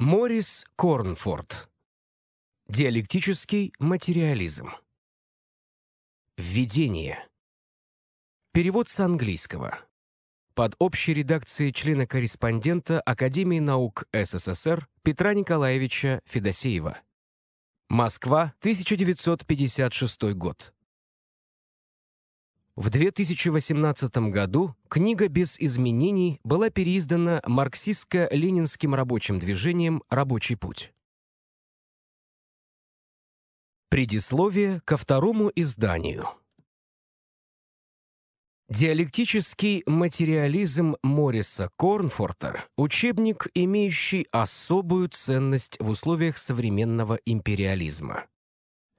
Морис Корнфорд. Диалектический материализм. Введение. Перевод с английского. Под общей редакцией члена-корреспондента Академии наук СССР Петра Николаевича Федосеева. Москва, 1956 год. В 2018 году книга без изменений была переиздана марксистско-ленинским рабочим движением «Рабочий путь». Предисловие ко второму изданию. Диалектический материализм Морриса Корнфорта – учебник, имеющий особую ценность в условиях современного империализма.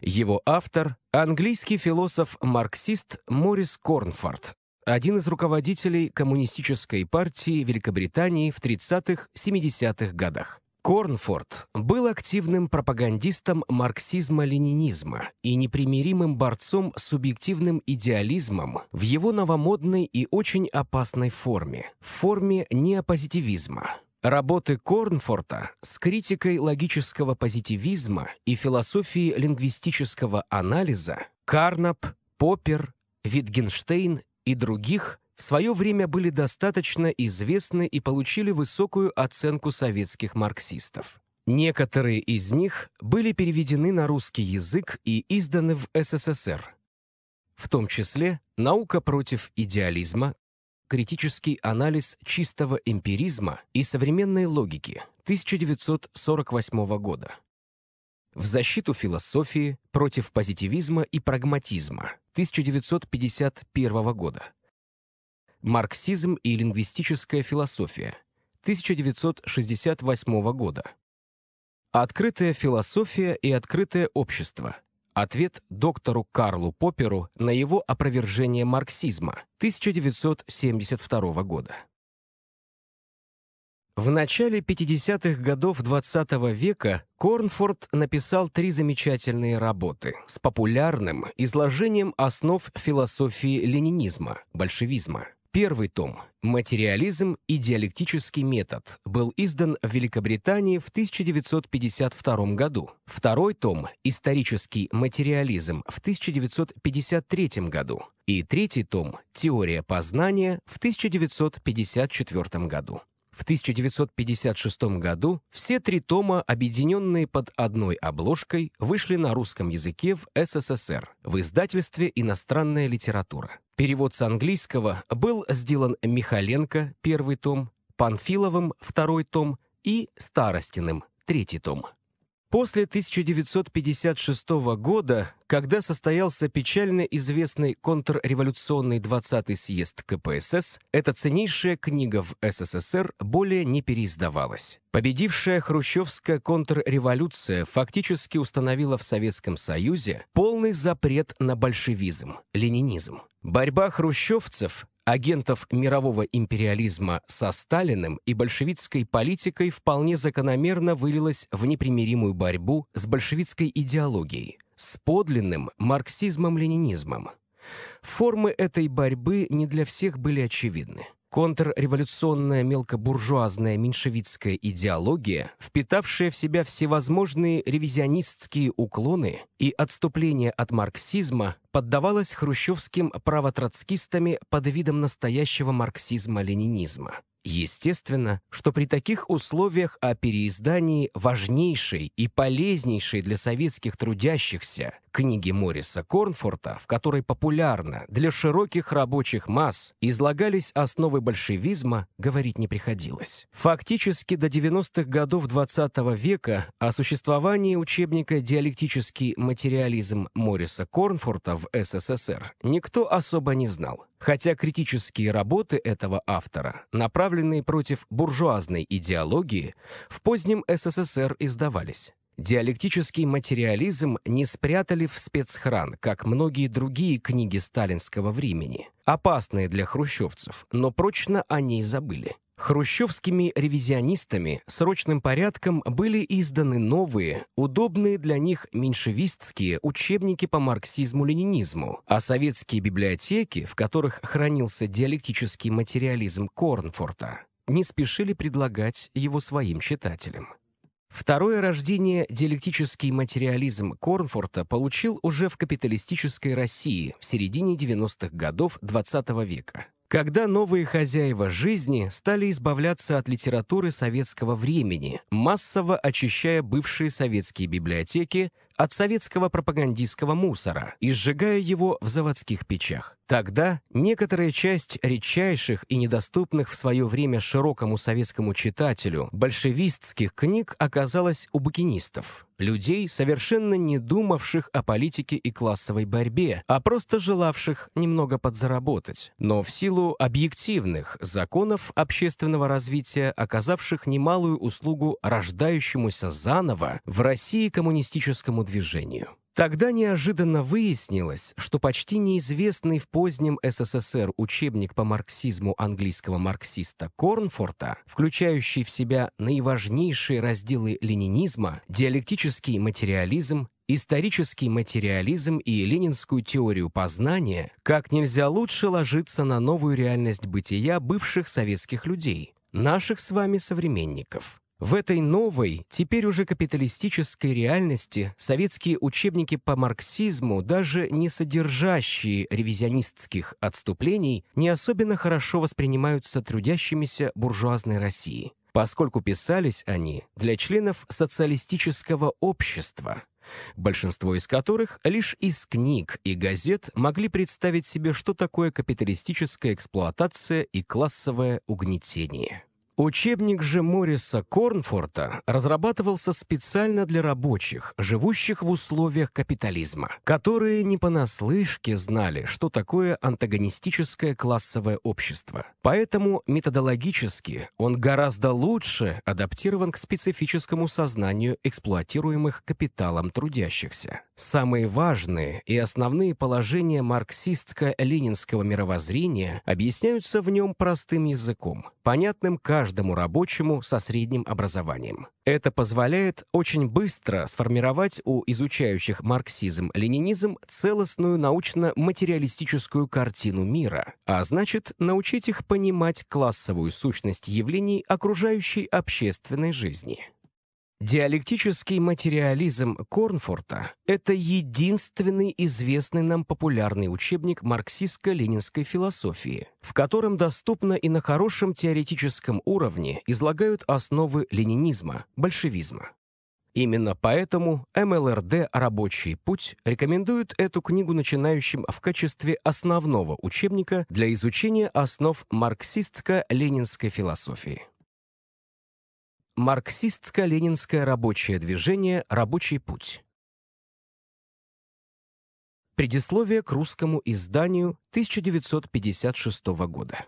Его автор – английский философ-марксист Морис Корнфорд, один из руководителей Коммунистической партии Великобритании в 30-70-х годах. Корнфорд был активным пропагандистом марксизма-ленинизма и непримиримым борцом с субъективным идеализмом в его новомодной и очень опасной форме – форме неопозитивизма. Работы Корнфорта с критикой логического позитивизма и философии лингвистического анализа Карнап, Поппер, Витгенштейн и других в свое время были достаточно известны и получили высокую оценку советских марксистов. Некоторые из них были переведены на русский язык и изданы в СССР, в том числе «Наука против идеализма», критический анализ чистого эмпиризма и современной логики 1948 года. В защиту философии против позитивизма и прагматизма 1951 года. Марксизм и лингвистическая философия 1968 года. Открытая философия и открытое общество Ответ доктору Карлу Попперу на его опровержение марксизма 1972 года. В начале 50-х годов XX -го века Корнфорд написал три замечательные работы с популярным изложением основ философии ленинизма, большевизма. Первый том «Материализм и диалектический метод» был издан в Великобритании в 1952 году. Второй том «Исторический материализм» в 1953 году. И третий том «Теория познания» в 1954 году. В 1956 году все три тома, объединенные под одной обложкой, вышли на русском языке в СССР в издательстве «Иностранная литература». Перевод с английского был сделан Михаленко, первый том, Панфиловым, второй том и Старостиным, третий том. После 1956 года, когда состоялся печально известный контрреволюционный 20-й съезд КПСС, эта ценнейшая книга в СССР более не переиздавалась. Победившая хрущевская контрреволюция фактически установила в Советском Союзе полный запрет на большевизм, ленинизм. Борьба хрущевцев агентов мирового империализма со Сталиным и большевистской политикой вполне закономерно вылилось в непримиримую борьбу с большевистской идеологией, с подлинным марксизмом-ленинизмом. Формы этой борьбы не для всех были очевидны контрреволюционная мелкобуржуазная меньшевистская идеология, впитавшая в себя всевозможные ревизионистские уклоны и отступление от марксизма, поддавалась хрущевским правотроцкистами под видом настоящего марксизма-ленинизма. Естественно, что при таких условиях о переиздании важнейшей и полезнейшей для советских трудящихся книги Мориса Корнфорта, в которой популярно для широких рабочих масс излагались основы большевизма, говорить не приходилось. Фактически до 90-х годов XX -го века о существовании учебника «Диалектический материализм» Мориса Корнфорта в СССР никто особо не знал. Хотя критические работы этого автора, направленные против буржуазной идеологии, в позднем СССР издавались. Диалектический материализм не спрятали в спецхран, как многие другие книги сталинского времени, опасные для хрущевцев, но прочно о ней забыли. Хрущевскими ревизионистами срочным порядком были изданы новые, удобные для них меньшевистские учебники по марксизму-ленинизму, а советские библиотеки, в которых хранился диалектический материализм Корнфорта, не спешили предлагать его своим читателям. Второе рождение диалектический материализм Корнфорта получил уже в капиталистической России в середине 90-х годов XX -го века когда новые хозяева жизни стали избавляться от литературы советского времени, массово очищая бывшие советские библиотеки от советского пропагандистского мусора и сжигая его в заводских печах. Тогда некоторая часть редчайших и недоступных в свое время широкому советскому читателю большевистских книг оказалась у букинистов, людей, совершенно не думавших о политике и классовой борьбе, а просто желавших немного подзаработать, но в силу объективных законов общественного развития, оказавших немалую услугу рождающемуся заново в России коммунистическому движению. Тогда неожиданно выяснилось, что почти неизвестный в позднем СССР учебник по марксизму английского марксиста Корнфорта, включающий в себя наиважнейшие разделы ленинизма, диалектический материализм, исторический материализм и ленинскую теорию познания, как нельзя лучше ложится на новую реальность бытия бывших советских людей, наших с вами современников. В этой новой, теперь уже капиталистической реальности советские учебники по марксизму, даже не содержащие ревизионистских отступлений, не особенно хорошо воспринимаются трудящимися буржуазной России, поскольку писались они для членов социалистического общества, большинство из которых лишь из книг и газет могли представить себе, что такое капиталистическая эксплуатация и классовое угнетение. Учебник же Морриса Корнфорта разрабатывался специально для рабочих, живущих в условиях капитализма, которые не понаслышке знали, что такое антагонистическое классовое общество. Поэтому методологически он гораздо лучше адаптирован к специфическому сознанию эксплуатируемых капиталом трудящихся. Самые важные и основные положения марксистско-ленинского мировоззрения объясняются в нем простым языком, понятным каждому рабочему со средним образованием. Это позволяет очень быстро сформировать у изучающих марксизм-ленинизм целостную научно-материалистическую картину мира, а значит, научить их понимать классовую сущность явлений окружающей общественной жизни. Диалектический материализм Корнфорта — это единственный известный нам популярный учебник марксистско-ленинской философии, в котором доступно и на хорошем теоретическом уровне излагают основы ленинизма, большевизма. Именно поэтому МЛРД «Рабочий путь» рекомендует эту книгу начинающим в качестве основного учебника для изучения основ марксистско-ленинской философии. Марксистско-ленинское рабочее движение «Рабочий путь». Предисловие к русскому изданию 1956 года.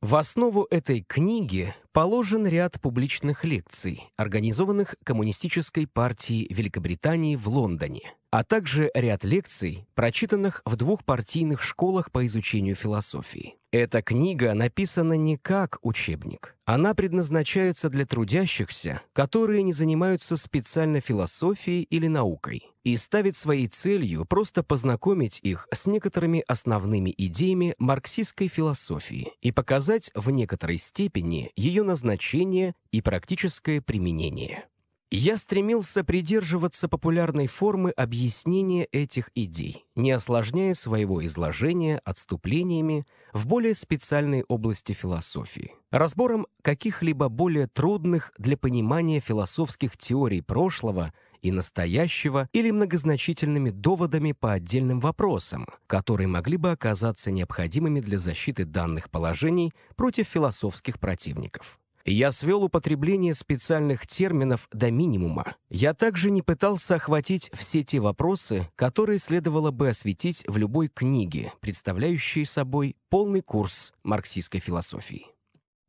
В основу этой книги положен ряд публичных лекций, организованных Коммунистической партией Великобритании в Лондоне, а также ряд лекций, прочитанных в двух партийных школах по изучению философии. Эта книга написана не как учебник. Она предназначается для трудящихся, которые не занимаются специально философией или наукой, и ставит своей целью просто познакомить их с некоторыми основными идеями марксистской философии и показать в некоторой степени ее назначение и практическое применение. Я стремился придерживаться популярной формы объяснения этих идей, не осложняя своего изложения отступлениями в более специальной области философии, разбором каких-либо более трудных для понимания философских теорий прошлого – и настоящего или многозначительными доводами по отдельным вопросам, которые могли бы оказаться необходимыми для защиты данных положений против философских противников. Я свел употребление специальных терминов до минимума. Я также не пытался охватить все те вопросы, которые следовало бы осветить в любой книге, представляющей собой полный курс марксистской философии.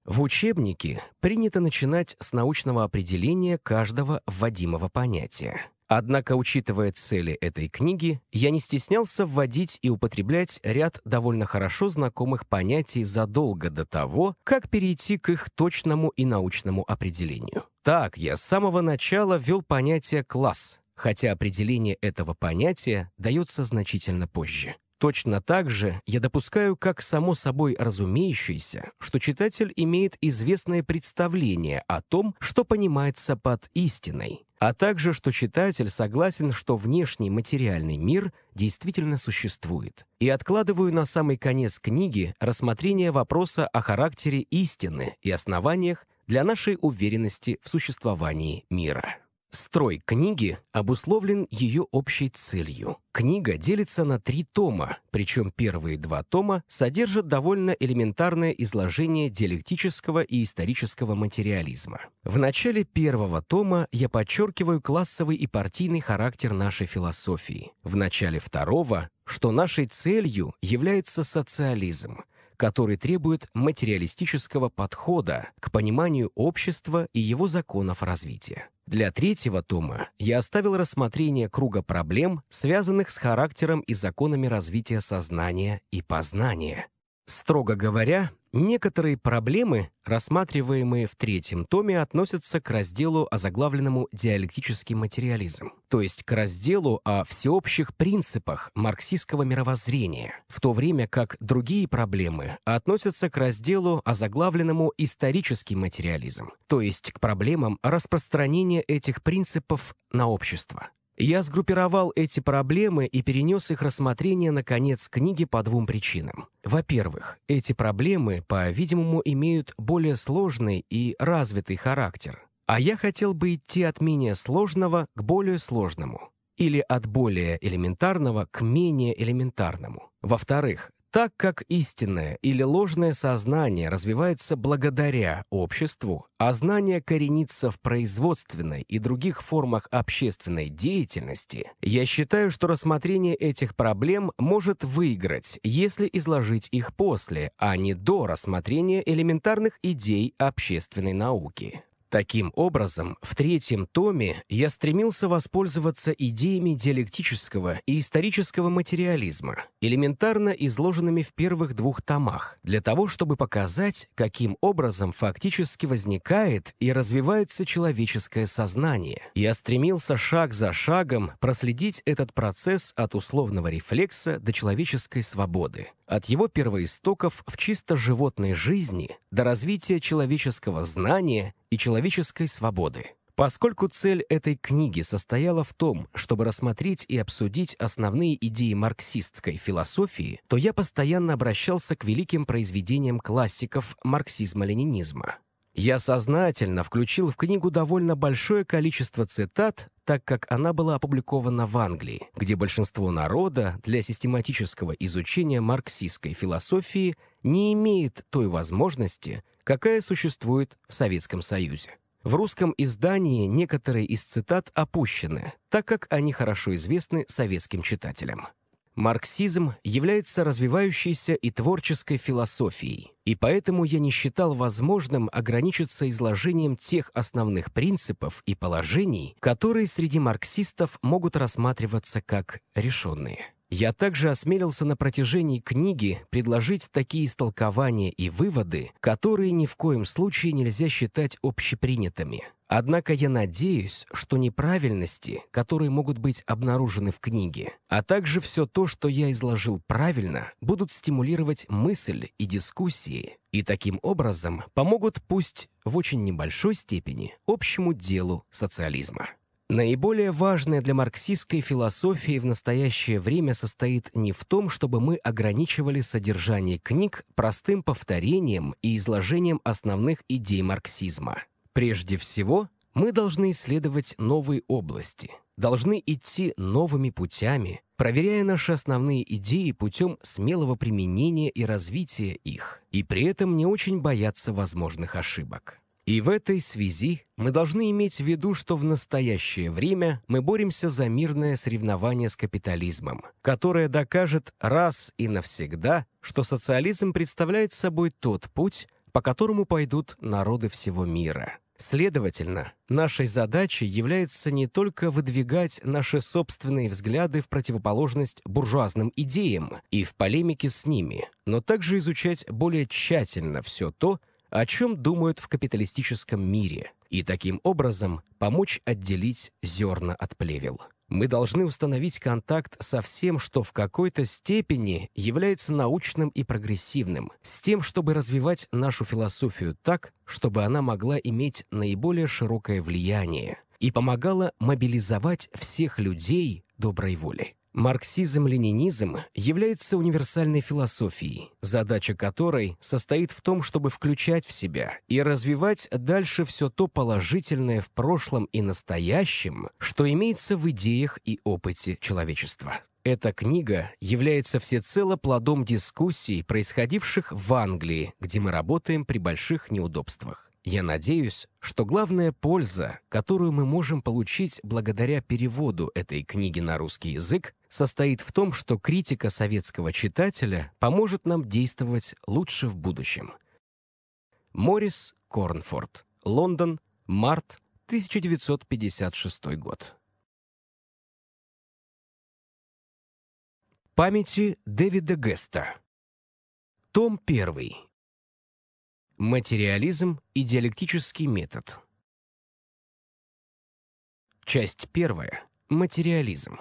В учебнике принято начинать с научного определения каждого вводимого понятия. Однако, учитывая цели этой книги, я не стеснялся вводить и употреблять ряд довольно хорошо знакомых понятий задолго до того, как перейти к их точному и научному определению. Так, я с самого начала ввел понятие «класс», хотя определение этого понятия дается значительно позже. Точно так же я допускаю, как само собой разумеющееся, что читатель имеет известное представление о том, что понимается под истиной, а также, что читатель согласен, что внешний материальный мир действительно существует. И откладываю на самый конец книги рассмотрение вопроса о характере истины и основаниях для нашей уверенности в существовании мира. Строй книги обусловлен ее общей целью. Книга делится на три тома, причем первые два тома содержат довольно элементарное изложение диалектического и исторического материализма. В начале первого тома я подчеркиваю классовый и партийный характер нашей философии. В начале второго, что нашей целью является социализм – который требует материалистического подхода к пониманию общества и его законов развития. Для третьего тома я оставил рассмотрение круга проблем, связанных с характером и законами развития сознания и познания. Строго говоря, Некоторые проблемы, рассматриваемые в третьем томе, относятся к разделу, озаглавленному «Диалектический материализм», то есть к разделу о всеобщих принципах марксистского мировоззрения, в то время как другие проблемы относятся к разделу, озаглавленному «Исторический материализм», то есть к проблемам распространения этих принципов на общество. Я сгруппировал эти проблемы и перенес их рассмотрение на конец книги по двум причинам. Во-первых, эти проблемы, по-видимому, имеют более сложный и развитый характер. А я хотел бы идти от менее сложного к более сложному или от более элементарного к менее элементарному. Во-вторых, так как истинное или ложное сознание развивается благодаря обществу, а знание коренится в производственной и других формах общественной деятельности, я считаю, что рассмотрение этих проблем может выиграть, если изложить их после, а не до рассмотрения элементарных идей общественной науки. Таким образом, в третьем томе я стремился воспользоваться идеями диалектического и исторического материализма, элементарно изложенными в первых двух томах, для того, чтобы показать, каким образом фактически возникает и развивается человеческое сознание. Я стремился шаг за шагом проследить этот процесс от условного рефлекса до человеческой свободы. От его первоистоков в чисто животной жизни до развития человеческого знания и человеческой свободы. Поскольку цель этой книги состояла в том, чтобы рассмотреть и обсудить основные идеи марксистской философии, то я постоянно обращался к великим произведениям классиков марксизма-ленинизма. Я сознательно включил в книгу довольно большое количество цитат, так как она была опубликована в Англии, где большинство народа для систематического изучения марксистской философии не имеет той возможности, какая существует в Советском Союзе. В русском издании некоторые из цитат опущены, так как они хорошо известны советским читателям. Марксизм является развивающейся и творческой философией, и поэтому я не считал возможным ограничиться изложением тех основных принципов и положений, которые среди марксистов могут рассматриваться как решенные. Я также осмелился на протяжении книги предложить такие истолкования и выводы, которые ни в коем случае нельзя считать общепринятыми – Однако я надеюсь, что неправильности, которые могут быть обнаружены в книге, а также все то, что я изложил правильно, будут стимулировать мысль и дискуссии, и таким образом помогут, пусть в очень небольшой степени, общему делу социализма. Наиболее важное для марксистской философии в настоящее время состоит не в том, чтобы мы ограничивали содержание книг простым повторением и изложением основных идей марксизма. Прежде всего, мы должны исследовать новые области, должны идти новыми путями, проверяя наши основные идеи путем смелого применения и развития их, и при этом не очень бояться возможных ошибок. И в этой связи мы должны иметь в виду, что в настоящее время мы боремся за мирное соревнование с капитализмом, которое докажет раз и навсегда, что социализм представляет собой тот путь, по которому пойдут народы всего мира. Следовательно, нашей задачей является не только выдвигать наши собственные взгляды в противоположность буржуазным идеям и в полемике с ними, но также изучать более тщательно все то, о чем думают в капиталистическом мире, и таким образом помочь отделить зерна от плевел. Мы должны установить контакт со всем, что в какой-то степени является научным и прогрессивным, с тем, чтобы развивать нашу философию так, чтобы она могла иметь наиболее широкое влияние и помогала мобилизовать всех людей доброй воли. Марксизм-ленинизм является универсальной философией, задача которой состоит в том, чтобы включать в себя и развивать дальше все то положительное в прошлом и настоящем, что имеется в идеях и опыте человечества. Эта книга является всецело плодом дискуссий, происходивших в Англии, где мы работаем при больших неудобствах. Я надеюсь, что главная польза, которую мы можем получить благодаря переводу этой книги на русский язык, состоит в том, что критика советского читателя поможет нам действовать лучше в будущем. Морис Корнфорд, Лондон, март 1956 год. Памяти Дэвида Геста. Том 1. Материализм и диалектический метод. Часть 1. Материализм.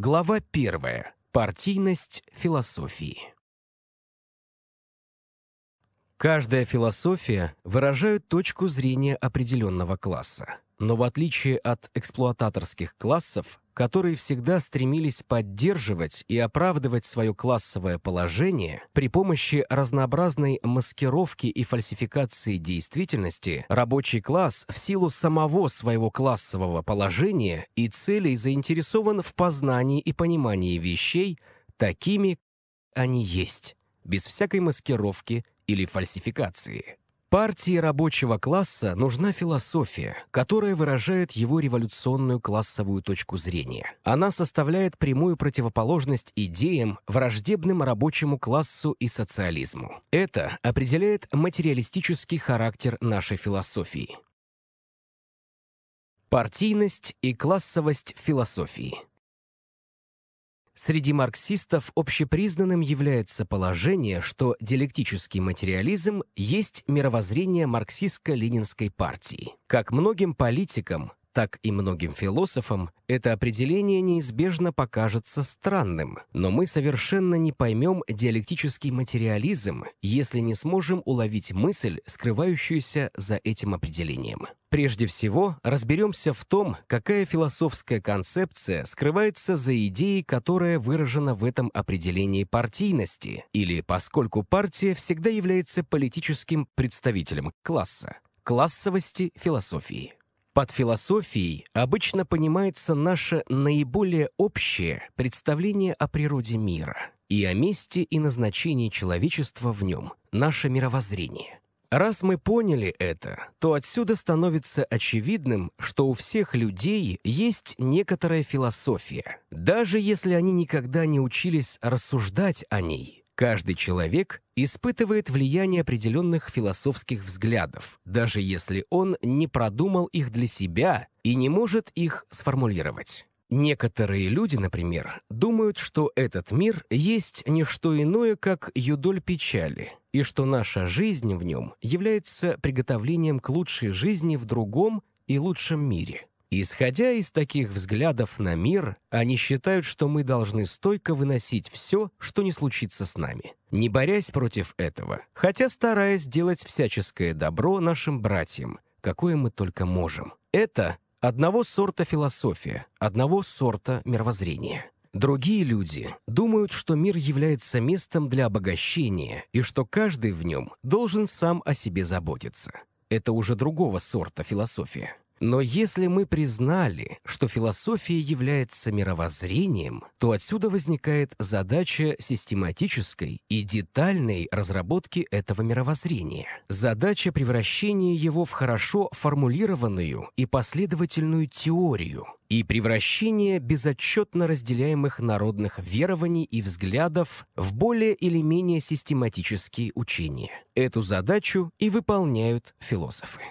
Глава первая. Партийность философии. Каждая философия выражает точку зрения определенного класса. Но в отличие от эксплуататорских классов, которые всегда стремились поддерживать и оправдывать свое классовое положение при помощи разнообразной маскировки и фальсификации действительности, рабочий класс в силу самого своего классового положения и целей заинтересован в познании и понимании вещей такими, они есть, без всякой маскировки или фальсификации. Партии рабочего класса нужна философия, которая выражает его революционную классовую точку зрения. Она составляет прямую противоположность идеям, враждебным рабочему классу и социализму. Это определяет материалистический характер нашей философии. Партийность и классовость философии – Среди марксистов общепризнанным является положение, что диалектический материализм есть мировоззрение марксистско-ленинской партии. Как многим политикам, так и многим философам, это определение неизбежно покажется странным, но мы совершенно не поймем диалектический материализм, если не сможем уловить мысль, скрывающуюся за этим определением. Прежде всего, разберемся в том, какая философская концепция скрывается за идеей, которая выражена в этом определении партийности, или поскольку партия всегда является политическим представителем класса, классовости философии. Под философией обычно понимается наше наиболее общее представление о природе мира и о месте и назначении человечества в нем, наше мировоззрение. Раз мы поняли это, то отсюда становится очевидным, что у всех людей есть некоторая философия, даже если они никогда не учились рассуждать о ней. Каждый человек испытывает влияние определенных философских взглядов, даже если он не продумал их для себя и не может их сформулировать. Некоторые люди, например, думают, что этот мир есть не что иное, как юдоль печали, и что наша жизнь в нем является приготовлением к лучшей жизни в другом и лучшем мире. Исходя из таких взглядов на мир, они считают, что мы должны стойко выносить все, что не случится с нами, не борясь против этого, хотя стараясь делать всяческое добро нашим братьям, какое мы только можем. Это одного сорта философия, одного сорта мировоззрения. Другие люди думают, что мир является местом для обогащения и что каждый в нем должен сам о себе заботиться. Это уже другого сорта философия. Но если мы признали, что философия является мировоззрением, то отсюда возникает задача систематической и детальной разработки этого мировоззрения. Задача превращения его в хорошо формулированную и последовательную теорию и превращения безотчетно разделяемых народных верований и взглядов в более или менее систематические учения. Эту задачу и выполняют философы.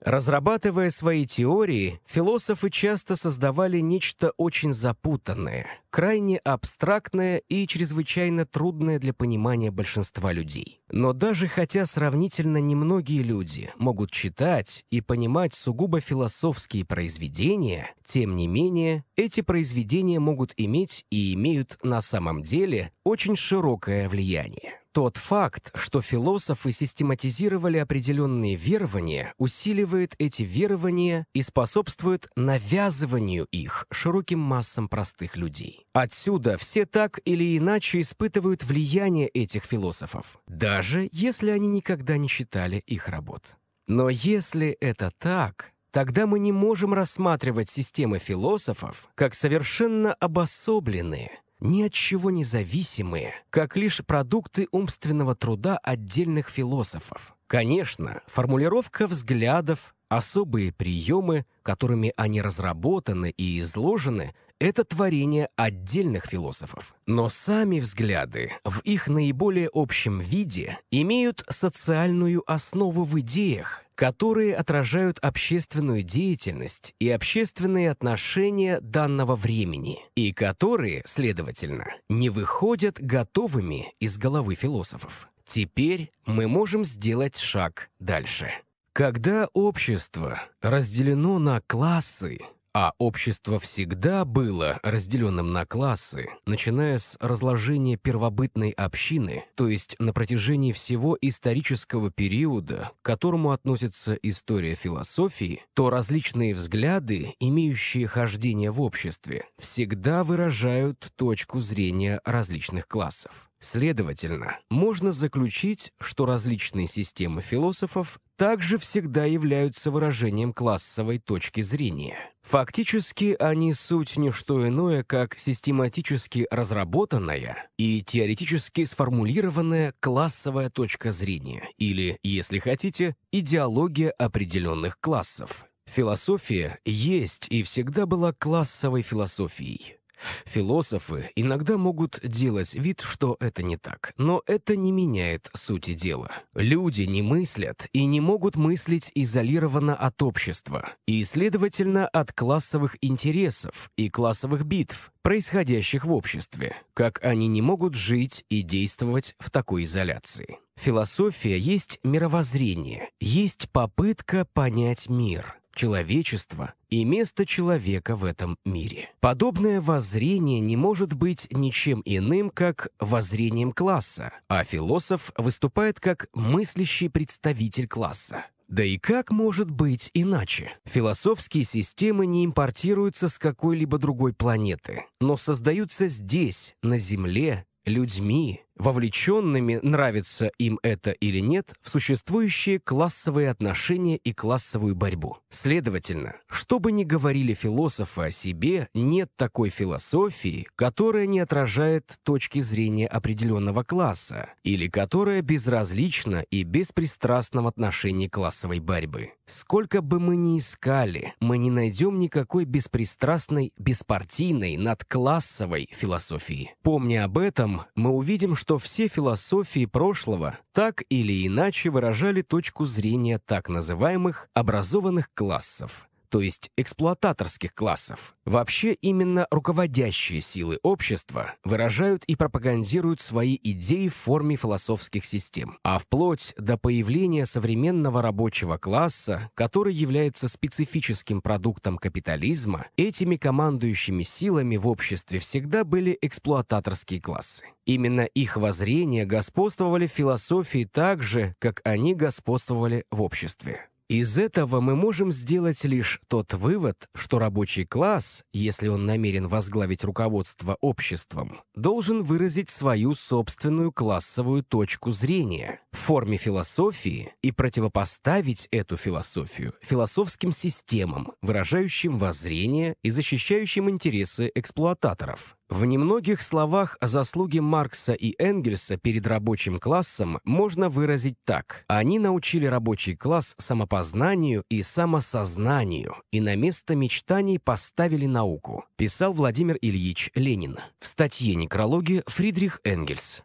Разрабатывая свои теории, философы часто создавали нечто очень запутанное, крайне абстрактное и чрезвычайно трудное для понимания большинства людей. Но даже хотя сравнительно немногие люди могут читать и понимать сугубо философские произведения, тем не менее, эти произведения могут иметь и имеют на самом деле очень широкое влияние. Тот факт, что философы систематизировали определенные верования, усиливает эти верования и способствует навязыванию их широким массам простых людей. Отсюда все так или иначе испытывают влияние этих философов, даже если они никогда не читали их работ. Но если это так, тогда мы не можем рассматривать системы философов как совершенно обособленные, ни от чего не зависимые, как лишь продукты умственного труда отдельных философов. Конечно, формулировка взглядов, особые приемы, которыми они разработаны и изложены –— это творение отдельных философов. Но сами взгляды в их наиболее общем виде имеют социальную основу в идеях, которые отражают общественную деятельность и общественные отношения данного времени, и которые, следовательно, не выходят готовыми из головы философов. Теперь мы можем сделать шаг дальше. Когда общество разделено на классы, а общество всегда было разделенным на классы, начиная с разложения первобытной общины, то есть на протяжении всего исторического периода, к которому относится история философии, то различные взгляды, имеющие хождение в обществе, всегда выражают точку зрения различных классов. Следовательно, можно заключить, что различные системы философов также всегда являются выражением классовой точки зрения. Фактически они суть не что иное, как систематически разработанная и теоретически сформулированная классовая точка зрения, или, если хотите, идеология определенных классов. Философия есть и всегда была классовой философией. Философы иногда могут делать вид, что это не так, но это не меняет сути дела. Люди не мыслят и не могут мыслить изолированно от общества и, следовательно, от классовых интересов и классовых битв, происходящих в обществе, как они не могут жить и действовать в такой изоляции. Философия есть мировоззрение, есть попытка понять мир – человечества и место человека в этом мире. Подобное воззрение не может быть ничем иным, как воззрением класса, а философ выступает как мыслящий представитель класса. Да и как может быть иначе? Философские системы не импортируются с какой-либо другой планеты, но создаются здесь, на Земле, людьми, вовлеченными, нравится им это или нет, в существующие классовые отношения и классовую борьбу. Следовательно, что бы ни говорили философы о себе, нет такой философии, которая не отражает точки зрения определенного класса или которая безразлична и беспристрастна в отношении классовой борьбы. Сколько бы мы ни искали, мы не найдем никакой беспристрастной, беспартийной, надклассовой философии. Помня об этом, мы увидим, что что все философии прошлого так или иначе выражали точку зрения так называемых образованных классов то есть эксплуататорских классов. Вообще именно руководящие силы общества выражают и пропагандируют свои идеи в форме философских систем. А вплоть до появления современного рабочего класса, который является специфическим продуктом капитализма, этими командующими силами в обществе всегда были эксплуататорские классы. Именно их воззрения господствовали в философии так же, как они господствовали в обществе. Из этого мы можем сделать лишь тот вывод, что рабочий класс, если он намерен возглавить руководство обществом, должен выразить свою собственную классовую точку зрения в форме философии и противопоставить эту философию философским системам, выражающим воззрение и защищающим интересы эксплуататоров – в немногих словах заслуги Маркса и Энгельса перед рабочим классом можно выразить так. Они научили рабочий класс самопознанию и самосознанию и на место мечтаний поставили науку, писал Владимир Ильич Ленин в статье «Некрологи» Фридрих Энгельс.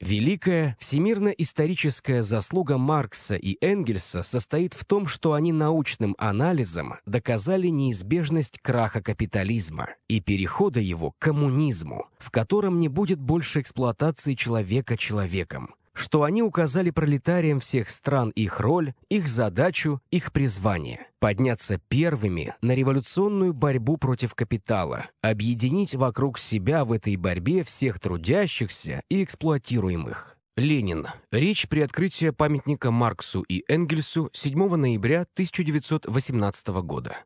Великая всемирно-историческая заслуга Маркса и Энгельса состоит в том, что они научным анализом доказали неизбежность краха капитализма и перехода его к коммунизму, в котором не будет больше эксплуатации человека человеком, что они указали пролетариям всех стран их роль, их задачу, их призвание. Подняться первыми на революционную борьбу против капитала, объединить вокруг себя в этой борьбе всех трудящихся и эксплуатируемых. Ленин. Речь при открытии памятника Марксу и Энгельсу 7 ноября 1918 года.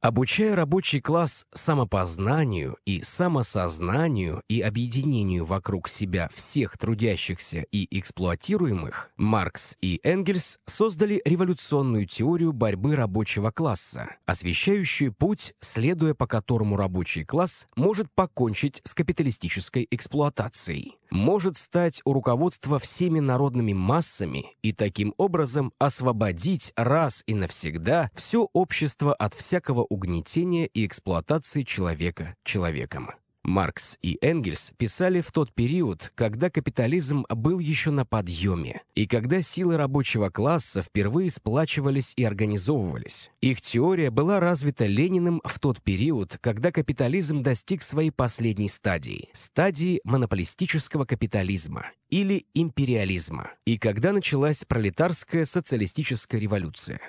Обучая рабочий класс самопознанию и самосознанию и объединению вокруг себя всех трудящихся и эксплуатируемых, Маркс и Энгельс создали революционную теорию борьбы рабочего класса, освещающую путь, следуя по которому рабочий класс может покончить с капиталистической эксплуатацией может стать у руководства всеми народными массами и таким образом освободить раз и навсегда все общество от всякого угнетения и эксплуатации человека человеком. Маркс и Энгельс писали в тот период, когда капитализм был еще на подъеме, и когда силы рабочего класса впервые сплачивались и организовывались. Их теория была развита Лениным в тот период, когда капитализм достиг своей последней стадии – стадии монополистического капитализма или империализма, и когда началась пролетарская социалистическая революция.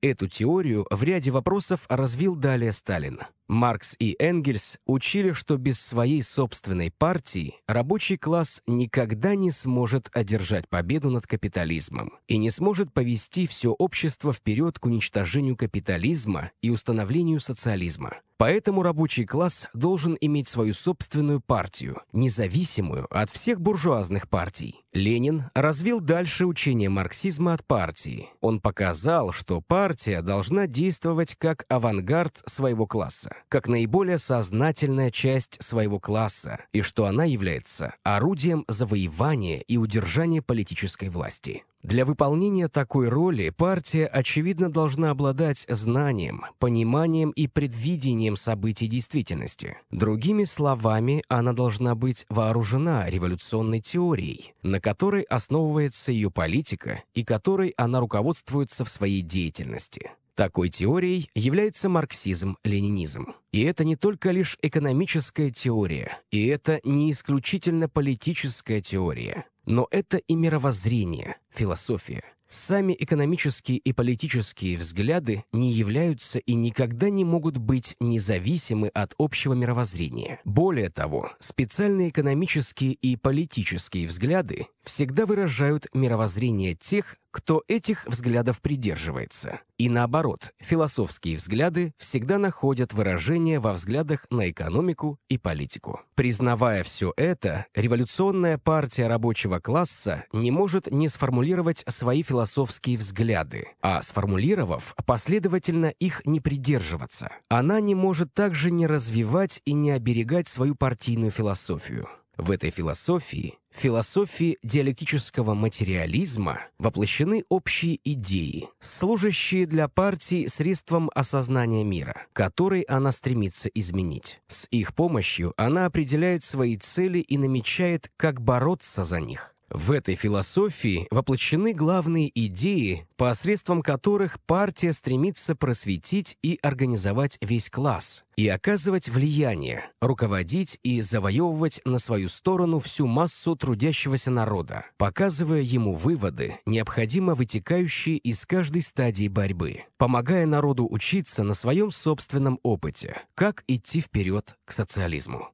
Эту теорию в ряде вопросов развил далее Сталин. Маркс и Энгельс учили, что без своей собственной партии рабочий класс никогда не сможет одержать победу над капитализмом и не сможет повести все общество вперед к уничтожению капитализма и установлению социализма. Поэтому рабочий класс должен иметь свою собственную партию, независимую от всех буржуазных партий. Ленин развил дальше учение марксизма от партии. Он показал, что партия должна действовать как авангард своего класса, как наиболее сознательная часть своего класса, и что она является орудием завоевания и удержания политической власти. Для выполнения такой роли партия, очевидно, должна обладать знанием, пониманием и предвидением событий действительности. Другими словами, она должна быть вооружена революционной теорией, на которой основывается ее политика и которой она руководствуется в своей деятельности. Такой теорией является марксизм-ленинизм. И это не только лишь экономическая теория, и это не исключительно политическая теория, но это и мировоззрение, философия. Сами экономические и политические взгляды не являются и никогда не могут быть независимы от общего мировоззрения. Более того, специальные экономические и политические взгляды всегда выражают мировоззрение тех, кто этих взглядов придерживается. И наоборот, философские взгляды всегда находят выражение во взглядах на экономику и политику. Признавая все это, революционная партия рабочего класса не может не сформулировать свои философские взгляды, а сформулировав, последовательно их не придерживаться. Она не может также не развивать и не оберегать свою партийную философию. В этой философии, философии диалектического материализма, воплощены общие идеи, служащие для партии средством осознания мира, который она стремится изменить. С их помощью она определяет свои цели и намечает, как бороться за них. В этой философии воплощены главные идеи, посредством которых партия стремится просветить и организовать весь класс и оказывать влияние, руководить и завоевывать на свою сторону всю массу трудящегося народа, показывая ему выводы, необходимо вытекающие из каждой стадии борьбы, помогая народу учиться на своем собственном опыте, как идти вперед к социализму.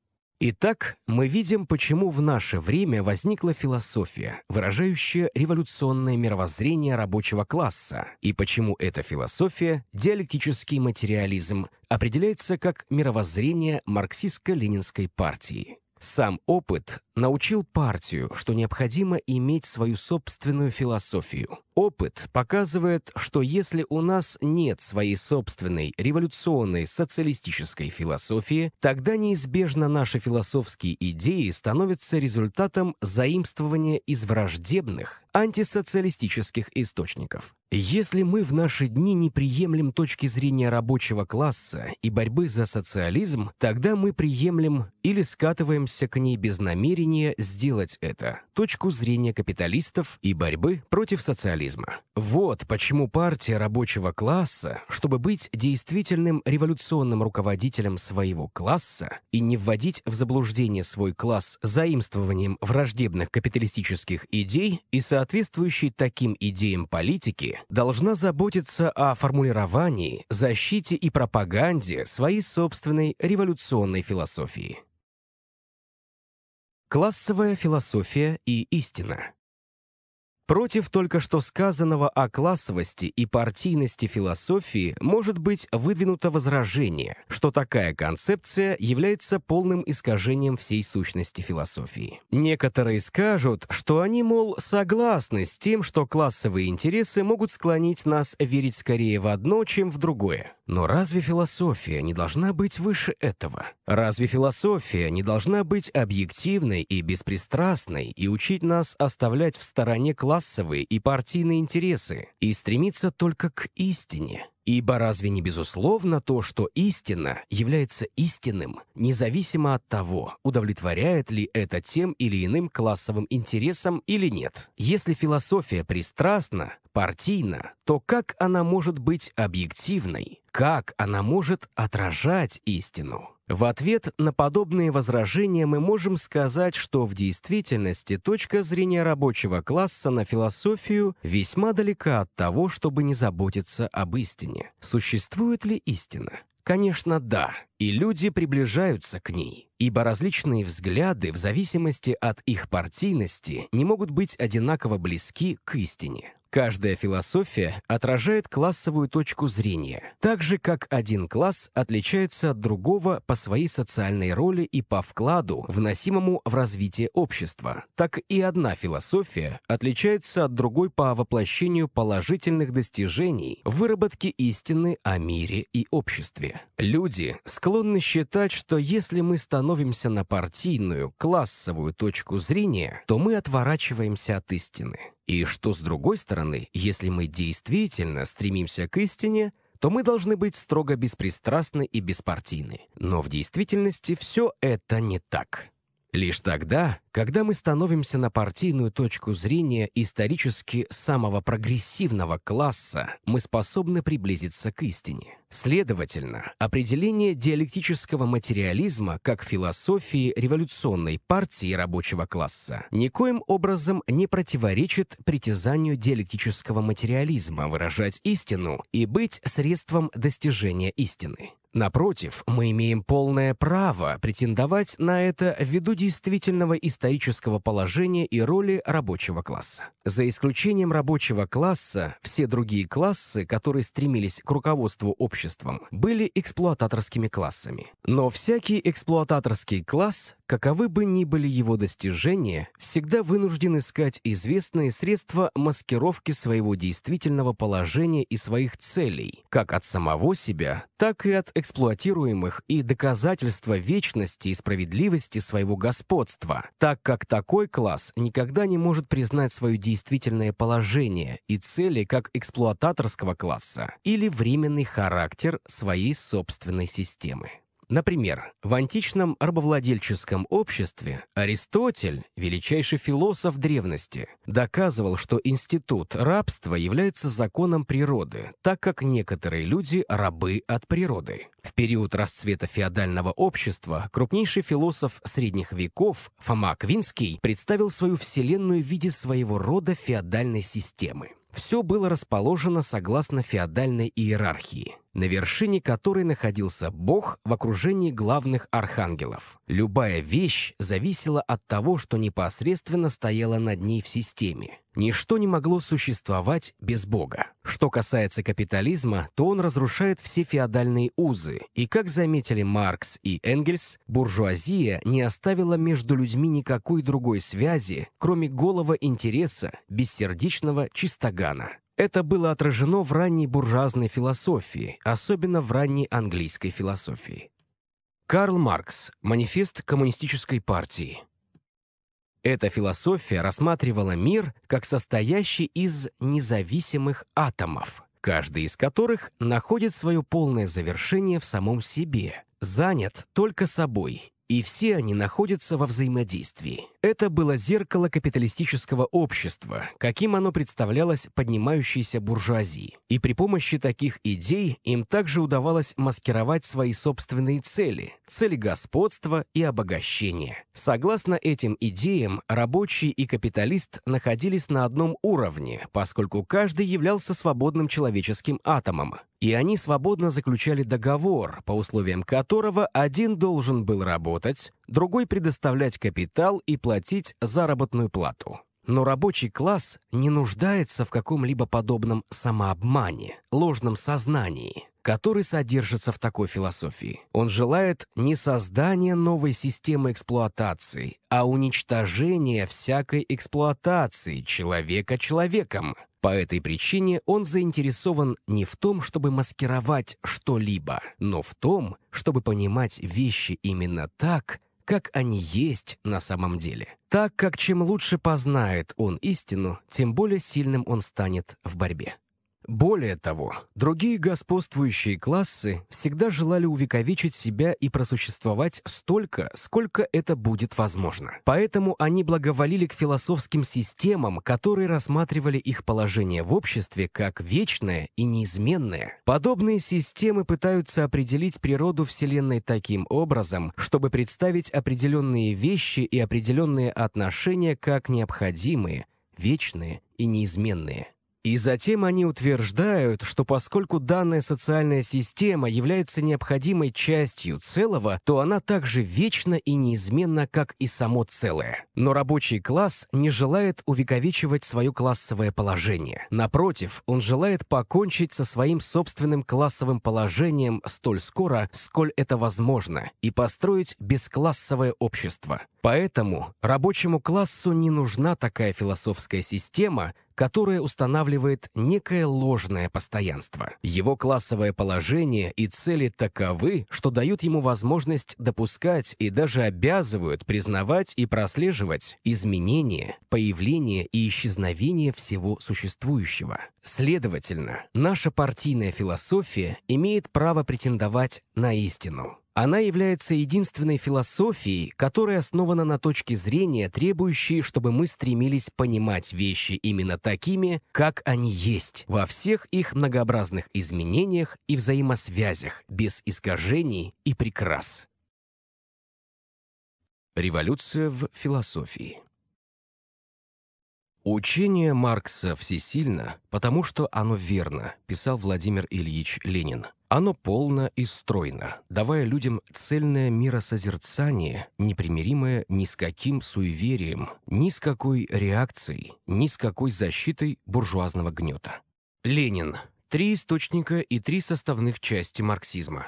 Итак, мы видим, почему в наше время возникла философия, выражающая революционное мировоззрение рабочего класса, и почему эта философия, диалектический материализм, определяется как мировоззрение марксистско-ленинской партии. Сам опыт научил партию, что необходимо иметь свою собственную философию. Опыт показывает, что если у нас нет своей собственной революционной социалистической философии, тогда неизбежно наши философские идеи становятся результатом заимствования из враждебных антисоциалистических источников. Если мы в наши дни не приемлем точки зрения рабочего класса и борьбы за социализм, тогда мы приемлем или скатываемся к ней без намерения сделать это, точку зрения капиталистов и борьбы против социализма. Вот почему партия рабочего класса, чтобы быть действительным революционным руководителем своего класса и не вводить в заблуждение свой класс заимствованием враждебных капиталистических идей и соответствующей таким идеям политики, должна заботиться о формулировании, защите и пропаганде своей собственной революционной философии. Классовая философия и истина Против только что сказанного о классовости и партийности философии может быть выдвинуто возражение, что такая концепция является полным искажением всей сущности философии. Некоторые скажут, что они, мол, согласны с тем, что классовые интересы могут склонить нас верить скорее в одно, чем в другое. Но разве философия не должна быть выше этого? Разве философия не должна быть объективной и беспристрастной и учить нас оставлять в стороне классовые и партийные интересы и стремиться только к истине? Ибо разве не безусловно то, что истина является истинным, независимо от того, удовлетворяет ли это тем или иным классовым интересам или нет? Если философия пристрастна, партийна, то как она может быть объективной? Как она может отражать истину? В ответ на подобные возражения мы можем сказать, что в действительности точка зрения рабочего класса на философию весьма далека от того, чтобы не заботиться об истине. Существует ли истина? Конечно, да, и люди приближаются к ней, ибо различные взгляды в зависимости от их партийности не могут быть одинаково близки к истине. Каждая философия отражает классовую точку зрения, так же, как один класс отличается от другого по своей социальной роли и по вкладу, вносимому в развитие общества, так и одна философия отличается от другой по воплощению положительных достижений, выработке истины о мире и обществе. Люди склонны считать, что если мы становимся на партийную, классовую точку зрения, то мы отворачиваемся от истины. И что, с другой стороны, если мы действительно стремимся к истине, то мы должны быть строго беспристрастны и беспартийны. Но в действительности все это не так. Лишь тогда, когда мы становимся на партийную точку зрения исторически самого прогрессивного класса, мы способны приблизиться к истине. Следовательно, определение диалектического материализма как философии революционной партии рабочего класса никоим образом не противоречит притязанию диалектического материализма выражать истину и быть средством достижения истины. Напротив, мы имеем полное право претендовать на это ввиду действительного исторического положения и роли рабочего класса. За исключением рабочего класса, все другие классы, которые стремились к руководству обществом, были эксплуататорскими классами. Но всякий эксплуататорский класс, каковы бы ни были его достижения, всегда вынужден искать известные средства маскировки своего действительного положения и своих целей, как от самого себя, так и от эксплуатируемых и доказательства вечности и справедливости своего господства, так как такой класс никогда не может признать свое действительное положение и цели как эксплуататорского класса или временный характер своей собственной системы. Например, в античном рабовладельческом обществе Аристотель, величайший философ древности, доказывал, что институт рабства является законом природы, так как некоторые люди рабы от природы. В период расцвета феодального общества крупнейший философ средних веков Фома Аквинский представил свою вселенную в виде своего рода феодальной системы. Все было расположено согласно феодальной иерархии – на вершине которой находился Бог в окружении главных архангелов. Любая вещь зависела от того, что непосредственно стояло над ней в системе. Ничто не могло существовать без Бога. Что касается капитализма, то он разрушает все феодальные узы, и, как заметили Маркс и Энгельс, буржуазия не оставила между людьми никакой другой связи, кроме голого интереса, бессердечного чистогана. Это было отражено в ранней буржуазной философии, особенно в ранней английской философии. Карл Маркс. Манифест Коммунистической партии. Эта философия рассматривала мир как состоящий из независимых атомов, каждый из которых находит свое полное завершение в самом себе, занят только собой, и все они находятся во взаимодействии. Это было зеркало капиталистического общества, каким оно представлялось поднимающейся буржуазии. И при помощи таких идей им также удавалось маскировать свои собственные цели, цели господства и обогащения. Согласно этим идеям, рабочий и капиталист находились на одном уровне, поскольку каждый являлся свободным человеческим атомом, и они свободно заключали договор, по условиям которого один должен был работать, другой предоставлять капитал и платить заработную плату. Но рабочий класс не нуждается в каком-либо подобном самообмане, ложном сознании, который содержится в такой философии. Он желает не создания новой системы эксплуатации, а уничтожения всякой эксплуатации человека человеком. По этой причине он заинтересован не в том, чтобы маскировать что-либо, но в том, чтобы понимать вещи именно так, как они есть на самом деле. Так как чем лучше познает он истину, тем более сильным он станет в борьбе. Более того, другие господствующие классы всегда желали увековечить себя и просуществовать столько, сколько это будет возможно. Поэтому они благоволили к философским системам, которые рассматривали их положение в обществе как вечное и неизменное. Подобные системы пытаются определить природу Вселенной таким образом, чтобы представить определенные вещи и определенные отношения как необходимые, вечные и неизменные. И затем они утверждают, что поскольку данная социальная система является необходимой частью целого, то она также вечна и неизменна, как и само целое. Но рабочий класс не желает увековечивать свое классовое положение. Напротив, он желает покончить со своим собственным классовым положением столь скоро, сколь это возможно, и построить бесклассовое общество. Поэтому рабочему классу не нужна такая философская система, которая устанавливает некое ложное постоянство. Его классовое положение и цели таковы, что дают ему возможность допускать и даже обязывают признавать и прослеживать изменения, появление и исчезновение всего существующего. Следовательно, наша партийная философия имеет право претендовать на истину. Она является единственной философией, которая основана на точке зрения, требующей, чтобы мы стремились понимать вещи именно такими, как они есть, во всех их многообразных изменениях и взаимосвязях, без искажений и прикрас. Революция в философии Учение Маркса всесильно, потому что оно верно, писал Владимир Ильич Ленин. Оно полно и стройно, давая людям цельное миросозерцание, непримиримое ни с каким суеверием, ни с какой реакцией, ни с какой защитой буржуазного гнета. Ленин. Три источника и три составных части марксизма.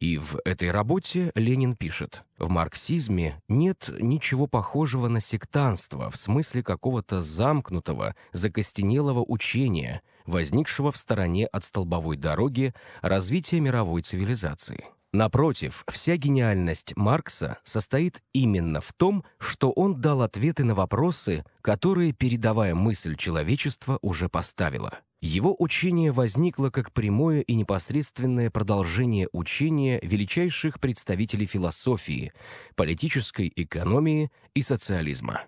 И в этой работе Ленин пишет, в марксизме нет ничего похожего на сектанство в смысле какого-то замкнутого, закостенелого учения, возникшего в стороне от столбовой дороги развития мировой цивилизации. Напротив, вся гениальность Маркса состоит именно в том, что он дал ответы на вопросы, которые передавая мысль человечества уже поставила. Его учение возникло как прямое и непосредственное продолжение учения величайших представителей философии, политической экономии и социализма.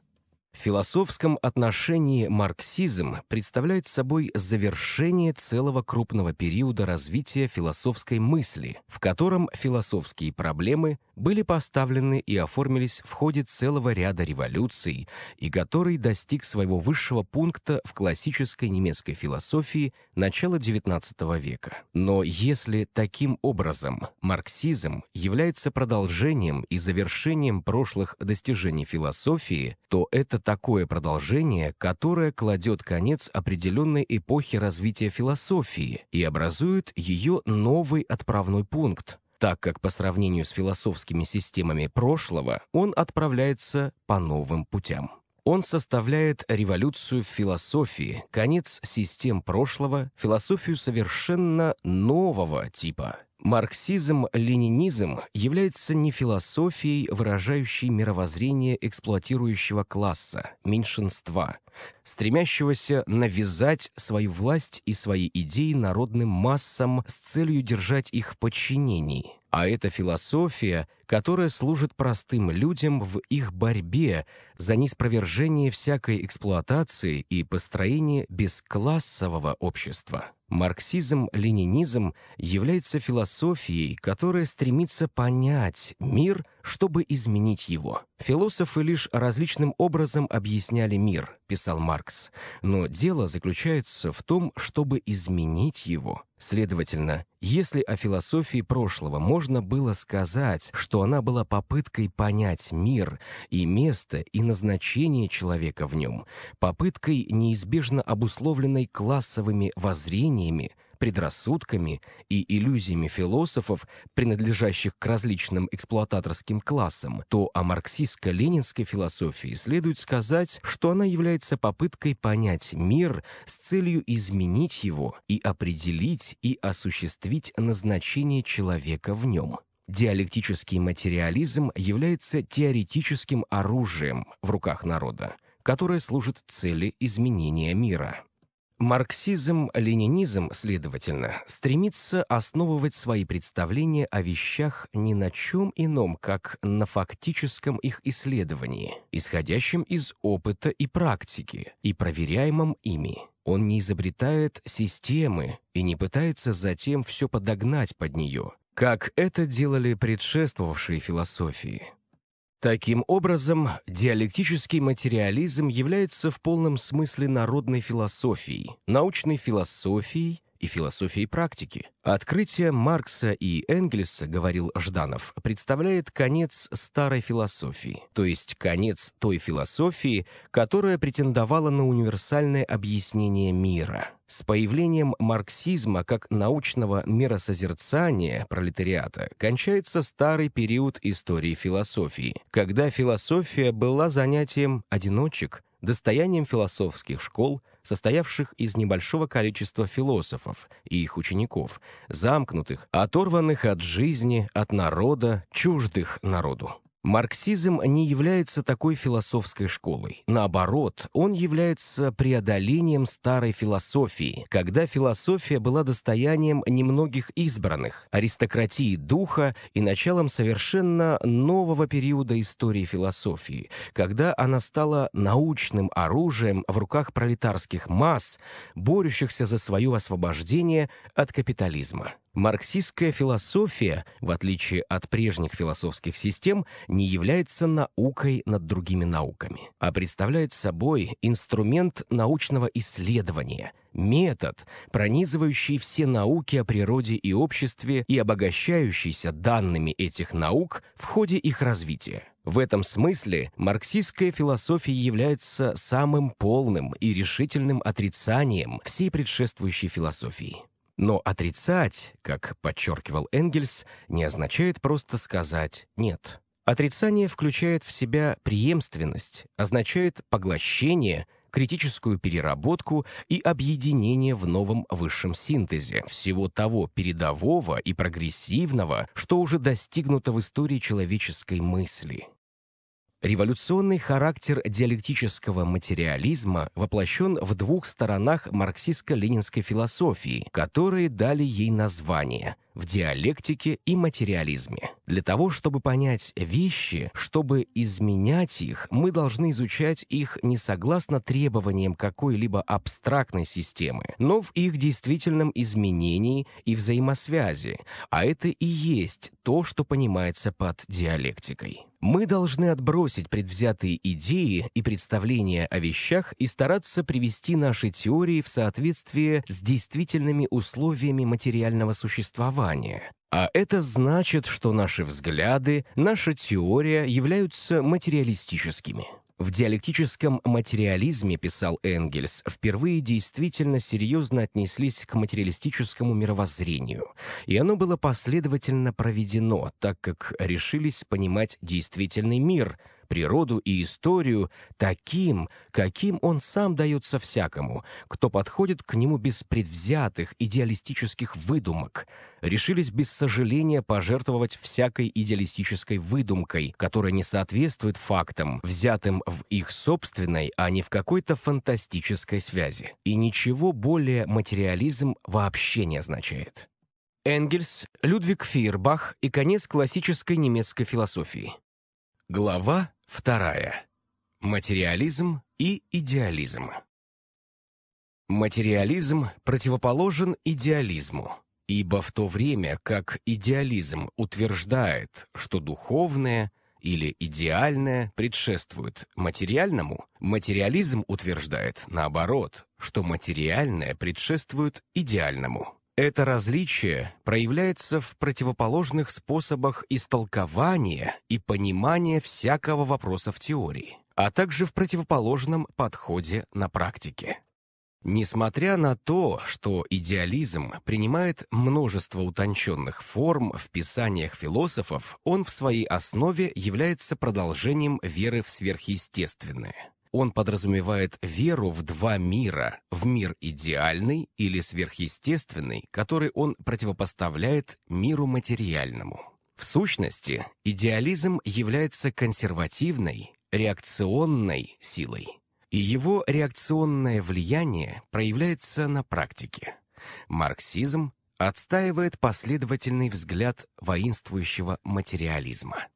В философском отношении марксизм представляет собой завершение целого крупного периода развития философской мысли, в котором философские проблемы были поставлены и оформились в ходе целого ряда революций, и который достиг своего высшего пункта в классической немецкой философии начала XIX века. Но если таким образом марксизм является продолжением и завершением прошлых достижений философии, то это такое продолжение, которое кладет конец определенной эпохе развития философии и образует ее новый отправной пункт, так как по сравнению с философскими системами прошлого он отправляется по новым путям. Он составляет революцию в философии, конец систем прошлого, философию совершенно нового типа – Марксизм-ленинизм является не философией, выражающей мировоззрение эксплуатирующего класса, меньшинства, стремящегося навязать свою власть и свои идеи народным массам с целью держать их в подчинении. А это философия, которая служит простым людям в их борьбе за неспровержение всякой эксплуатации и построение бесклассового общества. Марксизм-ленинизм является философией, которая стремится понять мир, чтобы изменить его. Философы лишь различным образом объясняли мир, писал Маркс, но дело заключается в том, чтобы изменить его. Следовательно, если о философии прошлого можно было сказать, что она была попыткой понять мир и место и назначение человека в нем, попыткой неизбежно обусловленной классовыми воззрениями, воззрениями, предрассудками и иллюзиями философов, принадлежащих к различным эксплуататорским классам, то о марксистско-ленинской философии следует сказать, что она является попыткой понять мир с целью изменить его и определить и осуществить назначение человека в нем. Диалектический материализм является теоретическим оружием в руках народа, которое служит цели изменения мира. Марксизм-ленинизм, следовательно, стремится основывать свои представления о вещах не на чем ином, как на фактическом их исследовании, исходящем из опыта и практики, и проверяемом ими. Он не изобретает системы и не пытается затем все подогнать под нее, как это делали предшествовавшие философии. Таким образом, диалектический материализм является в полном смысле народной философией, научной философией, и философией практики. Открытие Маркса и Энгельса, говорил Жданов, представляет конец старой философии, то есть конец той философии, которая претендовала на универсальное объяснение мира. С появлением марксизма как научного миросозерцания пролетариата кончается старый период истории философии, когда философия была занятием одиночек, достоянием философских школ – состоявших из небольшого количества философов и их учеников, замкнутых, оторванных от жизни, от народа, чуждых народу. Марксизм не является такой философской школой. Наоборот, он является преодолением старой философии, когда философия была достоянием немногих избранных, аристократии духа и началом совершенно нового периода истории философии, когда она стала научным оружием в руках пролетарских масс, борющихся за свое освобождение от капитализма. Марксистская философия, в отличие от прежних философских систем, не является наукой над другими науками, а представляет собой инструмент научного исследования, метод, пронизывающий все науки о природе и обществе и обогащающийся данными этих наук в ходе их развития. В этом смысле марксистская философия является самым полным и решительным отрицанием всей предшествующей философии. Но отрицать, как подчеркивал Энгельс, не означает просто сказать «нет». Отрицание включает в себя преемственность, означает поглощение, критическую переработку и объединение в новом высшем синтезе всего того передового и прогрессивного, что уже достигнуто в истории человеческой мысли. Революционный характер диалектического материализма воплощен в двух сторонах марксистско-ленинской философии, которые дали ей название – в диалектике и материализме. Для того, чтобы понять вещи, чтобы изменять их, мы должны изучать их не согласно требованиям какой-либо абстрактной системы, но в их действительном изменении и взаимосвязи, а это и есть то, что понимается под диалектикой. Мы должны отбросить предвзятые идеи и представления о вещах и стараться привести наши теории в соответствие с действительными условиями материального существования. А это значит, что наши взгляды, наша теория являются материалистическими. В «Диалектическом материализме», писал Энгельс, впервые действительно серьезно отнеслись к материалистическому мировоззрению, и оно было последовательно проведено, так как решились понимать действительный мир – природу и историю таким, каким он сам дается всякому, кто подходит к нему без предвзятых идеалистических выдумок, решились без сожаления пожертвовать всякой идеалистической выдумкой, которая не соответствует фактам, взятым в их собственной, а не в какой-то фантастической связи. И ничего более материализм вообще не означает. Энгельс, Людвиг Фейербах и конец классической немецкой философии. Глава Вторая. Материализм и идеализм. Материализм противоположен идеализму, ибо в то время как идеализм утверждает, что духовное или идеальное предшествует материальному, материализм утверждает, наоборот, что материальное предшествует идеальному. Это различие проявляется в противоположных способах истолкования и понимания всякого вопроса в теории, а также в противоположном подходе на практике. Несмотря на то, что идеализм принимает множество утонченных форм в писаниях философов, он в своей основе является продолжением веры в сверхъестественное он подразумевает веру в два мира, в мир идеальный или сверхъестественный, который он противопоставляет миру материальному. В сущности, идеализм является консервативной, реакционной силой. И его реакционное влияние проявляется на практике. Марксизм отстаивает последовательный взгляд воинствующего материализма.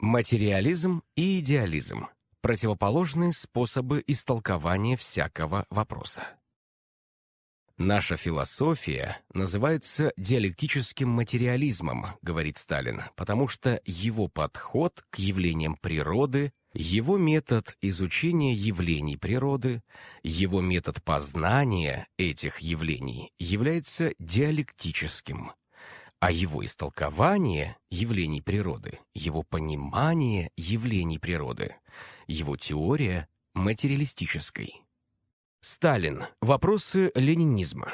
Материализм и идеализм – противоположные способы истолкования всякого вопроса. «Наша философия называется диалектическим материализмом», говорит Сталин, потому что его подход к явлениям природы, его метод изучения явлений природы, его метод познания этих явлений является диалектическим, а его истолкование явлений природы, его понимание явлений природы – его теория материалистической. Сталин. Вопросы ленинизма.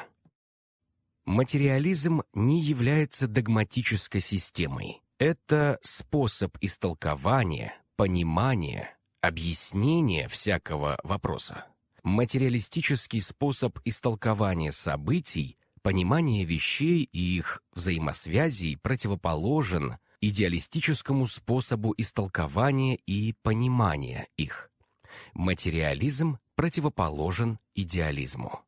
Материализм не является догматической системой. Это способ истолкования, понимания, объяснения всякого вопроса. Материалистический способ истолкования событий, понимания вещей и их взаимосвязей противоположен идеалистическому способу истолкования и понимания их. Материализм противоположен идеализму.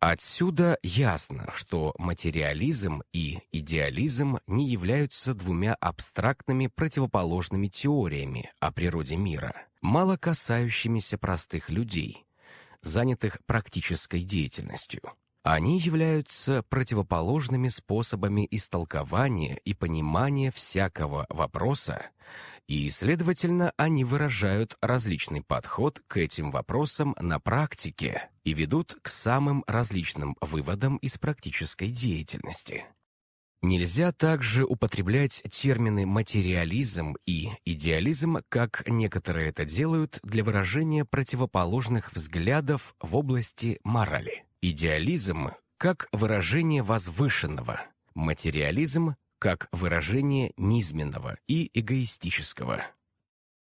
Отсюда ясно, что материализм и идеализм не являются двумя абстрактными противоположными теориями о природе мира, мало касающимися простых людей, занятых практической деятельностью. Они являются противоположными способами истолкования и понимания всякого вопроса, и, следовательно, они выражают различный подход к этим вопросам на практике и ведут к самым различным выводам из практической деятельности. Нельзя также употреблять термины материализм и идеализм, как некоторые это делают для выражения противоположных взглядов в области морали. Идеализм как выражение возвышенного, материализм как выражение низменного и эгоистического.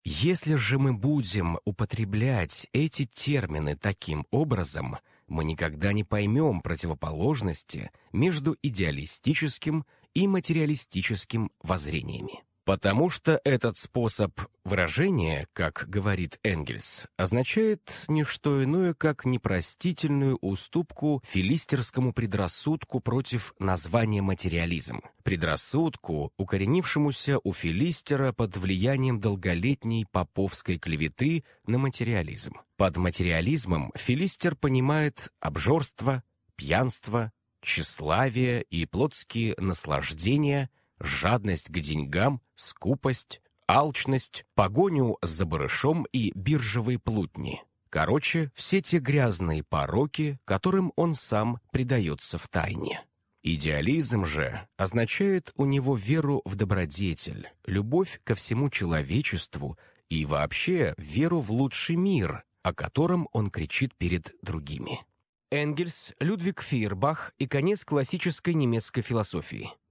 Если же мы будем употреблять эти термины таким образом, мы никогда не поймем противоположности между идеалистическим и материалистическим воззрениями. Потому что этот способ выражения, как говорит Энгельс, означает не что иное, как непростительную уступку филистерскому предрассудку против названия материализм. Предрассудку, укоренившемуся у филистера под влиянием долголетней поповской клеветы на материализм. Под материализмом филистер понимает обжорство, пьянство, тщеславие и плотские наслаждения, жадность к деньгам – скупость, алчность, погоню за барышом и биржевые плутни. Короче, все те грязные пороки, которым он сам предается в тайне. Идеализм же означает у него веру в добродетель, любовь ко всему человечеству и вообще веру в лучший мир, о котором он кричит перед другими. Энгельс, Людвиг Фейербах и конец классической немецкой философии –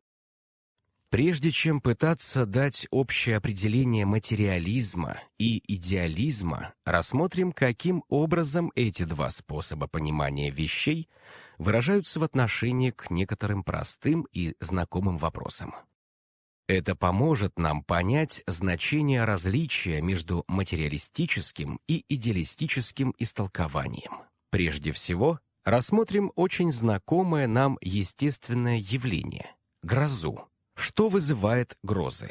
Прежде чем пытаться дать общее определение материализма и идеализма, рассмотрим, каким образом эти два способа понимания вещей выражаются в отношении к некоторым простым и знакомым вопросам. Это поможет нам понять значение различия между материалистическим и идеалистическим истолкованием. Прежде всего, рассмотрим очень знакомое нам естественное явление — грозу что вызывает грозы?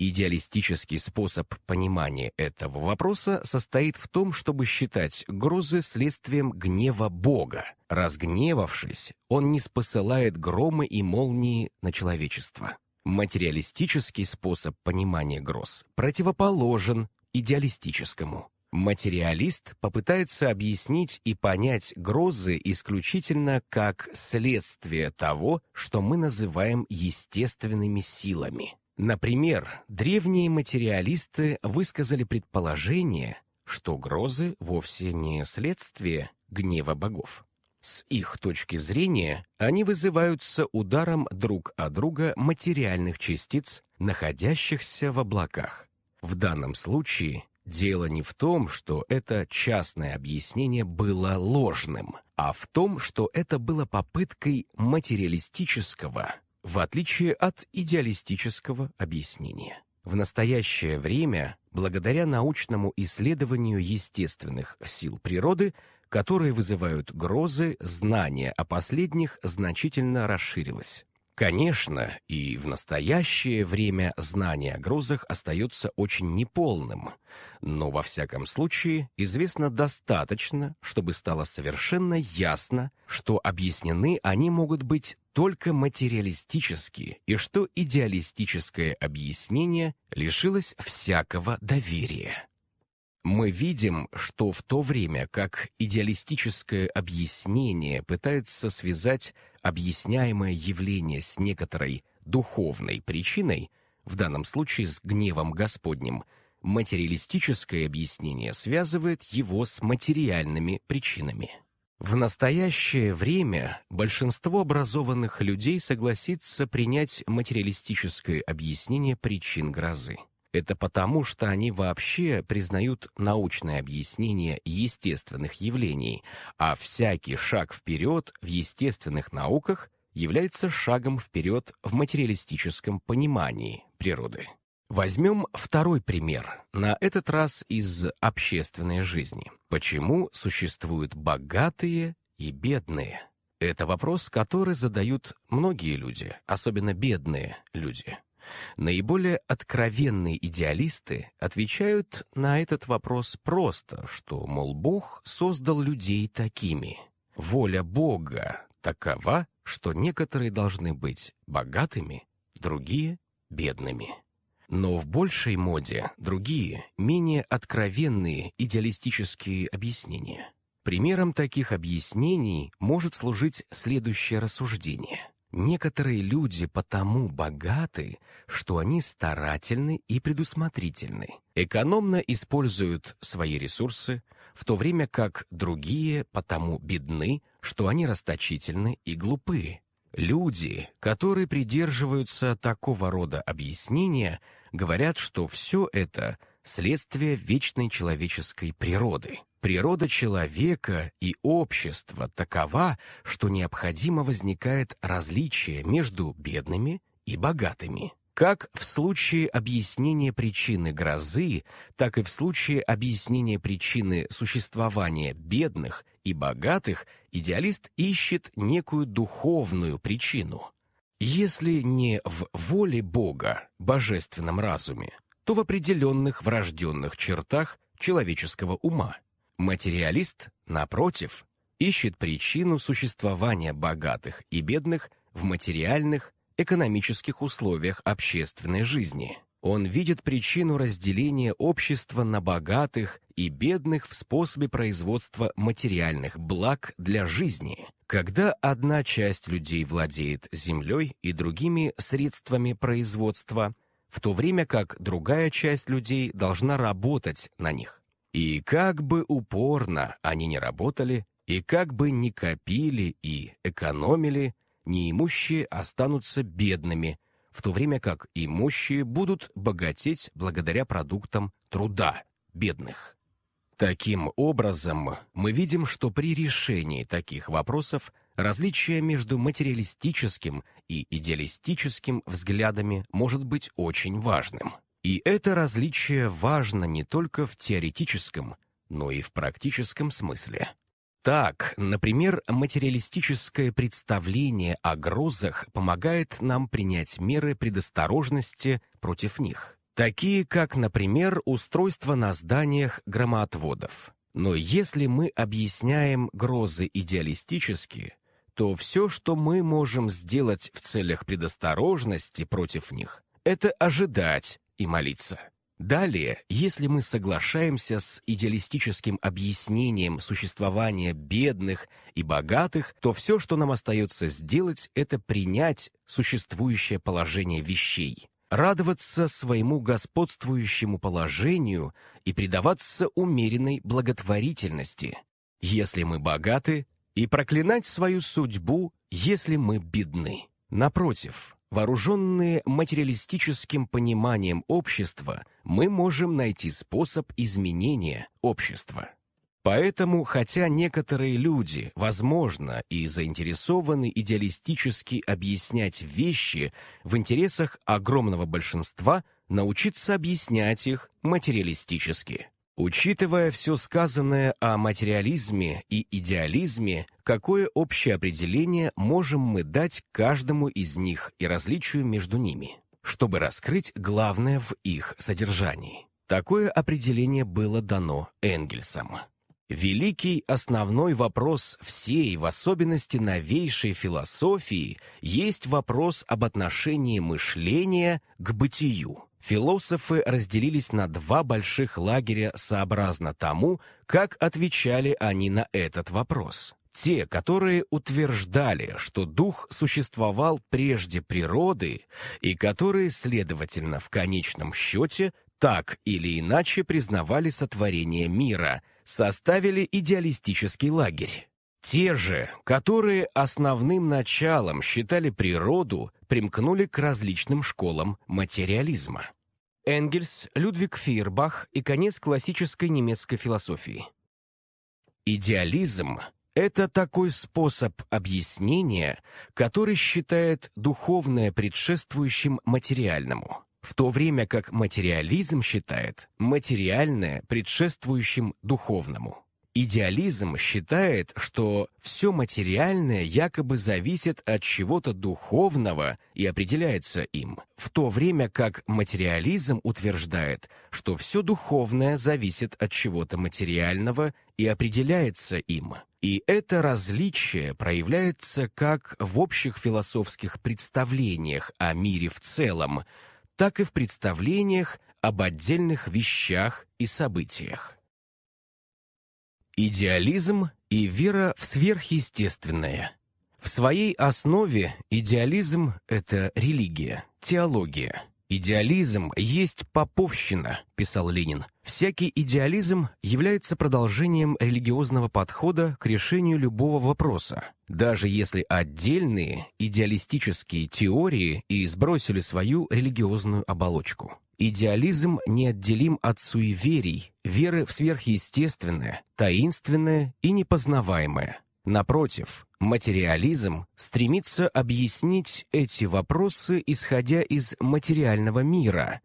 Идеалистический способ понимания этого вопроса состоит в том, чтобы считать грозы следствием гнева Бога. Разгневавшись, он не спосылает громы и молнии на человечество. Материалистический способ понимания гроз противоположен идеалистическому. Материалист попытается объяснить и понять грозы исключительно как следствие того, что мы называем естественными силами. Например, древние материалисты высказали предположение, что грозы вовсе не следствие гнева богов. С их точки зрения они вызываются ударом друг о друга материальных частиц, находящихся в облаках. В данном случае Дело не в том, что это частное объяснение было ложным, а в том, что это было попыткой материалистического, в отличие от идеалистического объяснения. В настоящее время, благодаря научному исследованию естественных сил природы, которые вызывают грозы, знание о последних значительно расширилось. Конечно, и в настоящее время знание о грузах остается очень неполным, но во всяком случае известно достаточно, чтобы стало совершенно ясно, что объяснены они могут быть только материалистически и что идеалистическое объяснение лишилось всякого доверия. Мы видим, что в то время как идеалистическое объяснение пытается связать объясняемое явление с некоторой духовной причиной, в данном случае с гневом Господним, материалистическое объяснение связывает его с материальными причинами. В настоящее время большинство образованных людей согласится принять материалистическое объяснение причин грозы. Это потому, что они вообще признают научное объяснение естественных явлений, а всякий шаг вперед в естественных науках является шагом вперед в материалистическом понимании природы. Возьмем второй пример, на этот раз из общественной жизни. Почему существуют богатые и бедные? Это вопрос, который задают многие люди, особенно бедные люди. Наиболее откровенные идеалисты отвечают на этот вопрос просто, что, мол, Бог создал людей такими. Воля Бога такова, что некоторые должны быть богатыми, другие — бедными. Но в большей моде другие, менее откровенные идеалистические объяснения. Примером таких объяснений может служить следующее рассуждение. Некоторые люди потому богаты, что они старательны и предусмотрительны, экономно используют свои ресурсы, в то время как другие потому бедны, что они расточительны и глупы. Люди, которые придерживаются такого рода объяснения, говорят, что все это – следствие вечной человеческой природы. Природа человека и общества такова, что необходимо возникает различие между бедными и богатыми. Как в случае объяснения причины грозы, так и в случае объяснения причины существования бедных и богатых идеалист ищет некую духовную причину. Если не в воле Бога, божественном разуме, то в определенных врожденных чертах человеческого ума – Материалист, напротив, ищет причину существования богатых и бедных в материальных, экономических условиях общественной жизни. Он видит причину разделения общества на богатых и бедных в способе производства материальных благ для жизни. Когда одна часть людей владеет землей и другими средствами производства, в то время как другая часть людей должна работать на них. И как бы упорно они ни работали, и как бы ни копили и экономили, неимущие останутся бедными, в то время как имущие будут богатеть благодаря продуктам труда бедных. Таким образом, мы видим, что при решении таких вопросов различие между материалистическим и идеалистическим взглядами может быть очень важным. И это различие важно не только в теоретическом, но и в практическом смысле. Так, например, материалистическое представление о грозах помогает нам принять меры предосторожности против них, такие как, например, устройство на зданиях громоотводов. Но если мы объясняем грозы идеалистически, то все, что мы можем сделать в целях предосторожности против них, это ожидать, и молиться. Далее, если мы соглашаемся с идеалистическим объяснением существования бедных и богатых, то все, что нам остается сделать, это принять существующее положение вещей, радоваться своему господствующему положению и предаваться умеренной благотворительности, если мы богаты, и проклинать свою судьбу, если мы бедны. Напротив, Вооруженные материалистическим пониманием общества, мы можем найти способ изменения общества. Поэтому, хотя некоторые люди, возможно, и заинтересованы идеалистически объяснять вещи, в интересах огромного большинства научиться объяснять их материалистически. Учитывая все сказанное о материализме и идеализме, какое общее определение можем мы дать каждому из них и различию между ними, чтобы раскрыть главное в их содержании? Такое определение было дано Энгельсом. Великий основной вопрос всей, в особенности новейшей философии, есть вопрос об отношении мышления к бытию. Философы разделились на два больших лагеря сообразно тому, как отвечали они на этот вопрос. Те, которые утверждали, что дух существовал прежде природы, и которые, следовательно, в конечном счете, так или иначе признавали сотворение мира, составили идеалистический лагерь. Те же, которые основным началом считали природу, примкнули к различным школам материализма. Энгельс, Людвиг Фейербах и конец классической немецкой философии. Идеализм — это такой способ объяснения, который считает духовное предшествующим материальному, в то время как материализм считает материальное предшествующим духовному. Идеализм считает, что все материальное якобы зависит от чего-то духовного и определяется им, в то время как материализм утверждает, что все духовное зависит от чего-то материального и определяется им. И это различие проявляется как в общих философских представлениях о мире в целом, так и в представлениях об отдельных вещах и событиях. Идеализм и вера в сверхъестественное. В своей основе идеализм – это религия, теология. «Идеализм есть поповщина», – писал Ленин. «Всякий идеализм является продолжением религиозного подхода к решению любого вопроса. Даже если отдельные идеалистические теории и сбросили свою религиозную оболочку». Идеализм неотделим от суеверий, веры в сверхъестественное, таинственное и непознаваемое. Напротив, материализм стремится объяснить эти вопросы, исходя из материального мира,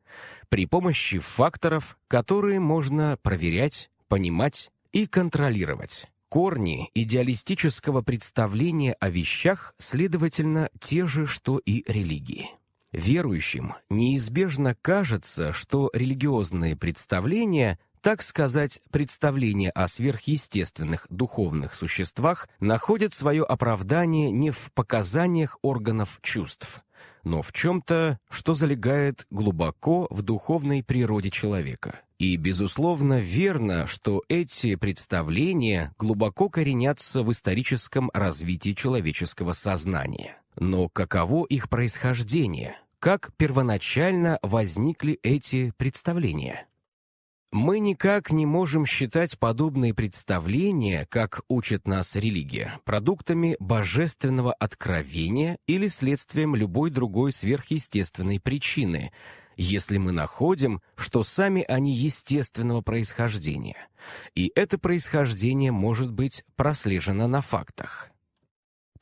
при помощи факторов, которые можно проверять, понимать и контролировать. Корни идеалистического представления о вещах, следовательно, те же, что и религии. Верующим неизбежно кажется, что религиозные представления, так сказать, представления о сверхъестественных духовных существах, находят свое оправдание не в показаниях органов чувств, но в чем-то, что залегает глубоко в духовной природе человека. И, безусловно, верно, что эти представления глубоко коренятся в историческом развитии человеческого сознания. Но каково их происхождение – как первоначально возникли эти представления. Мы никак не можем считать подобные представления, как учит нас религия, продуктами божественного откровения или следствием любой другой сверхъестественной причины, если мы находим, что сами они естественного происхождения, и это происхождение может быть прослежено на фактах.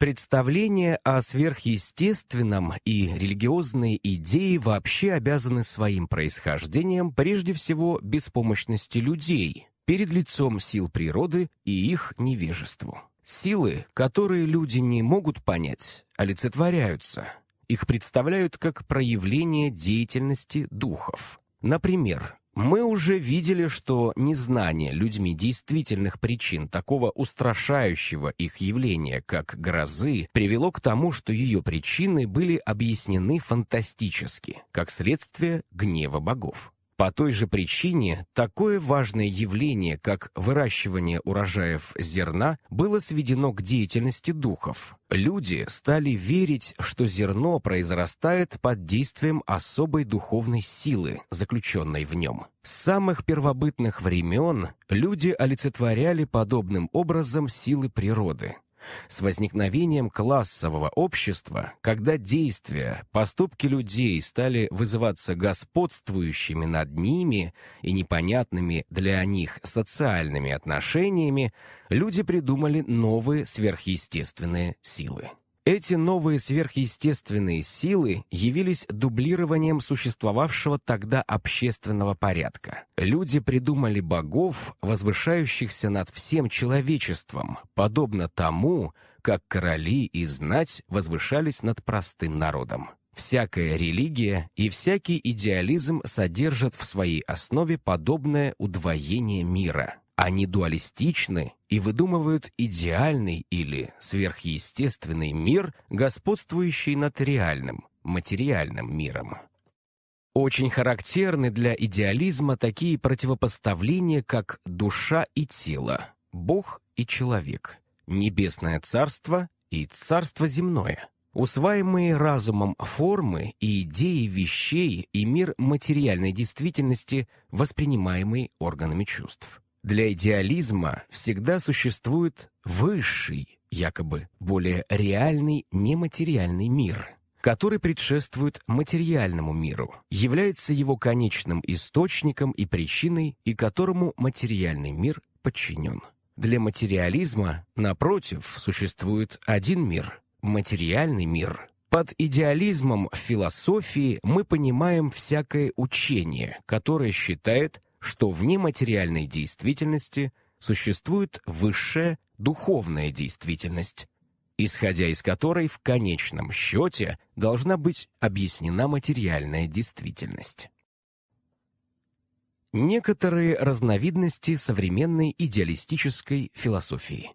Представления о сверхъестественном и религиозные идеи вообще обязаны своим происхождением прежде всего беспомощности людей перед лицом сил природы и их невежеству. Силы, которые люди не могут понять, олицетворяются. Их представляют как проявление деятельности духов. Например, мы уже видели, что незнание людьми действительных причин такого устрашающего их явления, как грозы, привело к тому, что ее причины были объяснены фантастически, как следствие гнева богов. По той же причине такое важное явление, как выращивание урожаев зерна, было сведено к деятельности духов. Люди стали верить, что зерно произрастает под действием особой духовной силы, заключенной в нем. С самых первобытных времен люди олицетворяли подобным образом силы природы. С возникновением классового общества, когда действия, поступки людей стали вызываться господствующими над ними и непонятными для них социальными отношениями, люди придумали новые сверхъестественные силы. Эти новые сверхъестественные силы явились дублированием существовавшего тогда общественного порядка. Люди придумали богов, возвышающихся над всем человечеством, подобно тому, как короли и знать возвышались над простым народом. Всякая религия и всякий идеализм содержат в своей основе подобное удвоение мира – они дуалистичны и выдумывают идеальный или сверхъестественный мир, господствующий над реальным, материальным миром. Очень характерны для идеализма такие противопоставления, как душа и тело, Бог и человек, небесное царство и царство земное, усваиваемые разумом формы и идеи вещей и мир материальной действительности, воспринимаемый органами чувств. Для идеализма всегда существует высший, якобы более реальный нематериальный мир, который предшествует материальному миру, является его конечным источником и причиной, и которому материальный мир подчинен. Для материализма, напротив, существует один мир – материальный мир. Под идеализмом в философии мы понимаем всякое учение, которое считает что вне материальной действительности существует высшая духовная действительность, исходя из которой в конечном счете должна быть объяснена материальная действительность. Некоторые разновидности современной идеалистической философии.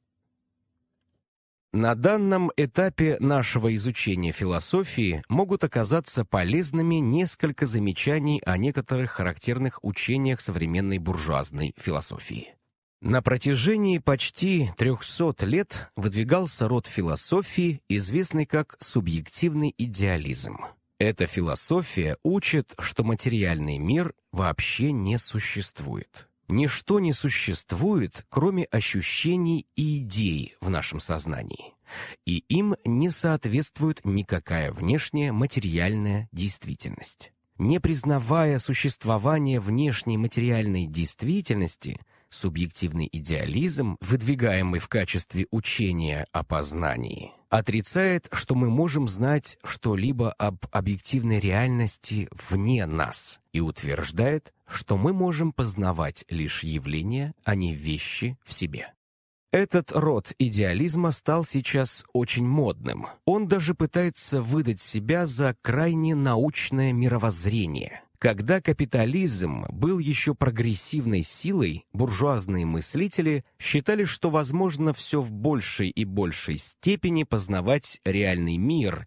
На данном этапе нашего изучения философии могут оказаться полезными несколько замечаний о некоторых характерных учениях современной буржуазной философии. На протяжении почти 300 лет выдвигался род философии, известный как субъективный идеализм. Эта философия учит, что материальный мир вообще не существует. Ничто не существует, кроме ощущений и идей в нашем сознании, и им не соответствует никакая внешняя материальная действительность. Не признавая существование внешней материальной действительности, субъективный идеализм, выдвигаемый в качестве учения о познании, отрицает, что мы можем знать что-либо об объективной реальности вне нас и утверждает, что мы можем познавать лишь явления, а не вещи в себе. Этот род идеализма стал сейчас очень модным. Он даже пытается выдать себя за крайне научное мировоззрение – когда капитализм был еще прогрессивной силой, буржуазные мыслители считали, что возможно все в большей и большей степени познавать реальный мир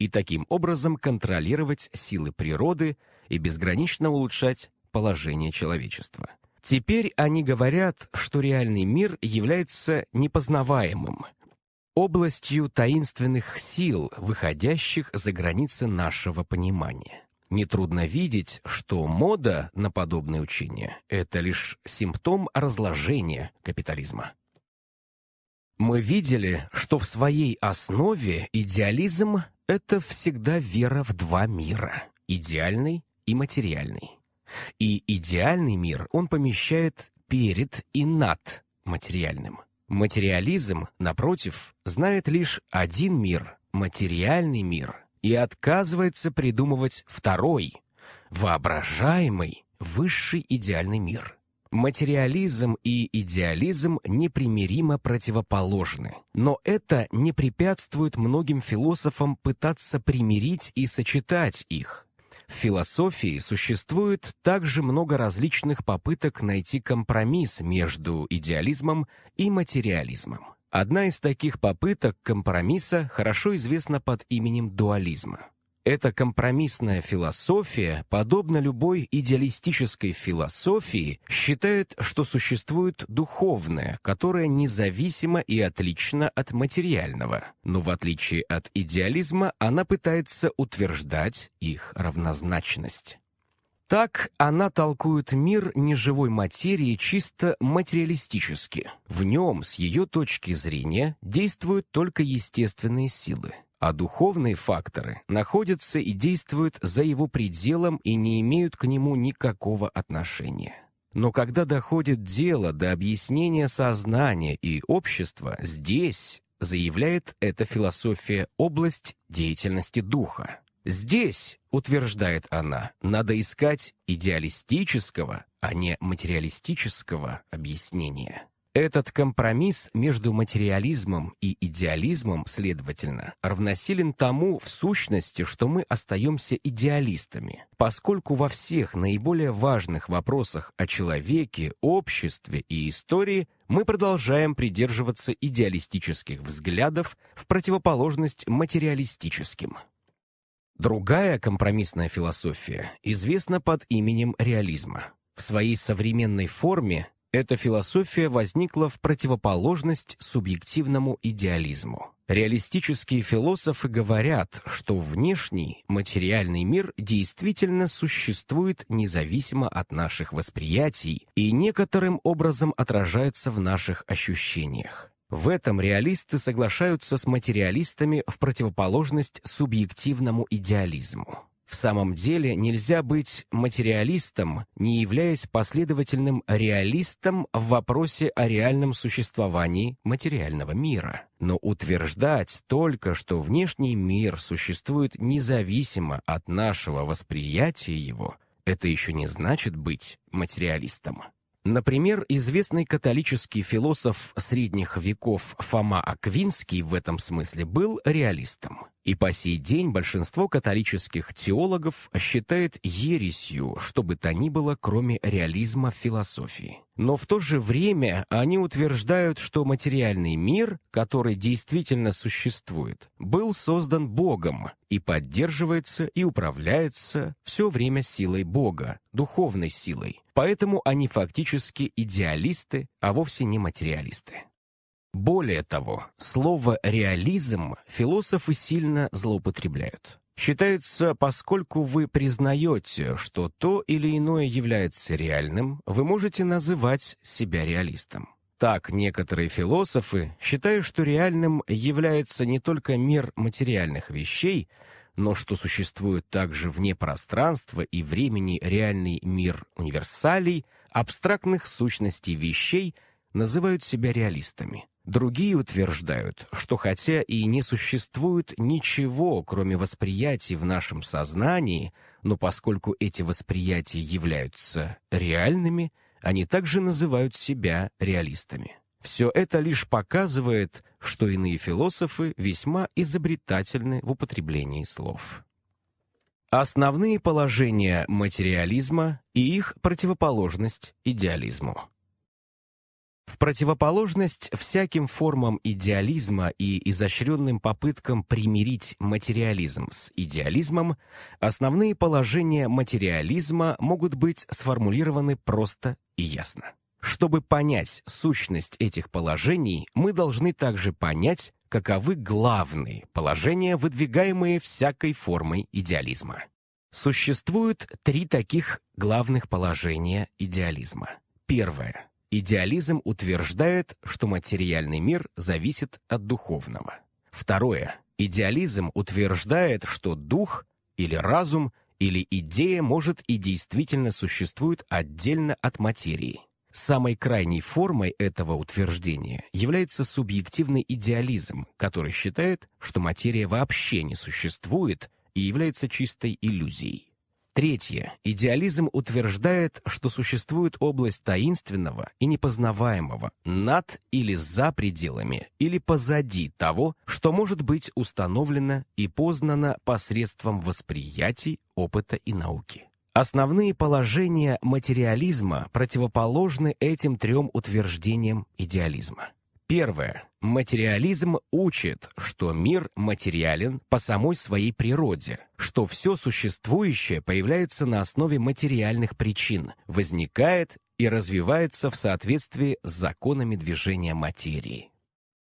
и таким образом контролировать силы природы и безгранично улучшать положение человечества. Теперь они говорят, что реальный мир является непознаваемым, областью таинственных сил, выходящих за границы нашего понимания. Нетрудно видеть, что мода на подобные учения – это лишь симптом разложения капитализма. Мы видели, что в своей основе идеализм – это всегда вера в два мира – идеальный и материальный. И идеальный мир он помещает перед и над материальным. Материализм, напротив, знает лишь один мир – материальный мир – и отказывается придумывать второй, воображаемый, высший идеальный мир. Материализм и идеализм непримиримо противоположны. Но это не препятствует многим философам пытаться примирить и сочетать их. В философии существует также много различных попыток найти компромисс между идеализмом и материализмом. Одна из таких попыток компромисса хорошо известна под именем дуализма. Эта компромиссная философия, подобно любой идеалистической философии, считает, что существует духовное, которое независимо и отлично от материального. Но в отличие от идеализма, она пытается утверждать их равнозначность. Так она толкует мир неживой материи чисто материалистически. В нем, с ее точки зрения, действуют только естественные силы, а духовные факторы находятся и действуют за его пределом и не имеют к нему никакого отношения. Но когда доходит дело до объяснения сознания и общества, здесь, заявляет эта философия, область деятельности духа. Здесь, утверждает она, надо искать идеалистического, а не материалистического объяснения. Этот компромисс между материализмом и идеализмом, следовательно, равносилен тому в сущности, что мы остаемся идеалистами, поскольку во всех наиболее важных вопросах о человеке, обществе и истории мы продолжаем придерживаться идеалистических взглядов в противоположность материалистическим. Другая компромиссная философия известна под именем реализма. В своей современной форме эта философия возникла в противоположность субъективному идеализму. Реалистические философы говорят, что внешний, материальный мир действительно существует независимо от наших восприятий и некоторым образом отражается в наших ощущениях. В этом реалисты соглашаются с материалистами в противоположность субъективному идеализму. В самом деле нельзя быть материалистом, не являясь последовательным реалистом в вопросе о реальном существовании материального мира. Но утверждать только, что внешний мир существует независимо от нашего восприятия его, это еще не значит быть материалистом. Например, известный католический философ средних веков Фома Аквинский в этом смысле был реалистом. И по сей день большинство католических теологов считает ересью, что бы то ни было, кроме реализма в философии. Но в то же время они утверждают, что материальный мир, который действительно существует, был создан Богом и поддерживается и управляется все время силой Бога, духовной силой, Поэтому они фактически идеалисты, а вовсе не материалисты. Более того, слово «реализм» философы сильно злоупотребляют. Считается, поскольку вы признаете, что то или иное является реальным, вы можете называть себя реалистом. Так, некоторые философы считают, что реальным является не только мир материальных вещей, но что существует также вне пространства и времени реальный мир универсалей, абстрактных сущностей вещей, называют себя реалистами. Другие утверждают, что хотя и не существует ничего, кроме восприятий в нашем сознании, но поскольку эти восприятия являются реальными, они также называют себя реалистами. Все это лишь показывает, что иные философы весьма изобретательны в употреблении слов. Основные положения материализма и их противоположность идеализму. В противоположность всяким формам идеализма и изощренным попыткам примирить материализм с идеализмом, основные положения материализма могут быть сформулированы просто и ясно. Чтобы понять сущность этих положений, мы должны также понять, каковы главные положения, выдвигаемые всякой формой идеализма. Существует три таких главных положения идеализма. Первое. Идеализм утверждает, что материальный мир зависит от духовного. Второе. Идеализм утверждает, что дух или разум или идея может и действительно существует отдельно от материи. Самой крайней формой этого утверждения является субъективный идеализм, который считает, что материя вообще не существует и является чистой иллюзией. Третье. Идеализм утверждает, что существует область таинственного и непознаваемого над или за пределами или позади того, что может быть установлено и познано посредством восприятий, опыта и науки. Основные положения материализма противоположны этим трем утверждениям идеализма. Первое. Материализм учит, что мир материален по самой своей природе, что все существующее появляется на основе материальных причин, возникает и развивается в соответствии с законами движения материи.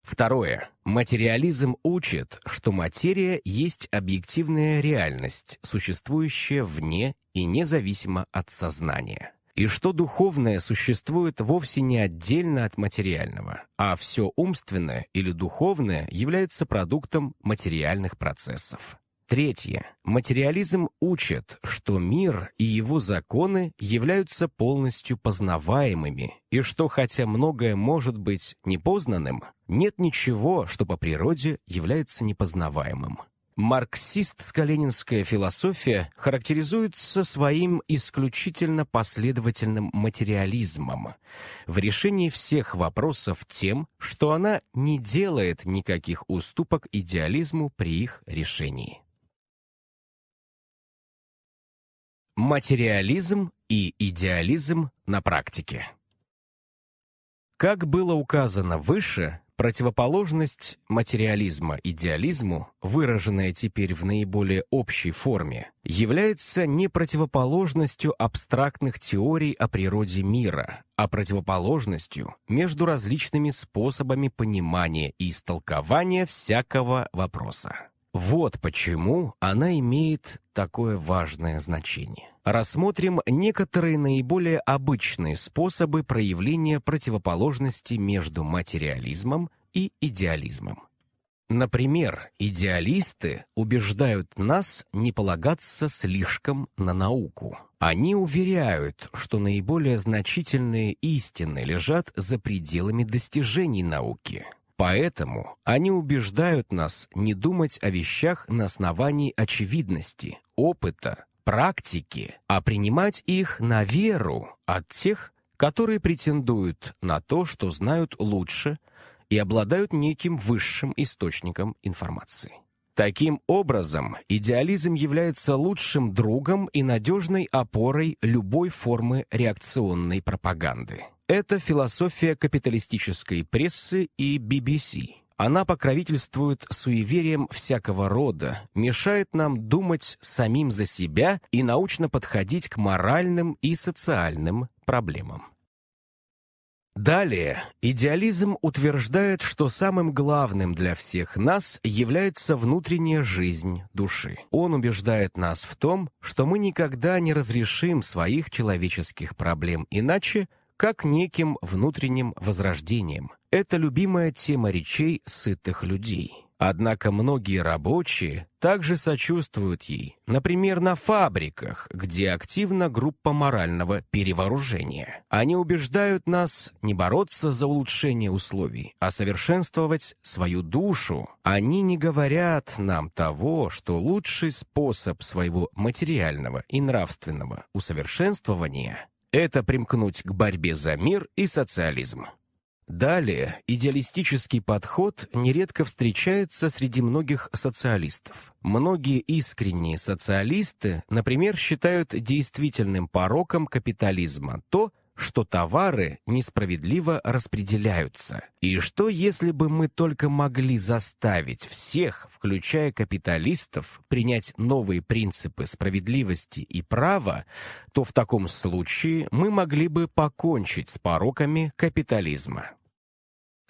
Второе. Материализм учит, что материя есть объективная реальность, существующая вне и независимо от сознания. И что духовное существует вовсе не отдельно от материального, а все умственное или духовное является продуктом материальных процессов. Третье. Материализм учит, что мир и его законы являются полностью познаваемыми, и что хотя многое может быть непознанным, нет ничего, что по природе является непознаваемым. Марксистско-ленинская философия характеризуется своим исключительно последовательным материализмом в решении всех вопросов тем, что она не делает никаких уступок идеализму при их решении. Материализм и идеализм на практике. Как было указано выше, противоположность материализма идеализму, выраженная теперь в наиболее общей форме, является не противоположностью абстрактных теорий о природе мира, а противоположностью между различными способами понимания и истолкования всякого вопроса. Вот почему она имеет такое важное значение. Рассмотрим некоторые наиболее обычные способы проявления противоположности между материализмом и идеализмом. Например, идеалисты убеждают нас не полагаться слишком на науку. Они уверяют, что наиболее значительные истины лежат за пределами достижений науки – Поэтому они убеждают нас не думать о вещах на основании очевидности, опыта, практики, а принимать их на веру от тех, которые претендуют на то, что знают лучше и обладают неким высшим источником информации. Таким образом, идеализм является лучшим другом и надежной опорой любой формы реакционной пропаганды. Это философия капиталистической прессы и BBC. Она покровительствует суевериям всякого рода, мешает нам думать самим за себя и научно подходить к моральным и социальным проблемам. Далее, идеализм утверждает, что самым главным для всех нас является внутренняя жизнь души. Он убеждает нас в том, что мы никогда не разрешим своих человеческих проблем иначе, как неким внутренним возрождением. Это любимая тема речей сытых людей. Однако многие рабочие также сочувствуют ей, например, на фабриках, где активна группа морального перевооружения. Они убеждают нас не бороться за улучшение условий, а совершенствовать свою душу. Они не говорят нам того, что лучший способ своего материального и нравственного усовершенствования это примкнуть к борьбе за мир и социализм. Далее, идеалистический подход нередко встречается среди многих социалистов. Многие искренние социалисты, например, считают действительным пороком капитализма то, что товары несправедливо распределяются. И что, если бы мы только могли заставить всех, включая капиталистов, принять новые принципы справедливости и права, то в таком случае мы могли бы покончить с пороками капитализма.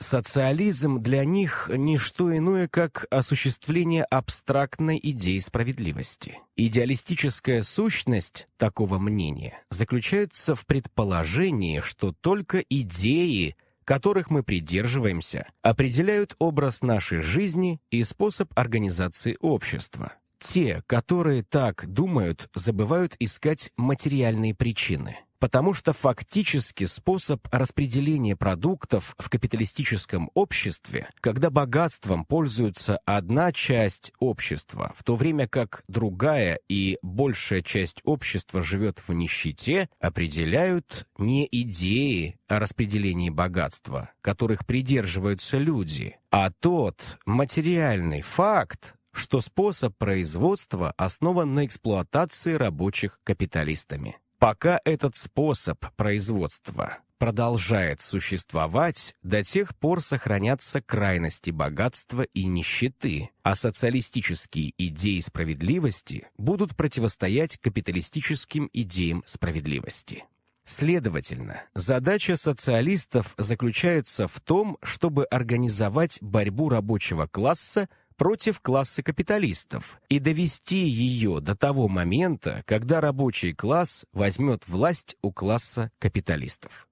Социализм для них – ничто иное, как осуществление абстрактной идеи справедливости. Идеалистическая сущность такого мнения заключается в предположении, что только идеи, которых мы придерживаемся, определяют образ нашей жизни и способ организации общества. Те, которые так думают, забывают искать материальные причины – потому что фактически способ распределения продуктов в капиталистическом обществе, когда богатством пользуется одна часть общества, в то время как другая и большая часть общества живет в нищете, определяют не идеи о распределении богатства, которых придерживаются люди, а тот материальный факт, что способ производства основан на эксплуатации рабочих капиталистами. Пока этот способ производства продолжает существовать, до тех пор сохранятся крайности богатства и нищеты, а социалистические идеи справедливости будут противостоять капиталистическим идеям справедливости. Следовательно, задача социалистов заключается в том, чтобы организовать борьбу рабочего класса против класса капиталистов и довести ее до того момента, когда рабочий класс возьмет власть у класса капиталистов.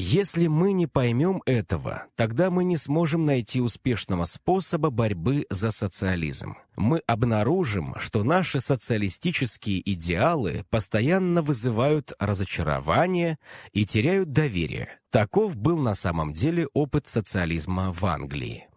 Если мы не поймем этого, тогда мы не сможем найти успешного способа борьбы за социализм. Мы обнаружим, что наши социалистические идеалы постоянно вызывают разочарование и теряют доверие. Таков был на самом деле опыт социализма в Англии.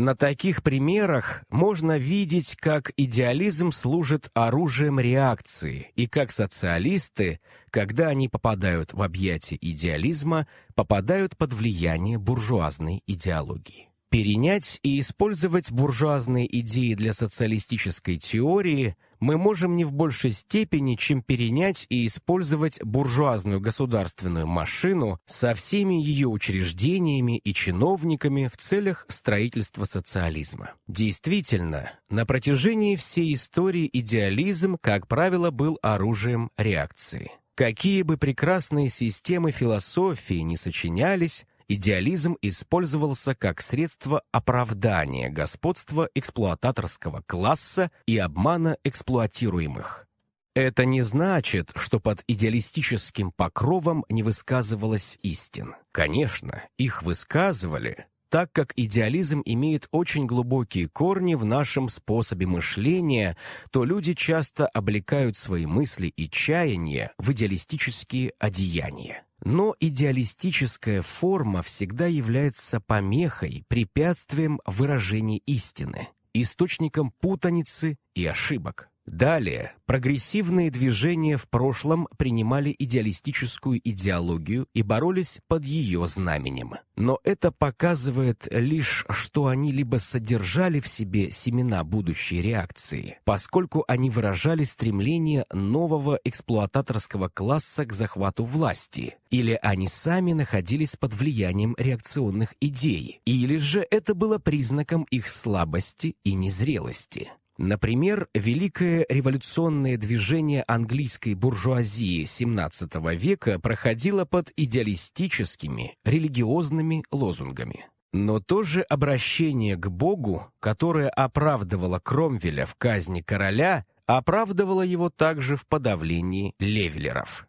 На таких примерах можно видеть, как идеализм служит оружием реакции и как социалисты, когда они попадают в объятия идеализма, попадают под влияние буржуазной идеологии. Перенять и использовать буржуазные идеи для социалистической теории мы можем не в большей степени, чем перенять и использовать буржуазную государственную машину со всеми ее учреждениями и чиновниками в целях строительства социализма. Действительно, на протяжении всей истории идеализм, как правило, был оружием реакции. Какие бы прекрасные системы философии не сочинялись, идеализм использовался как средство оправдания господства эксплуататорского класса и обмана эксплуатируемых. Это не значит, что под идеалистическим покровом не высказывалось истин. Конечно, их высказывали, так как идеализм имеет очень глубокие корни в нашем способе мышления, то люди часто облекают свои мысли и чаяния в идеалистические одеяния. Но идеалистическая форма всегда является помехой, препятствием выражения истины, источником путаницы и ошибок. Далее прогрессивные движения в прошлом принимали идеалистическую идеологию и боролись под ее знаменем. Но это показывает лишь, что они либо содержали в себе семена будущей реакции, поскольку они выражали стремление нового эксплуататорского класса к захвату власти, или они сами находились под влиянием реакционных идей, или же это было признаком их слабости и незрелости. Например, великое революционное движение английской буржуазии XVII века проходило под идеалистическими религиозными лозунгами. Но то же обращение к Богу, которое оправдывало Кромвеля в казни короля, оправдывало его также в подавлении левелеров.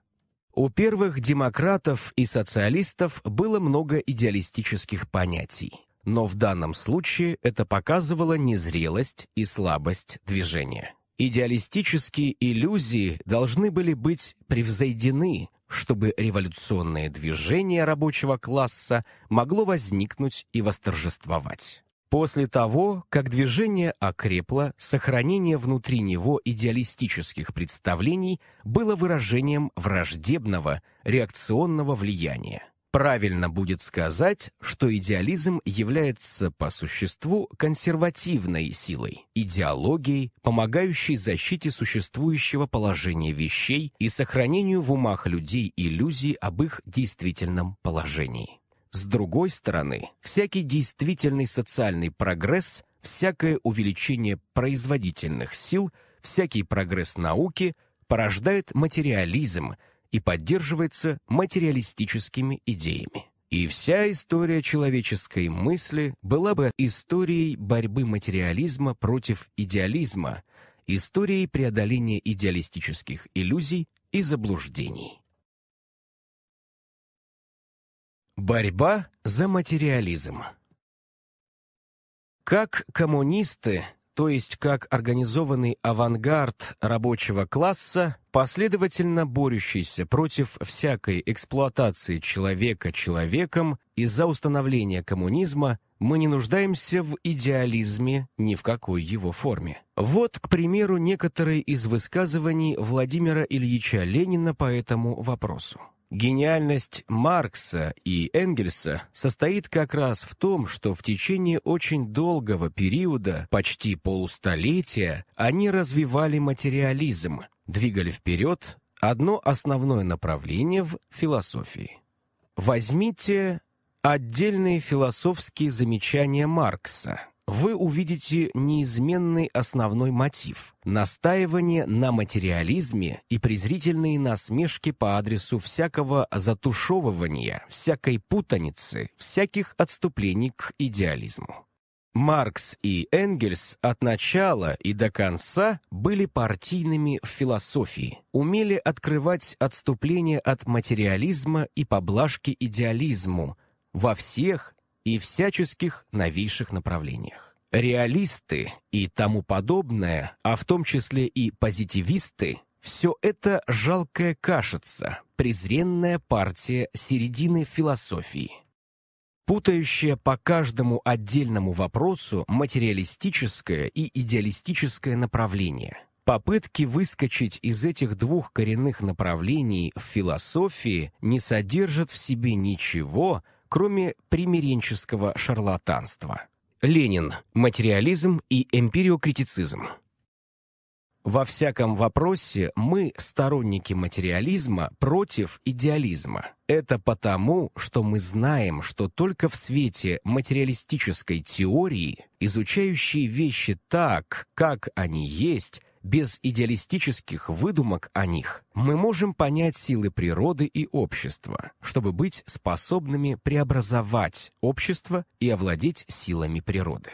У первых демократов и социалистов было много идеалистических понятий но в данном случае это показывало незрелость и слабость движения. Идеалистические иллюзии должны были быть превзойдены, чтобы революционное движение рабочего класса могло возникнуть и восторжествовать. После того, как движение окрепло, сохранение внутри него идеалистических представлений было выражением враждебного реакционного влияния. Правильно будет сказать, что идеализм является по существу консервативной силой, идеологией, помогающей защите существующего положения вещей и сохранению в умах людей иллюзий об их действительном положении. С другой стороны, всякий действительный социальный прогресс, всякое увеличение производительных сил, всякий прогресс науки порождает материализм – и поддерживается материалистическими идеями. И вся история человеческой мысли была бы историей борьбы материализма против идеализма, историей преодоления идеалистических иллюзий и заблуждений. Борьба за материализм Как коммунисты то есть как организованный авангард рабочего класса, последовательно борющийся против всякой эксплуатации человека человеком и за установление коммунизма, мы не нуждаемся в идеализме ни в какой его форме. Вот, к примеру, некоторые из высказываний Владимира Ильича Ленина по этому вопросу. Гениальность Маркса и Энгельса состоит как раз в том, что в течение очень долгого периода, почти полустолетия, они развивали материализм, двигали вперед одно основное направление в философии. Возьмите отдельные философские замечания Маркса, вы увидите неизменный основной мотив – настаивание на материализме и презрительные насмешки по адресу всякого затушевывания, всякой путаницы, всяких отступлений к идеализму. Маркс и Энгельс от начала и до конца были партийными в философии, умели открывать отступление от материализма и поблажки идеализму во всех и всяческих новейших направлениях. Реалисты и тому подобное, а в том числе и позитивисты, все это жалкая кашица, презренная партия середины философии, путающая по каждому отдельному вопросу материалистическое и идеалистическое направление – Попытки выскочить из этих двух коренных направлений в философии не содержат в себе ничего, кроме примиренческого шарлатанства. Ленин. Материализм и эмпириокритицизм. Во всяком вопросе мы сторонники материализма против идеализма. Это потому, что мы знаем, что только в свете материалистической теории, изучающей вещи так, как они есть, без идеалистических выдумок о них мы можем понять силы природы и общества, чтобы быть способными преобразовать общество и овладеть силами природы.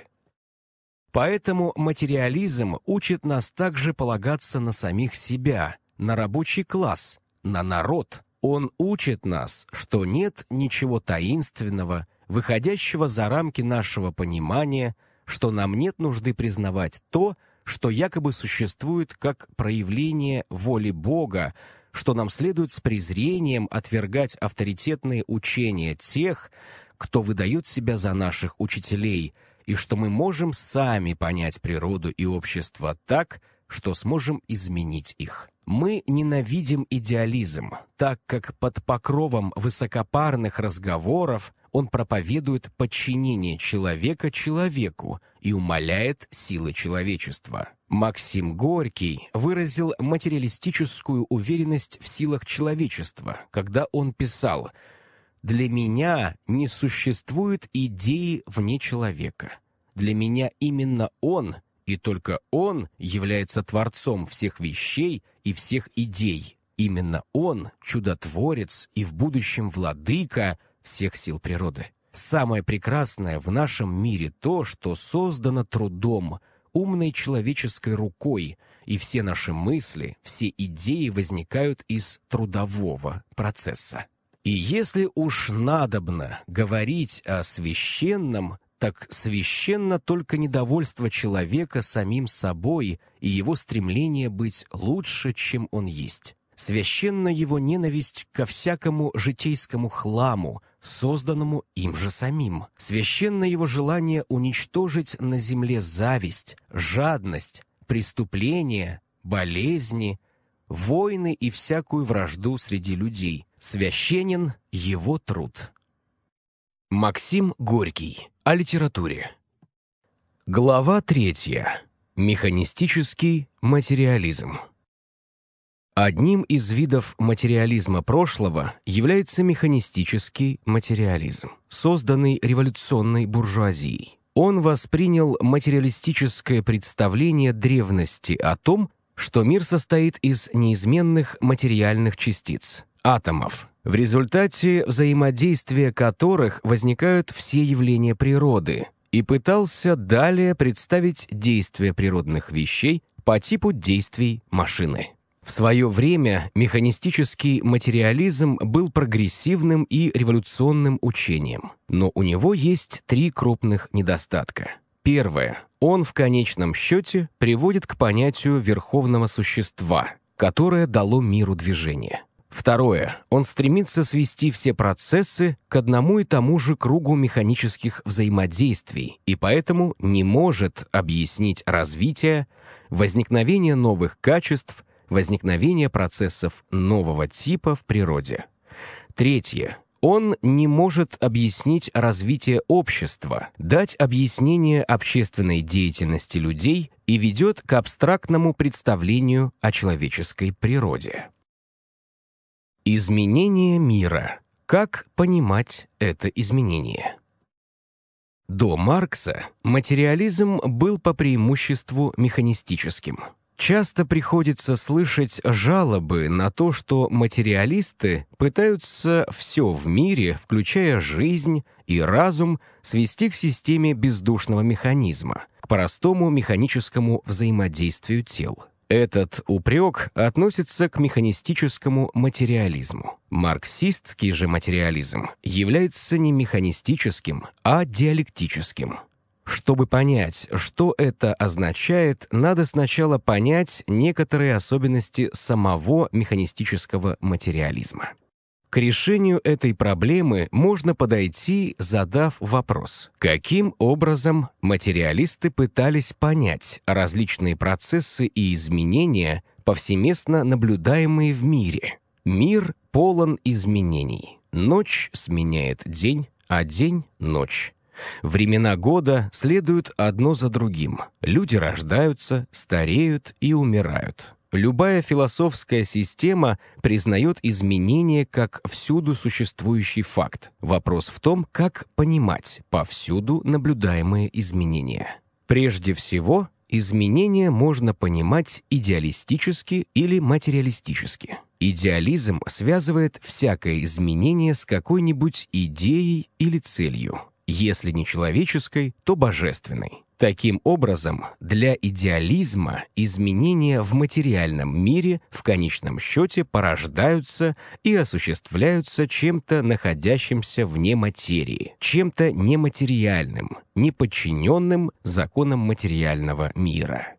Поэтому материализм учит нас также полагаться на самих себя, на рабочий класс, на народ. Он учит нас, что нет ничего таинственного, выходящего за рамки нашего понимания, что нам нет нужды признавать то, что якобы существует как проявление воли Бога, что нам следует с презрением отвергать авторитетные учения тех, кто выдает себя за наших учителей, и что мы можем сами понять природу и общество так, что сможем изменить их. Мы ненавидим идеализм, так как под покровом высокопарных разговоров он проповедует подчинение человека человеку и умаляет силы человечества. Максим Горький выразил материалистическую уверенность в силах человечества, когда он писал «Для меня не существует идеи вне человека. Для меня именно он, и только он, является творцом всех вещей и всех идей. Именно он – чудотворец и в будущем владыка всех сил природы». Самое прекрасное в нашем мире то, что создано трудом, умной человеческой рукой, и все наши мысли, все идеи возникают из трудового процесса. И если уж надобно говорить о священном, так священно только недовольство человека самим собой и его стремление быть лучше, чем он есть. Священна его ненависть ко всякому житейскому хламу, созданному им же самим. Священное его желание уничтожить на земле зависть, жадность, преступления, болезни, войны и всякую вражду среди людей. Священен его труд. Максим Горький. О литературе. Глава третья. Механистический материализм. Одним из видов материализма прошлого является механистический материализм, созданный революционной буржуазией. Он воспринял материалистическое представление древности о том, что мир состоит из неизменных материальных частиц – атомов, в результате взаимодействия которых возникают все явления природы, и пытался далее представить действия природных вещей по типу действий машины. В свое время механистический материализм был прогрессивным и революционным учением, но у него есть три крупных недостатка. Первое. Он в конечном счете приводит к понятию верховного существа, которое дало миру движение. Второе. Он стремится свести все процессы к одному и тому же кругу механических взаимодействий и поэтому не может объяснить развитие, возникновение новых качеств, возникновение процессов нового типа в природе. Третье. Он не может объяснить развитие общества, дать объяснение общественной деятельности людей и ведет к абстрактному представлению о человеческой природе. Изменение мира. Как понимать это изменение? До Маркса материализм был по преимуществу механистическим – Часто приходится слышать жалобы на то, что материалисты пытаются все в мире, включая жизнь и разум, свести к системе бездушного механизма, к простому механическому взаимодействию тел. Этот упрек относится к механистическому материализму. Марксистский же материализм является не механистическим, а диалектическим – чтобы понять, что это означает, надо сначала понять некоторые особенности самого механистического материализма. К решению этой проблемы можно подойти, задав вопрос, каким образом материалисты пытались понять различные процессы и изменения, повсеместно наблюдаемые в мире. Мир полон изменений. Ночь сменяет день, а день — ночь. Времена года следуют одно за другим. Люди рождаются, стареют и умирают. Любая философская система признает изменения как всюду существующий факт. Вопрос в том, как понимать повсюду наблюдаемые изменения. Прежде всего, изменения можно понимать идеалистически или материалистически. Идеализм связывает всякое изменение с какой-нибудь идеей или целью если не человеческой, то божественной. Таким образом, для идеализма изменения в материальном мире в конечном счете порождаются и осуществляются чем-то находящимся вне материи, чем-то нематериальным, неподчиненным законам материального мира.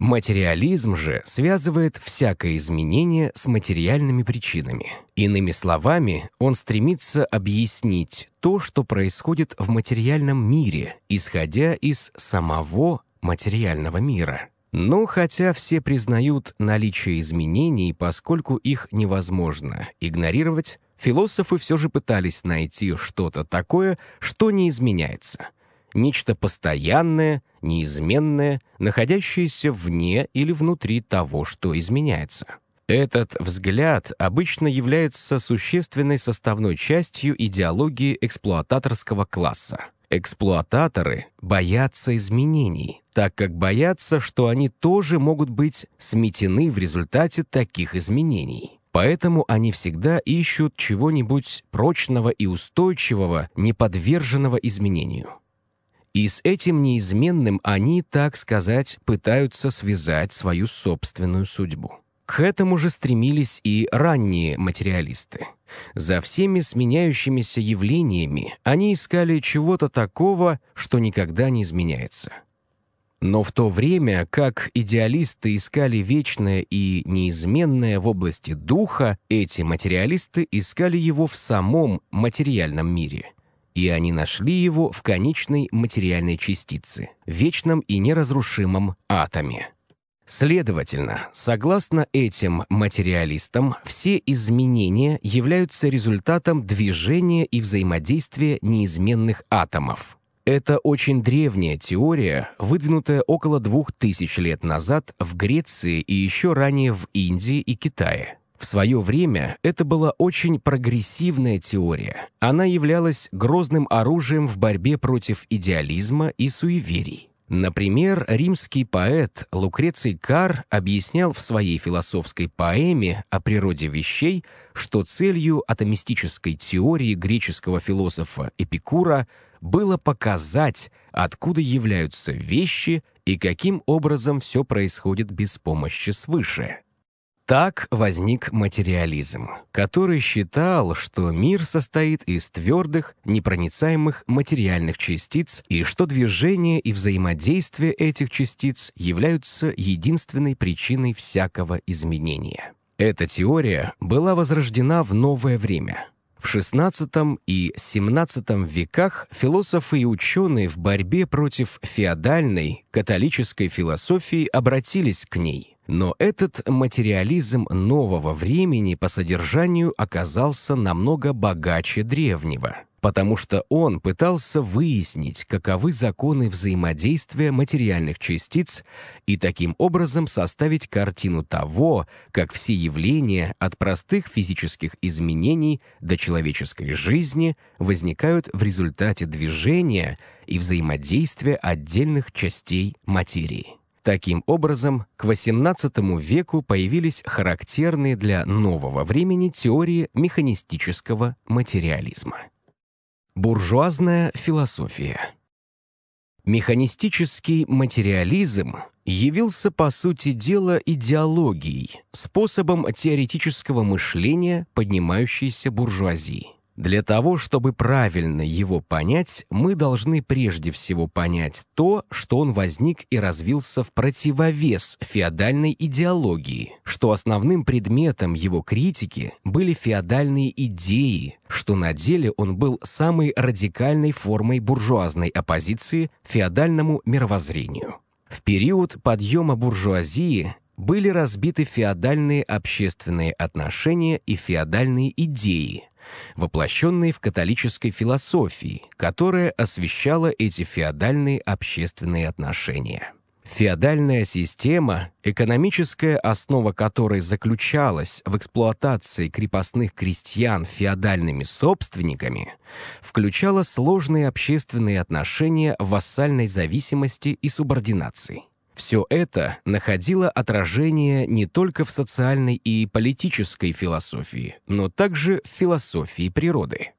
Материализм же связывает всякое изменение с материальными причинами. Иными словами, он стремится объяснить то, что происходит в материальном мире, исходя из самого материального мира. Но ну, хотя все признают наличие изменений, поскольку их невозможно игнорировать, философы все же пытались найти что-то такое, что не изменяется. Нечто постоянное, неизменное, находящееся вне или внутри того, что изменяется. Этот взгляд обычно является существенной составной частью идеологии эксплуататорского класса. Эксплуататоры боятся изменений, так как боятся, что они тоже могут быть сметены в результате таких изменений. Поэтому они всегда ищут чего-нибудь прочного и устойчивого, не подверженного изменению. И с этим неизменным они, так сказать, пытаются связать свою собственную судьбу. К этому же стремились и ранние материалисты. За всеми сменяющимися явлениями они искали чего-то такого, что никогда не изменяется. Но в то время, как идеалисты искали вечное и неизменное в области духа, эти материалисты искали его в самом материальном мире – и они нашли его в конечной материальной частице, вечном и неразрушимом атоме. Следовательно, согласно этим материалистам, все изменения являются результатом движения и взаимодействия неизменных атомов. Это очень древняя теория, выдвинутая около двух тысяч лет назад в Греции и еще ранее в Индии и Китае. В свое время это была очень прогрессивная теория. Она являлась грозным оружием в борьбе против идеализма и суеверий. Например, римский поэт Лукреций Кар объяснял в своей философской поэме о природе вещей, что целью атомистической теории греческого философа Эпикура было показать, откуда являются вещи и каким образом все происходит без помощи свыше. Так возник материализм, который считал, что мир состоит из твердых, непроницаемых материальных частиц и что движение и взаимодействие этих частиц являются единственной причиной всякого изменения. Эта теория была возрождена в новое время – в XVI и XVII веках философы и ученые в борьбе против феодальной католической философии обратились к ней. Но этот материализм нового времени по содержанию оказался намного богаче древнего, потому что он пытался выяснить, каковы законы взаимодействия материальных частиц и таким образом составить картину того, как все явления от простых физических изменений до человеческой жизни возникают в результате движения и взаимодействия отдельных частей материи. Таким образом, к XVIII веку появились характерные для нового времени теории механистического материализма. Буржуазная философия Механистический материализм явился, по сути дела, идеологией, способом теоретического мышления поднимающейся буржуазии. Для того, чтобы правильно его понять, мы должны прежде всего понять то, что он возник и развился в противовес феодальной идеологии, что основным предметом его критики были феодальные идеи, что на деле он был самой радикальной формой буржуазной оппозиции феодальному мировоззрению. В период подъема буржуазии были разбиты феодальные общественные отношения и феодальные идеи – воплощенный в католической философии, которая освещала эти феодальные общественные отношения. Феодальная система, экономическая основа которой заключалась в эксплуатации крепостных крестьян феодальными собственниками, включала сложные общественные отношения вассальной зависимости и субординации. Все это находило отражение не только в социальной и политической философии, но также в философии природы.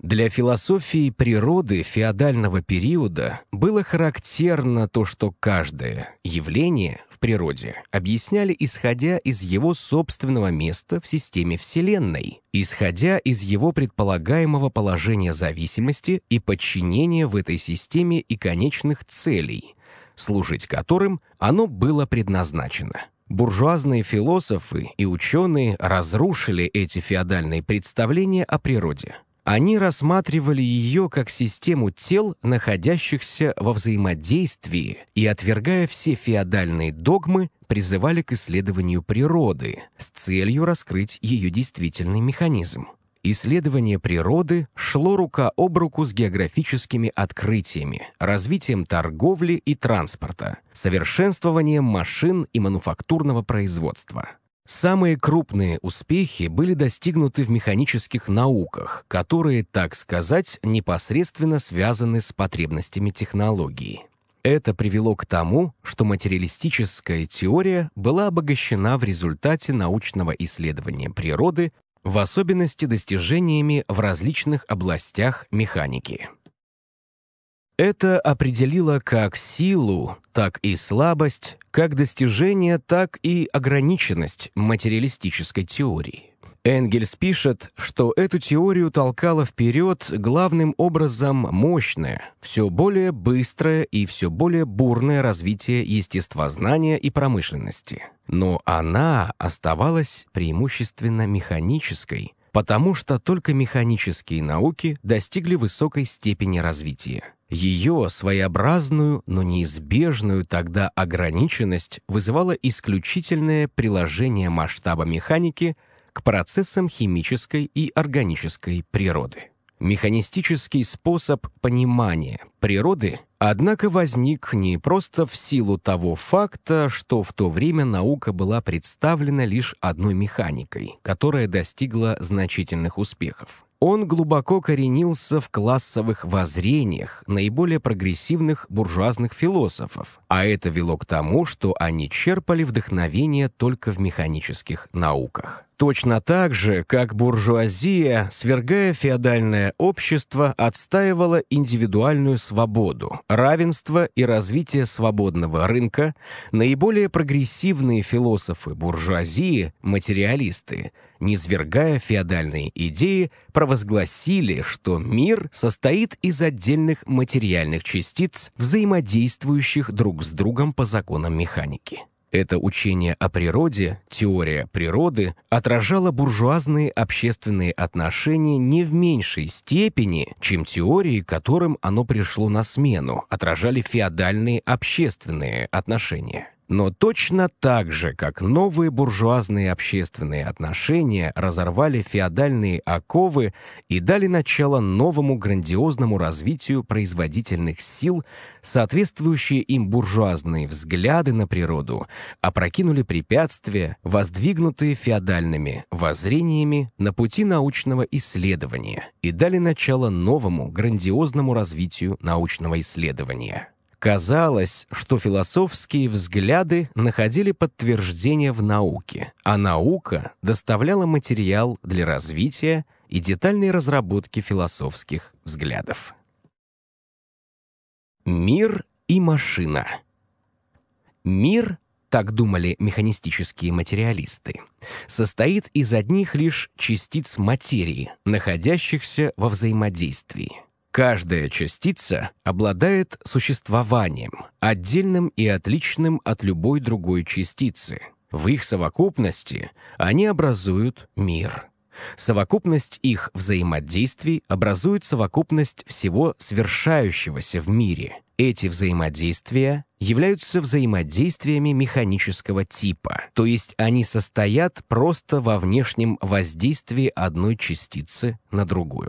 Для философии природы феодального периода было характерно то, что каждое явление в природе объясняли исходя из его собственного места в системе Вселенной, исходя из его предполагаемого положения зависимости и подчинения в этой системе и конечных целей – служить которым оно было предназначено. Буржуазные философы и ученые разрушили эти феодальные представления о природе. Они рассматривали ее как систему тел, находящихся во взаимодействии, и, отвергая все феодальные догмы, призывали к исследованию природы с целью раскрыть ее действительный механизм. Исследование природы шло рука об руку с географическими открытиями, развитием торговли и транспорта, совершенствованием машин и мануфактурного производства. Самые крупные успехи были достигнуты в механических науках, которые, так сказать, непосредственно связаны с потребностями технологии. Это привело к тому, что материалистическая теория была обогащена в результате научного исследования природы в особенности достижениями в различных областях механики. Это определило как силу, так и слабость, как достижение, так и ограниченность материалистической теории. Энгельс пишет, что эту теорию толкала вперед главным образом мощное, все более быстрое и все более бурное развитие естествознания и промышленности. Но она оставалась преимущественно механической, потому что только механические науки достигли высокой степени развития. Ее своеобразную, но неизбежную тогда ограниченность вызывало исключительное приложение масштаба механики – к процессам химической и органической природы. Механистический способ понимания природы, однако возник не просто в силу того факта, что в то время наука была представлена лишь одной механикой, которая достигла значительных успехов. Он глубоко коренился в классовых воззрениях наиболее прогрессивных буржуазных философов, а это вело к тому, что они черпали вдохновение только в механических науках. Точно так же, как буржуазия, свергая феодальное общество, отстаивала индивидуальную свободу свободу, равенство и развитие свободного рынка, наиболее прогрессивные философы буржуазии, материалисты, низвергая феодальные идеи, провозгласили, что мир состоит из отдельных материальных частиц, взаимодействующих друг с другом по законам механики. Это учение о природе, теория природы, отражало буржуазные общественные отношения не в меньшей степени, чем теории, которым оно пришло на смену, отражали феодальные общественные отношения. Но точно так же, как новые буржуазные общественные отношения разорвали феодальные оковы и дали начало новому грандиозному развитию производительных сил, соответствующие им буржуазные взгляды на природу опрокинули препятствия, воздвигнутые феодальными воззрениями на пути научного исследования и дали начало новому грандиозному развитию научного исследования. Казалось, что философские взгляды находили подтверждение в науке, а наука доставляла материал для развития и детальной разработки философских взглядов. Мир и машина. Мир, так думали механистические материалисты, состоит из одних лишь частиц материи, находящихся во взаимодействии. Каждая частица обладает существованием, отдельным и отличным от любой другой частицы. В их совокупности они образуют мир. Совокупность их взаимодействий образует совокупность всего свершающегося в мире. Эти взаимодействия являются взаимодействиями механического типа, то есть они состоят просто во внешнем воздействии одной частицы на другую.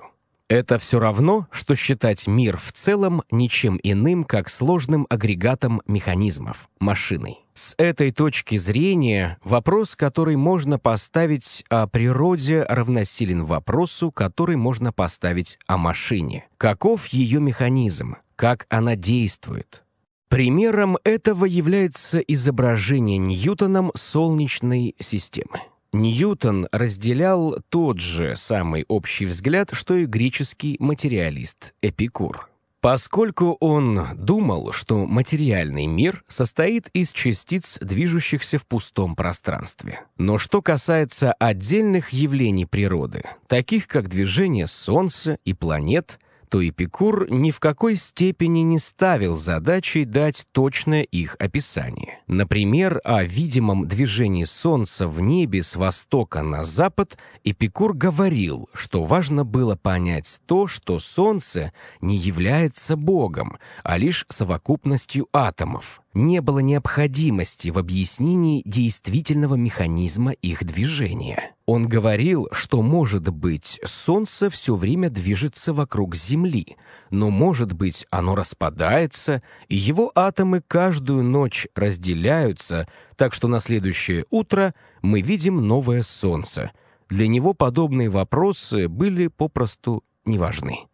Это все равно, что считать мир в целом ничем иным, как сложным агрегатом механизмов, машиной. С этой точки зрения вопрос, который можно поставить о природе, равносилен вопросу, который можно поставить о машине. Каков ее механизм? Как она действует? Примером этого является изображение Ньютоном Солнечной системы. Ньютон разделял тот же самый общий взгляд, что и греческий материалист Эпикур. Поскольку он думал, что материальный мир состоит из частиц, движущихся в пустом пространстве. Но что касается отдельных явлений природы, таких как движение Солнца и планет – то Эпикур ни в какой степени не ставил задачей дать точное их описание. Например, о видимом движении Солнца в небе с востока на запад Эпикур говорил, что важно было понять то, что Солнце не является Богом, а лишь совокупностью атомов, не было необходимости в объяснении действительного механизма их движения. Он говорил, что, может быть, Солнце все время движется вокруг Земли, но, может быть, оно распадается, и его атомы каждую ночь разделяются, так что на следующее утро мы видим новое Солнце. Для него подобные вопросы были попросту неважны.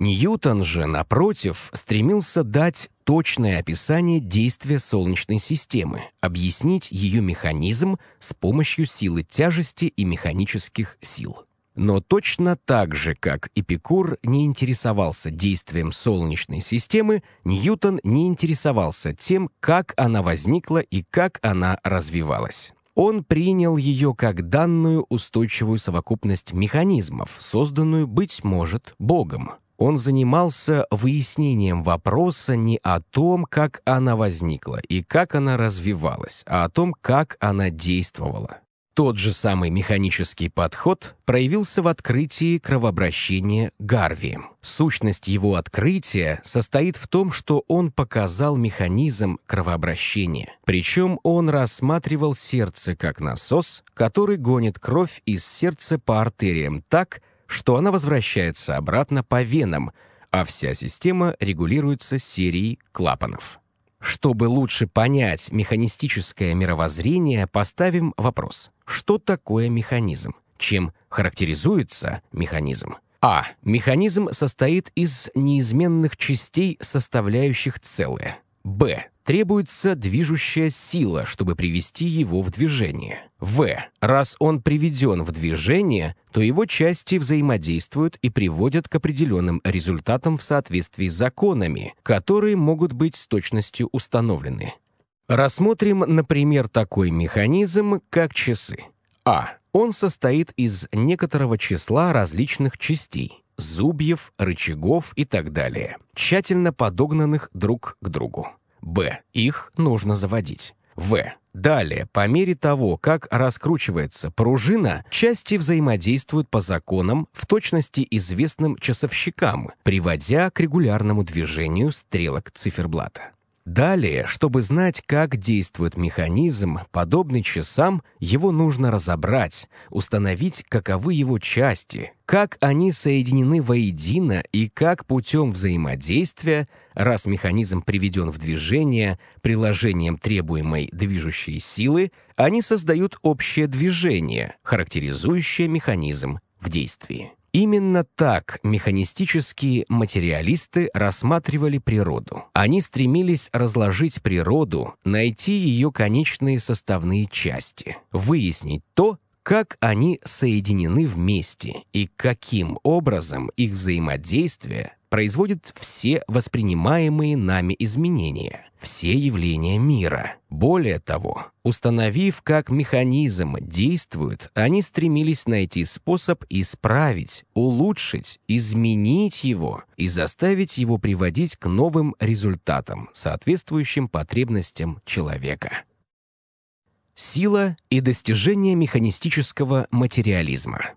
Ньютон же, напротив, стремился дать точное описание действия Солнечной системы, объяснить ее механизм с помощью силы тяжести и механических сил. Но точно так же, как Эпикур не интересовался действием Солнечной системы, Ньютон не интересовался тем, как она возникла и как она развивалась он принял ее как данную устойчивую совокупность механизмов, созданную, быть может, Богом он занимался выяснением вопроса не о том, как она возникла и как она развивалась, а о том, как она действовала. Тот же самый механический подход проявился в открытии кровообращения Гарвием. Сущность его открытия состоит в том, что он показал механизм кровообращения. Причем он рассматривал сердце как насос, который гонит кровь из сердца по артериям так, что она возвращается обратно по венам, а вся система регулируется серией клапанов. Чтобы лучше понять механистическое мировоззрение, поставим вопрос, что такое механизм, чем характеризуется механизм. А. Механизм состоит из неизменных частей, составляющих целое. Б. Требуется движущая сила, чтобы привести его в движение. В. Раз он приведен в движение, то его части взаимодействуют и приводят к определенным результатам в соответствии с законами, которые могут быть с точностью установлены. Рассмотрим, например, такой механизм, как часы. А. Он состоит из некоторого числа различных частей зубьев, рычагов и так далее, тщательно подогнанных друг к другу. Б. Их нужно заводить. В. Далее, по мере того, как раскручивается пружина, части взаимодействуют по законам, в точности известным часовщикам, приводя к регулярному движению стрелок циферблата. Далее, чтобы знать, как действует механизм, подобный часам, его нужно разобрать, установить, каковы его части, как они соединены воедино и как путем взаимодействия, раз механизм приведен в движение приложением требуемой движущей силы, они создают общее движение, характеризующее механизм в действии. Именно так механистические материалисты рассматривали природу. Они стремились разложить природу, найти ее конечные составные части, выяснить то, как они соединены вместе и каким образом их взаимодействие производит все воспринимаемые нами изменения все явления мира. Более того, установив, как механизм действует, они стремились найти способ исправить, улучшить, изменить его и заставить его приводить к новым результатам, соответствующим потребностям человека. Сила и достижение механистического материализма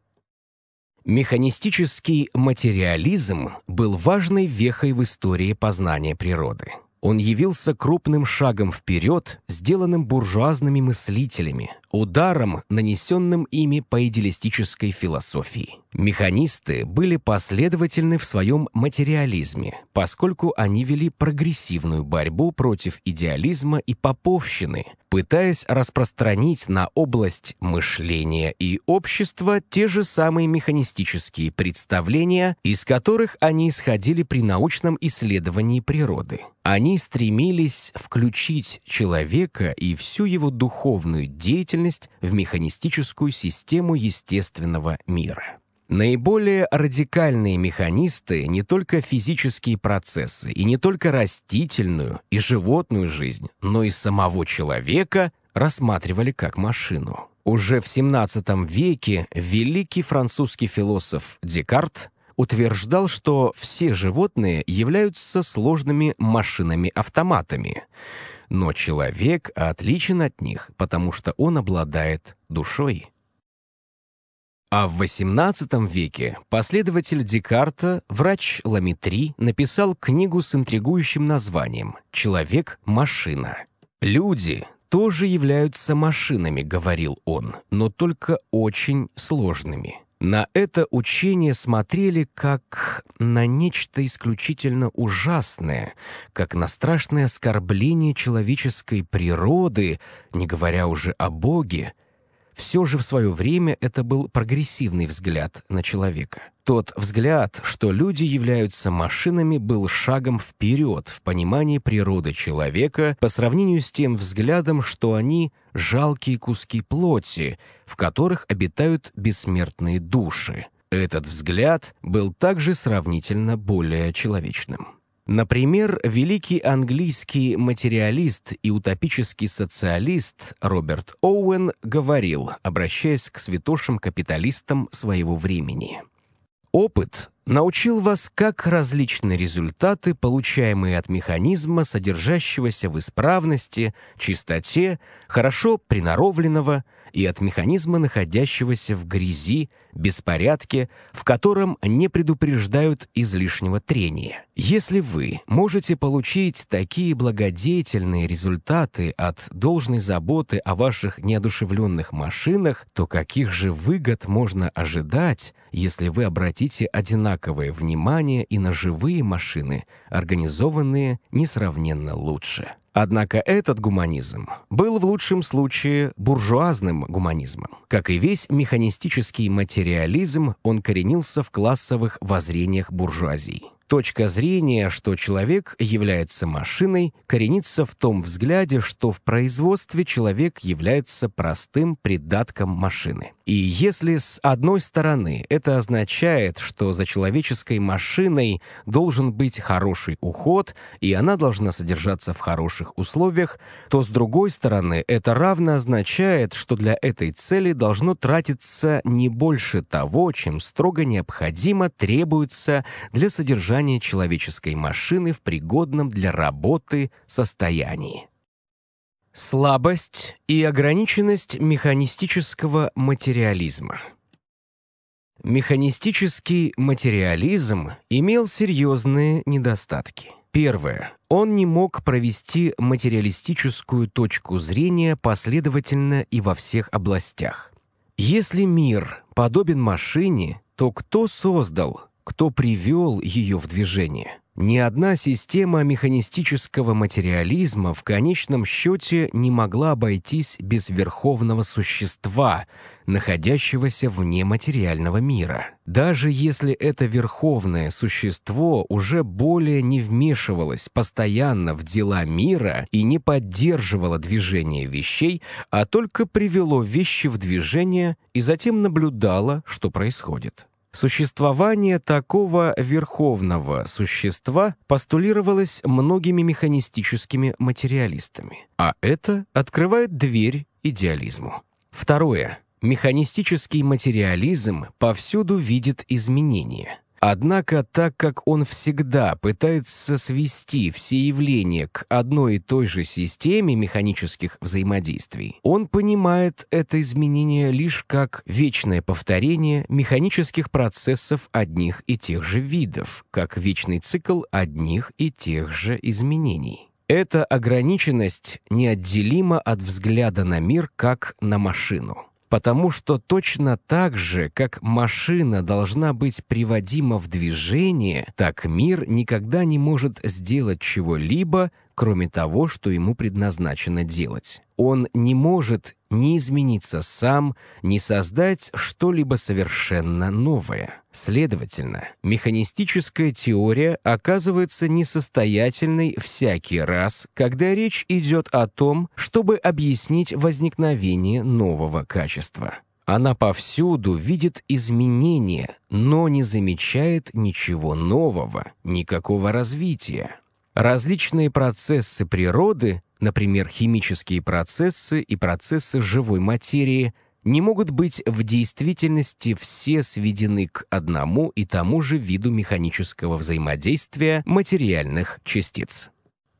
Механистический материализм был важной вехой в истории познания природы – он явился крупным шагом вперед, сделанным буржуазными мыслителями, ударом, нанесенным ими по идеалистической философии. Механисты были последовательны в своем материализме, поскольку они вели прогрессивную борьбу против идеализма и поповщины, пытаясь распространить на область мышления и общества те же самые механистические представления, из которых они исходили при научном исследовании природы. Они стремились включить человека и всю его духовную деятельность действительность в механистическую систему естественного мира. Наиболее радикальные механисты не только физические процессы и не только растительную и животную жизнь, но и самого человека рассматривали как машину. Уже в XVII веке великий французский философ Декарт утверждал, что все животные являются сложными машинами-автоматами — но человек отличен от них, потому что он обладает душой. А в XVIII веке последователь Декарта, врач Ламетри, написал книгу с интригующим названием «Человек-машина». «Люди тоже являются машинами», — говорил он, — «но только очень сложными». На это учение смотрели как на нечто исключительно ужасное, как на страшное оскорбление человеческой природы, не говоря уже о Боге, все же в свое время это был прогрессивный взгляд на человека. Тот взгляд, что люди являются машинами, был шагом вперед в понимании природы человека по сравнению с тем взглядом, что они — жалкие куски плоти, в которых обитают бессмертные души. Этот взгляд был также сравнительно более человечным. Например, великий английский материалист и утопический социалист Роберт Оуэн говорил, обращаясь к святошим капиталистам своего времени. «Опыт научил вас, как различные результаты, получаемые от механизма, содержащегося в исправности, чистоте, хорошо приноровленного и от механизма, находящегося в грязи, беспорядке, в котором не предупреждают излишнего трения. Если вы можете получить такие благодетельные результаты от должной заботы о ваших неодушевленных машинах, то каких же выгод можно ожидать, если вы обратите одинаковое внимание и на живые машины, организованные несравненно лучше? Однако этот гуманизм был в лучшем случае буржуазным гуманизмом. Как и весь механистический материализм, он коренился в классовых воззрениях буржуазии. Точка зрения, что человек является машиной, коренится в том взгляде, что в производстве человек является простым придатком машины. И если с одной стороны это означает, что за человеческой машиной должен быть хороший уход, и она должна содержаться в хороших условиях, то с другой стороны это равно означает, что для этой цели должно тратиться не больше того, чем строго необходимо требуется для содержания человеческой машины в пригодном для работы состоянии. Слабость и ограниченность механистического материализма. Механистический материализм имел серьезные недостатки. Первое. Он не мог провести материалистическую точку зрения последовательно и во всех областях. Если мир подобен машине, то кто создал, кто привел ее в движение? Ни одна система механистического материализма в конечном счете не могла обойтись без верховного существа, находящегося вне материального мира. Даже если это верховное существо уже более не вмешивалось постоянно в дела мира и не поддерживало движение вещей, а только привело вещи в движение и затем наблюдало, что происходит. Существование такого верховного существа постулировалось многими механистическими материалистами, а это открывает дверь идеализму. Второе. Механистический материализм повсюду видит изменения. Однако, так как он всегда пытается свести все явления к одной и той же системе механических взаимодействий, он понимает это изменение лишь как вечное повторение механических процессов одних и тех же видов, как вечный цикл одних и тех же изменений. Эта ограниченность неотделима от взгляда на мир как на машину потому что точно так же, как машина должна быть приводима в движение, так мир никогда не может сделать чего-либо кроме того, что ему предназначено делать. Он не может ни измениться сам, ни создать что-либо совершенно новое. Следовательно, механистическая теория оказывается несостоятельной всякий раз, когда речь идет о том, чтобы объяснить возникновение нового качества. Она повсюду видит изменения, но не замечает ничего нового, никакого развития. Различные процессы природы, например, химические процессы и процессы живой материи, не могут быть в действительности все сведены к одному и тому же виду механического взаимодействия материальных частиц.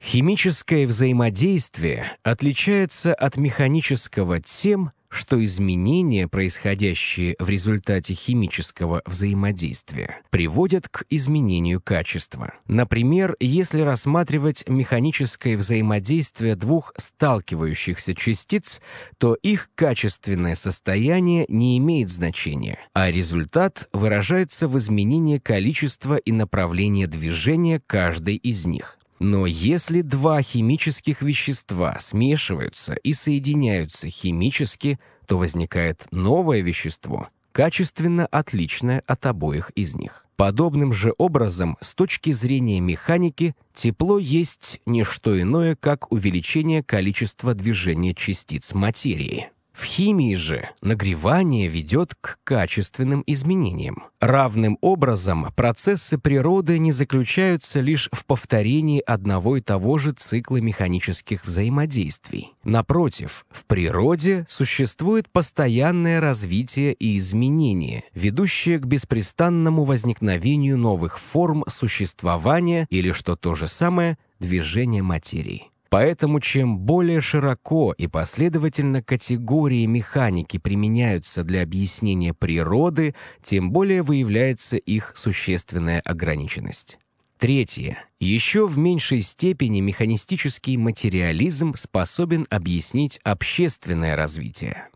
Химическое взаимодействие отличается от механического тем, что изменения, происходящие в результате химического взаимодействия, приводят к изменению качества. Например, если рассматривать механическое взаимодействие двух сталкивающихся частиц, то их качественное состояние не имеет значения, а результат выражается в изменении количества и направления движения каждой из них. Но если два химических вещества смешиваются и соединяются химически, то возникает новое вещество, качественно отличное от обоих из них. Подобным же образом, с точки зрения механики, тепло есть не что иное, как увеличение количества движения частиц материи. В химии же нагревание ведет к качественным изменениям. Равным образом процессы природы не заключаются лишь в повторении одного и того же цикла механических взаимодействий. Напротив, в природе существует постоянное развитие и изменение, ведущее к беспрестанному возникновению новых форм существования или, что то же самое, движения материи. Поэтому чем более широко и последовательно категории механики применяются для объяснения природы, тем более выявляется их существенная ограниченность. Третье. Еще в меньшей степени механистический материализм способен объяснить общественное развитие.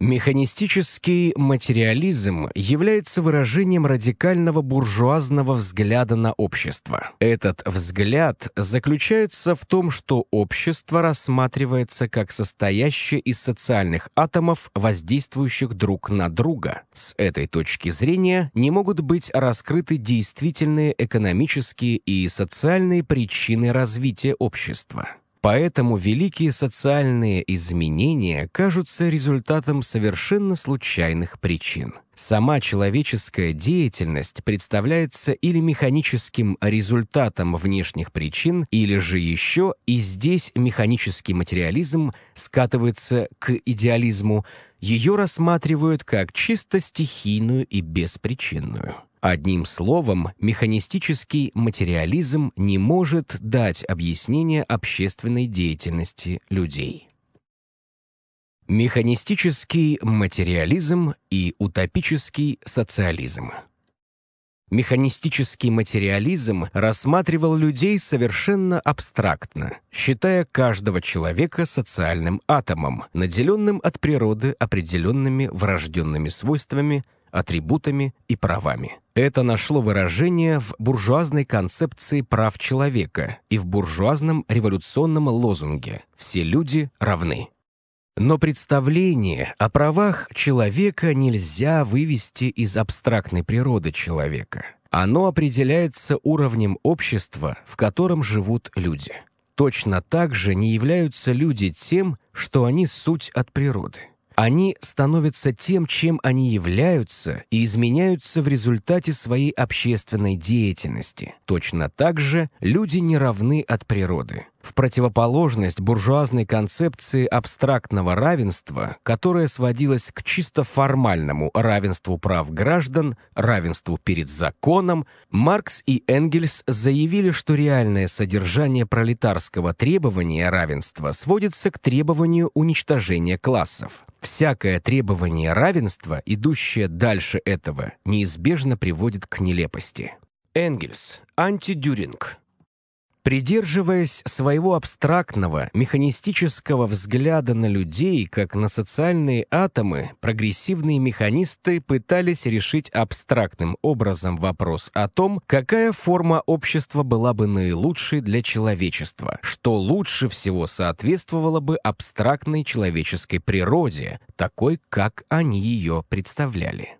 Механистический материализм является выражением радикального буржуазного взгляда на общество. Этот взгляд заключается в том, что общество рассматривается как состоящее из социальных атомов, воздействующих друг на друга. С этой точки зрения не могут быть раскрыты действительные экономические и социальные причины развития общества. Поэтому великие социальные изменения кажутся результатом совершенно случайных причин. Сама человеческая деятельность представляется или механическим результатом внешних причин, или же еще и здесь механический материализм скатывается к идеализму, ее рассматривают как чисто стихийную и беспричинную. Одним словом, механистический материализм не может дать объяснение общественной деятельности людей. Механистический материализм и утопический социализм Механистический материализм рассматривал людей совершенно абстрактно, считая каждого человека социальным атомом, наделенным от природы определенными врожденными свойствами – атрибутами и правами. Это нашло выражение в буржуазной концепции прав человека и в буржуазном революционном лозунге «Все люди равны». Но представление о правах человека нельзя вывести из абстрактной природы человека. Оно определяется уровнем общества, в котором живут люди. Точно так же не являются люди тем, что они суть от природы. Они становятся тем, чем они являются, и изменяются в результате своей общественной деятельности. Точно так же люди не равны от природы в противоположность буржуазной концепции абстрактного равенства, которая сводилась к чисто формальному равенству прав граждан, равенству перед законом, Маркс и Энгельс заявили, что реальное содержание пролетарского требования равенства сводится к требованию уничтожения классов. Всякое требование равенства, идущее дальше этого, неизбежно приводит к нелепости. Энгельс. Антидюринг. Придерживаясь своего абстрактного, механистического взгляда на людей, как на социальные атомы, прогрессивные механисты пытались решить абстрактным образом вопрос о том, какая форма общества была бы наилучшей для человечества, что лучше всего соответствовало бы абстрактной человеческой природе, такой, как они ее представляли.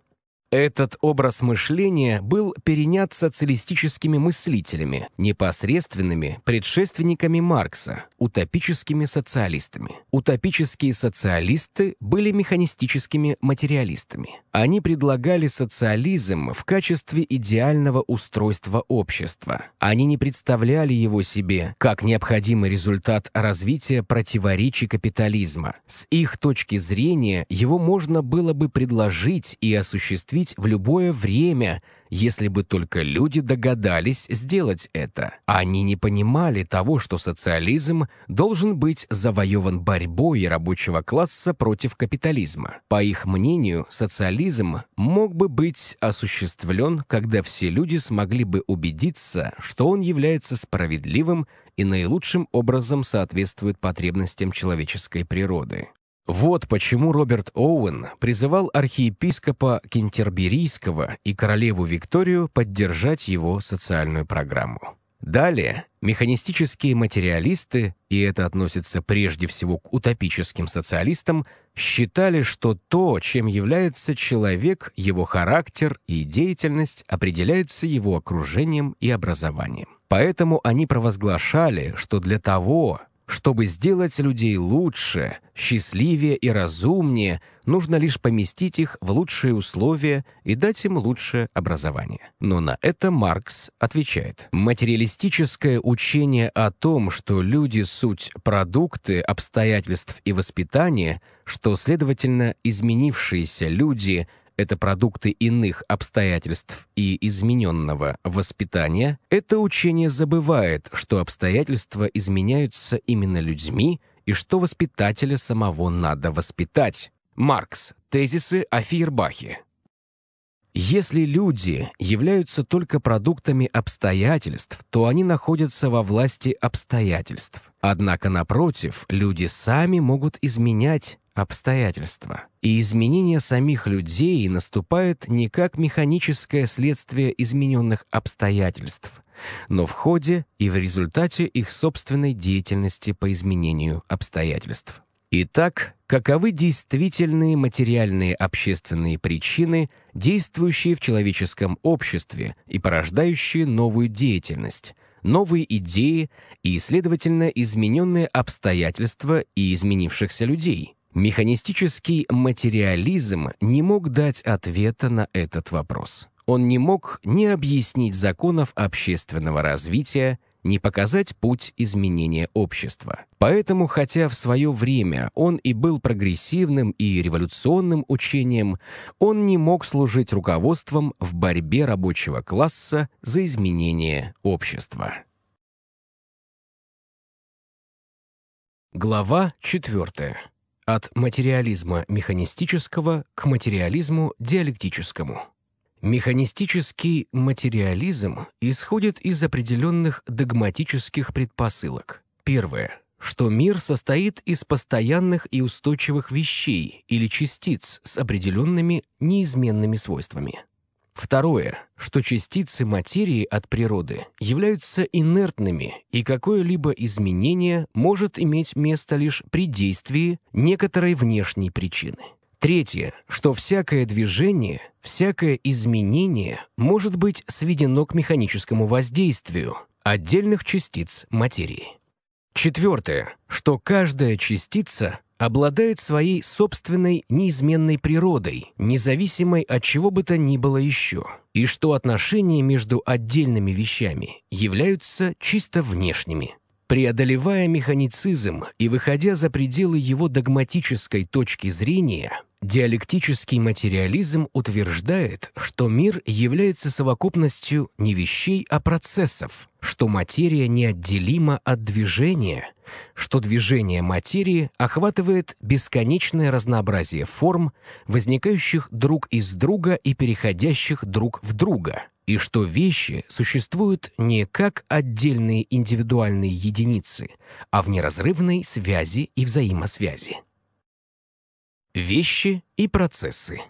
Этот образ мышления был перенят социалистическими мыслителями, непосредственными предшественниками Маркса, утопическими социалистами. Утопические социалисты были механистическими материалистами. Они предлагали социализм в качестве идеального устройства общества. Они не представляли его себе как необходимый результат развития противоречий капитализма. С их точки зрения его можно было бы предложить и осуществить объявить в любое время, если бы только люди догадались сделать это. Они не понимали того, что социализм должен быть завоеван борьбой рабочего класса против капитализма. По их мнению, социализм мог бы быть осуществлен, когда все люди смогли бы убедиться, что он является справедливым и наилучшим образом соответствует потребностям человеческой природы. Вот почему Роберт Оуэн призывал архиепископа Кентерберийского и королеву Викторию поддержать его социальную программу. Далее, механистические материалисты, и это относится прежде всего к утопическим социалистам, считали, что то, чем является человек, его характер и деятельность определяется его окружением и образованием. Поэтому они провозглашали, что для того, чтобы сделать людей лучше, счастливее и разумнее, нужно лишь поместить их в лучшие условия и дать им лучшее образование. Но на это Маркс отвечает. Материалистическое учение о том, что люди — суть продукты обстоятельств и воспитания, что, следовательно, изменившиеся люди — это продукты иных обстоятельств и измененного воспитания, это учение забывает, что обстоятельства изменяются именно людьми и что воспитателя самого надо воспитать. Маркс. Тезисы о Фейербахе. Если люди являются только продуктами обстоятельств, то они находятся во власти обстоятельств. Однако, напротив, люди сами могут изменять обстоятельства. И изменение самих людей наступает не как механическое следствие измененных обстоятельств, но в ходе и в результате их собственной деятельности по изменению обстоятельств. Итак, каковы действительные материальные общественные причины, действующие в человеческом обществе и порождающие новую деятельность, новые идеи и, следовательно, измененные обстоятельства и изменившихся людей – Механистический материализм не мог дать ответа на этот вопрос. Он не мог ни объяснить законов общественного развития, ни показать путь изменения общества. Поэтому, хотя в свое время он и был прогрессивным и революционным учением, он не мог служить руководством в борьбе рабочего класса за изменение общества. Глава четвертая от материализма механистического к материализму диалектическому. Механистический материализм исходит из определенных догматических предпосылок. Первое что мир состоит из постоянных и устойчивых вещей или частиц с определенными неизменными свойствами. Второе, что частицы материи от природы являются инертными, и какое-либо изменение может иметь место лишь при действии некоторой внешней причины. Третье, что всякое движение, всякое изменение может быть сведено к механическому воздействию отдельных частиц материи. Четвертое, что каждая частица обладает своей собственной неизменной природой, независимой от чего бы то ни было еще, и что отношения между отдельными вещами являются чисто внешними. Преодолевая механицизм и выходя за пределы его догматической точки зрения, диалектический материализм утверждает, что мир является совокупностью не вещей, а процессов, что материя неотделима от движения, что движение материи охватывает бесконечное разнообразие форм, возникающих друг из друга и переходящих друг в друга – и что вещи существуют не как отдельные индивидуальные единицы, а в неразрывной связи и взаимосвязи. Вещи и процессы.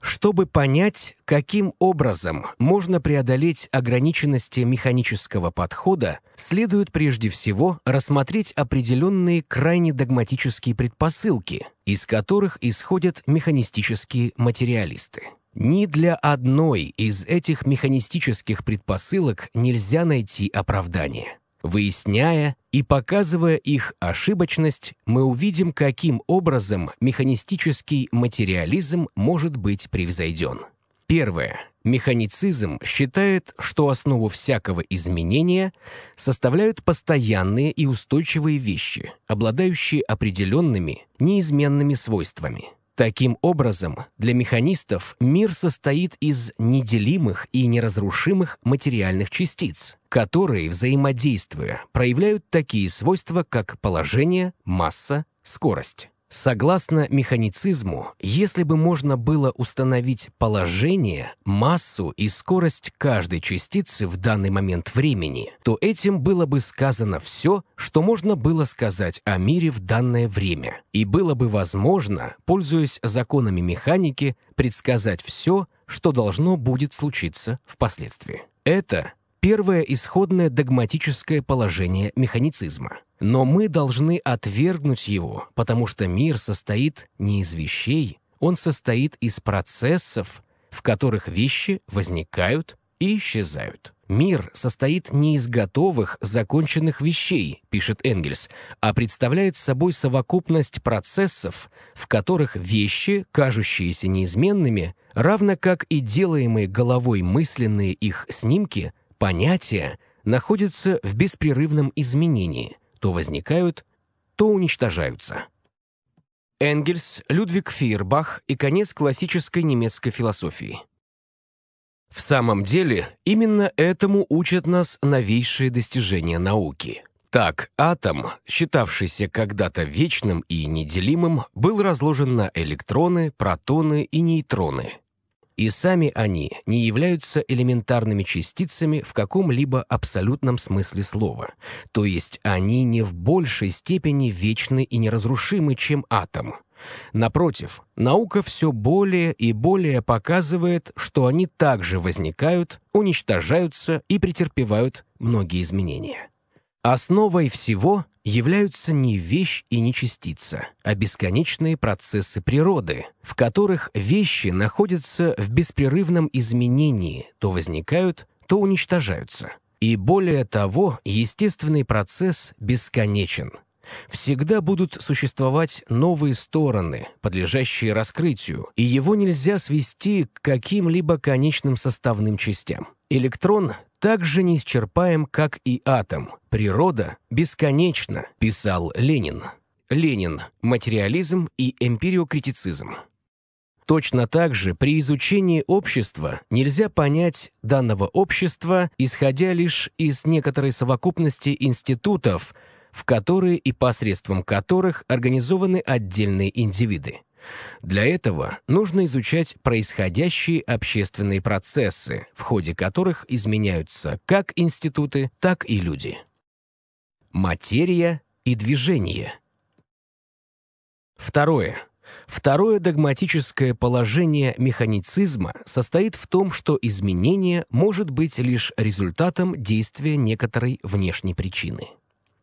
Чтобы понять, каким образом можно преодолеть ограниченности механического подхода, следует прежде всего рассмотреть определенные крайне догматические предпосылки, из которых исходят механистические материалисты. Ни для одной из этих механистических предпосылок нельзя найти оправдание. Выясняя и показывая их ошибочность, мы увидим, каким образом механистический материализм может быть превзойден. Первое. Механицизм считает, что основу всякого изменения составляют постоянные и устойчивые вещи, обладающие определенными, неизменными свойствами – Таким образом, для механистов мир состоит из неделимых и неразрушимых материальных частиц, которые, взаимодействуя, проявляют такие свойства, как положение, масса, скорость. Согласно механицизму, если бы можно было установить положение, массу и скорость каждой частицы в данный момент времени, то этим было бы сказано все, что можно было сказать о мире в данное время, и было бы возможно, пользуясь законами механики, предсказать все, что должно будет случиться впоследствии. Это первое исходное догматическое положение механицизма. Но мы должны отвергнуть его, потому что мир состоит не из вещей, он состоит из процессов, в которых вещи возникают и исчезают. «Мир состоит не из готовых, законченных вещей», — пишет Энгельс, «а представляет собой совокупность процессов, в которых вещи, кажущиеся неизменными, равно как и делаемые головой мысленные их снимки, понятия находятся в беспрерывном изменении, то возникают, то уничтожаются. Энгельс, Людвиг Фейербах и конец классической немецкой философии. В самом деле, именно этому учат нас новейшие достижения науки. Так, атом, считавшийся когда-то вечным и неделимым, был разложен на электроны, протоны и нейтроны и сами они не являются элементарными частицами в каком-либо абсолютном смысле слова, то есть они не в большей степени вечны и неразрушимы, чем атом. Напротив, наука все более и более показывает, что они также возникают, уничтожаются и претерпевают многие изменения. Основой всего являются не вещь и не частица, а бесконечные процессы природы, в которых вещи находятся в беспрерывном изменении, то возникают, то уничтожаются. И более того, естественный процесс бесконечен. Всегда будут существовать новые стороны, подлежащие раскрытию, и его нельзя свести к каким-либо конечным составным частям. Электрон так же неисчерпаем, как и атом. Природа бесконечна, писал Ленин. Ленин. Материализм и эмпириокритицизм. Точно так же при изучении общества нельзя понять данного общества, исходя лишь из некоторой совокупности институтов, в которые и посредством которых организованы отдельные индивиды. Для этого нужно изучать происходящие общественные процессы, в ходе которых изменяются как институты, так и люди. Материя и движение. Второе. Второе догматическое положение механицизма состоит в том, что изменение может быть лишь результатом действия некоторой внешней причины.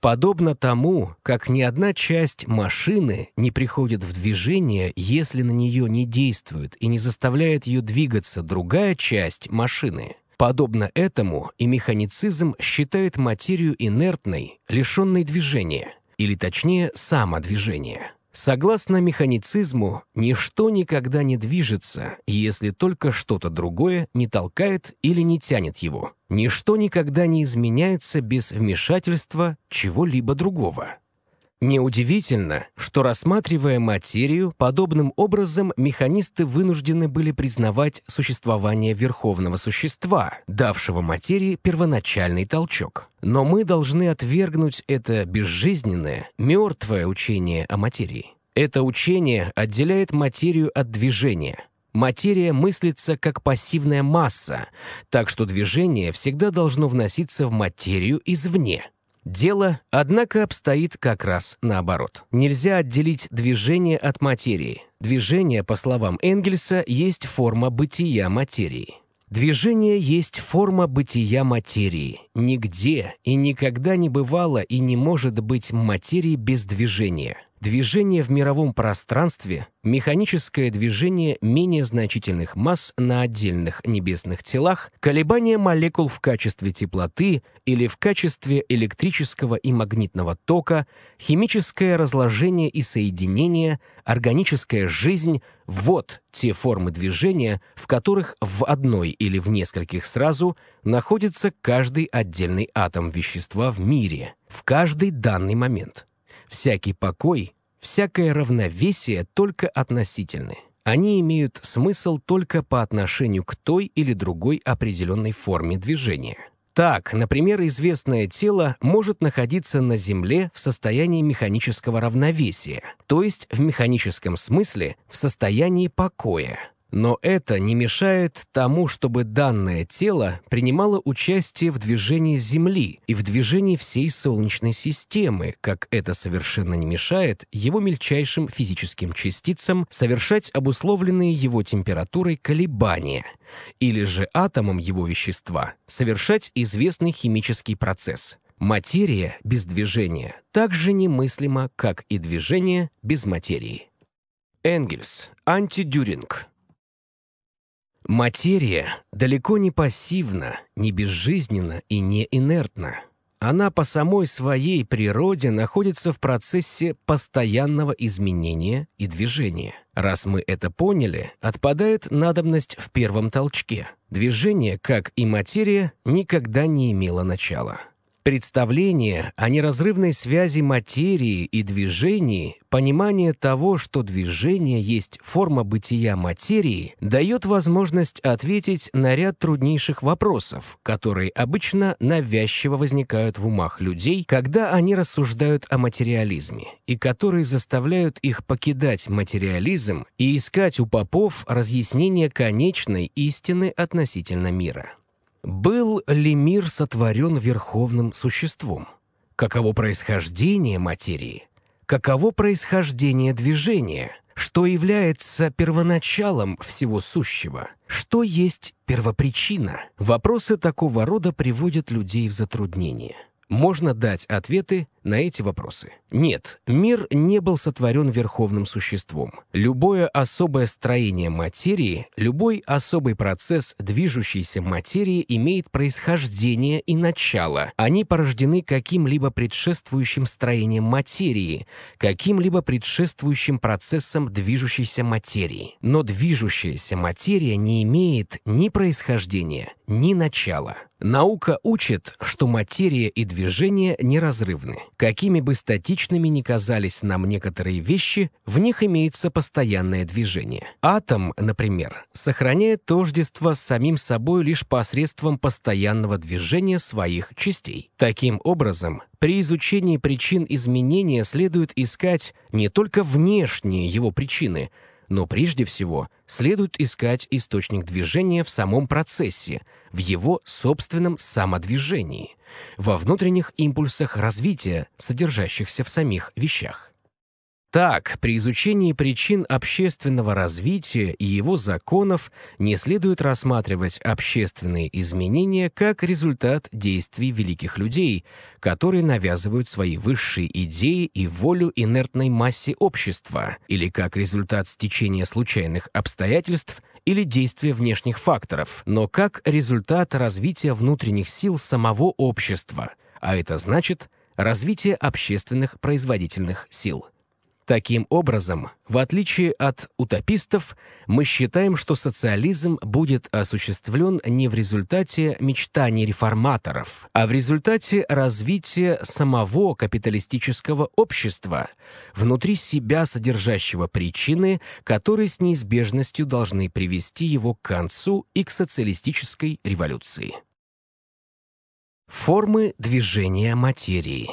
Подобно тому, как ни одна часть машины не приходит в движение, если на нее не действует и не заставляет ее двигаться другая часть машины. Подобно этому и механицизм считает материю инертной, лишенной движения, или точнее самодвижения. Согласно механицизму, ничто никогда не движется, если только что-то другое не толкает или не тянет его. Ничто никогда не изменяется без вмешательства чего-либо другого. Неудивительно, что рассматривая материю, подобным образом механисты вынуждены были признавать существование верховного существа, давшего материи первоначальный толчок. Но мы должны отвергнуть это безжизненное, мертвое учение о материи. Это учение отделяет материю от движения. Материя мыслится как пассивная масса, так что движение всегда должно вноситься в материю извне – Дело, однако, обстоит как раз наоборот. Нельзя отделить движение от материи. Движение, по словам Энгельса, есть форма бытия материи. Движение есть форма бытия материи. Нигде и никогда не бывало и не может быть материи без движения. Движение в мировом пространстве — механическое движение менее значительных масс на отдельных небесных телах, колебания молекул в качестве теплоты или в качестве электрического и магнитного тока, химическое разложение и соединение, органическая жизнь — вот те формы движения, в которых в одной или в нескольких сразу находится каждый отдельный атом вещества в мире в каждый данный момент — Всякий покой, всякое равновесие только относительны. Они имеют смысл только по отношению к той или другой определенной форме движения. Так, например, известное тело может находиться на Земле в состоянии механического равновесия, то есть в механическом смысле в состоянии покоя. Но это не мешает тому, чтобы данное тело принимало участие в движении Земли и в движении всей Солнечной системы, как это совершенно не мешает его мельчайшим физическим частицам совершать обусловленные его температурой колебания, или же атомам его вещества совершать известный химический процесс. Материя без движения так же немыслима, как и движение без материи. Энгельс. Антидюринг. Материя далеко не пассивна, не безжизненна и не инертна. Она по самой своей природе находится в процессе постоянного изменения и движения. Раз мы это поняли, отпадает надобность в первом толчке. Движение, как и материя, никогда не имело начала. Представление о неразрывной связи материи и движений, понимание того, что движение есть форма бытия материи, дает возможность ответить на ряд труднейших вопросов, которые обычно навязчиво возникают в умах людей, когда они рассуждают о материализме, и которые заставляют их покидать материализм и искать у попов разъяснение конечной истины относительно мира. Был ли мир сотворен верховным существом? Каково происхождение материи? Каково происхождение движения? Что является первоначалом всего сущего? Что есть первопричина? Вопросы такого рода приводят людей в затруднение можно дать ответы на эти вопросы. Нет, мир не был сотворен верховным существом. Любое особое строение материи, любой особый процесс движущейся материи имеет происхождение и начало. Они порождены каким-либо предшествующим строением материи, каким-либо предшествующим процессом движущейся материи. Но движущаяся материя не имеет ни происхождения, ни начала. Наука учит, что материя и движение неразрывны. Какими бы статичными ни казались нам некоторые вещи, в них имеется постоянное движение. Атом, например, сохраняет тождество с самим собой лишь посредством постоянного движения своих частей. Таким образом, при изучении причин изменения следует искать не только внешние его причины, но прежде всего следует искать источник движения в самом процессе, в его собственном самодвижении, во внутренних импульсах развития, содержащихся в самих вещах. Так, при изучении причин общественного развития и его законов не следует рассматривать общественные изменения как результат действий великих людей, которые навязывают свои высшие идеи и волю инертной массе общества, или как результат стечения случайных обстоятельств или действия внешних факторов, но как результат развития внутренних сил самого общества, а это значит развитие общественных производительных сил. Таким образом, в отличие от утопистов, мы считаем, что социализм будет осуществлен не в результате мечтаний реформаторов, а в результате развития самого капиталистического общества, внутри себя содержащего причины, которые с неизбежностью должны привести его к концу и к социалистической революции. Формы движения материи.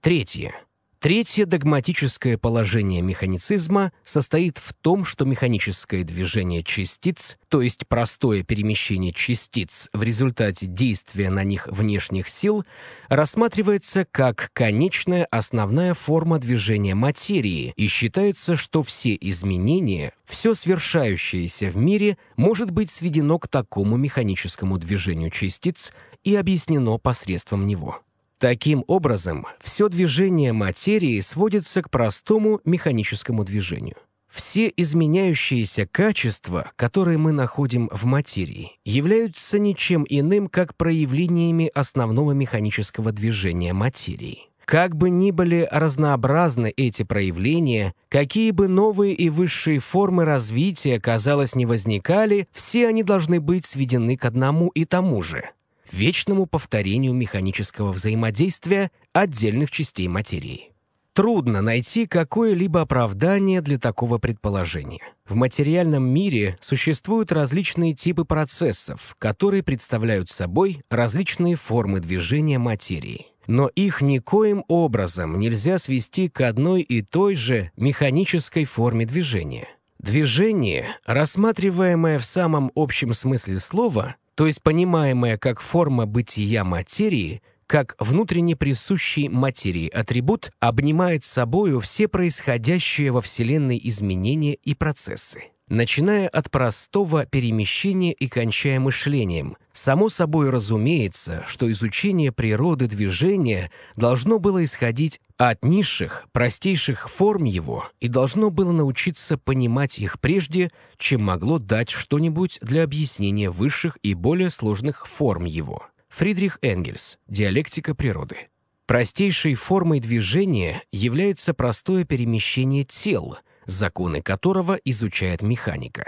Третье. Третье догматическое положение механицизма состоит в том, что механическое движение частиц, то есть простое перемещение частиц в результате действия на них внешних сил, рассматривается как конечная основная форма движения материи и считается, что все изменения, все свершающееся в мире может быть сведено к такому механическому движению частиц и объяснено посредством него. Таким образом, все движение материи сводится к простому механическому движению. Все изменяющиеся качества, которые мы находим в материи, являются ничем иным, как проявлениями основного механического движения материи. Как бы ни были разнообразны эти проявления, какие бы новые и высшие формы развития, казалось, не возникали, все они должны быть сведены к одному и тому же вечному повторению механического взаимодействия отдельных частей материи. Трудно найти какое-либо оправдание для такого предположения. В материальном мире существуют различные типы процессов, которые представляют собой различные формы движения материи. Но их никоим образом нельзя свести к одной и той же механической форме движения. Движение, рассматриваемое в самом общем смысле слова, то есть понимаемая как форма бытия материи, как внутренне присущий материи атрибут, обнимает собою все происходящие во Вселенной изменения и процессы начиная от простого перемещения и кончая мышлением, Само собой разумеется, что изучение природы движения должно было исходить от низших, простейших форм его и должно было научиться понимать их прежде, чем могло дать что-нибудь для объяснения высших и более сложных форм его. Фридрих Энгельс. Диалектика природы. Простейшей формой движения является простое перемещение тел – законы которого изучает механика.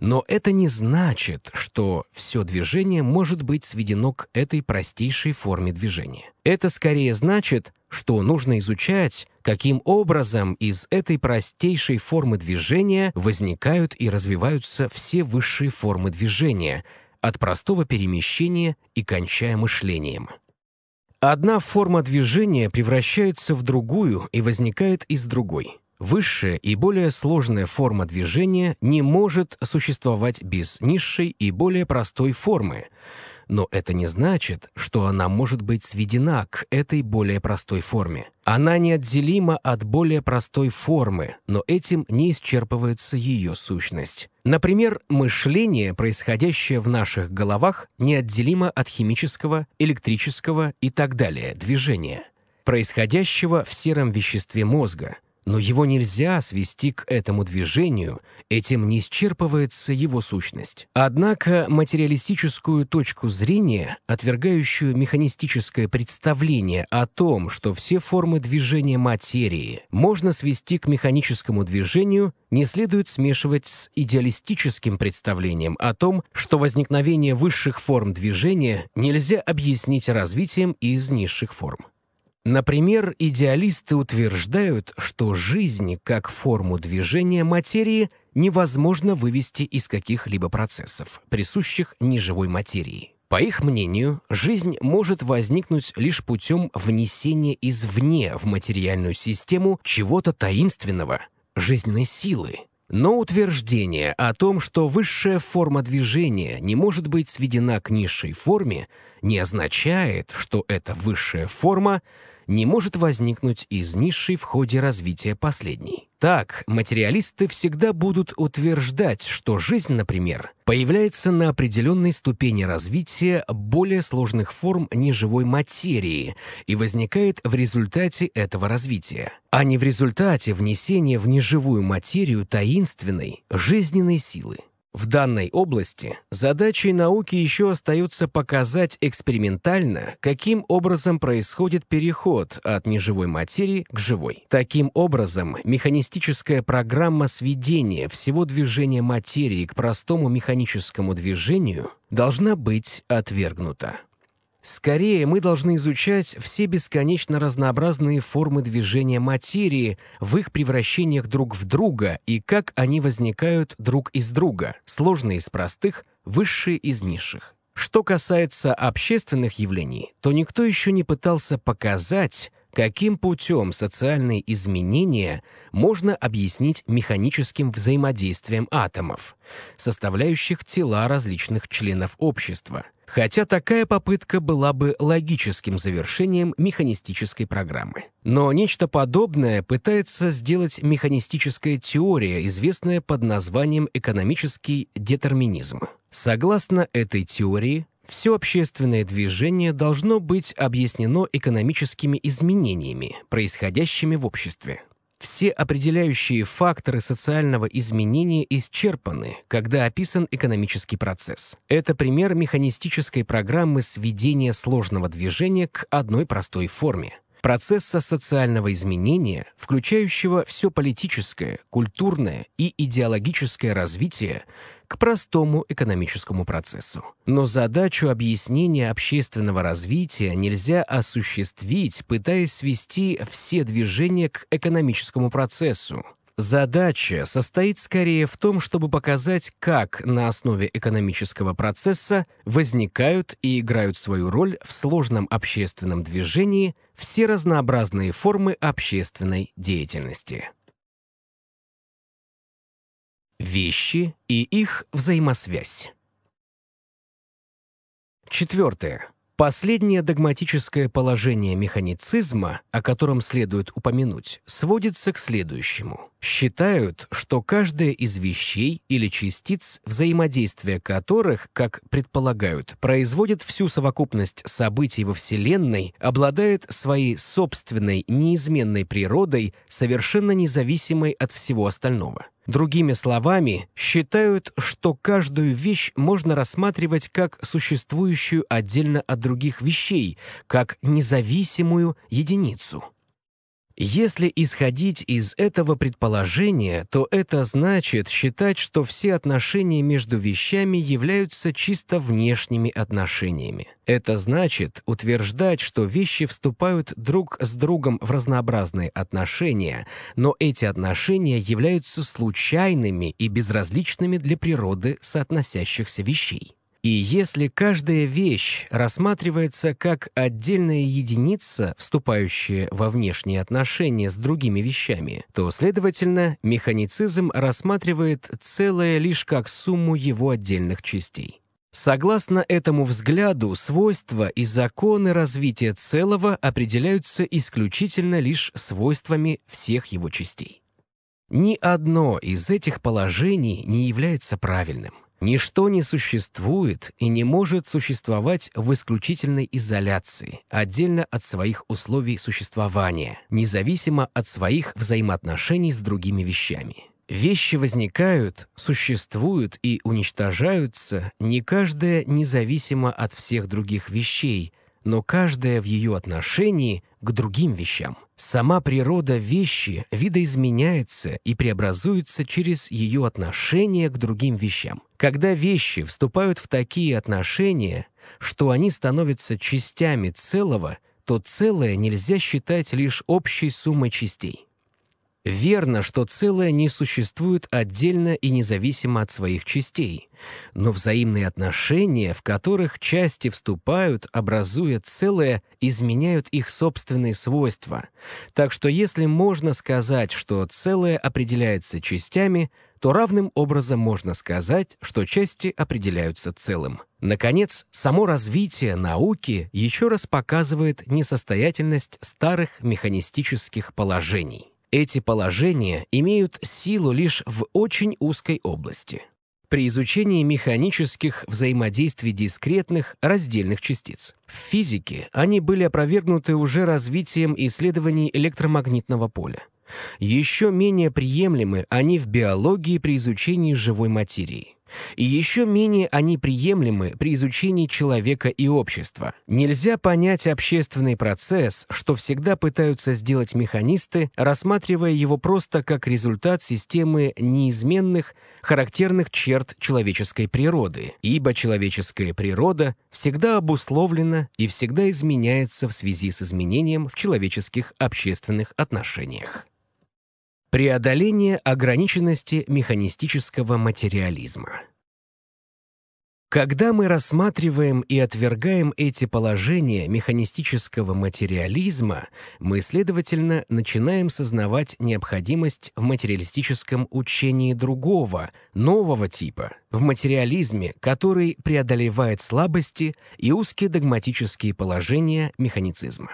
Но это не значит, что все движение может быть сведено к этой простейшей форме движения. Это скорее значит, что нужно изучать, каким образом из этой простейшей формы движения возникают и развиваются все высшие формы движения, от простого перемещения и кончая мышлением. Одна форма движения превращается в другую и возникает из другой. Высшая и более сложная форма движения не может существовать без низшей и более простой формы, но это не значит, что она может быть сведена к этой более простой форме. Она неотделима от более простой формы, но этим не исчерпывается ее сущность. Например, мышление, происходящее в наших головах, неотделимо от химического, электрического и так далее движения, происходящего в сером веществе мозга – но его нельзя свести к этому движению, этим не исчерпывается его сущность. Однако материалистическую точку зрения, отвергающую механистическое представление о том, что все формы движения материи можно свести к механическому движению, не следует смешивать с идеалистическим представлением о том, что возникновение высших форм движения нельзя объяснить развитием из низших форм. Например, идеалисты утверждают, что жизнь как форму движения материи невозможно вывести из каких-либо процессов, присущих неживой материи. По их мнению, жизнь может возникнуть лишь путем внесения извне в материальную систему чего-то таинственного, жизненной силы. Но утверждение о том, что высшая форма движения не может быть сведена к низшей форме, не означает, что эта высшая форма не может возникнуть из низшей в ходе развития последней. Так, материалисты всегда будут утверждать, что жизнь, например, появляется на определенной ступени развития более сложных форм неживой материи и возникает в результате этого развития, а не в результате внесения в неживую материю таинственной жизненной силы. В данной области задачей науки еще остается показать экспериментально, каким образом происходит переход от неживой материи к живой. Таким образом, механистическая программа сведения всего движения материи к простому механическому движению должна быть отвергнута. Скорее, мы должны изучать все бесконечно разнообразные формы движения материи в их превращениях друг в друга и как они возникают друг из друга, сложные из простых, высшие из низших. Что касается общественных явлений, то никто еще не пытался показать, каким путем социальные изменения можно объяснить механическим взаимодействием атомов, составляющих тела различных членов общества – хотя такая попытка была бы логическим завершением механистической программы. Но нечто подобное пытается сделать механистическая теория, известная под названием экономический детерминизм. Согласно этой теории, все общественное движение должно быть объяснено экономическими изменениями, происходящими в обществе. Все определяющие факторы социального изменения исчерпаны, когда описан экономический процесс. Это пример механистической программы сведения сложного движения к одной простой форме. Процесса социального изменения, включающего все политическое, культурное и идеологическое развитие, к простому экономическому процессу. Но задачу объяснения общественного развития нельзя осуществить, пытаясь свести все движения к экономическому процессу, Задача состоит скорее в том, чтобы показать, как на основе экономического процесса возникают и играют свою роль в сложном общественном движении все разнообразные формы общественной деятельности вещи и их взаимосвязь. Четвертое. Последнее догматическое положение механицизма, о котором следует упомянуть, сводится к следующему. Считают, что каждая из вещей или частиц, взаимодействие которых, как предполагают, производит всю совокупность событий во Вселенной, обладает своей собственной неизменной природой, совершенно независимой от всего остального. Другими словами, считают, что каждую вещь можно рассматривать как существующую отдельно от других вещей, как независимую единицу. Если исходить из этого предположения, то это значит считать, что все отношения между вещами являются чисто внешними отношениями. Это значит утверждать, что вещи вступают друг с другом в разнообразные отношения, но эти отношения являются случайными и безразличными для природы соотносящихся вещей. И если каждая вещь рассматривается как отдельная единица, вступающая во внешние отношения с другими вещами, то, следовательно, механицизм рассматривает целое лишь как сумму его отдельных частей. Согласно этому взгляду, свойства и законы развития целого определяются исключительно лишь свойствами всех его частей. Ни одно из этих положений не является правильным – Ничто не существует и не может существовать в исключительной изоляции, отдельно от своих условий существования, независимо от своих взаимоотношений с другими вещами. Вещи возникают, существуют и уничтожаются не каждая независимо от всех других вещей, но каждая в ее отношении к другим вещам. Сама природа вещи видоизменяется и преобразуется через ее отношение к другим вещам. Когда вещи вступают в такие отношения, что они становятся частями целого, то целое нельзя считать лишь общей суммой частей. Верно, что целое не существует отдельно и независимо от своих частей, но взаимные отношения, в которых части вступают, образуя целое, изменяют их собственные свойства. Так что если можно сказать, что целое определяется частями, то равным образом можно сказать, что части определяются целым. Наконец, само развитие науки еще раз показывает несостоятельность старых механистических положений. Эти положения имеют силу лишь в очень узкой области. При изучении механических взаимодействий дискретных раздельных частиц. В физике они были опровергнуты уже развитием исследований электромагнитного поля. Еще менее приемлемы они в биологии при изучении живой материи. И еще менее они приемлемы при изучении человека и общества. Нельзя понять общественный процесс, что всегда пытаются сделать механисты, рассматривая его просто как результат системы неизменных, характерных черт человеческой природы. Ибо человеческая природа всегда обусловлена и всегда изменяется в связи с изменением в человеческих общественных отношениях. Преодоление ограниченности механистического материализма. Когда мы рассматриваем и отвергаем эти положения механистического материализма, мы, следовательно, начинаем сознавать необходимость в материалистическом учении другого, нового типа, в материализме, который преодолевает слабости и узкие догматические положения механицизма.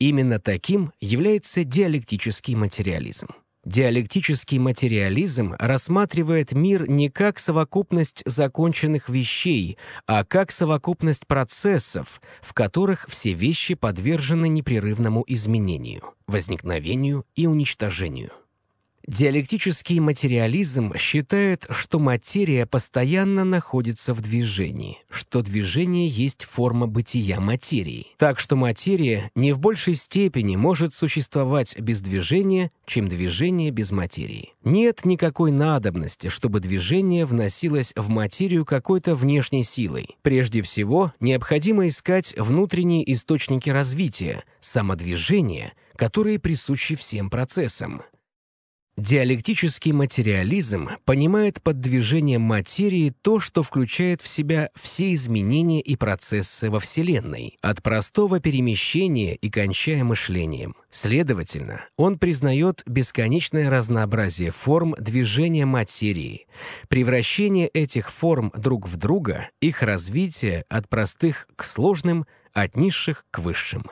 Именно таким является диалектический материализм. Диалектический материализм рассматривает мир не как совокупность законченных вещей, а как совокупность процессов, в которых все вещи подвержены непрерывному изменению, возникновению и уничтожению. Диалектический материализм считает, что материя постоянно находится в движении, что движение есть форма бытия материи. Так что материя не в большей степени может существовать без движения, чем движение без материи. Нет никакой надобности, чтобы движение вносилось в материю какой-то внешней силой. Прежде всего, необходимо искать внутренние источники развития, самодвижения, которые присущи всем процессам. Диалектический материализм понимает под движением материи то, что включает в себя все изменения и процессы во Вселенной, от простого перемещения и кончая мышлением. Следовательно, он признает бесконечное разнообразие форм движения материи, превращение этих форм друг в друга, их развитие от простых к сложным, от низших к высшим.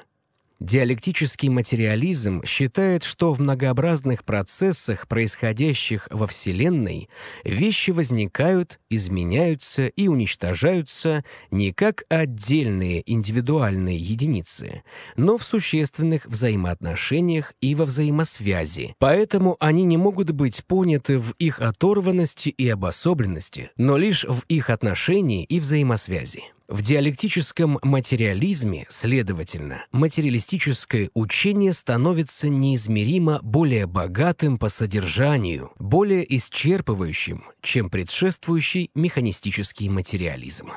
Диалектический материализм считает, что в многообразных процессах, происходящих во Вселенной, вещи возникают, изменяются и уничтожаются не как отдельные индивидуальные единицы, но в существенных взаимоотношениях и во взаимосвязи. Поэтому они не могут быть поняты в их оторванности и обособленности, но лишь в их отношении и взаимосвязи. В диалектическом материализме, следовательно, материалистическое учение становится неизмеримо более богатым по содержанию, более исчерпывающим, чем предшествующий механистический материализм.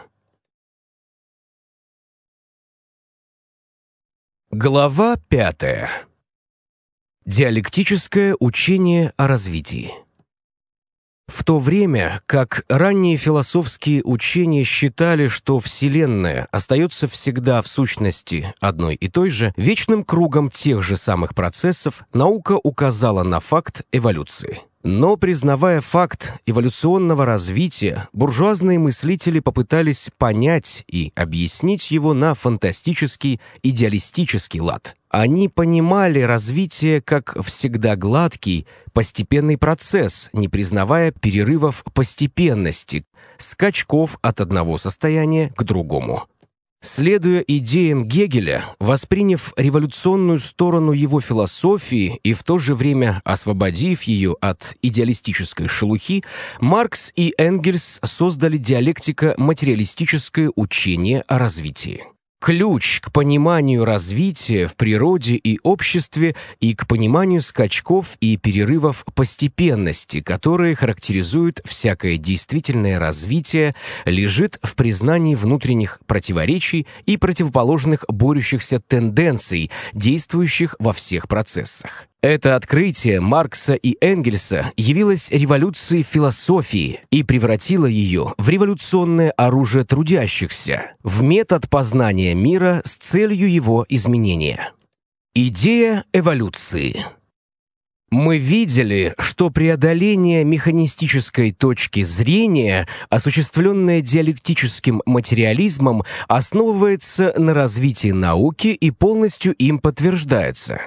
Глава 5. Диалектическое учение о развитии. В то время как ранние философские учения считали, что Вселенная остается всегда в сущности одной и той же, вечным кругом тех же самых процессов наука указала на факт эволюции. Но, признавая факт эволюционного развития, буржуазные мыслители попытались понять и объяснить его на фантастический идеалистический лад. Они понимали развитие как всегда гладкий, постепенный процесс, не признавая перерывов постепенности, скачков от одного состояния к другому. Следуя идеям Гегеля, восприняв революционную сторону его философии и в то же время освободив ее от идеалистической шелухи, Маркс и Энгельс создали диалектика материалистическое учение о развитии ключ к пониманию развития в природе и обществе и к пониманию скачков и перерывов постепенности, которые характеризуют всякое действительное развитие, лежит в признании внутренних противоречий и противоположных борющихся тенденций, действующих во всех процессах. Это открытие Маркса и Энгельса явилось революцией философии и превратило ее в революционное оружие трудящихся, в метод познания мира с целью его изменения. Идея эволюции – мы видели, что преодоление механистической точки зрения, осуществленное диалектическим материализмом, основывается на развитии науки и полностью им подтверждается.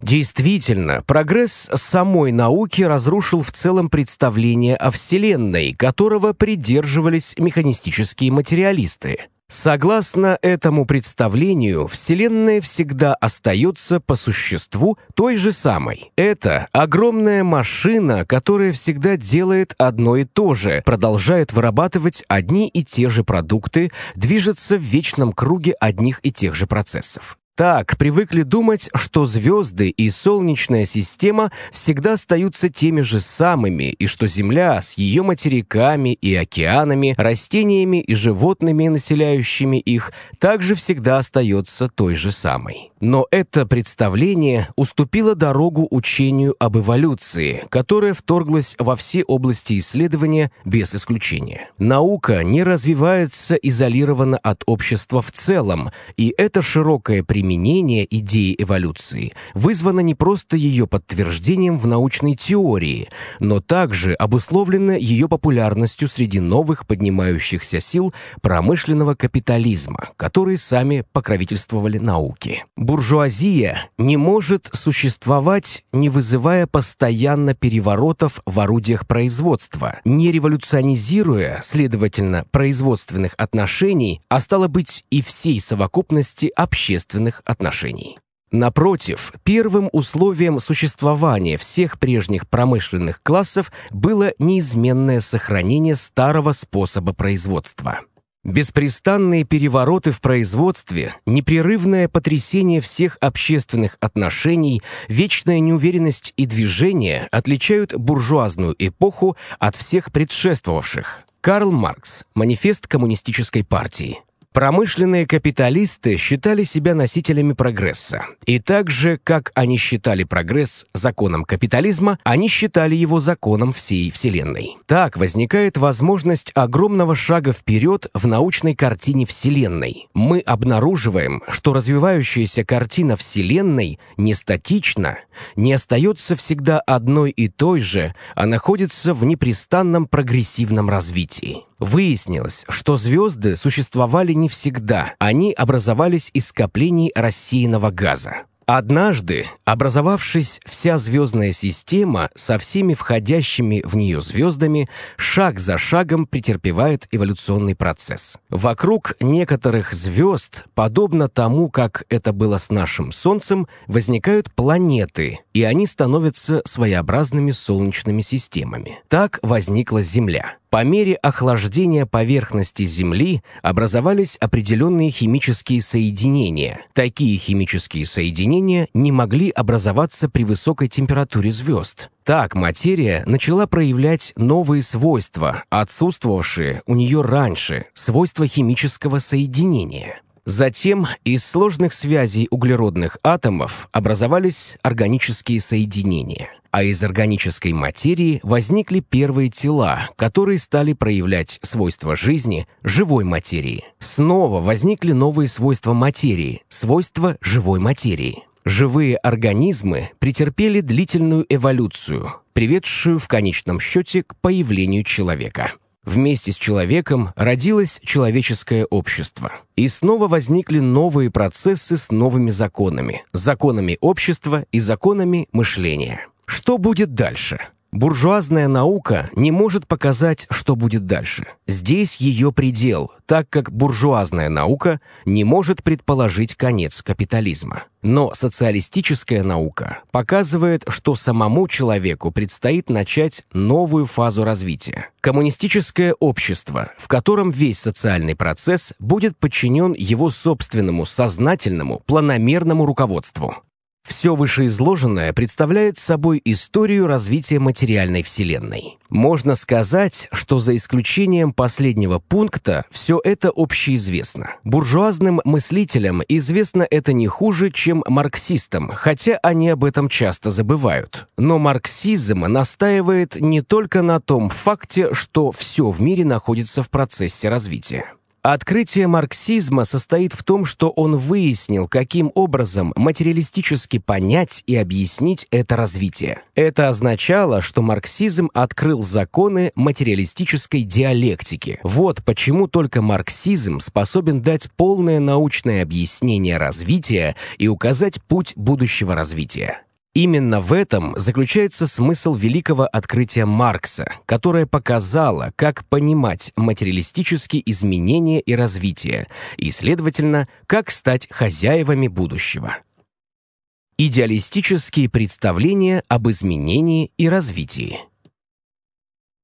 Действительно, прогресс самой науки разрушил в целом представление о Вселенной, которого придерживались механистические материалисты. Согласно этому представлению, Вселенная всегда остается по существу той же самой. Это огромная машина, которая всегда делает одно и то же, продолжает вырабатывать одни и те же продукты, движется в вечном круге одних и тех же процессов. Так привыкли думать, что звезды и Солнечная система всегда остаются теми же самыми, и что Земля с ее материками и океанами, растениями и животными, населяющими их, также всегда остается той же самой. Но это представление уступило дорогу учению об эволюции, которое вторглось во все области исследования без исключения. Наука не развивается изолированно от общества в целом, и это широкое применение применение идеи эволюции вызвано не просто ее подтверждением в научной теории, но также обусловлено ее популярностью среди новых поднимающихся сил промышленного капитализма, которые сами покровительствовали науке. Буржуазия не может существовать, не вызывая постоянно переворотов в орудиях производства, не революционизируя, следовательно, производственных отношений, а стало быть и всей совокупности общественных всех отношений. Напротив, первым условием существования всех прежних промышленных классов было неизменное сохранение старого способа производства. Беспрестанные перевороты в производстве, непрерывное потрясение всех общественных отношений, вечная неуверенность и движение отличают буржуазную эпоху от всех предшествовавших. Карл Маркс. Манифест коммунистической партии. Промышленные капиталисты считали себя носителями прогресса. И так же, как они считали прогресс законом капитализма, они считали его законом всей Вселенной. Так возникает возможность огромного шага вперед в научной картине Вселенной. Мы обнаруживаем, что развивающаяся картина Вселенной не статична, не остается всегда одной и той же, а находится в непрестанном прогрессивном развитии. Выяснилось, что звезды существовали не всегда. Они образовались из скоплений рассеянного газа. Однажды, образовавшись вся звездная система со всеми входящими в нее звездами, шаг за шагом претерпевает эволюционный процесс. Вокруг некоторых звезд, подобно тому, как это было с нашим Солнцем, возникают планеты, и они становятся своеобразными солнечными системами. Так возникла Земля. По мере охлаждения поверхности Земли образовались определенные химические соединения. Такие химические соединения не могли образоваться при высокой температуре звезд. Так материя начала проявлять новые свойства, отсутствовавшие у нее раньше, свойства химического соединения. Затем из сложных связей углеродных атомов образовались органические соединения а из органической материи возникли первые тела, которые стали проявлять свойства жизни живой материи. Снова возникли новые свойства материи, свойства живой материи. Живые организмы претерпели длительную эволюцию, приведшую в конечном счете к появлению человека. Вместе с человеком родилось человеческое общество. И снова возникли новые процессы с новыми законами, законами общества и законами мышления. Что будет дальше? Буржуазная наука не может показать, что будет дальше. Здесь ее предел, так как буржуазная наука не может предположить конец капитализма. Но социалистическая наука показывает, что самому человеку предстоит начать новую фазу развития. Коммунистическое общество, в котором весь социальный процесс будет подчинен его собственному сознательному планомерному руководству. Все вышеизложенное представляет собой историю развития материальной Вселенной. Можно сказать, что за исключением последнего пункта все это общеизвестно. Буржуазным мыслителям известно это не хуже, чем марксистам, хотя они об этом часто забывают. Но марксизм настаивает не только на том факте, что все в мире находится в процессе развития. Открытие марксизма состоит в том, что он выяснил, каким образом материалистически понять и объяснить это развитие. Это означало, что марксизм открыл законы материалистической диалектики. Вот почему только марксизм способен дать полное научное объяснение развития и указать путь будущего развития. Именно в этом заключается смысл великого открытия Маркса, которое показало, как понимать материалистические изменения и развитие, и, следовательно, как стать хозяевами будущего. Идеалистические представления об изменении и развитии.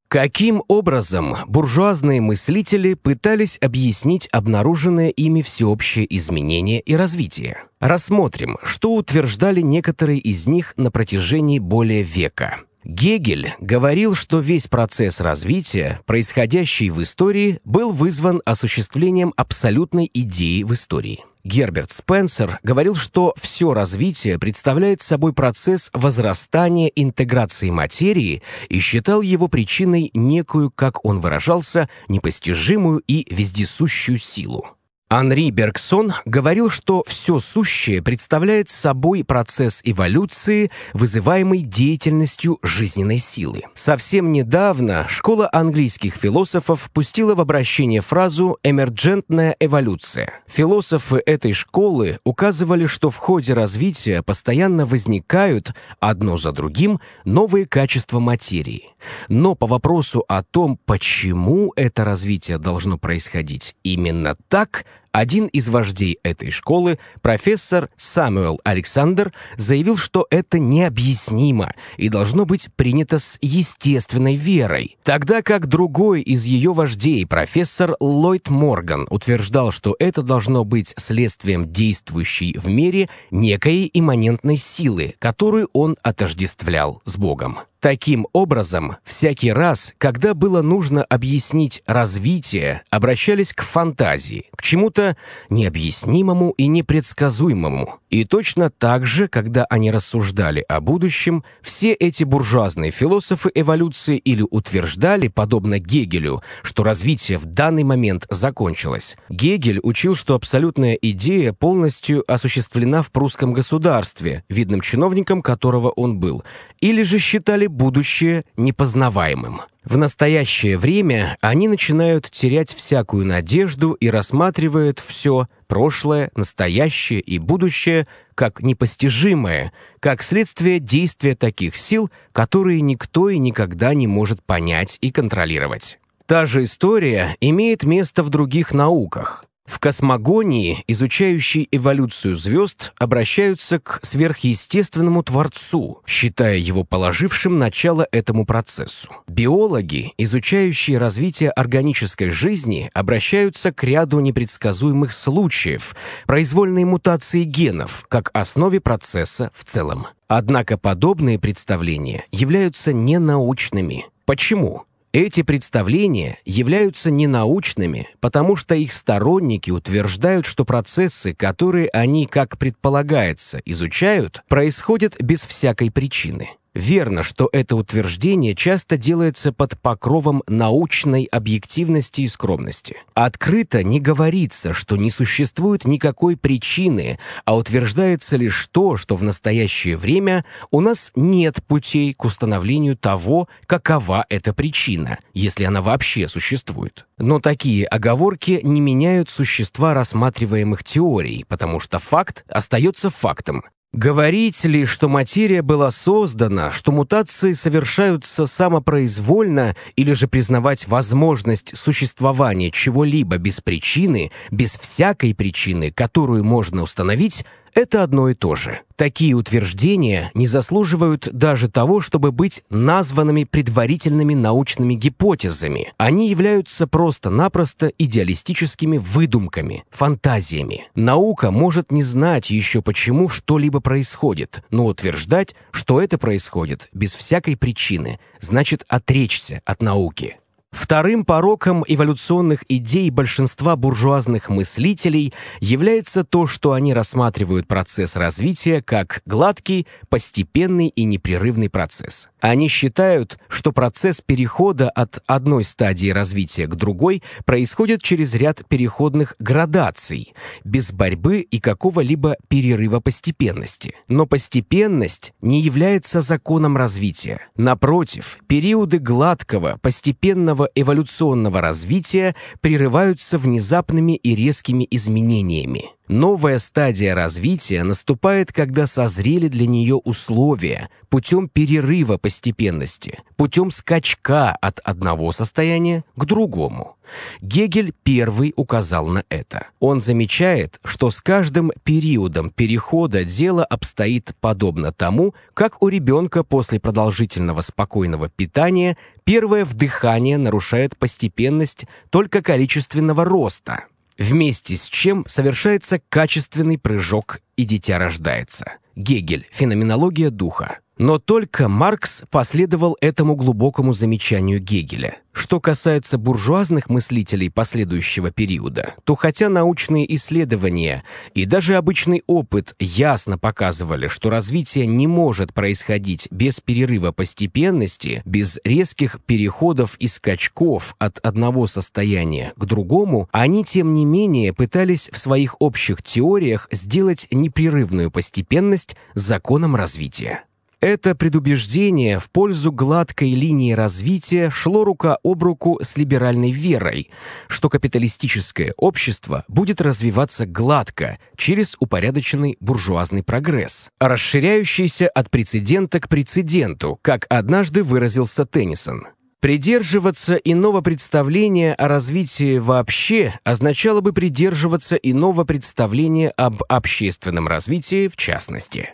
Каким образом буржуазные мыслители пытались объяснить обнаруженное ими всеобщее изменение и развитие? Рассмотрим, что утверждали некоторые из них на протяжении более века. Гегель говорил, что весь процесс развития, происходящий в истории, был вызван осуществлением абсолютной идеи в истории. Герберт Спенсер говорил, что все развитие представляет собой процесс возрастания интеграции материи и считал его причиной некую, как он выражался, непостижимую и вездесущую силу. Анри Бергсон говорил, что все сущее представляет собой процесс эволюции, вызываемый деятельностью жизненной силы. Совсем недавно школа английских философов пустила в обращение фразу «эмерджентная эволюция». Философы этой школы указывали, что в ходе развития постоянно возникают одно за другим новые качества материи. Но по вопросу о том, почему это развитие должно происходить именно так – один из вождей этой школы, профессор Самуэл Александр, заявил, что это необъяснимо и должно быть принято с естественной верой. Тогда как другой из ее вождей, профессор Ллойд Морган, утверждал, что это должно быть следствием действующей в мире некой имманентной силы, которую он отождествлял с Богом. Таким образом, всякий раз, когда было нужно объяснить развитие, обращались к фантазии, к чему-то необъяснимому и непредсказуемому, и точно так же, когда они рассуждали о будущем, все эти буржуазные философы эволюции или утверждали, подобно Гегелю, что развитие в данный момент закончилось. Гегель учил, что абсолютная идея полностью осуществлена в прусском государстве, видным чиновником которого он был, или же считали будущее непознаваемым. В настоящее время они начинают терять всякую надежду и рассматривают все прошлое, настоящее и будущее как непостижимое, как следствие действия таких сил, которые никто и никогда не может понять и контролировать. Та же история имеет место в других науках. В космогонии, изучающей эволюцию звезд, обращаются к сверхъестественному Творцу, считая его положившим начало этому процессу. Биологи, изучающие развитие органической жизни, обращаются к ряду непредсказуемых случаев, произвольной мутации генов, как основе процесса в целом. Однако подобные представления являются ненаучными. Почему? Эти представления являются ненаучными, потому что их сторонники утверждают, что процессы, которые они, как предполагается, изучают, происходят без всякой причины. Верно, что это утверждение часто делается под покровом научной объективности и скромности. Открыто не говорится, что не существует никакой причины, а утверждается лишь то, что в настоящее время у нас нет путей к установлению того, какова эта причина, если она вообще существует. Но такие оговорки не меняют существа рассматриваемых теорий, потому что факт остается фактом, Говорить ли, что материя была создана, что мутации совершаются самопроизвольно, или же признавать возможность существования чего-либо без причины, без всякой причины, которую можно установить – это одно и то же. Такие утверждения не заслуживают даже того, чтобы быть названными предварительными научными гипотезами. Они являются просто-напросто идеалистическими выдумками, фантазиями. Наука может не знать еще почему что-либо происходит, но утверждать, что это происходит без всякой причины, значит отречься от науки. Вторым пороком эволюционных идей большинства буржуазных мыслителей является то, что они рассматривают процесс развития как гладкий, постепенный и непрерывный процесс. Они считают, что процесс перехода от одной стадии развития к другой происходит через ряд переходных градаций, без борьбы и какого-либо перерыва постепенности. Но постепенность не является законом развития. Напротив, периоды гладкого, постепенного эволюционного развития прерываются внезапными и резкими изменениями. Новая стадия развития наступает, когда созрели для нее условия, путем перерыва постепенности, путем скачка от одного состояния к другому. Гегель первый указал на это. Он замечает, что с каждым периодом перехода дело обстоит подобно тому, как у ребенка после продолжительного спокойного питания первое вдыхание нарушает постепенность только количественного роста – Вместе с чем совершается качественный прыжок, и дитя рождается. Гегель. Феноменология духа. Но только Маркс последовал этому глубокому замечанию Гегеля. Что касается буржуазных мыслителей последующего периода, то хотя научные исследования и даже обычный опыт ясно показывали, что развитие не может происходить без перерыва постепенности, без резких переходов и скачков от одного состояния к другому, они, тем не менее, пытались в своих общих теориях сделать непрерывную постепенность законом развития. Это предубеждение в пользу гладкой линии развития шло рука об руку с либеральной верой, что капиталистическое общество будет развиваться гладко через упорядоченный буржуазный прогресс, расширяющийся от прецедента к прецеденту, как однажды выразился Теннисон. Придерживаться иного представления о развитии вообще означало бы придерживаться иного представления об общественном развитии в частности.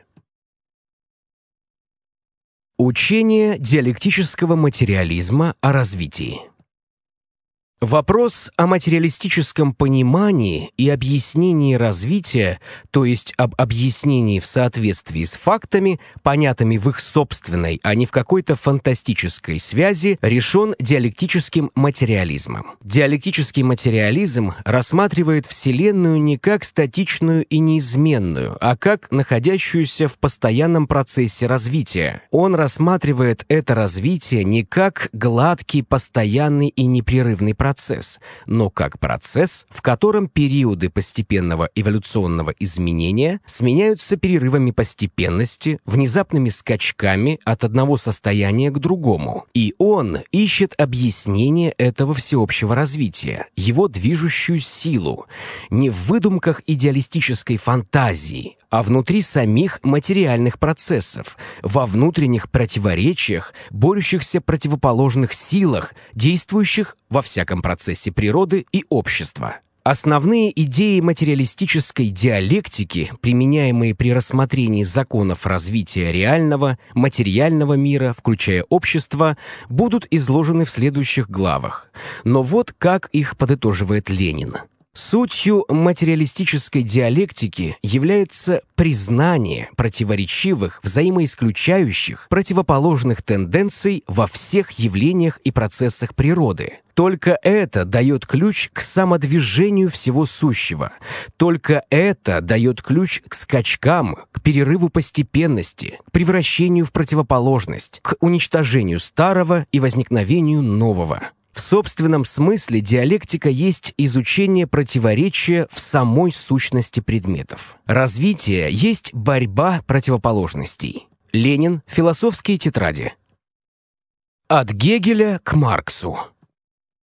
Учение диалектического материализма о развитии. Вопрос о материалистическом понимании и объяснении развития, то есть об объяснении в соответствии с фактами, понятыми в их собственной, а не в какой-то фантастической связи, решен диалектическим материализмом. Диалектический материализм рассматривает Вселенную не как статичную и неизменную, а как находящуюся в постоянном процессе развития. Он рассматривает это развитие не как гладкий, постоянный и непрерывный процесс, процесс, но как процесс, в котором периоды постепенного эволюционного изменения сменяются перерывами постепенности, внезапными скачками от одного состояния к другому. И он ищет объяснение этого всеобщего развития, его движущую силу, не в выдумках идеалистической фантазии, а внутри самих материальных процессов, во внутренних противоречиях, борющихся противоположных силах, действующих, во всяком этом процессе природы и общества. Основные идеи материалистической диалектики, применяемые при рассмотрении законов развития реального, материального мира, включая общество, будут изложены в следующих главах. Но вот как их подытоживает Ленин. Сутью материалистической диалектики является признание противоречивых, взаимоисключающих, противоположных тенденций во всех явлениях и процессах природы. Только это дает ключ к самодвижению всего сущего. Только это дает ключ к скачкам, к перерыву постепенности, к превращению в противоположность, к уничтожению старого и возникновению нового. В собственном смысле диалектика есть изучение противоречия в самой сущности предметов. Развитие есть борьба противоположностей. Ленин. Философские тетради. От Гегеля к Марксу.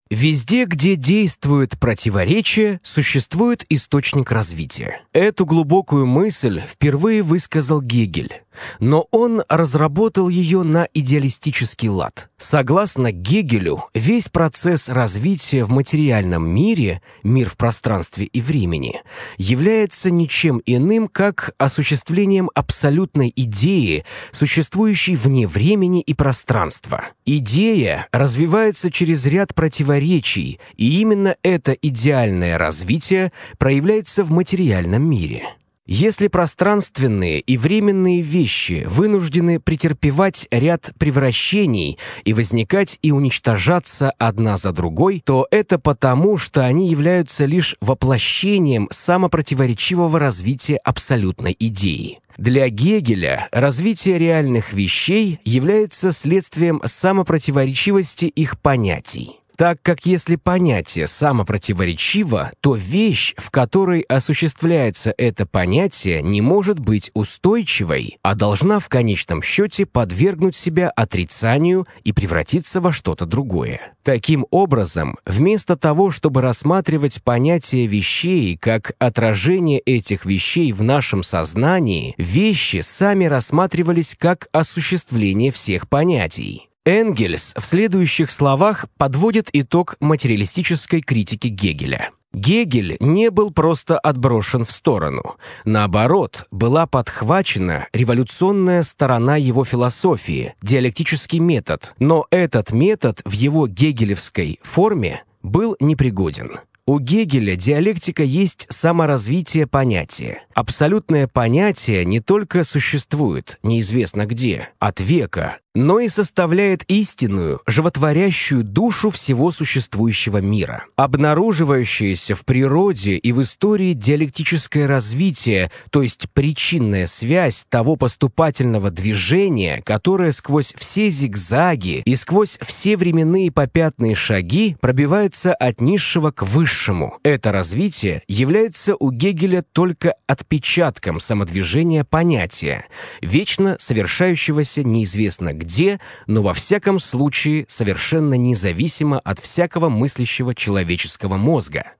Везде, где действует противоречие, существует источник развития. Эту глубокую мысль впервые высказал Гегель. Но он разработал ее на идеалистический лад. Согласно Гегелю, весь процесс развития в материальном мире, мир в пространстве и времени, является ничем иным, как осуществлением абсолютной идеи, существующей вне времени и пространства. Идея развивается через ряд противоречий, и именно это идеальное развитие проявляется в материальном мире. Если пространственные и временные вещи вынуждены претерпевать ряд превращений и возникать и уничтожаться одна за другой, то это потому, что они являются лишь воплощением самопротиворечивого развития абсолютной идеи. Для Гегеля развитие реальных вещей является следствием самопротиворечивости их понятий так как если понятие самопротиворечиво, то вещь, в которой осуществляется это понятие, не может быть устойчивой, а должна в конечном счете подвергнуть себя отрицанию и превратиться во что-то другое. Таким образом, вместо того, чтобы рассматривать понятие вещей как отражение этих вещей в нашем сознании, вещи сами рассматривались как осуществление всех понятий. Энгельс в следующих словах подводит итог материалистической критики Гегеля. Гегель не был просто отброшен в сторону. Наоборот, была подхвачена революционная сторона его философии, диалектический метод. Но этот метод в его гегелевской форме был непригоден. У Гегеля диалектика есть саморазвитие понятия. Абсолютное понятие не только существует, неизвестно где, от века, но и составляет истинную, животворящую душу всего существующего мира. Обнаруживающееся в природе и в истории диалектическое развитие, то есть причинная связь того поступательного движения, которое сквозь все зигзаги и сквозь все временные попятные шаги пробивается от низшего к высшему, высшему. Это развитие является у Гегеля только отпечатком самодвижения понятия, вечно совершающегося неизвестно где, но во всяком случае совершенно независимо от всякого мыслящего человеческого мозга.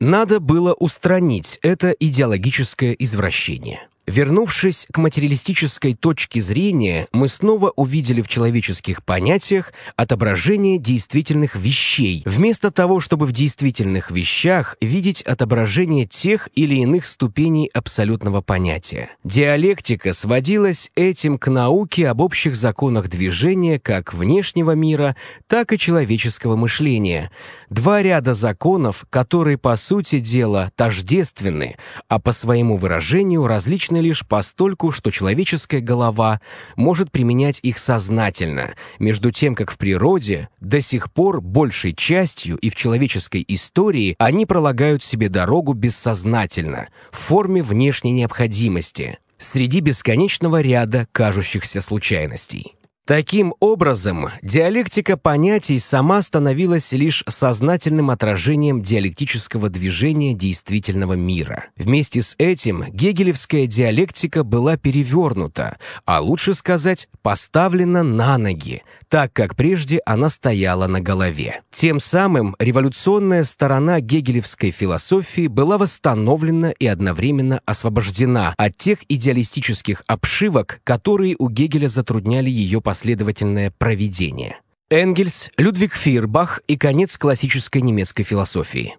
Надо было устранить это идеологическое извращение. Вернувшись к материалистической точке зрения, мы снова увидели в человеческих понятиях отображение действительных вещей, вместо того, чтобы в действительных вещах видеть отображение тех или иных ступеней абсолютного понятия. Диалектика сводилась этим к науке об общих законах движения как внешнего мира, так и человеческого мышления. Два ряда законов, которые, по сути дела, тождественны, а по своему выражению различны эффективны лишь постольку, что человеческая голова может применять их сознательно, между тем, как в природе до сих пор большей частью и в человеческой истории они пролагают себе дорогу бессознательно, в форме внешней необходимости, среди бесконечного ряда кажущихся случайностей. Таким образом, диалектика понятий сама становилась лишь сознательным отражением диалектического движения действительного мира. Вместе с этим гегелевская диалектика была перевернута, а лучше сказать, поставлена на ноги, так как прежде она стояла на голове. Тем самым революционная сторона гегелевской философии была восстановлена и одновременно освобождена от тех идеалистических обшивок, которые у Гегеля затрудняли ее последовательное проведение. Энгельс, Людвиг Фирбах и конец классической немецкой философии.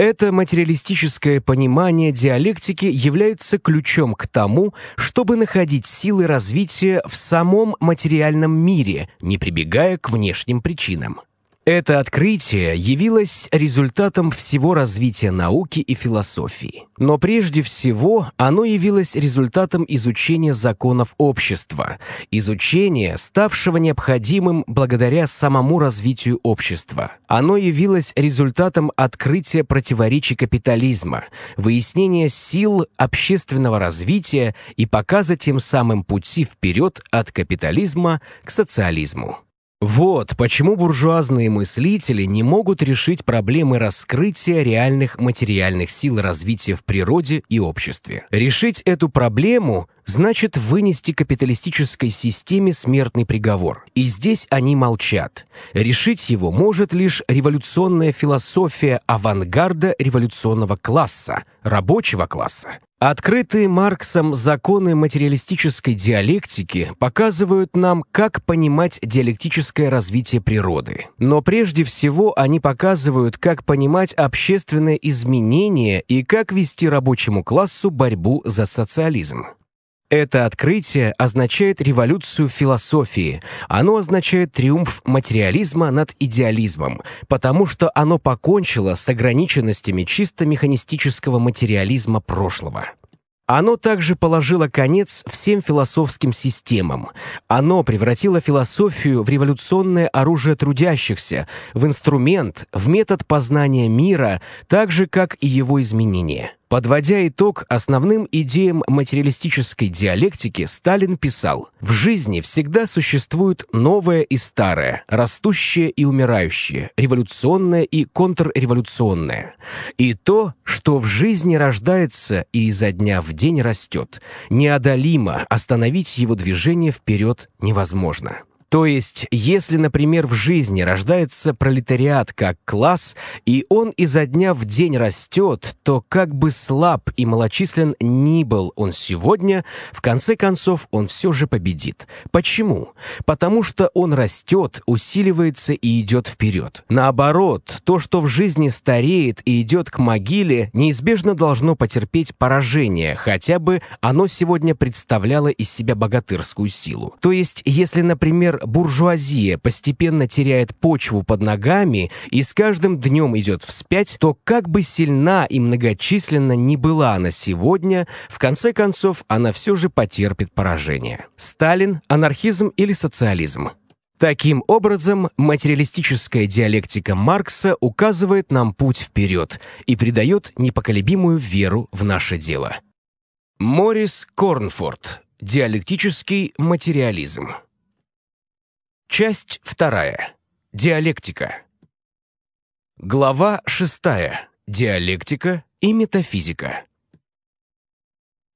Это материалистическое понимание диалектики является ключом к тому, чтобы находить силы развития в самом материальном мире, не прибегая к внешним причинам. Это открытие явилось результатом всего развития науки и философии. Но прежде всего оно явилось результатом изучения законов общества, изучения, ставшего необходимым благодаря самому развитию общества. Оно явилось результатом открытия противоречий капитализма, выяснения сил общественного развития и показа тем самым пути вперед от капитализма к социализму. Вот почему буржуазные мыслители не могут решить проблемы раскрытия реальных материальных сил развития в природе и обществе. Решить эту проблему – значит вынести капиталистической системе смертный приговор. И здесь они молчат. Решить его может лишь революционная философия авангарда революционного класса, рабочего класса. Открытые Марксом законы материалистической диалектики показывают нам, как понимать диалектическое развитие природы. Но прежде всего они показывают, как понимать общественные изменения и как вести рабочему классу борьбу за социализм. Это открытие означает революцию философии. Оно означает триумф материализма над идеализмом, потому что оно покончило с ограниченностями чисто механистического материализма прошлого. Оно также положило конец всем философским системам. Оно превратило философию в революционное оружие трудящихся, в инструмент, в метод познания мира, так же, как и его изменения. Подводя итог основным идеям материалистической диалектики, Сталин писал «В жизни всегда существует новое и старое, растущее и умирающее, революционное и контрреволюционное. И то, что в жизни рождается и изо дня в день растет, неодолимо остановить его движение вперед невозможно». То есть, если, например, в жизни рождается пролетариат как класс, и он изо дня в день растет, то как бы слаб и малочислен ни был он сегодня, в конце концов он все же победит. Почему? Потому что он растет, усиливается и идет вперед. Наоборот, то, что в жизни стареет и идет к могиле, неизбежно должно потерпеть поражение, хотя бы оно сегодня представляло из себя богатырскую силу. То есть, если, например, буржуазия постепенно теряет почву под ногами и с каждым днем идет вспять, то как бы сильна и многочисленна ни была она сегодня, в конце концов она все же потерпит поражение. Сталин, анархизм или социализм? Таким образом, материалистическая диалектика Маркса указывает нам путь вперед и придает непоколебимую веру в наше дело. Морис Корнфорд. Диалектический материализм. Часть вторая. Диалектика. Глава шестая. Диалектика и метафизика.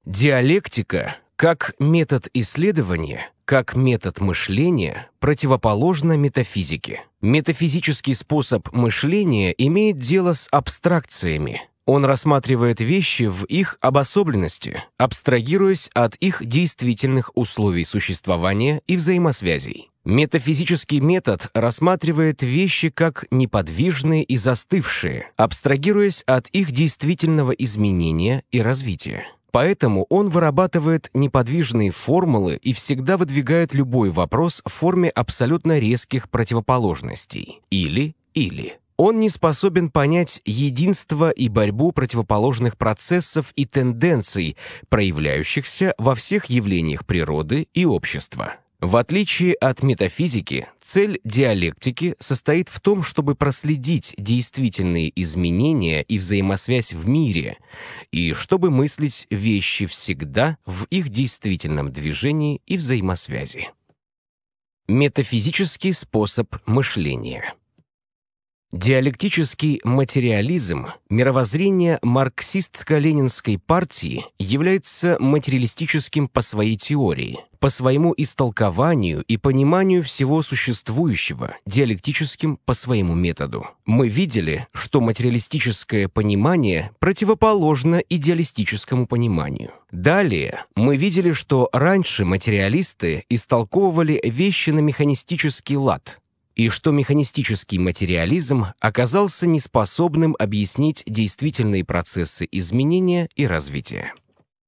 Диалектика как метод исследования, как метод мышления противоположна метафизике. Метафизический способ мышления имеет дело с абстракциями. Он рассматривает вещи в их обособленности, абстрагируясь от их действительных условий существования и взаимосвязей. Метафизический метод рассматривает вещи как неподвижные и застывшие, абстрагируясь от их действительного изменения и развития. Поэтому он вырабатывает неподвижные формулы и всегда выдвигает любой вопрос в форме абсолютно резких противоположностей или-или. Он не способен понять единство и борьбу противоположных процессов и тенденций, проявляющихся во всех явлениях природы и общества. В отличие от метафизики, цель диалектики состоит в том, чтобы проследить действительные изменения и взаимосвязь в мире, и чтобы мыслить вещи всегда в их действительном движении и взаимосвязи. Метафизический способ мышления – Диалектический материализм мировоззрение марксистско-ленинской партии является материалистическим по своей теории, по своему истолкованию и пониманию всего существующего, диалектическим по своему методу. Мы видели, что материалистическое понимание противоположно идеалистическому пониманию. Далее мы видели, что раньше материалисты истолковывали вещи на механистический лад – и что механистический материализм оказался неспособным объяснить действительные процессы изменения и развития.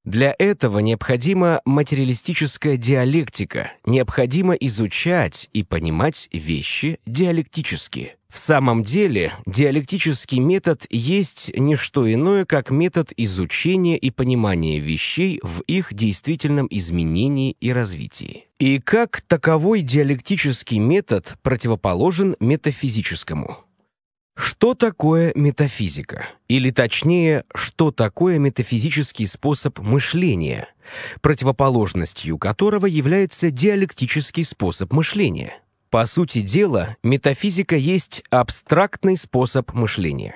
Для этого необходима материалистическая диалектика, необходимо изучать и понимать вещи диалектически – в самом деле, диалектический метод есть не что иное, как метод изучения и понимания вещей в их действительном изменении и развитии. И как таковой диалектический метод противоположен метафизическому. Что такое метафизика? Или точнее, что такое метафизический способ мышления, противоположностью которого является диалектический способ мышления – по сути дела, метафизика есть абстрактный способ мышления.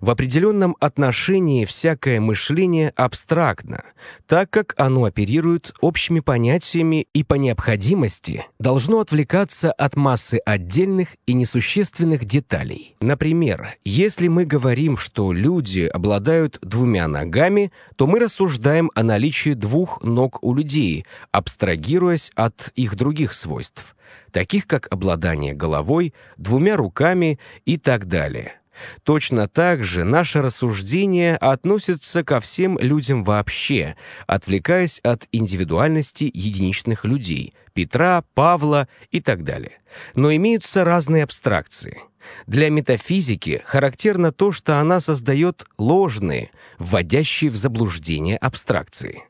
В определенном отношении всякое мышление абстрактно, так как оно оперирует общими понятиями и по необходимости должно отвлекаться от массы отдельных и несущественных деталей. Например, если мы говорим, что люди обладают двумя ногами, то мы рассуждаем о наличии двух ног у людей, абстрагируясь от их других свойств, таких как обладание головой, двумя руками и так далее. Точно так же наше рассуждение относится ко всем людям вообще, отвлекаясь от индивидуальности единичных людей – Петра, Павла и так далее. Но имеются разные абстракции. Для метафизики характерно то, что она создает ложные, вводящие в заблуждение абстракции.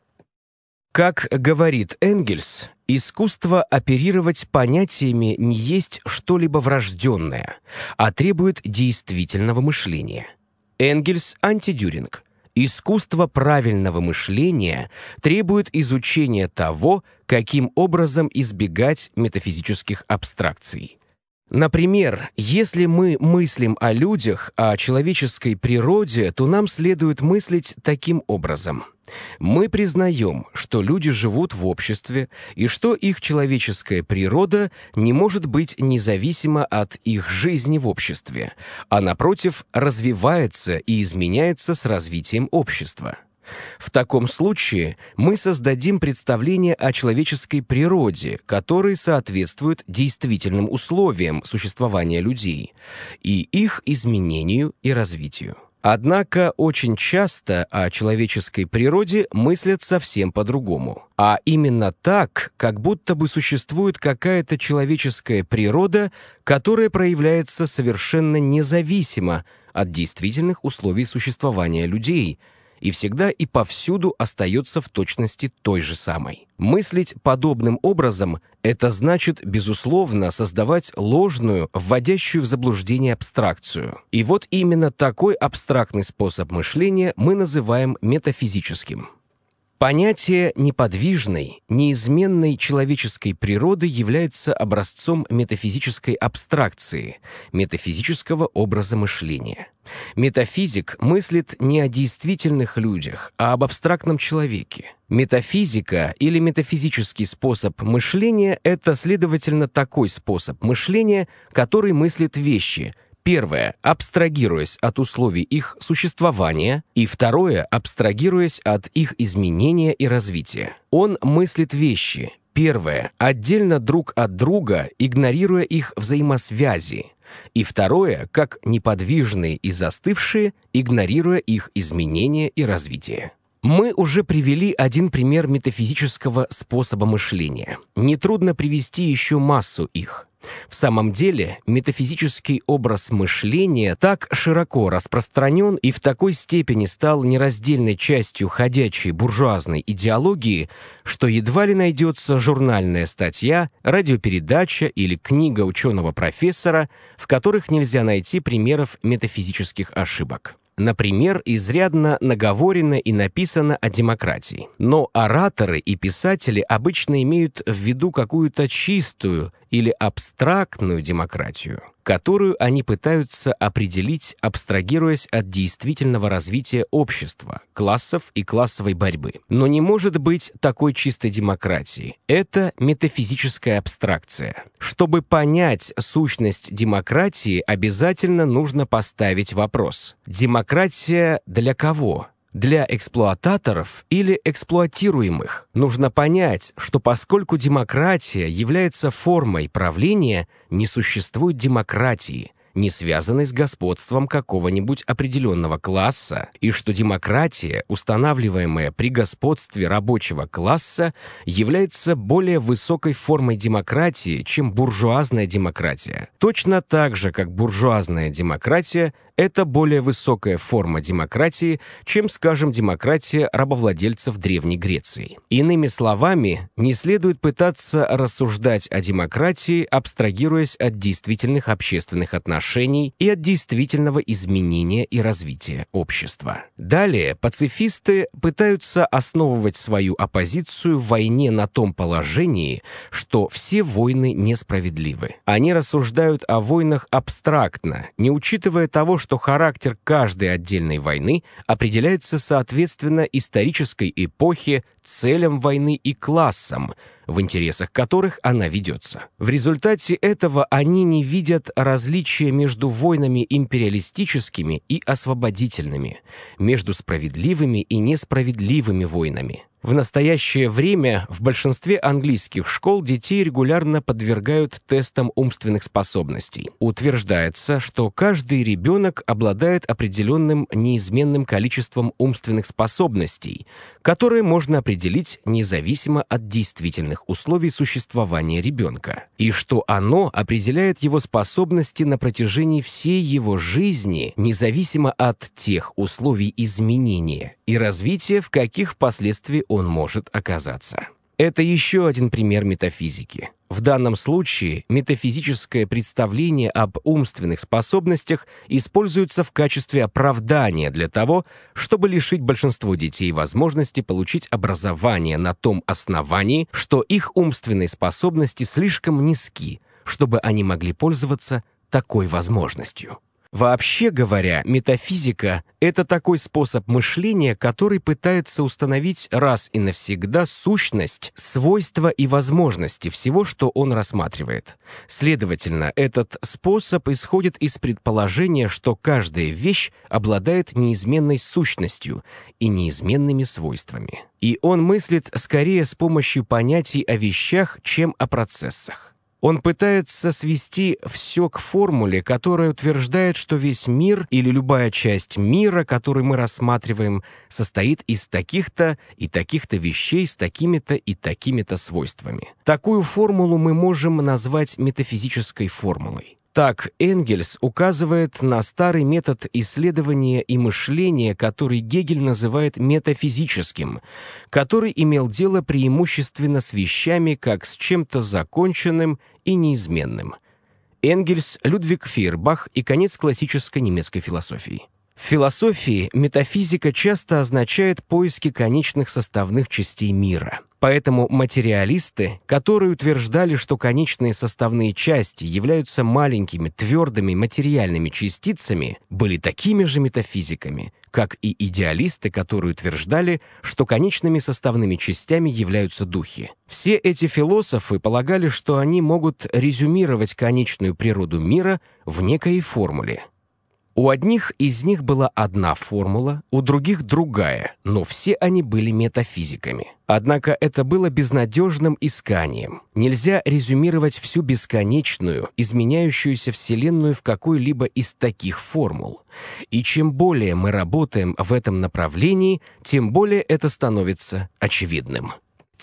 Как говорит Энгельс, Искусство оперировать понятиями не есть что-либо врожденное, а требует действительного мышления. Энгельс антидюринг. Искусство правильного мышления требует изучения того, каким образом избегать метафизических абстракций. Например, если мы мыслим о людях, о человеческой природе, то нам следует мыслить таким образом. Мы признаем, что люди живут в обществе и что их человеческая природа не может быть независима от их жизни в обществе, а, напротив, развивается и изменяется с развитием общества. В таком случае мы создадим представление о человеческой природе, которое соответствует действительным условиям существования людей и их изменению и развитию. Однако очень часто о человеческой природе мыслят совсем по-другому. А именно так, как будто бы существует какая-то человеческая природа, которая проявляется совершенно независимо от действительных условий существования людей – и всегда и повсюду остается в точности той же самой. Мыслить подобным образом – это значит, безусловно, создавать ложную, вводящую в заблуждение абстракцию. И вот именно такой абстрактный способ мышления мы называем метафизическим. Понятие неподвижной, неизменной человеческой природы является образцом метафизической абстракции, метафизического образа мышления. Метафизик мыслит не о действительных людях, а об абстрактном человеке. Метафизика или метафизический способ мышления – это, следовательно, такой способ мышления, который мыслит вещи, Первое – абстрагируясь от условий их существования, и второе – абстрагируясь от их изменения и развития. Он мыслит вещи, первое – отдельно друг от друга, игнорируя их взаимосвязи, и второе – как неподвижные и застывшие, игнорируя их изменения и развитие. Мы уже привели один пример метафизического способа мышления. Нетрудно привести еще массу их. В самом деле, метафизический образ мышления так широко распространен и в такой степени стал нераздельной частью ходячей буржуазной идеологии, что едва ли найдется журнальная статья, радиопередача или книга ученого-профессора, в которых нельзя найти примеров метафизических ошибок. Например, изрядно наговорено и написано о демократии. Но ораторы и писатели обычно имеют в виду какую-то чистую или абстрактную демократию которую они пытаются определить, абстрагируясь от действительного развития общества, классов и классовой борьбы. Но не может быть такой чистой демократии. Это метафизическая абстракция. Чтобы понять сущность демократии, обязательно нужно поставить вопрос. Демократия для кого? для эксплуататоров или эксплуатируемых. Нужно понять, что поскольку демократия является формой правления, не существует демократии не связанной с господством какого-нибудь определенного класса, и что демократия, устанавливаемая при господстве рабочего класса, является более высокой формой демократии, чем буржуазная демократия. Точно так же, как буржуазная демократия – это более высокая форма демократии, чем, скажем, демократия рабовладельцев Древней Греции. Иными словами, не следует пытаться рассуждать о демократии, абстрагируясь от действительных общественных отношений отношений и от действительного изменения и развития общества. Далее пацифисты пытаются основывать свою оппозицию в войне на том положении, что все войны несправедливы. Они рассуждают о войнах абстрактно, не учитывая того, что характер каждой отдельной войны определяется соответственно исторической эпохе, целям войны и классам – в интересах которых она ведется. В результате этого они не видят различия между войнами империалистическими и освободительными, между справедливыми и несправедливыми войнами. В настоящее время в большинстве английских школ детей регулярно подвергают тестам умственных способностей. Утверждается, что каждый ребенок обладает определенным неизменным количеством умственных способностей, которые можно определить независимо от действительных условий существования ребенка, и что оно определяет его способности на протяжении всей его жизни, независимо от тех условий изменения и развития, в каких впоследствии он может оказаться. Это еще один пример метафизики. В данном случае метафизическое представление об умственных способностях используется в качестве оправдания для того, чтобы лишить большинство детей возможности получить образование на том основании, что их умственные способности слишком низки, чтобы они могли пользоваться такой возможностью. Вообще говоря, метафизика — это такой способ мышления, который пытается установить раз и навсегда сущность, свойства и возможности всего, что он рассматривает. Следовательно, этот способ исходит из предположения, что каждая вещь обладает неизменной сущностью и неизменными свойствами. И он мыслит скорее с помощью понятий о вещах, чем о процессах. Он пытается свести все к формуле, которая утверждает, что весь мир или любая часть мира, который мы рассматриваем, состоит из таких-то и таких-то вещей с такими-то и такими-то свойствами. Такую формулу мы можем назвать метафизической формулой. Так Энгельс указывает на старый метод исследования и мышления, который Гегель называет метафизическим, который имел дело преимущественно с вещами как с чем-то законченным и неизменным. Энгельс, Людвиг Фейербах и конец классической немецкой философии. В философии метафизика часто означает поиски конечных составных частей мира – Поэтому материалисты, которые утверждали, что конечные составные части являются маленькими твердыми материальными частицами, были такими же метафизиками, как и идеалисты, которые утверждали, что конечными составными частями являются духи. Все эти философы полагали, что они могут резюмировать конечную природу мира в некой формуле – у одних из них была одна формула, у других другая, но все они были метафизиками. Однако это было безнадежным исканием. Нельзя резюмировать всю бесконечную, изменяющуюся Вселенную в какой-либо из таких формул. И чем более мы работаем в этом направлении, тем более это становится очевидным.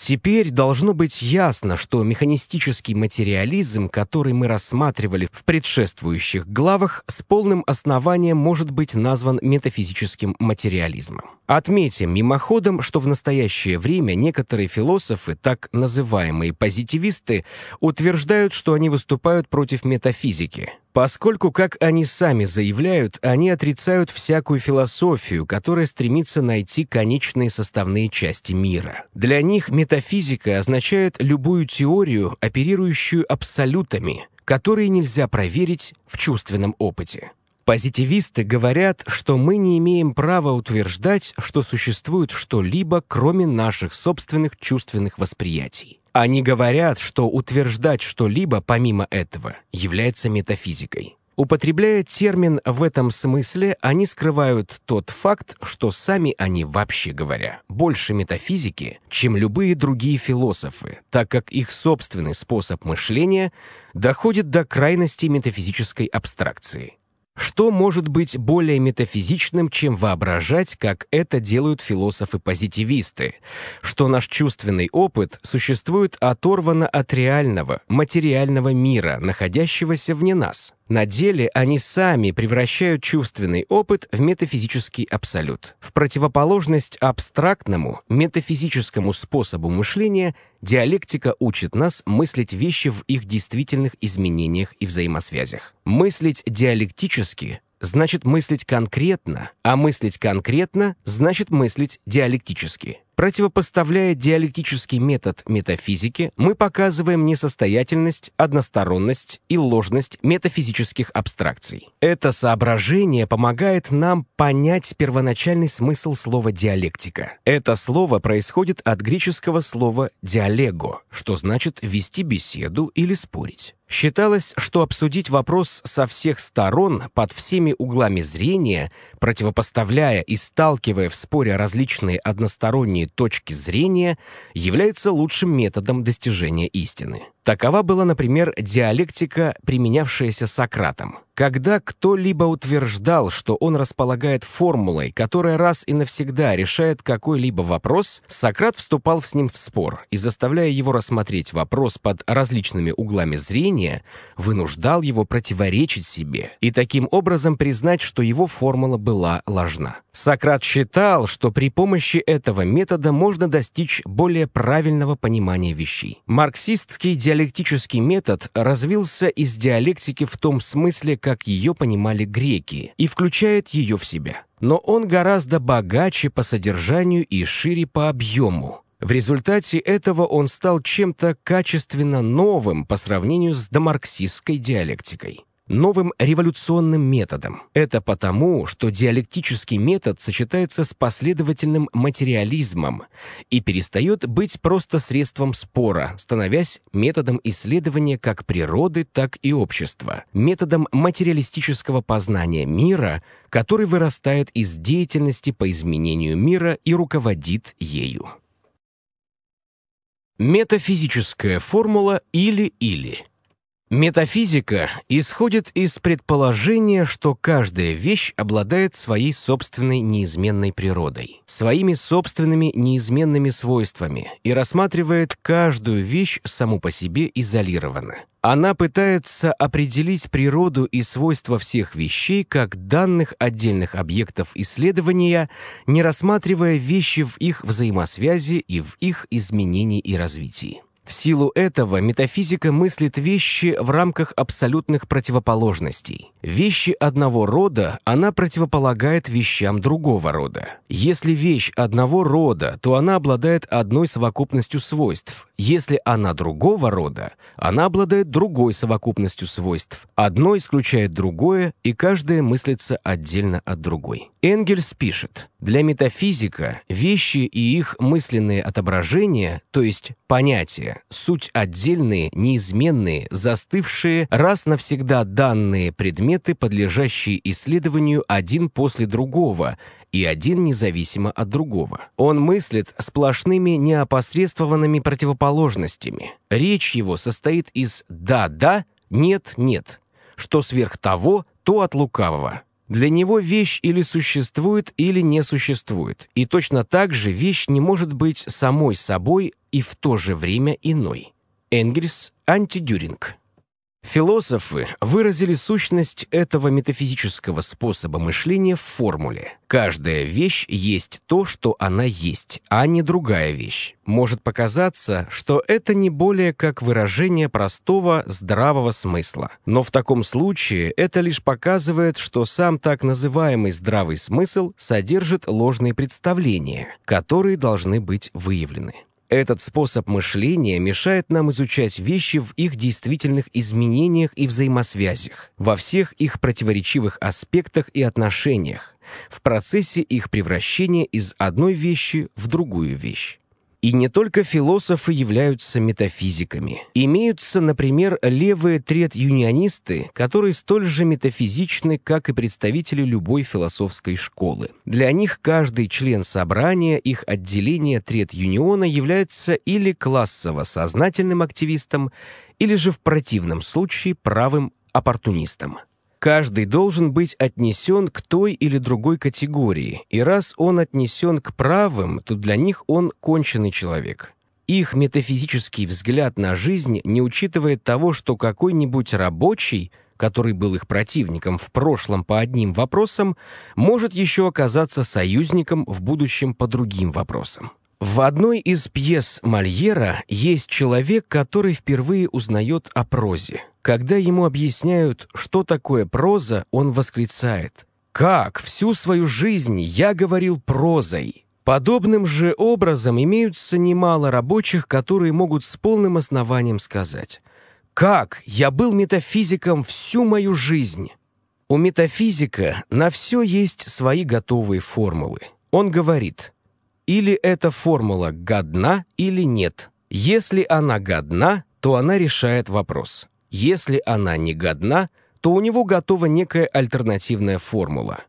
Теперь должно быть ясно, что механистический материализм, который мы рассматривали в предшествующих главах, с полным основанием может быть назван метафизическим материализмом. Отметим мимоходом, что в настоящее время некоторые философы, так называемые позитивисты, утверждают, что они выступают против метафизики, Поскольку, как они сами заявляют, они отрицают всякую философию, которая стремится найти конечные составные части мира. Для них метафизика означает любую теорию, оперирующую абсолютами, которые нельзя проверить в чувственном опыте. Позитивисты говорят, что мы не имеем права утверждать, что существует что-либо, кроме наших собственных чувственных восприятий. Они говорят, что утверждать что-либо помимо этого является метафизикой. Употребляя термин в этом смысле, они скрывают тот факт, что сами они, вообще говоря, больше метафизики, чем любые другие философы, так как их собственный способ мышления доходит до крайности метафизической абстракции. Что может быть более метафизичным, чем воображать, как это делают философы-позитивисты? Что наш чувственный опыт существует оторвано от реального, материального мира, находящегося вне нас? На деле они сами превращают чувственный опыт в метафизический абсолют, в противоположность абстрактному, метафизическому способу мышления Диалектика учит нас мыслить вещи в их действительных изменениях и взаимосвязях. Мыслить диалектически значит мыслить конкретно, а мыслить конкретно значит мыслить диалектически. Противопоставляя диалектический метод метафизики, мы показываем несостоятельность, односторонность и ложность метафизических абстракций. Это соображение помогает нам понять первоначальный смысл слова «диалектика». Это слово происходит от греческого слова «диалего», что значит «вести беседу» или «спорить». Считалось, что обсудить вопрос со всех сторон, под всеми углами зрения, противопоставляя и сталкивая в споре различные односторонние точки зрения является лучшим методом достижения истины. Такова была, например, диалектика, применявшаяся Сократом. Когда кто-либо утверждал, что он располагает формулой, которая раз и навсегда решает какой-либо вопрос, Сократ вступал с ним в спор и, заставляя его рассмотреть вопрос под различными углами зрения, вынуждал его противоречить себе и таким образом признать, что его формула была ложна. Сократ считал, что при помощи этого метода можно достичь более правильного понимания вещей. Марксистский диалектик диалектический метод развился из диалектики в том смысле, как ее понимали греки, и включает ее в себя. Но он гораздо богаче по содержанию и шире по объему. В результате этого он стал чем-то качественно новым по сравнению с домарксистской диалектикой новым революционным методом. Это потому, что диалектический метод сочетается с последовательным материализмом и перестает быть просто средством спора, становясь методом исследования как природы, так и общества, методом материалистического познания мира, который вырастает из деятельности по изменению мира и руководит ею. Метафизическая формула «или-или» Метафизика исходит из предположения, что каждая вещь обладает своей собственной неизменной природой, своими собственными неизменными свойствами и рассматривает каждую вещь саму по себе изолированно. Она пытается определить природу и свойства всех вещей как данных отдельных объектов исследования, не рассматривая вещи в их взаимосвязи и в их изменении и развитии. В силу этого метафизика мыслит вещи в рамках абсолютных противоположностей. Вещи одного рода она противополагает вещам другого рода. Если вещь одного рода, то она обладает одной совокупностью свойств. Если она другого рода, она обладает другой совокупностью свойств. Одно исключает другое, и каждое мыслится отдельно от другой. Энгельс пишет – для метафизика вещи и их мысленные отображения, то есть понятия, суть отдельные, неизменные, застывшие, раз навсегда данные предметы, подлежащие исследованию один после другого и один независимо от другого. Он мыслит сплошными неопосредствованными противоположностями. Речь его состоит из «да-да», «нет-нет», что сверх того, то от лукавого. Для него вещь или существует, или не существует. И точно так же вещь не может быть самой собой и в то же время иной. Энгельс, антидюринг. Философы выразили сущность этого метафизического способа мышления в формуле. Каждая вещь есть то, что она есть, а не другая вещь. Может показаться, что это не более как выражение простого здравого смысла. Но в таком случае это лишь показывает, что сам так называемый здравый смысл содержит ложные представления, которые должны быть выявлены. Этот способ мышления мешает нам изучать вещи в их действительных изменениях и взаимосвязях, во всех их противоречивых аспектах и отношениях, в процессе их превращения из одной вещи в другую вещь. И не только философы являются метафизиками. Имеются, например, левые трет-юнионисты, которые столь же метафизичны, как и представители любой философской школы. Для них каждый член собрания, их отделение трет-юниона является или классово-сознательным активистом, или же в противном случае правым оппортунистом. Каждый должен быть отнесен к той или другой категории, и раз он отнесен к правым, то для них он конченый человек. Их метафизический взгляд на жизнь не учитывает того, что какой-нибудь рабочий, который был их противником в прошлом по одним вопросам, может еще оказаться союзником в будущем по другим вопросам. В одной из пьес Мольера есть человек, который впервые узнает о прозе – когда ему объясняют, что такое проза, он восклицает. «Как? Всю свою жизнь я говорил прозой!» Подобным же образом имеются немало рабочих, которые могут с полным основанием сказать «Как? Я был метафизиком всю мою жизнь!» У метафизика на все есть свои готовые формулы. Он говорит «Или эта формула годна или нет. Если она годна, то она решает вопрос. Если она не годна, то у него готова некая альтернативная формула.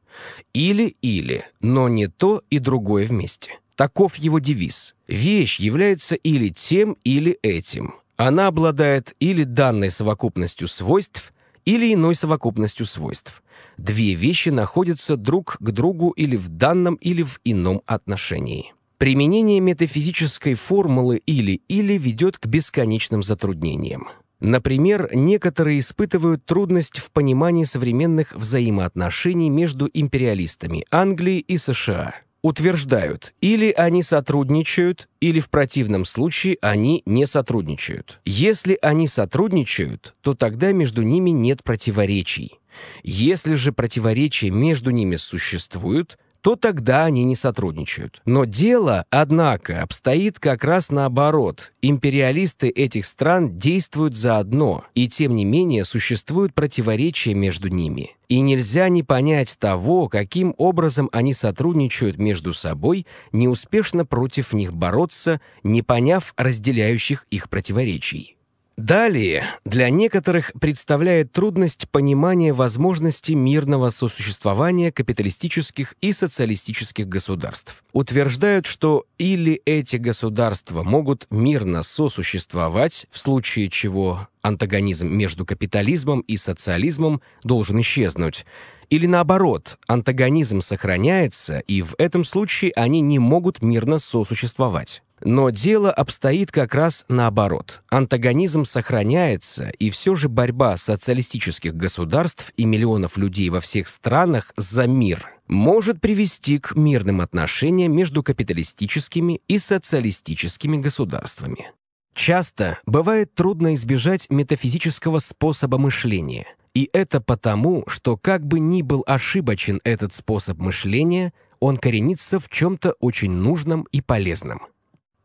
Или-или, но не то и другое вместе. Таков его девиз. Вещь является или тем, или этим. Она обладает или данной совокупностью свойств, или иной совокупностью свойств. Две вещи находятся друг к другу или в данном, или в ином отношении. Применение метафизической формулы «или-или» ведет к бесконечным затруднениям. Например, некоторые испытывают трудность в понимании современных взаимоотношений между империалистами Англии и США. Утверждают, или они сотрудничают, или в противном случае они не сотрудничают. Если они сотрудничают, то тогда между ними нет противоречий. Если же противоречия между ними существуют, то тогда они не сотрудничают. Но дело, однако, обстоит как раз наоборот. Империалисты этих стран действуют заодно, и тем не менее существуют противоречия между ними. И нельзя не понять того, каким образом они сотрудничают между собой, неуспешно против них бороться, не поняв разделяющих их противоречий. Далее, для некоторых представляет трудность понимание возможности мирного сосуществования капиталистических и социалистических государств. Утверждают, что или эти государства могут мирно сосуществовать, в случае чего антагонизм между капитализмом и социализмом должен исчезнуть, или наоборот, антагонизм сохраняется, и в этом случае они не могут мирно сосуществовать. Но дело обстоит как раз наоборот. Антагонизм сохраняется, и все же борьба социалистических государств и миллионов людей во всех странах за мир может привести к мирным отношениям между капиталистическими и социалистическими государствами. Часто бывает трудно избежать метафизического способа мышления, и это потому, что как бы ни был ошибочен этот способ мышления, он коренится в чем-то очень нужном и полезном –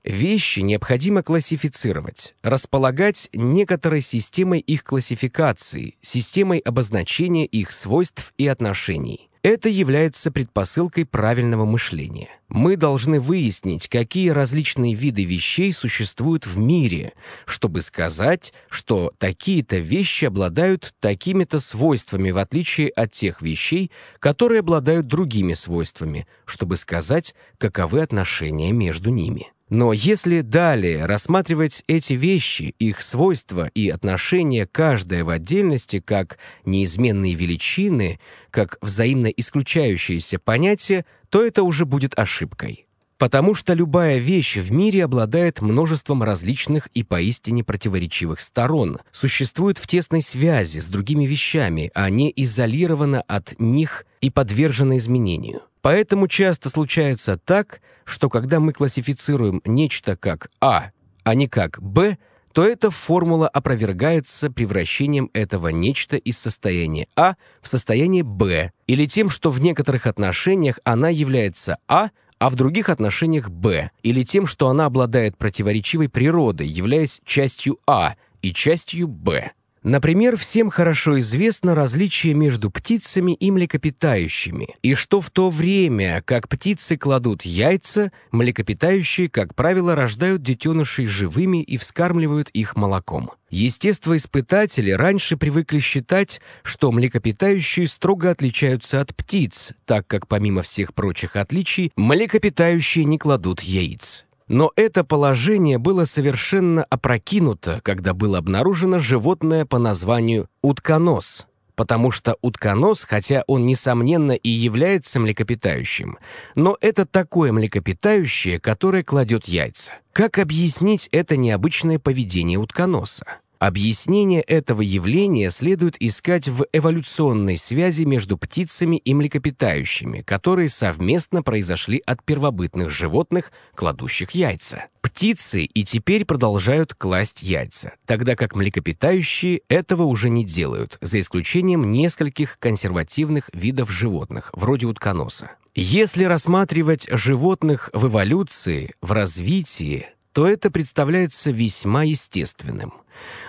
Вещи необходимо классифицировать, располагать некоторой системой их классификации, системой обозначения их свойств и отношений. Это является предпосылкой правильного мышления. Мы должны выяснить, какие различные виды вещей существуют в мире, чтобы сказать, что такие-то вещи обладают такими-то свойствами в отличие от тех вещей, которые обладают другими свойствами, чтобы сказать, каковы отношения между ними. Но если далее рассматривать эти вещи, их свойства и отношения каждое в отдельности как неизменные величины, как взаимно исключающиеся понятия, то это уже будет ошибкой. Потому что любая вещь в мире обладает множеством различных и поистине противоречивых сторон, существует в тесной связи с другими вещами, а не изолирована от них и подвержена изменению. Поэтому часто случается так, что когда мы классифицируем нечто как А, а не как Б, то эта формула опровергается превращением этого нечто из состояния А в состояние Б, или тем, что в некоторых отношениях она является А, а в других отношениях Б, или тем, что она обладает противоречивой природой, являясь частью А и частью Б. Например, всем хорошо известно различие между птицами и млекопитающими, и что в то время, как птицы кладут яйца, млекопитающие, как правило, рождают детенышей живыми и вскармливают их молоком. Естествоиспытатели раньше привыкли считать, что млекопитающие строго отличаются от птиц, так как помимо всех прочих отличий, млекопитающие не кладут яиц. Но это положение было совершенно опрокинуто, когда было обнаружено животное по названию утконос, потому что утконос, хотя он, несомненно, и является млекопитающим, но это такое млекопитающее, которое кладет яйца. Как объяснить это необычное поведение утконоса? Объяснение этого явления следует искать в эволюционной связи между птицами и млекопитающими, которые совместно произошли от первобытных животных, кладущих яйца. Птицы и теперь продолжают класть яйца, тогда как млекопитающие этого уже не делают, за исключением нескольких консервативных видов животных, вроде утконоса. Если рассматривать животных в эволюции, в развитии, то это представляется весьма естественным –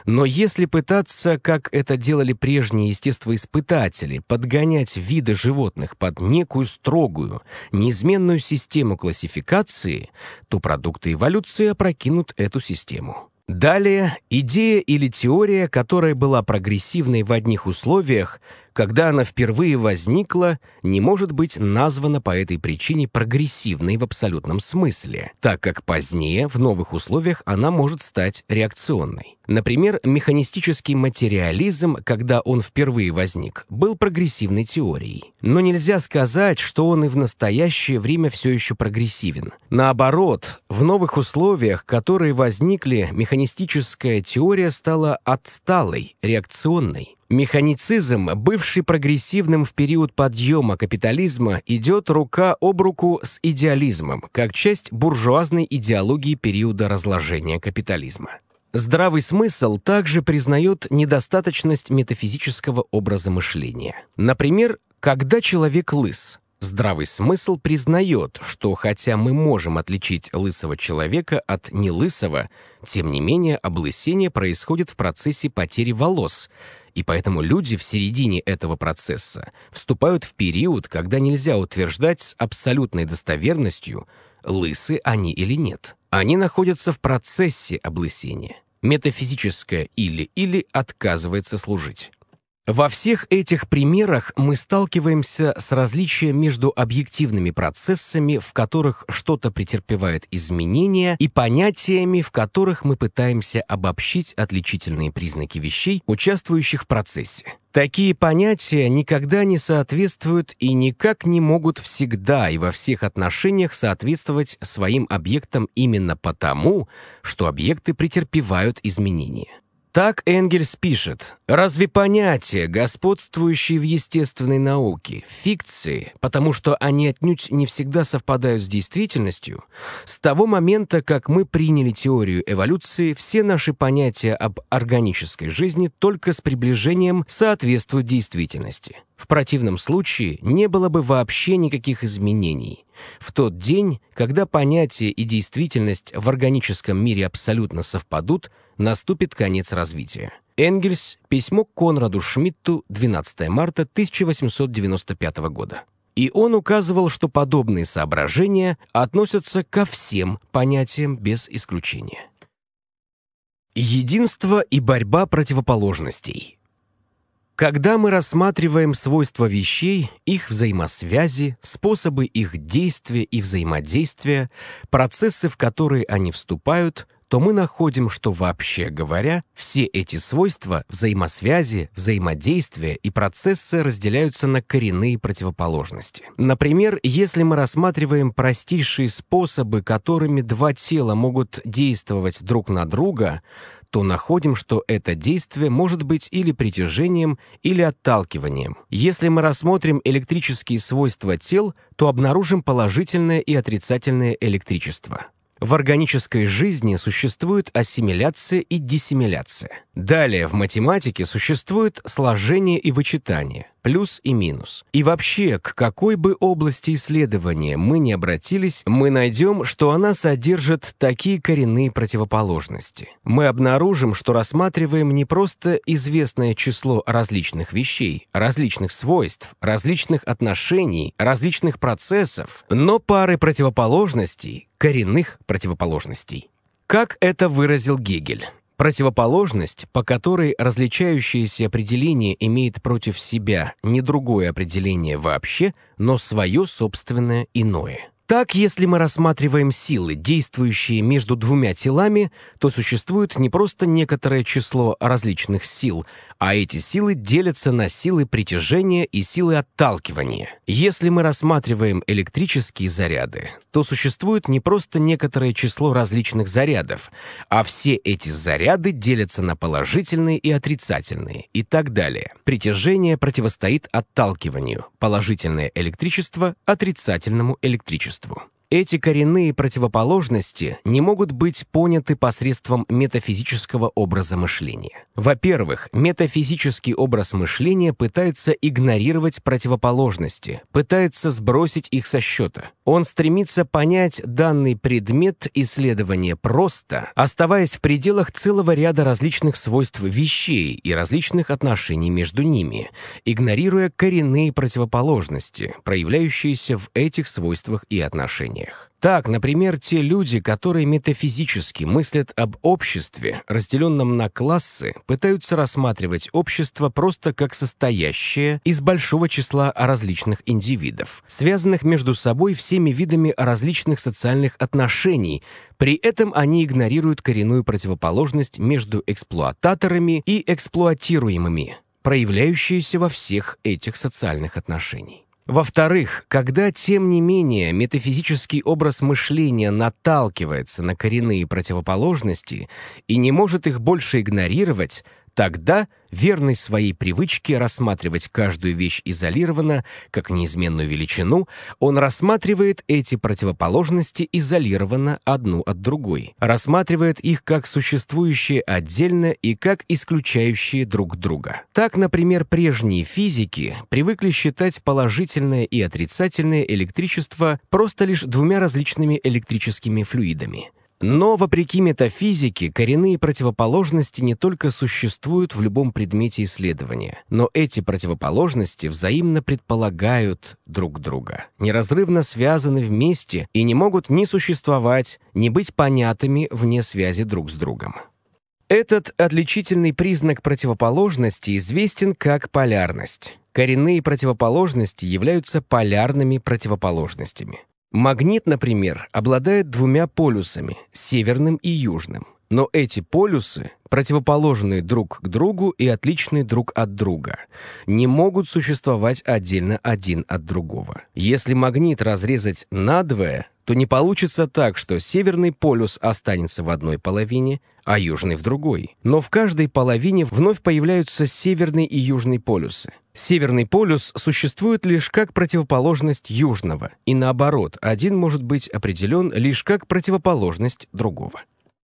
но если пытаться, как это делали прежние естествоиспытатели, подгонять виды животных под некую строгую, неизменную систему классификации, то продукты эволюции опрокинут эту систему. Далее, идея или теория, которая была прогрессивной в одних условиях, когда она впервые возникла, не может быть названа по этой причине прогрессивной в абсолютном смысле, так как позднее в новых условиях она может стать реакционной. Например, механистический материализм, когда он впервые возник, был прогрессивной теорией. Но нельзя сказать, что он и в настоящее время все еще прогрессивен. Наоборот, в новых условиях, которые возникли, механистическая теория стала отсталой, реакционной. Механицизм, бывший прогрессивным в период подъема капитализма, идет рука об руку с идеализмом, как часть буржуазной идеологии периода разложения капитализма. Здравый смысл также признает недостаточность метафизического образа мышления. Например, когда человек лыс, Здравый смысл признает, что хотя мы можем отличить лысого человека от нелысого, тем не менее облысение происходит в процессе потери волос, и поэтому люди в середине этого процесса вступают в период, когда нельзя утверждать с абсолютной достоверностью, лысы они или нет. Они находятся в процессе облысения. Метафизическое «или-или» отказывается служить. Во всех этих примерах мы сталкиваемся с различием между объективными процессами, в которых что-то претерпевает изменения, и понятиями, в которых мы пытаемся обобщить отличительные признаки вещей, участвующих в процессе. Такие понятия никогда не соответствуют и никак не могут всегда и во всех отношениях соответствовать своим объектам именно потому, что объекты претерпевают изменения. Так Энгельс пишет, «Разве понятия, господствующие в естественной науке, фикции, потому что они отнюдь не всегда совпадают с действительностью, с того момента, как мы приняли теорию эволюции, все наши понятия об органической жизни только с приближением соответствуют действительности. В противном случае не было бы вообще никаких изменений». В тот день, когда понятие и действительность в органическом мире абсолютно совпадут – наступит конец развития. Энгельс. Письмо Конраду Шмидту 12 марта 1895 года. И он указывал, что подобные соображения относятся ко всем понятиям без исключения. Единство и борьба противоположностей. Когда мы рассматриваем свойства вещей, их взаимосвязи, способы их действия и взаимодействия, процессы, в которые они вступают – то мы находим, что вообще говоря, все эти свойства взаимосвязи, взаимодействия и процессы разделяются на коренные противоположности. Например, если мы рассматриваем простейшие способы, которыми два тела могут действовать друг на друга, то находим, что это действие может быть или притяжением, или отталкиванием. Если мы рассмотрим электрические свойства тел, то обнаружим положительное и отрицательное электричество. В органической жизни существует ассимиляция и диссимиляция. Далее в математике существует сложение и вычитание, плюс и минус. И вообще, к какой бы области исследования мы ни обратились, мы найдем, что она содержит такие коренные противоположности. Мы обнаружим, что рассматриваем не просто известное число различных вещей, различных свойств, различных отношений, различных процессов, но пары противоположностей, коренных противоположностей. Как это выразил Гегель? Противоположность, по которой различающееся определение имеет против себя не другое определение вообще, но свое собственное иное. Так, если мы рассматриваем силы, действующие между двумя телами, то существует не просто некоторое число различных сил, а эти силы делятся на силы притяжения и силы отталкивания. Если мы рассматриваем электрические заряды, то существует не просто некоторое число различных зарядов, а все эти заряды делятся на положительные и отрицательные и так далее. Притяжение противостоит отталкиванию, положительное электричество – отрицательному электричеству. Эти коренные противоположности не могут быть поняты посредством метафизического образа мышления. Во-первых, метафизический образ мышления пытается игнорировать противоположности, пытается сбросить их со счета. Он стремится понять данный предмет исследования просто, оставаясь в пределах целого ряда различных свойств вещей и различных отношений между ними, игнорируя коренные противоположности, проявляющиеся в этих свойствах и отношениях явлениях. Так, например, те люди, которые метафизически мыслят об обществе, разделенном на классы, пытаются рассматривать общество просто как состоящее из большого числа различных индивидов, связанных между собой всеми видами различных социальных отношений. При этом они игнорируют коренную противоположность между эксплуататорами и эксплуатируемыми, проявляющиеся во всех этих социальных отношениях. Во-вторых, когда, тем не менее, метафизический образ мышления наталкивается на коренные противоположности и не может их больше игнорировать, Тогда, верный своей привычке рассматривать каждую вещь изолированно, как неизменную величину, он рассматривает эти противоположности изолированно одну от другой, рассматривает их как существующие отдельно и как исключающие друг друга. Так, например, прежние физики привыкли считать положительное и отрицательное электричество просто лишь двумя различными электрическими флюидами — но, вопреки метафизике, коренные противоположности не только существуют в любом предмете исследования, но эти противоположности взаимно предполагают друг друга, неразрывно связаны вместе и не могут ни существовать, ни быть понятыми вне связи друг с другом. Этот отличительный признак противоположности известен как полярность. Коренные противоположности являются полярными противоположностями. Магнит, например, обладает двумя полюсами – северным и южным. Но эти полюсы, противоположные друг к другу и отличные друг от друга, не могут существовать отдельно один от другого. Если магнит разрезать надвое, то не получится так, что северный полюс останется в одной половине, а южный в другой. Но в каждой половине вновь появляются северный и южный полюсы. Северный полюс существует лишь как противоположность южного, и наоборот, один может быть определен лишь как противоположность другого.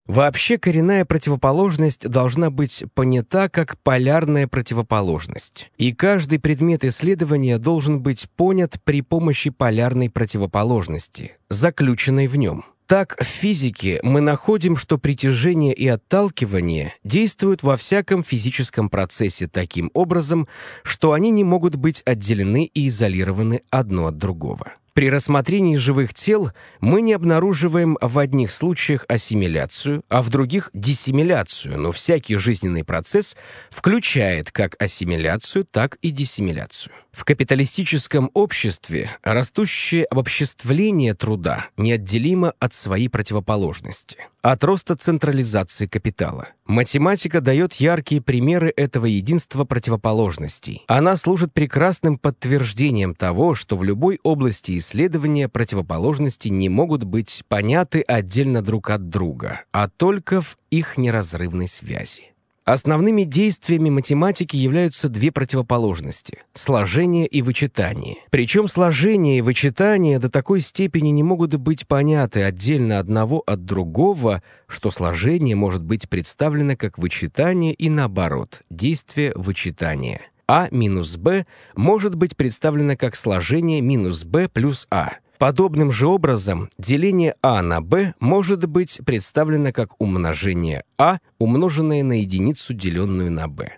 Вообще коренная противоположность должна быть понята как полярная противоположность. И каждый предмет исследования должен быть понят при помощи полярной противоположности, заключенной в нем. Так, в физике мы находим, что притяжение и отталкивание действуют во всяком физическом процессе таким образом, что они не могут быть отделены и изолированы одно от другого. При рассмотрении живых тел мы не обнаруживаем в одних случаях ассимиляцию, а в других – диссимиляцию, но всякий жизненный процесс включает как ассимиляцию, так и диссимиляцию. В капиталистическом обществе растущее обобществление труда неотделимо от своей противоположности, от роста централизации капитала. Математика дает яркие примеры этого единства противоположностей. Она служит прекрасным подтверждением того, что в любой области исследования противоположности не могут быть поняты отдельно друг от друга, а только в их неразрывной связи. Основными действиями математики являются две противоположности – сложение и вычитание. Причем сложение и вычитание до такой степени не могут быть поняты отдельно одного от другого, что сложение может быть представлено как вычитание и наоборот – действие вычитания. А минус Б может быть представлено как сложение минус Б плюс а. Подобным же образом деление А на b может быть представлено как умножение А, умноженное на единицу, деленную на b.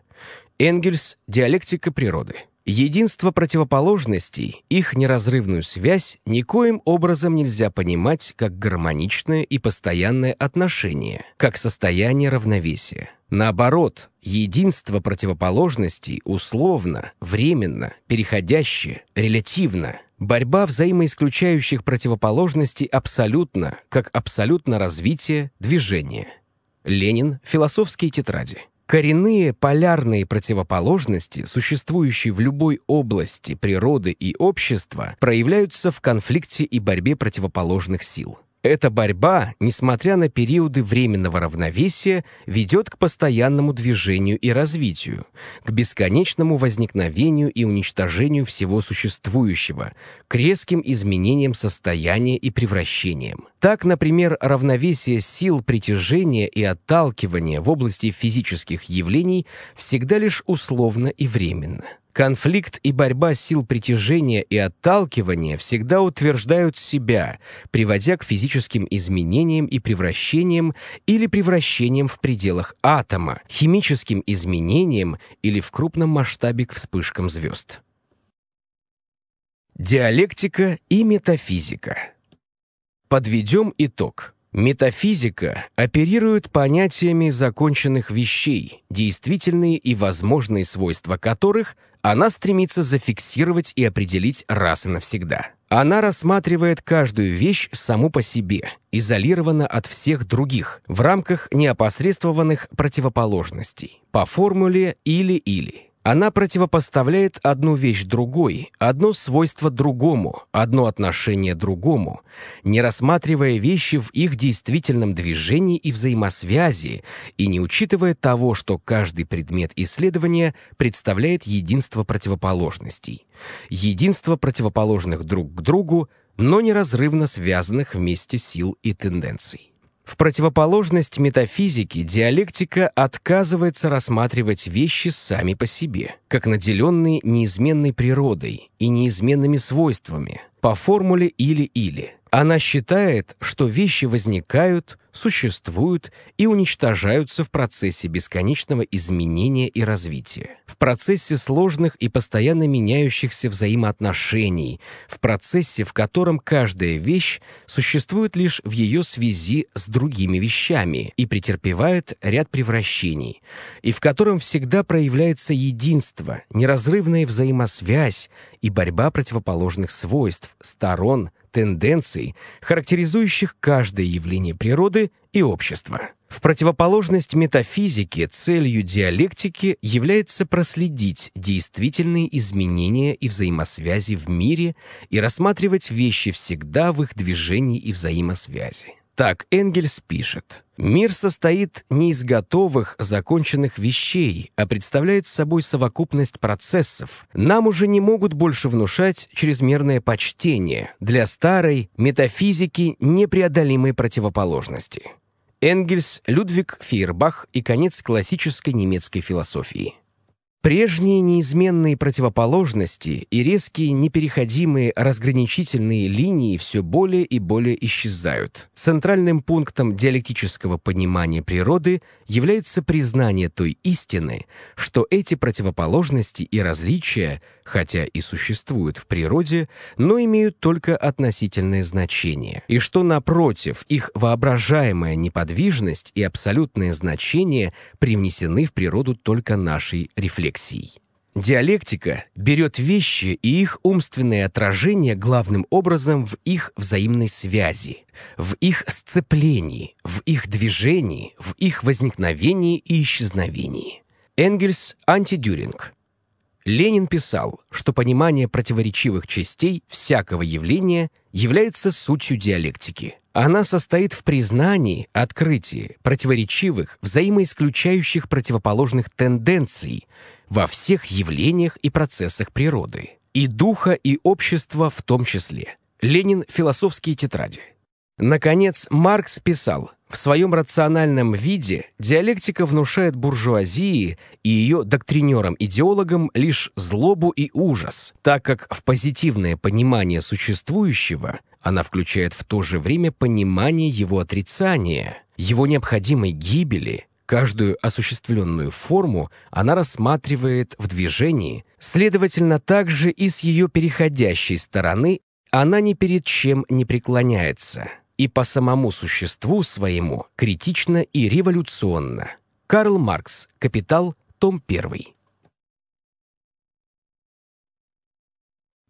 Энгельс «Диалектика природы». Единство противоположностей, их неразрывную связь, никоим образом нельзя понимать как гармоничное и постоянное отношение, как состояние равновесия. Наоборот, единство противоположностей условно, временно, переходящее, релятивно. Борьба взаимоисключающих противоположностей абсолютно, как абсолютно развитие, движение. Ленин. Философские тетради. Коренные полярные противоположности, существующие в любой области природы и общества, проявляются в конфликте и борьбе противоположных сил. Эта борьба, несмотря на периоды временного равновесия, ведет к постоянному движению и развитию, к бесконечному возникновению и уничтожению всего существующего, к резким изменениям состояния и превращениям. Так, например, равновесие сил притяжения и отталкивания в области физических явлений всегда лишь условно и временно. Конфликт и борьба сил притяжения и отталкивания всегда утверждают себя, приводя к физическим изменениям и превращениям или превращениям в пределах атома, химическим изменениям или в крупном масштабе к вспышкам звезд. Диалектика и метафизика. Подведем итог. Метафизика оперирует понятиями законченных вещей, действительные и возможные свойства которых она стремится зафиксировать и определить раз и навсегда. Она рассматривает каждую вещь саму по себе, изолированно от всех других, в рамках неопосредствованных противоположностей, по формуле «или-или». Она противопоставляет одну вещь другой, одно свойство другому, одно отношение другому, не рассматривая вещи в их действительном движении и взаимосвязи, и не учитывая того, что каждый предмет исследования представляет единство противоположностей, единство противоположных друг к другу, но неразрывно связанных вместе сил и тенденций. В противоположность метафизике диалектика отказывается рассматривать вещи сами по себе, как наделенные неизменной природой и неизменными свойствами, по формуле или-или. Она считает, что вещи возникают, существуют и уничтожаются в процессе бесконечного изменения и развития, в процессе сложных и постоянно меняющихся взаимоотношений, в процессе, в котором каждая вещь существует лишь в ее связи с другими вещами и претерпевает ряд превращений, и в котором всегда проявляется единство, неразрывная взаимосвязь и борьба противоположных свойств, сторон, тенденций, характеризующих каждое явление природы и общества. В противоположность метафизике целью диалектики является проследить действительные изменения и взаимосвязи в мире и рассматривать вещи всегда в их движении и взаимосвязи. Так Энгельс пишет. Мир состоит не из готовых, законченных вещей, а представляет собой совокупность процессов. Нам уже не могут больше внушать чрезмерное почтение для старой метафизики непреодолимой противоположности. Энгельс, Людвиг Фейербах и конец классической немецкой философии. Прежние неизменные противоположности и резкие непереходимые разграничительные линии все более и более исчезают. Центральным пунктом диалектического понимания природы является признание той истины, что эти противоположности и различия, хотя и существуют в природе, но имеют только относительное значение, и что, напротив, их воображаемая неподвижность и абсолютное значение привнесены в природу только нашей рефлексией. Диалектика берет вещи и их умственные отражения главным образом в их взаимной связи, в их сцеплении, в их движении, в их возникновении и исчезновении. Энгельс «Антидюринг». Ленин писал, что понимание противоречивых частей всякого явления является сутью диалектики. Она состоит в признании, открытии противоречивых, взаимоисключающих противоположных тенденций – во всех явлениях и процессах природы, и духа, и общества в том числе. Ленин «Философские тетради». Наконец, Маркс писал, в своем рациональном виде диалектика внушает буржуазии и ее доктринерам-идеологам лишь злобу и ужас, так как в позитивное понимание существующего она включает в то же время понимание его отрицания, его необходимой гибели, Каждую осуществленную форму она рассматривает в движении, следовательно, также и с ее переходящей стороны она ни перед чем не преклоняется и по самому существу своему критично и революционно. Карл Маркс. Капитал. Том 1.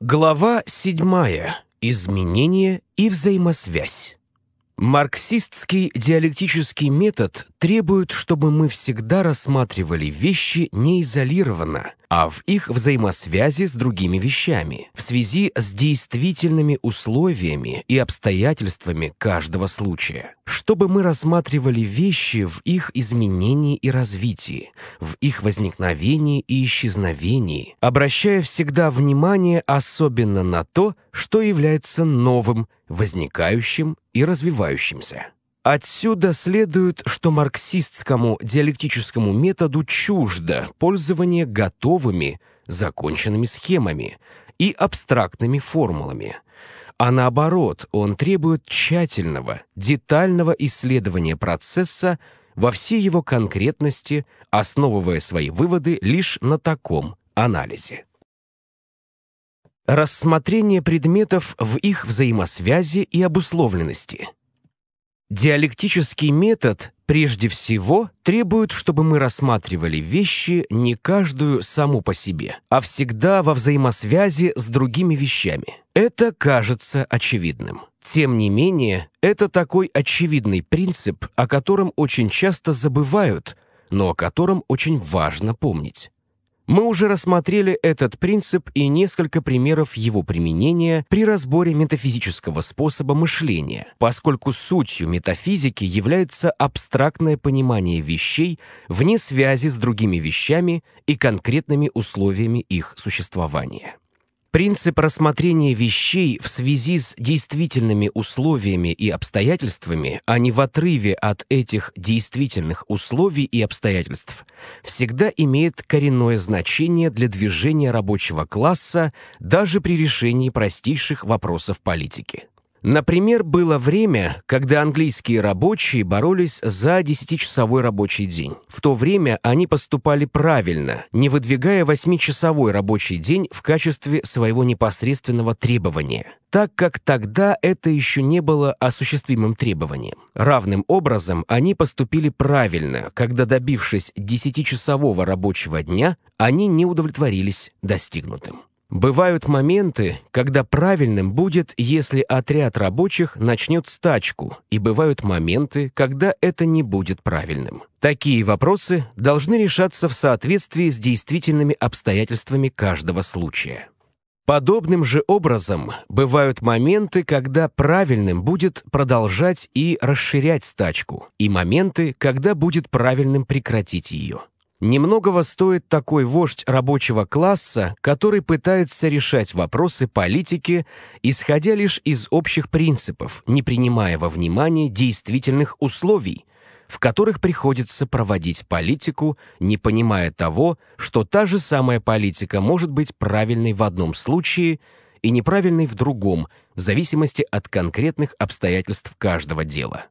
Глава 7. Изменение и взаимосвязь. Марксистский диалектический метод требует, чтобы мы всегда рассматривали вещи не изолированно, а в их взаимосвязи с другими вещами, в связи с действительными условиями и обстоятельствами каждого случая. Чтобы мы рассматривали вещи в их изменении и развитии, в их возникновении и исчезновении, обращая всегда внимание особенно на то, что является новым возникающим и развивающимся. Отсюда следует, что марксистскому диалектическому методу чуждо пользование готовыми, законченными схемами и абстрактными формулами – а наоборот, он требует тщательного, детального исследования процесса во всей его конкретности, основывая свои выводы лишь на таком анализе. Рассмотрение предметов в их взаимосвязи и обусловленности. Диалектический метод прежде всего требует, чтобы мы рассматривали вещи не каждую саму по себе, а всегда во взаимосвязи с другими вещами. Это кажется очевидным. Тем не менее, это такой очевидный принцип, о котором очень часто забывают, но о котором очень важно помнить. Мы уже рассмотрели этот принцип и несколько примеров его применения при разборе метафизического способа мышления, поскольку сутью метафизики является абстрактное понимание вещей вне связи с другими вещами и конкретными условиями их существования. Принцип рассмотрения вещей в связи с действительными условиями и обстоятельствами, а не в отрыве от этих действительных условий и обстоятельств, всегда имеет коренное значение для движения рабочего класса даже при решении простейших вопросов политики. Например, было время, когда английские рабочие боролись за 10-часовой рабочий день. В то время они поступали правильно, не выдвигая 8-часовой рабочий день в качестве своего непосредственного требования, так как тогда это еще не было осуществимым требованием. Равным образом они поступили правильно, когда, добившись 10-часового рабочего дня, они не удовлетворились достигнутым. Бывают моменты, когда правильным будет, если отряд рабочих начнет стачку, и бывают моменты, когда это не будет правильным. Такие вопросы должны решаться в соответствии с действительными обстоятельствами каждого случая. Подобным же образом бывают моменты, когда правильным будет продолжать и расширять стачку, и моменты, когда будет правильным прекратить ее. Немногого стоит такой вождь рабочего класса, который пытается решать вопросы политики, исходя лишь из общих принципов, не принимая во внимание действительных условий, в которых приходится проводить политику, не понимая того, что та же самая политика может быть правильной в одном случае и неправильной в другом, в зависимости от конкретных обстоятельств каждого дела.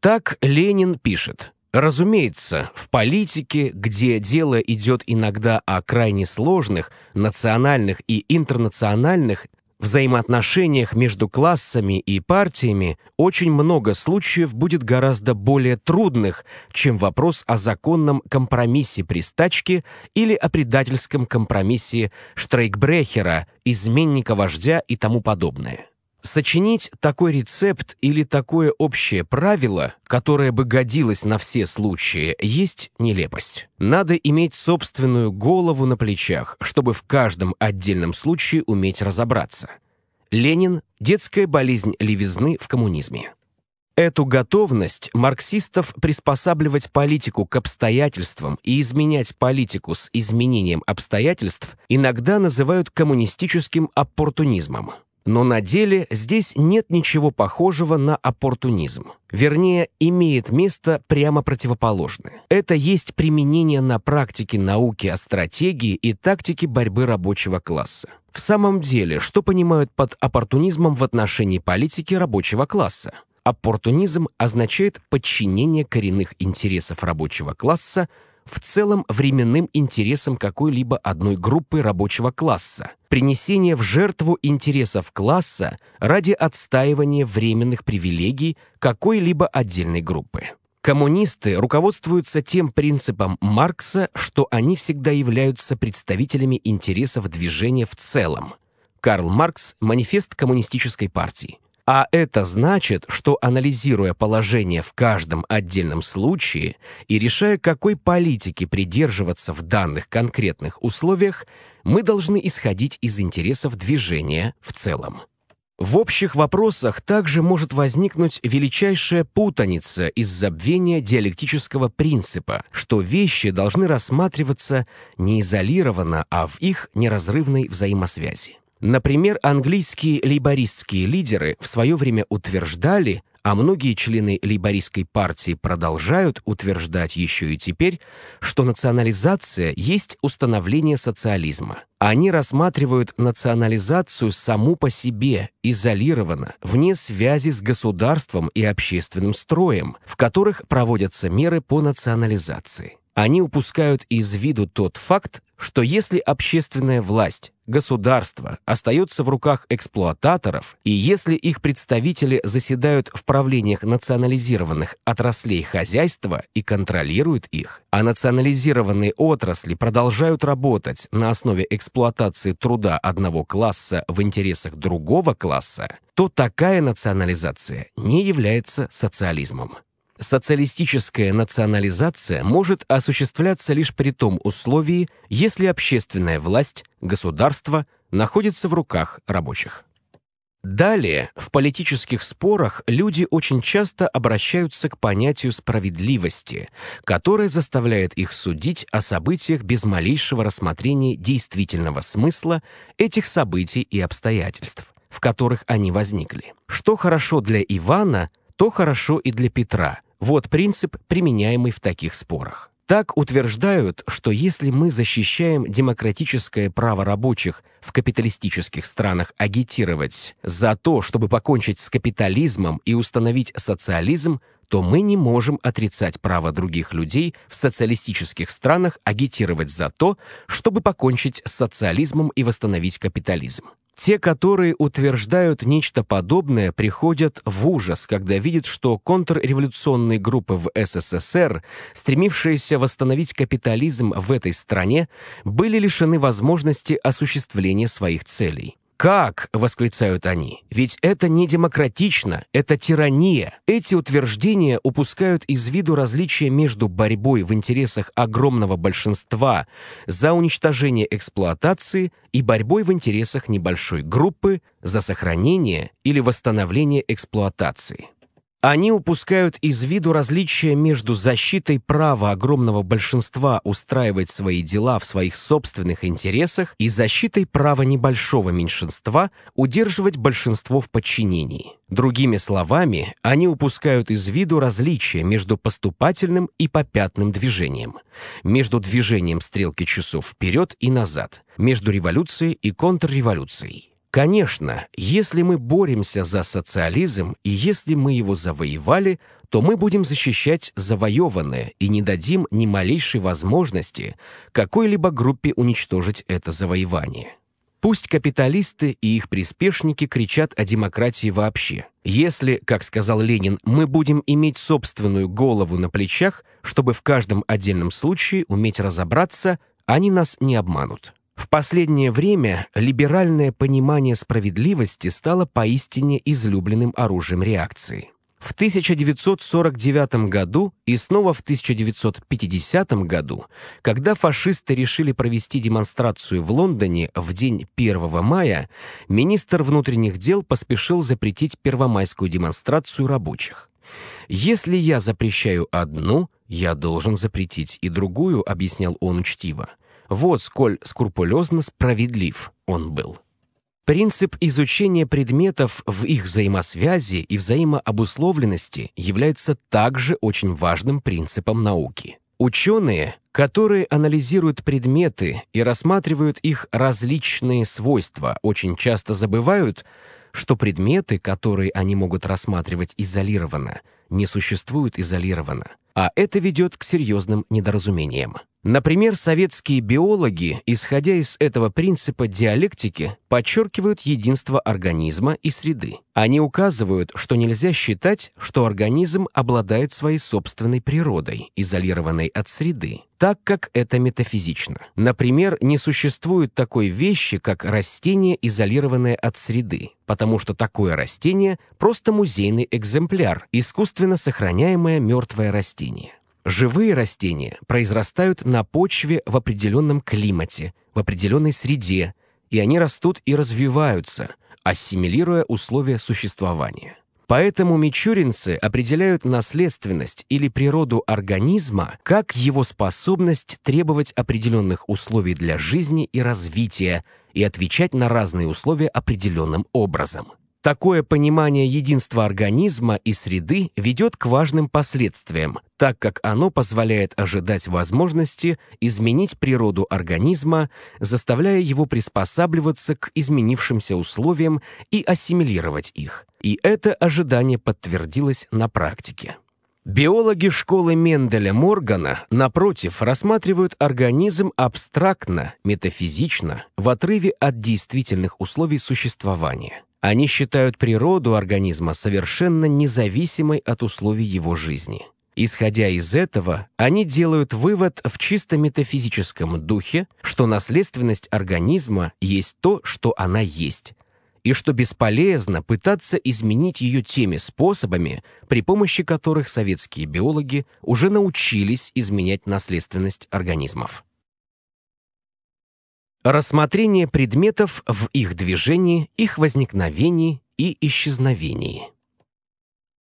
Так Ленин пишет – Разумеется, в политике, где дело идет иногда о крайне сложных национальных и интернациональных взаимоотношениях между классами и партиями, очень много случаев будет гораздо более трудных, чем вопрос о законном компромиссе при стачке или о предательском компромиссе Штрейкбрехера, изменника вождя и тому подобное. Сочинить такой рецепт или такое общее правило, которое бы годилось на все случаи, есть нелепость. Надо иметь собственную голову на плечах, чтобы в каждом отдельном случае уметь разобраться. Ленин «Детская болезнь левизны в коммунизме». Эту готовность марксистов приспосабливать политику к обстоятельствам и изменять политику с изменением обстоятельств иногда называют коммунистическим оппортунизмом. Но на деле здесь нет ничего похожего на оппортунизм. Вернее, имеет место прямо противоположное. Это есть применение на практике науки о стратегии и тактике борьбы рабочего класса. В самом деле, что понимают под оппортунизмом в отношении политики рабочего класса? Оппортунизм означает подчинение коренных интересов рабочего класса в целом временным интересам какой-либо одной группы рабочего класса, принесение в жертву интересов класса ради отстаивания временных привилегий какой-либо отдельной группы. Коммунисты руководствуются тем принципом Маркса, что они всегда являются представителями интересов движения в целом. Карл Маркс «Манифест коммунистической партии», а это значит, что анализируя положение в каждом отдельном случае и решая, какой политики придерживаться в данных конкретных условиях, мы должны исходить из интересов движения в целом. В общих вопросах также может возникнуть величайшая путаница из за забвения диалектического принципа, что вещи должны рассматриваться не изолированно, а в их неразрывной взаимосвязи. Например, английские лейбористские лидеры в свое время утверждали, а многие члены лейбористской партии продолжают утверждать еще и теперь, что национализация есть установление социализма. Они рассматривают национализацию саму по себе, изолированно, вне связи с государством и общественным строем, в которых проводятся меры по национализации. Они упускают из виду тот факт, что если общественная власть, государство остается в руках эксплуататоров, и если их представители заседают в правлениях национализированных отраслей хозяйства и контролируют их, а национализированные отрасли продолжают работать на основе эксплуатации труда одного класса в интересах другого класса, то такая национализация не является социализмом. Социалистическая национализация может осуществляться лишь при том условии, если общественная власть, государство находится в руках рабочих. Далее, в политических спорах люди очень часто обращаются к понятию справедливости, которое заставляет их судить о событиях без малейшего рассмотрения действительного смысла этих событий и обстоятельств, в которых они возникли. Что хорошо для Ивана, то хорошо и для Петра – вот принцип, применяемый в таких спорах. Так утверждают, что если мы защищаем демократическое право рабочих в капиталистических странах агитировать за то, чтобы покончить с капитализмом и установить социализм, то мы не можем отрицать право других людей в социалистических странах агитировать за то, чтобы покончить с социализмом и восстановить капитализм. Те, которые утверждают нечто подобное, приходят в ужас, когда видят, что контрреволюционные группы в СССР, стремившиеся восстановить капитализм в этой стране, были лишены возможности осуществления своих целей. «Как?» — восклицают они. «Ведь это не демократично, это тирания». Эти утверждения упускают из виду различия между борьбой в интересах огромного большинства за уничтожение эксплуатации и борьбой в интересах небольшой группы за сохранение или восстановление эксплуатации. Они упускают из виду различия между защитой права огромного большинства устраивать свои дела в своих собственных интересах и защитой права небольшого меньшинства удерживать большинство в подчинении. Другими словами, они упускают из виду различия между поступательным и попятным движением, между движением стрелки часов вперед и назад, между революцией и контрреволюцией. Конечно, если мы боремся за социализм и если мы его завоевали, то мы будем защищать завоеванное и не дадим ни малейшей возможности какой-либо группе уничтожить это завоевание. Пусть капиталисты и их приспешники кричат о демократии вообще. Если, как сказал Ленин, мы будем иметь собственную голову на плечах, чтобы в каждом отдельном случае уметь разобраться, они нас не обманут. В последнее время либеральное понимание справедливости стало поистине излюбленным оружием реакции. В 1949 году и снова в 1950 году, когда фашисты решили провести демонстрацию в Лондоне в день 1 мая, министр внутренних дел поспешил запретить первомайскую демонстрацию рабочих. «Если я запрещаю одну, я должен запретить и другую», — объяснял он учтиво. Вот сколь скрупулезно справедлив он был. Принцип изучения предметов в их взаимосвязи и взаимообусловленности является также очень важным принципом науки. Ученые, которые анализируют предметы и рассматривают их различные свойства, очень часто забывают, что предметы, которые они могут рассматривать изолированно, не существуют изолированно, а это ведет к серьезным недоразумениям. Например, советские биологи, исходя из этого принципа диалектики, подчеркивают единство организма и среды. Они указывают, что нельзя считать, что организм обладает своей собственной природой, изолированной от среды, так как это метафизично. Например, не существует такой вещи, как растение, изолированное от среды, потому что такое растение – просто музейный экземпляр, искусственно сохраняемое мертвое растение. Живые растения произрастают на почве в определенном климате, в определенной среде, и они растут и развиваются, ассимилируя условия существования. Поэтому мичуринцы определяют наследственность или природу организма как его способность требовать определенных условий для жизни и развития и отвечать на разные условия определенным образом. Такое понимание единства организма и среды ведет к важным последствиям, так как оно позволяет ожидать возможности изменить природу организма, заставляя его приспосабливаться к изменившимся условиям и ассимилировать их. И это ожидание подтвердилось на практике. Биологи школы Менделя Моргана, напротив, рассматривают организм абстрактно, метафизично, в отрыве от действительных условий существования. Они считают природу организма совершенно независимой от условий его жизни. Исходя из этого, они делают вывод в чисто метафизическом духе, что наследственность организма есть то, что она есть, и что бесполезно пытаться изменить ее теми способами, при помощи которых советские биологи уже научились изменять наследственность организмов. Рассмотрение предметов в их движении, их возникновении и исчезновении.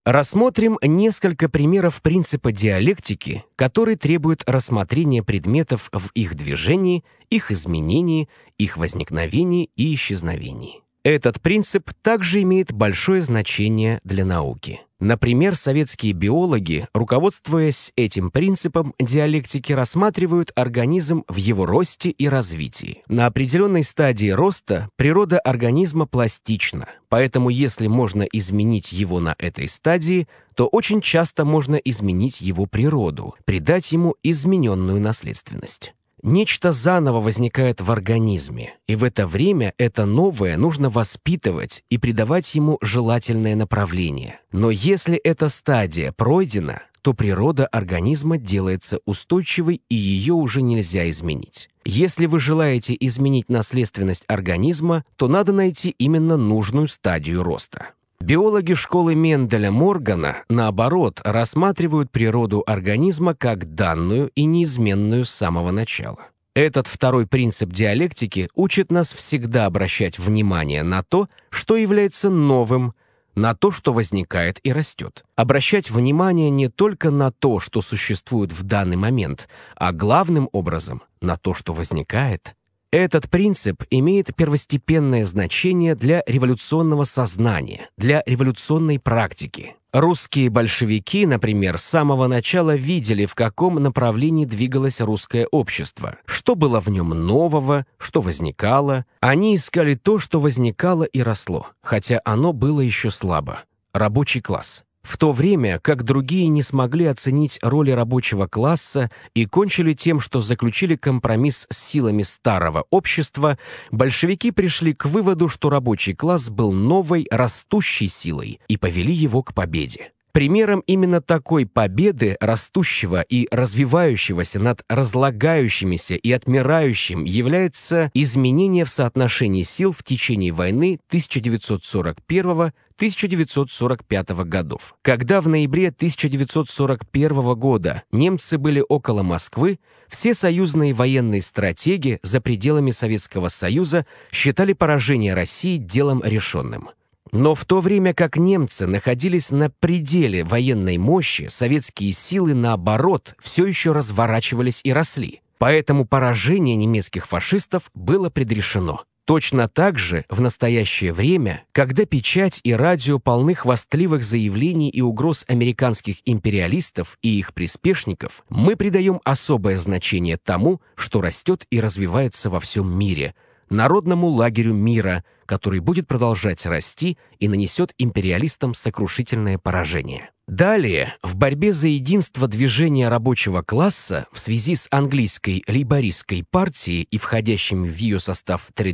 Рассмотрим несколько примеров принципа диалектики, который требует рассмотрения предметов в их движении, их изменении, их возникновении и исчезновении. Этот принцип также имеет большое значение для науки. Например, советские биологи, руководствуясь этим принципом диалектики, рассматривают организм в его росте и развитии. На определенной стадии роста природа организма пластична, поэтому если можно изменить его на этой стадии, то очень часто можно изменить его природу, придать ему измененную наследственность. Нечто заново возникает в организме, и в это время это новое нужно воспитывать и придавать ему желательное направление. Но если эта стадия пройдена, то природа организма делается устойчивой, и ее уже нельзя изменить. Если вы желаете изменить наследственность организма, то надо найти именно нужную стадию роста. Биологи школы Менделя Моргана, наоборот, рассматривают природу организма как данную и неизменную с самого начала. Этот второй принцип диалектики учит нас всегда обращать внимание на то, что является новым, на то, что возникает и растет. Обращать внимание не только на то, что существует в данный момент, а главным образом на то, что возникает этот принцип имеет первостепенное значение для революционного сознания, для революционной практики. Русские большевики, например, с самого начала видели, в каком направлении двигалось русское общество, что было в нем нового, что возникало. Они искали то, что возникало и росло, хотя оно было еще слабо – рабочий класс в то время как другие не смогли оценить роли рабочего класса и кончили тем, что заключили компромисс с силами старого общества, большевики пришли к выводу, что рабочий класс был новой, растущей силой и повели его к победе. Примером именно такой победы растущего и развивающегося над разлагающимися и отмирающим является изменение в соотношении сил в течение войны 1941-1945 годов. Когда в ноябре 1941 года немцы были около Москвы, все союзные военные стратеги за пределами Советского Союза считали поражение России делом решенным. Но в то время как немцы находились на пределе военной мощи, советские силы, наоборот, все еще разворачивались и росли. Поэтому поражение немецких фашистов было предрешено. Точно так же в настоящее время, когда печать и радио полны хвастливых заявлений и угроз американских империалистов и их приспешников, мы придаем особое значение тому, что растет и развивается во всем мире, народному лагерю мира – который будет продолжать расти и нанесет империалистам сокрушительное поражение. Далее, в борьбе за единство движения рабочего класса в связи с английской лейбористской партией и входящими в ее состав тред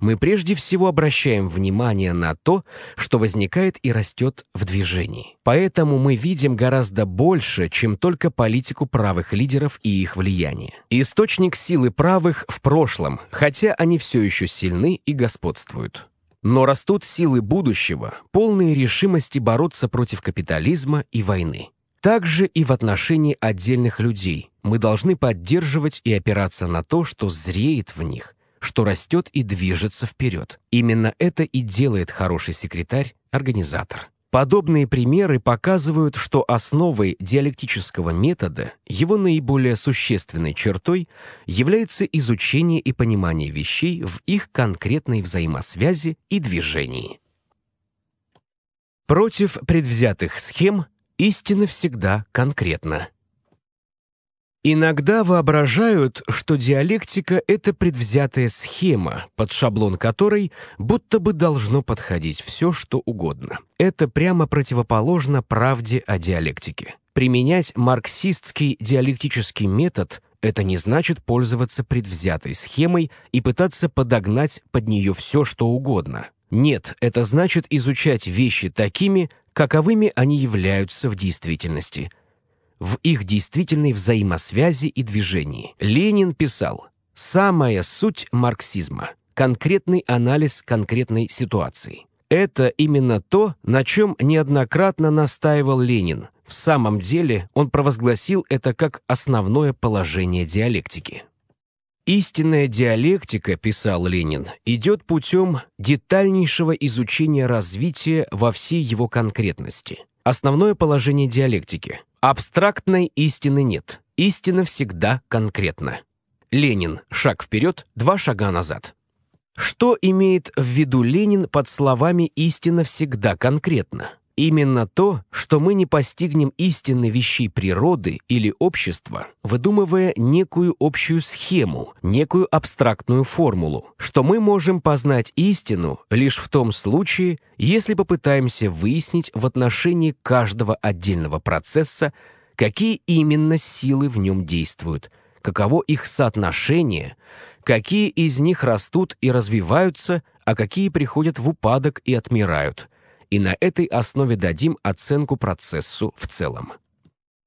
мы прежде всего обращаем внимание на то, что возникает и растет в движении. Поэтому мы видим гораздо больше, чем только политику правых лидеров и их влияние. Источник силы правых в прошлом, хотя они все еще сильны и господствуют. Но растут силы будущего, полные решимости бороться против капитализма и войны. Также и в отношении отдельных людей мы должны поддерживать и опираться на то, что зреет в них, что растет и движется вперед. Именно это и делает хороший секретарь, организатор. Подобные примеры показывают, что основой диалектического метода, его наиболее существенной чертой, является изучение и понимание вещей в их конкретной взаимосвязи и движении. Против предвзятых схем истина всегда конкретна. Иногда воображают, что диалектика — это предвзятая схема, под шаблон которой будто бы должно подходить все, что угодно. Это прямо противоположно правде о диалектике. Применять марксистский диалектический метод — это не значит пользоваться предвзятой схемой и пытаться подогнать под нее все, что угодно. Нет, это значит изучать вещи такими, каковыми они являются в действительности, в их действительной взаимосвязи и движении. Ленин писал «Самая суть марксизма – конкретный анализ конкретной ситуации». Это именно то, на чем неоднократно настаивал Ленин. В самом деле он провозгласил это как основное положение диалектики. «Истинная диалектика, — писал Ленин, — идет путем детальнейшего изучения развития во всей его конкретности. Основное положение диалектики Абстрактной истины нет. Истина всегда конкретна. Ленин. Шаг вперед, два шага назад. Что имеет в виду Ленин под словами «истина всегда конкретна»? Именно то, что мы не постигнем истинной вещи природы или общества, выдумывая некую общую схему, некую абстрактную формулу, что мы можем познать истину лишь в том случае, если попытаемся выяснить в отношении каждого отдельного процесса, какие именно силы в нем действуют, каково их соотношение, какие из них растут и развиваются, а какие приходят в упадок и отмирают – и на этой основе дадим оценку процессу в целом.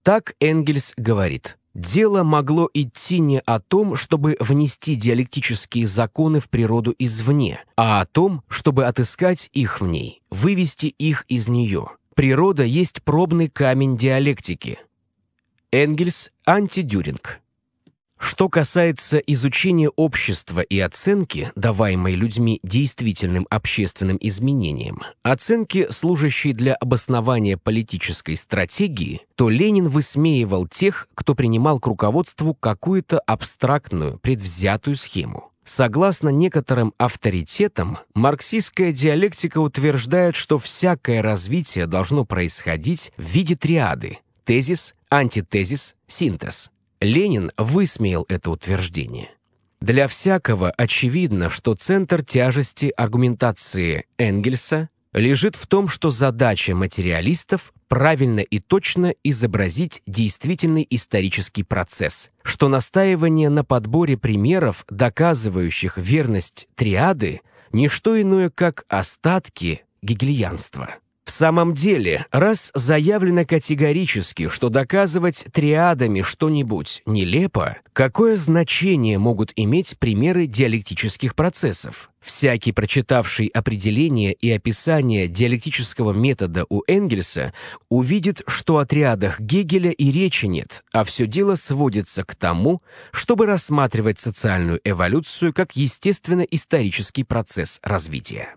Так Энгельс говорит. Дело могло идти не о том, чтобы внести диалектические законы в природу извне, а о том, чтобы отыскать их в ней, вывести их из нее. Природа есть пробный камень диалектики. Энгельс, антидюринг. Что касается изучения общества и оценки, даваемой людьми действительным общественным изменениям, оценки, служащей для обоснования политической стратегии, то Ленин высмеивал тех, кто принимал к руководству какую-то абстрактную, предвзятую схему. Согласно некоторым авторитетам, марксистская диалектика утверждает, что всякое развитие должно происходить в виде триады – тезис, антитезис, синтез – Ленин высмеял это утверждение. Для всякого очевидно, что центр тяжести аргументации Энгельса лежит в том, что задача материалистов правильно и точно изобразить действительный исторический процесс, что настаивание на подборе примеров, доказывающих верность триады, не что иное, как остатки гегельянства. В самом деле, раз заявлено категорически, что доказывать триадами что-нибудь нелепо, какое значение могут иметь примеры диалектических процессов? Всякий, прочитавший определение и описание диалектического метода у Энгельса, увидит, что о триадах Гегеля и речи нет, а все дело сводится к тому, чтобы рассматривать социальную эволюцию как естественно-исторический процесс развития.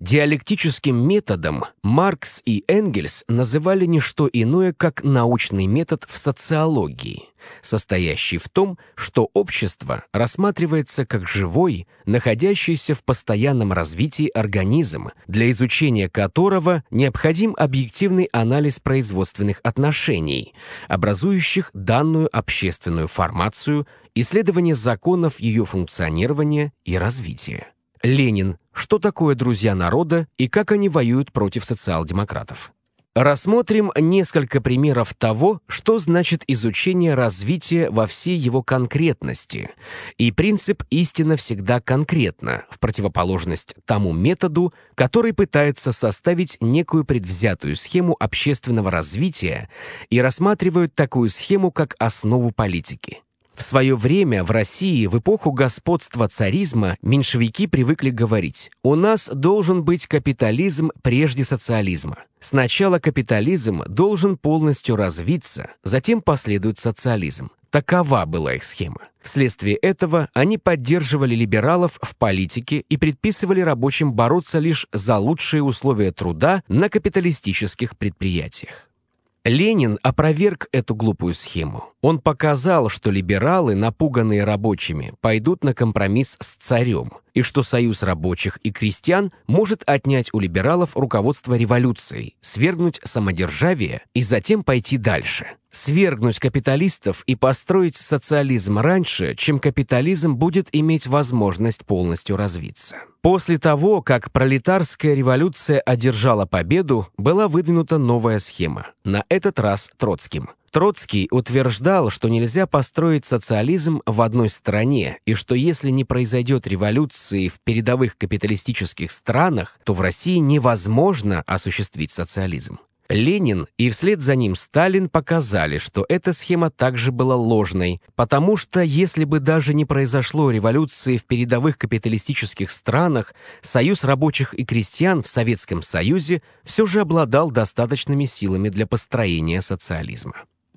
Диалектическим методом Маркс и Энгельс называли не что иное, как научный метод в социологии, состоящий в том, что общество рассматривается как живой, находящийся в постоянном развитии организм, для изучения которого необходим объективный анализ производственных отношений, образующих данную общественную формацию, исследование законов ее функционирования и развития. Ленин. Что такое друзья народа и как они воюют против социал-демократов? Рассмотрим несколько примеров того, что значит изучение развития во всей его конкретности. И принцип «истина всегда конкретна» в противоположность тому методу, который пытается составить некую предвзятую схему общественного развития и рассматривает такую схему как основу политики. В свое время в России в эпоху господства царизма меньшевики привыкли говорить «У нас должен быть капитализм прежде социализма». Сначала капитализм должен полностью развиться, затем последует социализм. Такова была их схема. Вследствие этого они поддерживали либералов в политике и предписывали рабочим бороться лишь за лучшие условия труда на капиталистических предприятиях. Ленин опроверг эту глупую схему. Он показал, что либералы, напуганные рабочими, пойдут на компромисс с царем, и что союз рабочих и крестьян может отнять у либералов руководство революцией, свергнуть самодержавие и затем пойти дальше свергнуть капиталистов и построить социализм раньше, чем капитализм будет иметь возможность полностью развиться. После того, как пролетарская революция одержала победу, была выдвинута новая схема, на этот раз Троцким. Троцкий утверждал, что нельзя построить социализм в одной стране, и что если не произойдет революции в передовых капиталистических странах, то в России невозможно осуществить социализм. Ленин и вслед за ним Сталин показали, что эта схема также была ложной, потому что если бы даже не произошло революции в передовых капиталистических странах, Союз рабочих и крестьян в Советском Союзе все же обладал достаточными силами для построения социализма.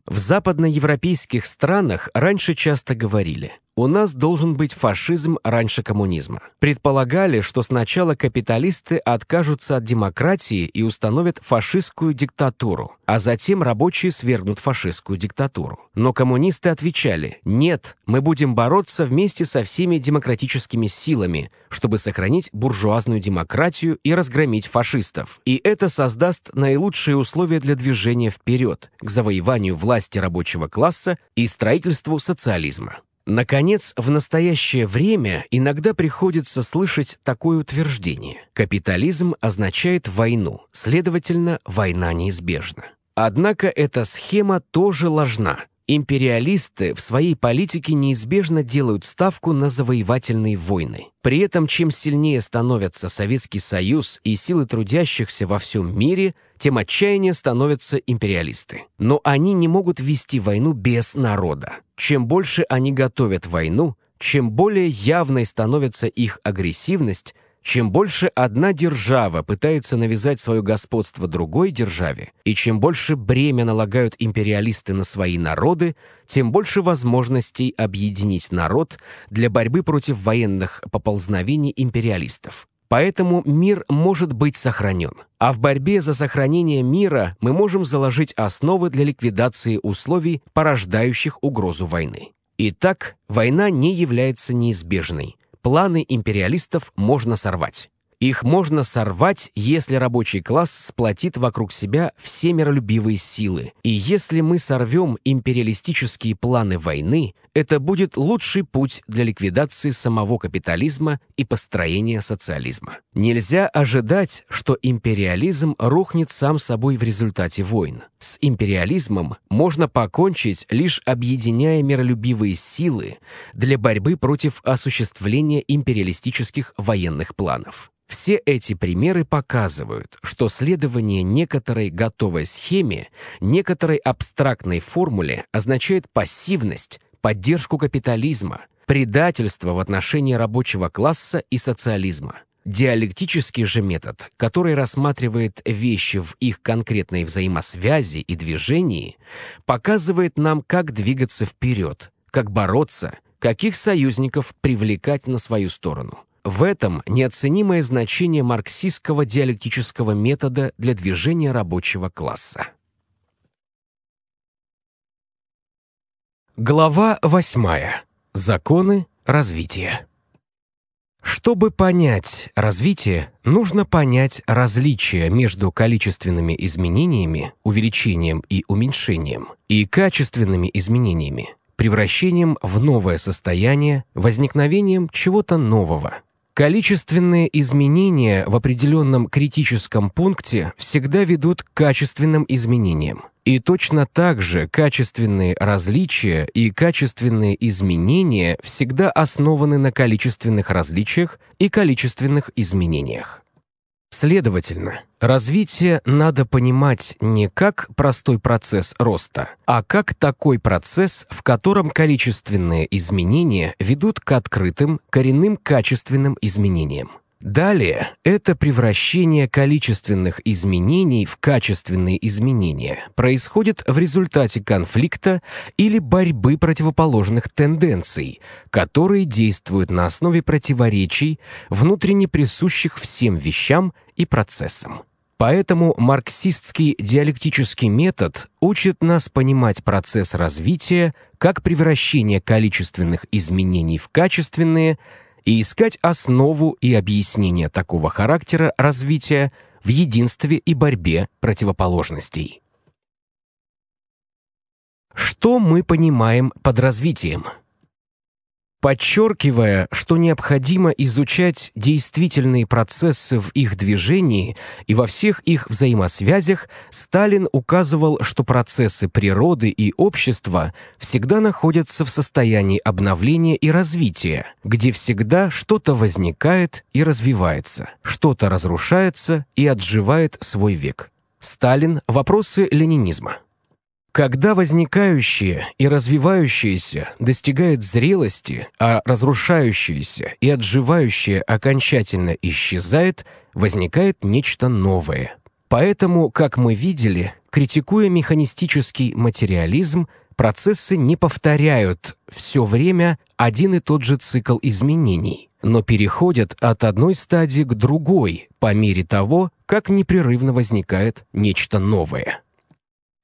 В западноевропейских странах раньше часто говорили – у нас должен быть фашизм раньше коммунизма. Предполагали, что сначала капиталисты откажутся от демократии и установят фашистскую диктатуру, а затем рабочие свергнут фашистскую диктатуру. Но коммунисты отвечали «Нет, мы будем бороться вместе со всеми демократическими силами, чтобы сохранить буржуазную демократию и разгромить фашистов. И это создаст наилучшие условия для движения вперед, к завоеванию власти рабочего класса и строительству социализма». Наконец, в настоящее время иногда приходится слышать такое утверждение. Капитализм означает войну, следовательно, война неизбежна. Однако эта схема тоже ложна, Империалисты в своей политике неизбежно делают ставку на завоевательные войны. При этом, чем сильнее становятся Советский Союз и силы трудящихся во всем мире, тем отчаяннее становятся империалисты. Но они не могут вести войну без народа. Чем больше они готовят войну, чем более явной становится их агрессивность, чем больше одна держава пытается навязать свое господство другой державе, и чем больше бремя налагают империалисты на свои народы, тем больше возможностей объединить народ для борьбы против военных поползновений империалистов. Поэтому мир может быть сохранен. А в борьбе за сохранение мира мы можем заложить основы для ликвидации условий, порождающих угрозу войны. Итак, война не является неизбежной, Планы империалистов можно сорвать. Их можно сорвать, если рабочий класс сплотит вокруг себя все миролюбивые силы. И если мы сорвем империалистические планы войны, это будет лучший путь для ликвидации самого капитализма и построения социализма. Нельзя ожидать, что империализм рухнет сам собой в результате войн. С империализмом можно покончить, лишь объединяя миролюбивые силы для борьбы против осуществления империалистических военных планов. Все эти примеры показывают, что следование некоторой готовой схеме, некоторой абстрактной формуле означает пассивность, поддержку капитализма, предательство в отношении рабочего класса и социализма. Диалектический же метод, который рассматривает вещи в их конкретной взаимосвязи и движении, показывает нам, как двигаться вперед, как бороться, каких союзников привлекать на свою сторону. В этом неоценимое значение марксистского диалектического метода для движения рабочего класса. Глава 8. Законы развития. Чтобы понять развитие, нужно понять различие между количественными изменениями, увеличением и уменьшением, и качественными изменениями, превращением в новое состояние, возникновением чего-то нового. Количественные изменения в определенном критическом пункте всегда ведут к качественным изменениям, и точно так же качественные различия и качественные изменения всегда основаны на количественных различиях и количественных изменениях. Следовательно, развитие надо понимать не как простой процесс роста, а как такой процесс, в котором количественные изменения ведут к открытым коренным качественным изменениям. Далее это превращение количественных изменений в качественные изменения происходит в результате конфликта или борьбы противоположных тенденций, которые действуют на основе противоречий, внутренне присущих всем вещам и процессам. Поэтому марксистский диалектический метод учит нас понимать процесс развития как превращение количественных изменений в качественные – и искать основу и объяснение такого характера развития в единстве и борьбе противоположностей. Что мы понимаем под развитием? подчеркивая, что необходимо изучать действительные процессы в их движении и во всех их взаимосвязях, Сталин указывал, что процессы природы и общества всегда находятся в состоянии обновления и развития, где всегда что-то возникает и развивается, что-то разрушается и отживает свой век. Сталин. Вопросы ленинизма. Когда возникающее и развивающееся достигает зрелости, а разрушающееся и отживающее окончательно исчезает, возникает нечто новое. Поэтому, как мы видели, критикуя механистический материализм, процессы не повторяют все время один и тот же цикл изменений, но переходят от одной стадии к другой по мере того, как непрерывно возникает нечто новое.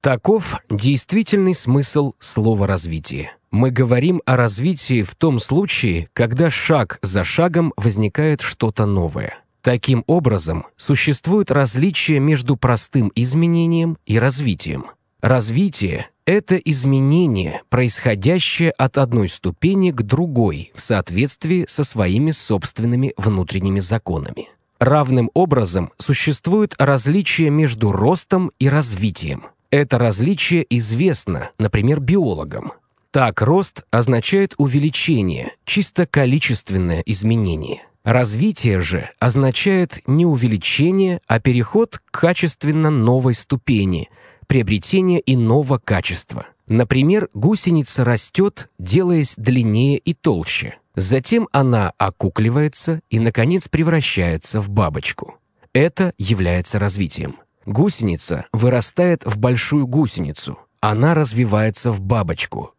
Таков действительный смысл слова «развитие». Мы говорим о развитии в том случае, когда шаг за шагом возникает что-то новое. Таким образом, существует различие между простым изменением и развитием. Развитие – это изменение, происходящее от одной ступени к другой в соответствии со своими собственными внутренними законами. Равным образом существует различие между ростом и развитием – это различие известно, например, биологам. Так, рост означает увеличение, чисто количественное изменение. Развитие же означает не увеличение, а переход к качественно новой ступени, приобретение иного качества. Например, гусеница растет, делаясь длиннее и толще. Затем она окукливается и, наконец, превращается в бабочку. Это является развитием. Гусеница вырастает в большую гусеницу. Она развивается в бабочку.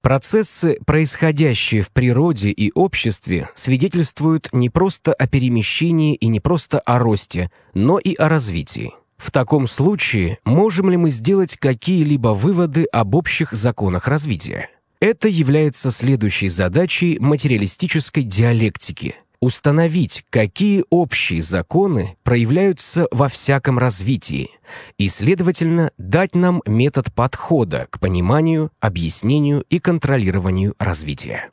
Процессы, происходящие в природе и обществе, свидетельствуют не просто о перемещении и не просто о росте, но и о развитии. В таком случае можем ли мы сделать какие-либо выводы об общих законах развития? Это является следующей задачей материалистической диалектики – установить, какие общие законы проявляются во всяком развитии, и, следовательно, дать нам метод подхода к пониманию, объяснению и контролированию развития.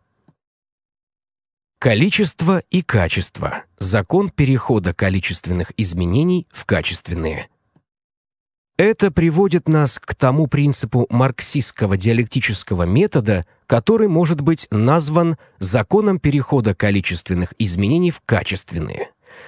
Количество и качество. Закон перехода количественных изменений в качественные – это приводит нас к тому принципу марксистского диалектического метода, который может быть назван законом перехода количественных изменений в качественные.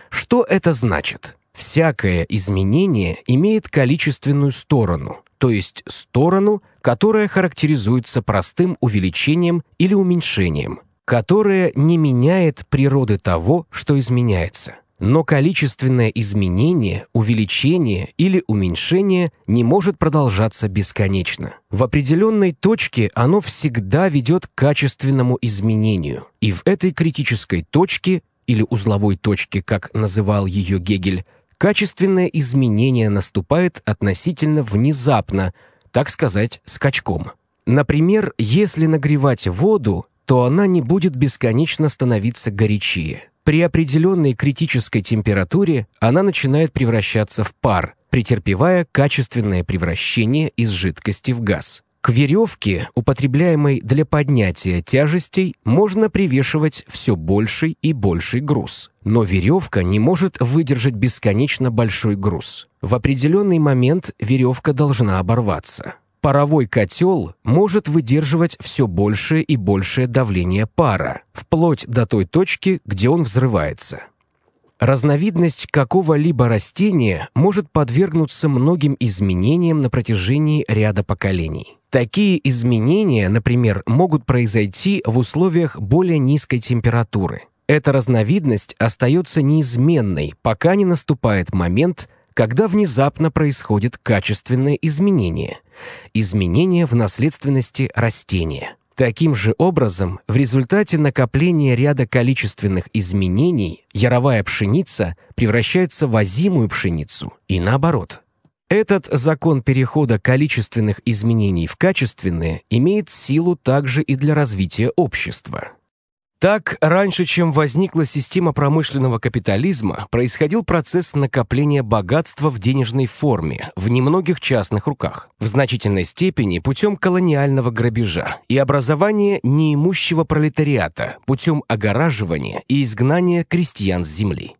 Что это значит? Всякое изменение имеет количественную сторону, то есть сторону, которая характеризуется простым увеличением или уменьшением, которая не меняет природы того, что изменяется – но количественное изменение, увеличение или уменьшение не может продолжаться бесконечно. В определенной точке оно всегда ведет к качественному изменению. И в этой критической точке, или узловой точке, как называл ее Гегель, качественное изменение наступает относительно внезапно, так сказать, скачком. Например, если нагревать воду, то она не будет бесконечно становиться горячее. При определенной критической температуре она начинает превращаться в пар, претерпевая качественное превращение из жидкости в газ. К веревке, употребляемой для поднятия тяжестей, можно привешивать все больший и больший груз. Но веревка не может выдержать бесконечно большой груз. В определенный момент веревка должна оборваться паровой котел может выдерживать все большее и большее давление пара, вплоть до той точки, где он взрывается. Разновидность какого-либо растения может подвергнуться многим изменениям на протяжении ряда поколений. Такие изменения, например, могут произойти в условиях более низкой температуры. Эта разновидность остается неизменной, пока не наступает момент, когда внезапно происходит качественное изменение. Изменение в наследственности растения. Таким же образом, в результате накопления ряда количественных изменений яровая пшеница превращается в озимую пшеницу и наоборот. Этот закон перехода количественных изменений в качественные имеет силу также и для развития общества. Так, раньше, чем возникла система промышленного капитализма, происходил процесс накопления богатства в денежной форме, в немногих частных руках, в значительной степени путем колониального грабежа и образования неимущего пролетариата, путем огораживания и изгнания крестьян с земли.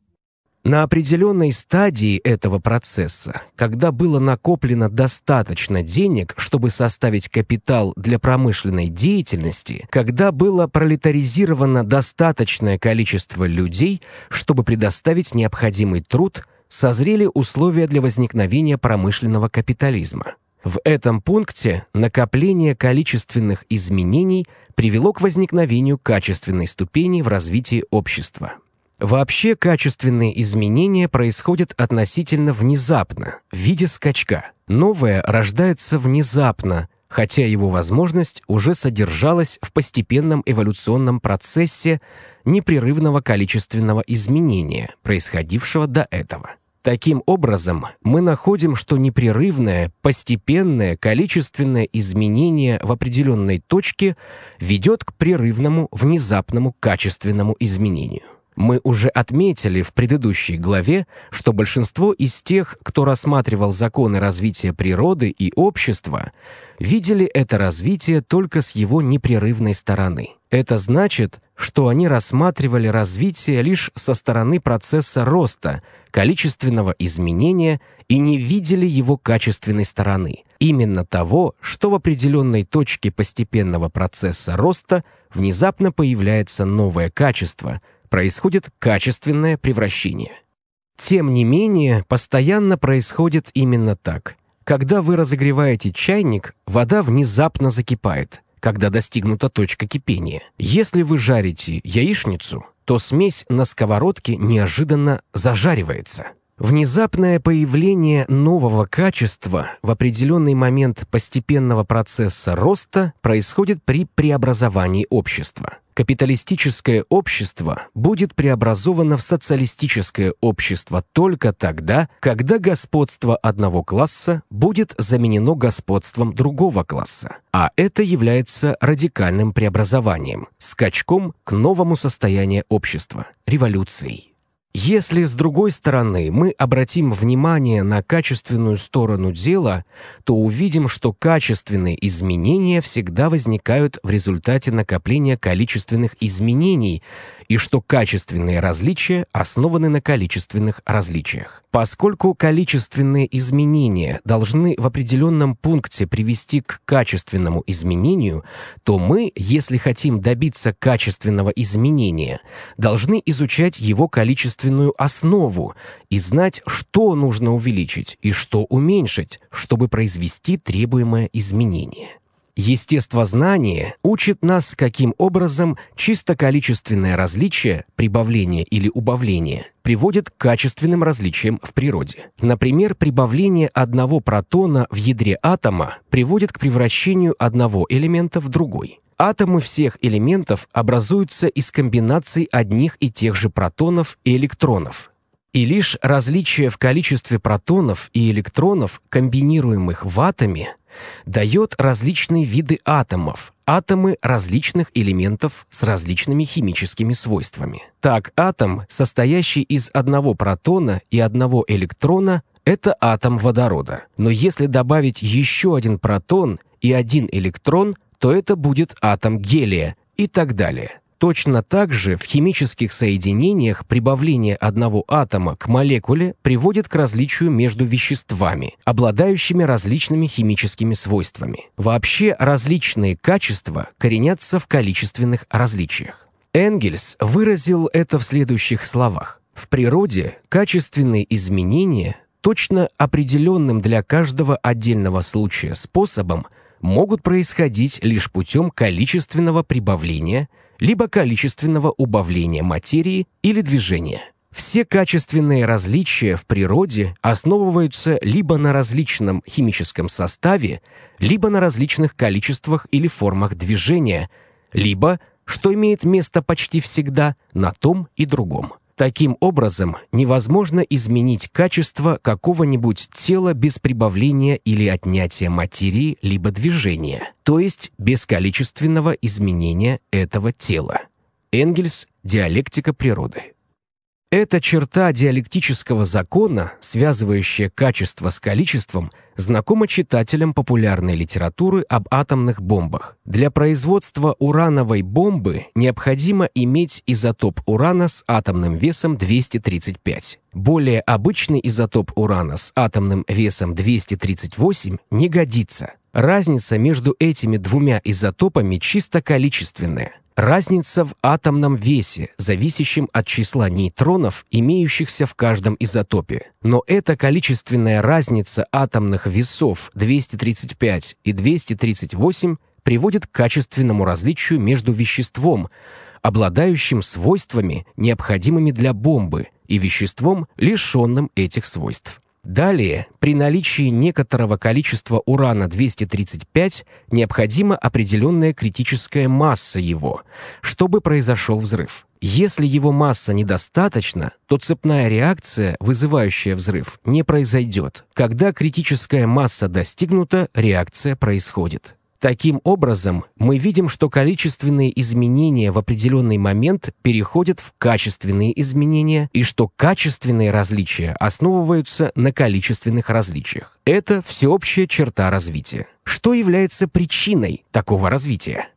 На определенной стадии этого процесса, когда было накоплено достаточно денег, чтобы составить капитал для промышленной деятельности, когда было пролетаризировано достаточное количество людей, чтобы предоставить необходимый труд, созрели условия для возникновения промышленного капитализма. В этом пункте накопление количественных изменений привело к возникновению качественной ступени в развитии общества. Вообще качественные изменения происходят относительно внезапно, в виде скачка. Новое рождается внезапно, хотя его возможность уже содержалась в постепенном эволюционном процессе непрерывного количественного изменения, происходившего до этого. Таким образом, мы находим, что непрерывное, постепенное количественное изменение в определенной точке ведет к прерывному, внезапному качественному изменению. Мы уже отметили в предыдущей главе, что большинство из тех, кто рассматривал законы развития природы и общества, видели это развитие только с его непрерывной стороны. Это значит, что они рассматривали развитие лишь со стороны процесса роста, количественного изменения и не видели его качественной стороны, именно того, что в определенной точке постепенного процесса роста внезапно появляется новое качество – происходит качественное превращение. Тем не менее, постоянно происходит именно так. Когда вы разогреваете чайник, вода внезапно закипает, когда достигнута точка кипения. Если вы жарите яичницу, то смесь на сковородке неожиданно зажаривается. Внезапное появление нового качества в определенный момент постепенного процесса роста происходит при преобразовании общества. Капиталистическое общество будет преобразовано в социалистическое общество только тогда, когда господство одного класса будет заменено господством другого класса. А это является радикальным преобразованием, скачком к новому состоянию общества, революцией. Если, с другой стороны, мы обратим внимание на качественную сторону дела, то увидим, что качественные изменения всегда возникают в результате накопления количественных изменений и что качественные различия основаны на количественных различиях. Поскольку количественные изменения должны в определенном пункте привести к качественному изменению, то мы, если хотим добиться качественного изменения, должны изучать его количественные собственную основу и знать, что нужно увеличить и что уменьшить, чтобы произвести требуемое изменение. Естествознание учит нас, каким образом чисто количественное различие, прибавление или убавление, приводит к качественным различиям в природе. Например, прибавление одного протона в ядре атома приводит к превращению одного элемента в другой. Атомы всех элементов образуются из комбинаций одних и тех же протонов и электронов. И лишь различие в количестве протонов и электронов, комбинируемых в атоме, дает различные виды атомов, атомы различных элементов с различными химическими свойствами. Так, атом, состоящий из одного протона и одного электрона, это атом водорода. Но если добавить еще один протон и один электрон – то это будет атом гелия и так далее. Точно так же в химических соединениях прибавление одного атома к молекуле приводит к различию между веществами, обладающими различными химическими свойствами. Вообще различные качества коренятся в количественных различиях. Энгельс выразил это в следующих словах. В природе качественные изменения точно определенным для каждого отдельного случая способом – могут происходить лишь путем количественного прибавления либо количественного убавления материи или движения. Все качественные различия в природе основываются либо на различном химическом составе, либо на различных количествах или формах движения, либо, что имеет место почти всегда, на том и другом. Таким образом, невозможно изменить качество какого-нибудь тела без прибавления или отнятия материи либо движения, то есть без количественного изменения этого тела. Энгельс «Диалектика природы». Эта черта диалектического закона, связывающая качество с количеством – знакома читателям популярной литературы об атомных бомбах. Для производства урановой бомбы необходимо иметь изотоп урана с атомным весом 235. Более обычный изотоп урана с атомным весом 238 не годится. Разница между этими двумя изотопами чисто количественная. Разница в атомном весе, зависящем от числа нейтронов, имеющихся в каждом изотопе. Но эта количественная разница атомных весов 235 и 238 приводит к качественному различию между веществом, обладающим свойствами, необходимыми для бомбы, и веществом, лишенным этих свойств. Далее, при наличии некоторого количества урана-235 необходима определенная критическая масса его, чтобы произошел взрыв. Если его масса недостаточна, то цепная реакция, вызывающая взрыв, не произойдет. Когда критическая масса достигнута, реакция происходит. Таким образом, мы видим, что количественные изменения в определенный момент переходят в качественные изменения и что качественные различия основываются на количественных различиях. Это всеобщая черта развития. Что является причиной такого развития?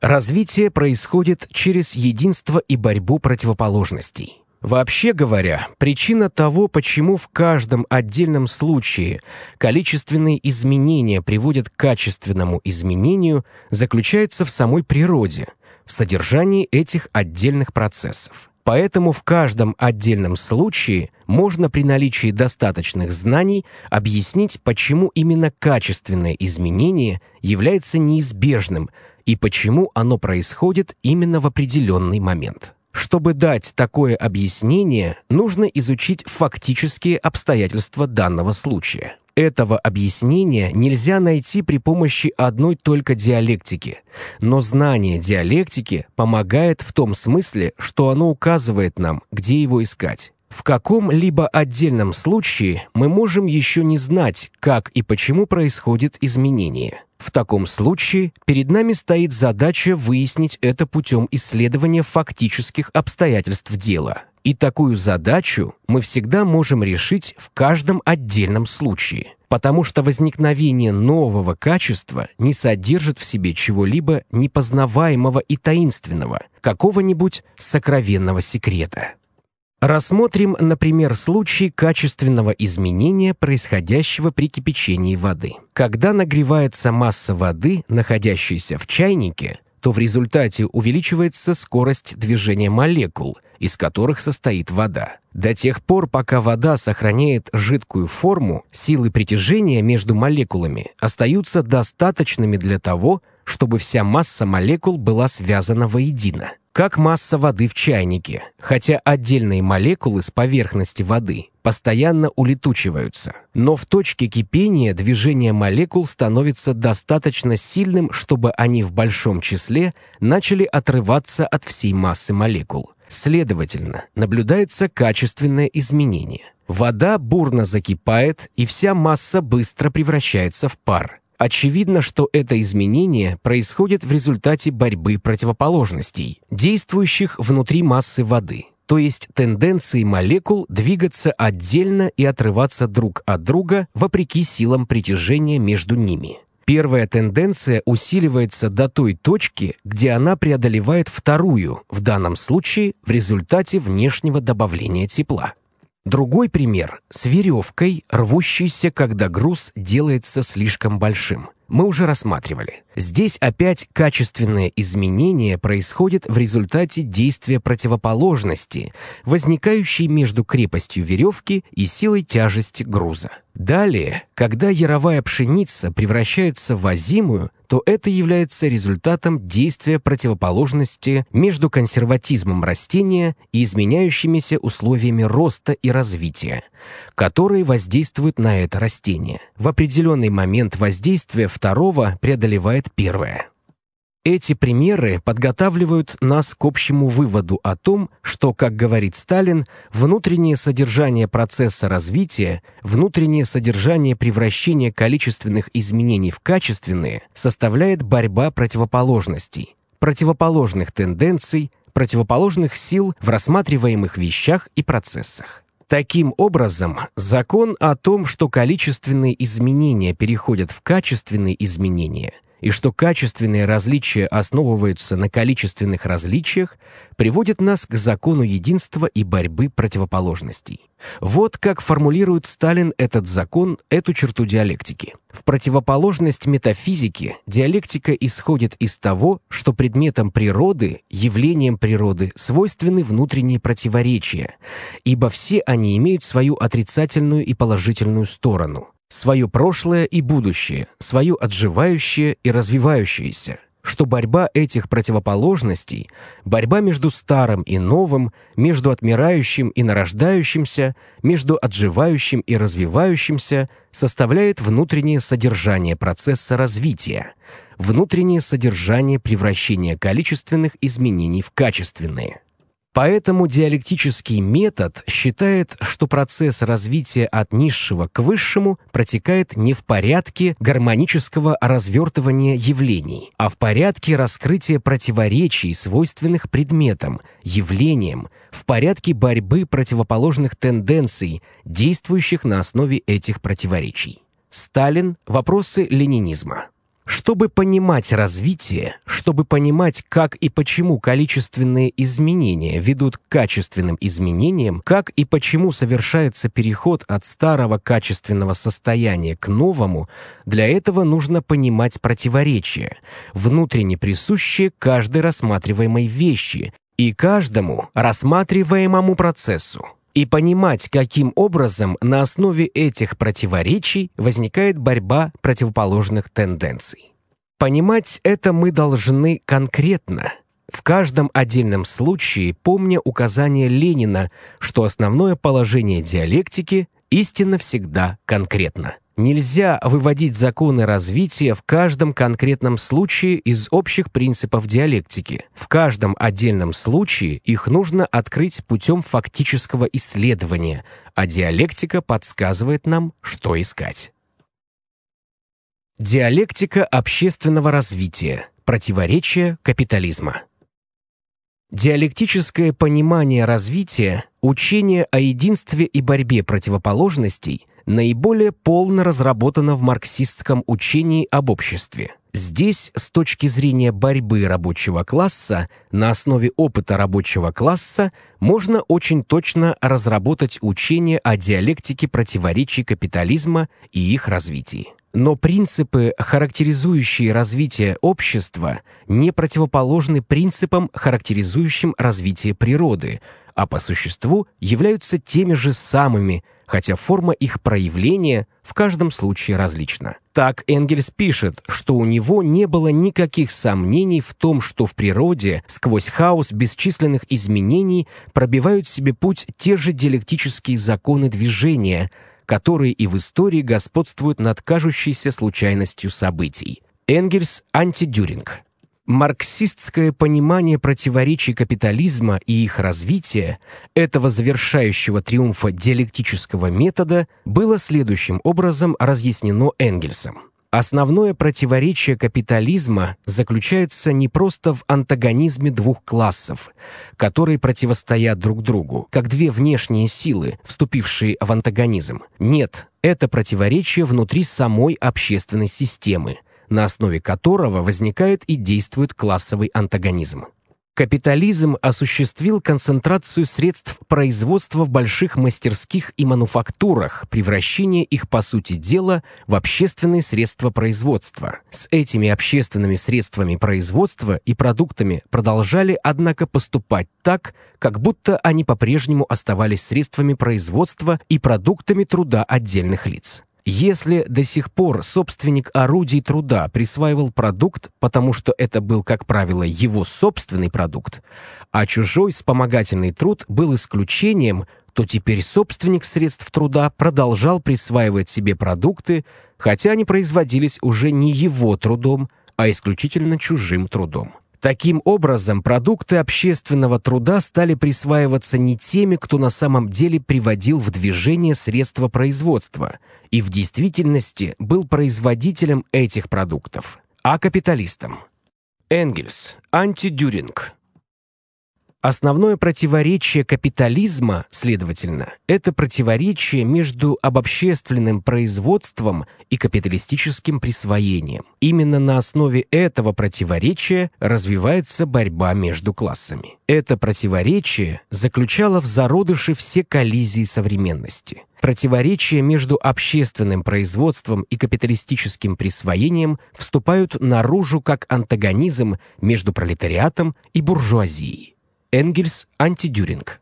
Развитие происходит через единство и борьбу противоположностей. Вообще говоря, причина того, почему в каждом отдельном случае количественные изменения приводят к качественному изменению, заключается в самой природе, в содержании этих отдельных процессов. Поэтому в каждом отдельном случае можно при наличии достаточных знаний объяснить, почему именно качественное изменение является неизбежным и почему оно происходит именно в определенный момент. Чтобы дать такое объяснение, нужно изучить фактические обстоятельства данного случая. Этого объяснения нельзя найти при помощи одной только диалектики, но знание диалектики помогает в том смысле, что оно указывает нам, где его искать. В каком-либо отдельном случае мы можем еще не знать, как и почему происходит изменение. В таком случае перед нами стоит задача выяснить это путем исследования фактических обстоятельств дела. И такую задачу мы всегда можем решить в каждом отдельном случае, потому что возникновение нового качества не содержит в себе чего-либо непознаваемого и таинственного, какого-нибудь сокровенного секрета. Рассмотрим, например, случай качественного изменения, происходящего при кипячении воды. Когда нагревается масса воды, находящаяся в чайнике, то в результате увеличивается скорость движения молекул, из которых состоит вода. До тех пор, пока вода сохраняет жидкую форму, силы притяжения между молекулами остаются достаточными для того, чтобы вся масса молекул была связана воедино как масса воды в чайнике, хотя отдельные молекулы с поверхности воды постоянно улетучиваются. Но в точке кипения движение молекул становится достаточно сильным, чтобы они в большом числе начали отрываться от всей массы молекул. Следовательно, наблюдается качественное изменение. Вода бурно закипает, и вся масса быстро превращается в пар – Очевидно, что это изменение происходит в результате борьбы противоположностей, действующих внутри массы воды, то есть тенденции молекул двигаться отдельно и отрываться друг от друга вопреки силам притяжения между ними. Первая тенденция усиливается до той точки, где она преодолевает вторую, в данном случае в результате внешнего добавления тепла. Другой пример – с веревкой, рвущейся, когда груз делается слишком большим. Мы уже рассматривали. Здесь опять качественное изменение происходит в результате действия противоположности, возникающей между крепостью веревки и силой тяжести груза. Далее, когда яровая пшеница превращается в озимую, то это является результатом действия противоположности между консерватизмом растения и изменяющимися условиями роста и развития, которые воздействуют на это растение. В определенный момент воздействие второго преодолевает первое. Эти примеры подготавливают нас к общему выводу о том, что, как говорит Сталин, внутреннее содержание процесса развития, внутреннее содержание превращения количественных изменений в качественные составляет борьба противоположностей, противоположных тенденций, противоположных сил в рассматриваемых вещах и процессах. Таким образом, закон о том, что количественные изменения переходят в качественные изменения – и что качественные различия основываются на количественных различиях, приводит нас к закону единства и борьбы противоположностей. Вот как формулирует Сталин этот закон, эту черту диалектики. В противоположность метафизике диалектика исходит из того, что предметом природы, явлением природы свойственны внутренние противоречия, ибо все они имеют свою отрицательную и положительную сторону свое прошлое и будущее, свое отживающее и развивающееся, что борьба этих противоположностей, борьба между старым и новым, между отмирающим и нарождающимся, между отживающим и развивающимся, составляет внутреннее содержание процесса развития, внутреннее содержание превращения количественных изменений в качественные – Поэтому диалектический метод считает, что процесс развития от низшего к высшему протекает не в порядке гармонического развертывания явлений, а в порядке раскрытия противоречий, свойственных предметам, явлениям, в порядке борьбы противоположных тенденций, действующих на основе этих противоречий. Сталин. Вопросы ленинизма. Чтобы понимать развитие, чтобы понимать, как и почему количественные изменения ведут к качественным изменениям, как и почему совершается переход от старого качественного состояния к новому, для этого нужно понимать противоречия, внутренне присущие каждой рассматриваемой вещи и каждому рассматриваемому процессу и понимать, каким образом на основе этих противоречий возникает борьба противоположных тенденций. Понимать это мы должны конкретно, в каждом отдельном случае помня указание Ленина, что основное положение диалектики истинно всегда конкретно. Нельзя выводить законы развития в каждом конкретном случае из общих принципов диалектики. В каждом отдельном случае их нужно открыть путем фактического исследования, а диалектика подсказывает нам, что искать. Диалектика общественного развития. Противоречие капитализма. Диалектическое понимание развития, учение о единстве и борьбе противоположностей – наиболее полно разработана в марксистском учении об обществе. Здесь, с точки зрения борьбы рабочего класса, на основе опыта рабочего класса можно очень точно разработать учение о диалектике противоречий капитализма и их развитии. Но принципы, характеризующие развитие общества, не противоположны принципам, характеризующим развитие природы – а по существу являются теми же самыми, хотя форма их проявления в каждом случае различна. Так Энгельс пишет, что у него не было никаких сомнений в том, что в природе сквозь хаос бесчисленных изменений пробивают себе путь те же диалектические законы движения, которые и в истории господствуют над кажущейся случайностью событий. Энгельс антидюринг марксистское понимание противоречий капитализма и их развития, этого завершающего триумфа диалектического метода, было следующим образом разъяснено Энгельсом. Основное противоречие капитализма заключается не просто в антагонизме двух классов, которые противостоят друг другу, как две внешние силы, вступившие в антагонизм. Нет, это противоречие внутри самой общественной системы, на основе которого возникает и действует классовый антагонизм. Капитализм осуществил концентрацию средств производства в больших мастерских и мануфактурах, превращение их, по сути дела, в общественные средства производства. С этими общественными средствами производства и продуктами продолжали, однако, поступать так, как будто они по-прежнему оставались средствами производства и продуктами труда отдельных лиц. Если до сих пор собственник орудий труда присваивал продукт, потому что это был, как правило, его собственный продукт, а чужой вспомогательный труд был исключением, то теперь собственник средств труда продолжал присваивать себе продукты, хотя они производились уже не его трудом, а исключительно чужим трудом. Таким образом, продукты общественного труда стали присваиваться не теми, кто на самом деле приводил в движение средства производства – и в действительности был производителем этих продуктов, а капиталистом. Энгельс, антидюринг, Основное противоречие капитализма, следовательно, это противоречие между обобщественным производством и капиталистическим присвоением. Именно на основе этого противоречия развивается борьба между классами. Это противоречие заключало в зародыше все коллизии современности. Противоречия между общественным производством и капиталистическим присвоением вступают наружу как антагонизм между пролетариатом и буржуазией. Энгельс «Антидюринг».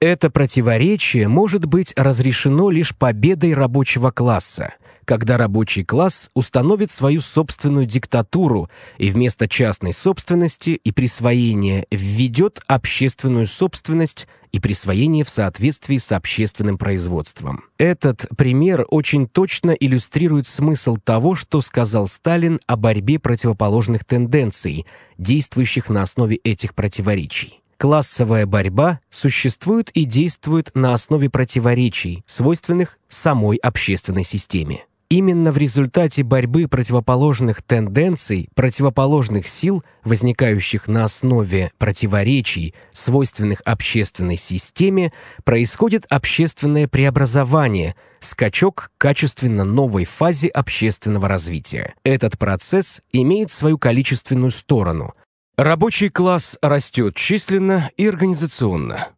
Это противоречие может быть разрешено лишь победой рабочего класса, когда рабочий класс установит свою собственную диктатуру и вместо частной собственности и присвоения введет общественную собственность и присвоение в соответствии с общественным производством. Этот пример очень точно иллюстрирует смысл того, что сказал Сталин о борьбе противоположных тенденций, действующих на основе этих противоречий. Классовая борьба существует и действует на основе противоречий, свойственных самой общественной системе. Именно в результате борьбы противоположных тенденций, противоположных сил, возникающих на основе противоречий, свойственных общественной системе, происходит общественное преобразование, скачок к качественно новой фазе общественного развития. Этот процесс имеет свою количественную сторону. Рабочий класс растет численно и организационно.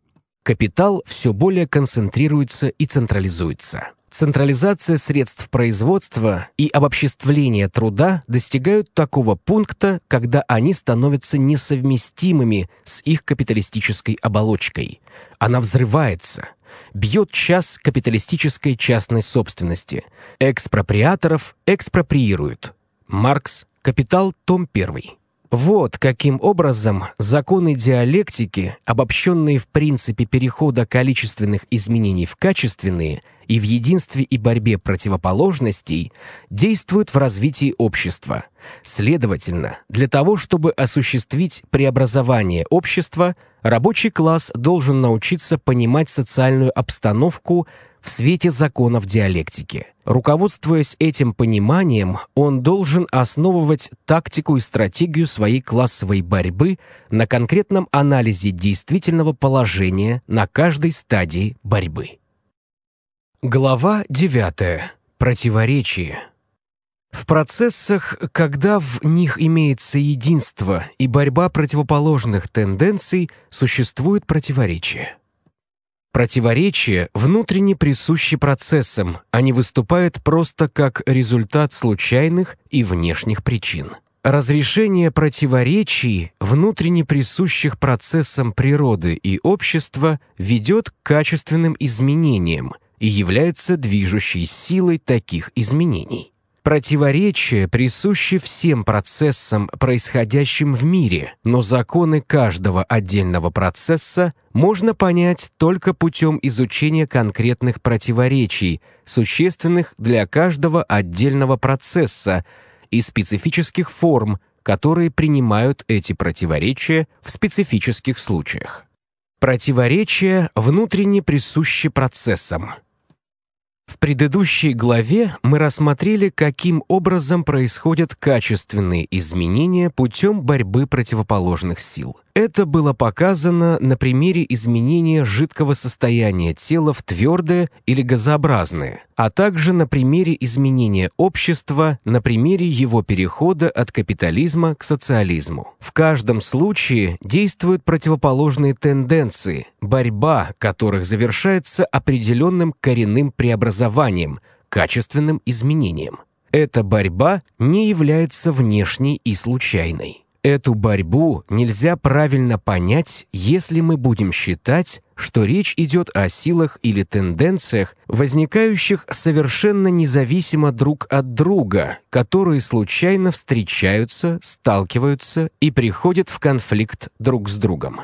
Капитал все более концентрируется и централизуется. Централизация средств производства и обобществление труда достигают такого пункта, когда они становятся несовместимыми с их капиталистической оболочкой. Она взрывается. Бьет час капиталистической частной собственности. Экспроприаторов экспроприируют. Маркс. Капитал. Том 1. Вот каким образом законы диалектики, обобщенные в принципе перехода количественных изменений в качественные – и в единстве и борьбе противоположностей действуют в развитии общества. Следовательно, для того, чтобы осуществить преобразование общества, рабочий класс должен научиться понимать социальную обстановку в свете законов диалектики. Руководствуясь этим пониманием, он должен основывать тактику и стратегию своей классовой борьбы на конкретном анализе действительного положения на каждой стадии борьбы. Глава 9. Противоречие. В процессах, когда в них имеется единство и борьба противоположных тенденций, существует противоречие. Противоречие внутренне присуще процессам, они выступают просто как результат случайных и внешних причин. Разрешение противоречий, внутренне присущих процессам природы и общества, ведет к качественным изменениям, и является движущей силой таких изменений. Противоречие присущи всем процессам, происходящим в мире, но законы каждого отдельного процесса можно понять только путем изучения конкретных противоречий, существенных для каждого отдельного процесса, и специфических форм, которые принимают эти противоречия в специфических случаях. Противоречие внутренне присуще процессам. В предыдущей главе мы рассмотрели, каким образом происходят качественные изменения путем борьбы противоположных сил. Это было показано на примере изменения жидкого состояния тела в твердое или газообразное, а также на примере изменения общества, на примере его перехода от капитализма к социализму. В каждом случае действуют противоположные тенденции, борьба которых завершается определенным коренным преобразованием преобразованием, качественным изменением. Эта борьба не является внешней и случайной. Эту борьбу нельзя правильно понять, если мы будем считать, что речь идет о силах или тенденциях, возникающих совершенно независимо друг от друга, которые случайно встречаются, сталкиваются и приходят в конфликт друг с другом.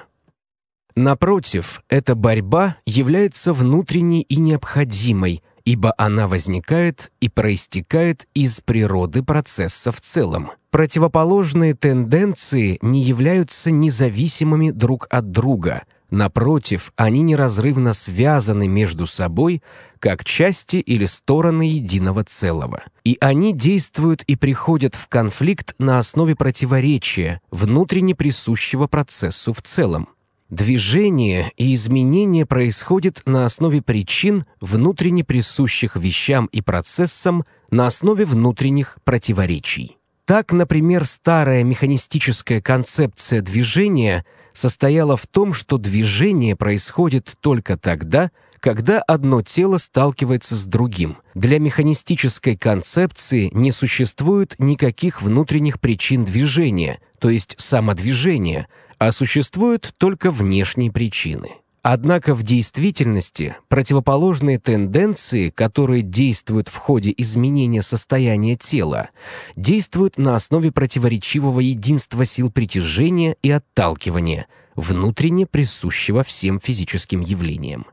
Напротив, эта борьба является внутренней и необходимой, ибо она возникает и проистекает из природы процесса в целом. Противоположные тенденции не являются независимыми друг от друга. Напротив, они неразрывно связаны между собой, как части или стороны единого целого. И они действуют и приходят в конфликт на основе противоречия, внутренне присущего процессу в целом. Движение и изменение происходит на основе причин, внутренне присущих вещам и процессам, на основе внутренних противоречий. Так, например, старая механистическая концепция движения состояла в том, что движение происходит только тогда, когда одно тело сталкивается с другим. Для механистической концепции не существует никаких внутренних причин движения, то есть самодвижения – а существуют только внешние причины. Однако в действительности противоположные тенденции, которые действуют в ходе изменения состояния тела, действуют на основе противоречивого единства сил притяжения и отталкивания, внутренне присущего всем физическим явлениям.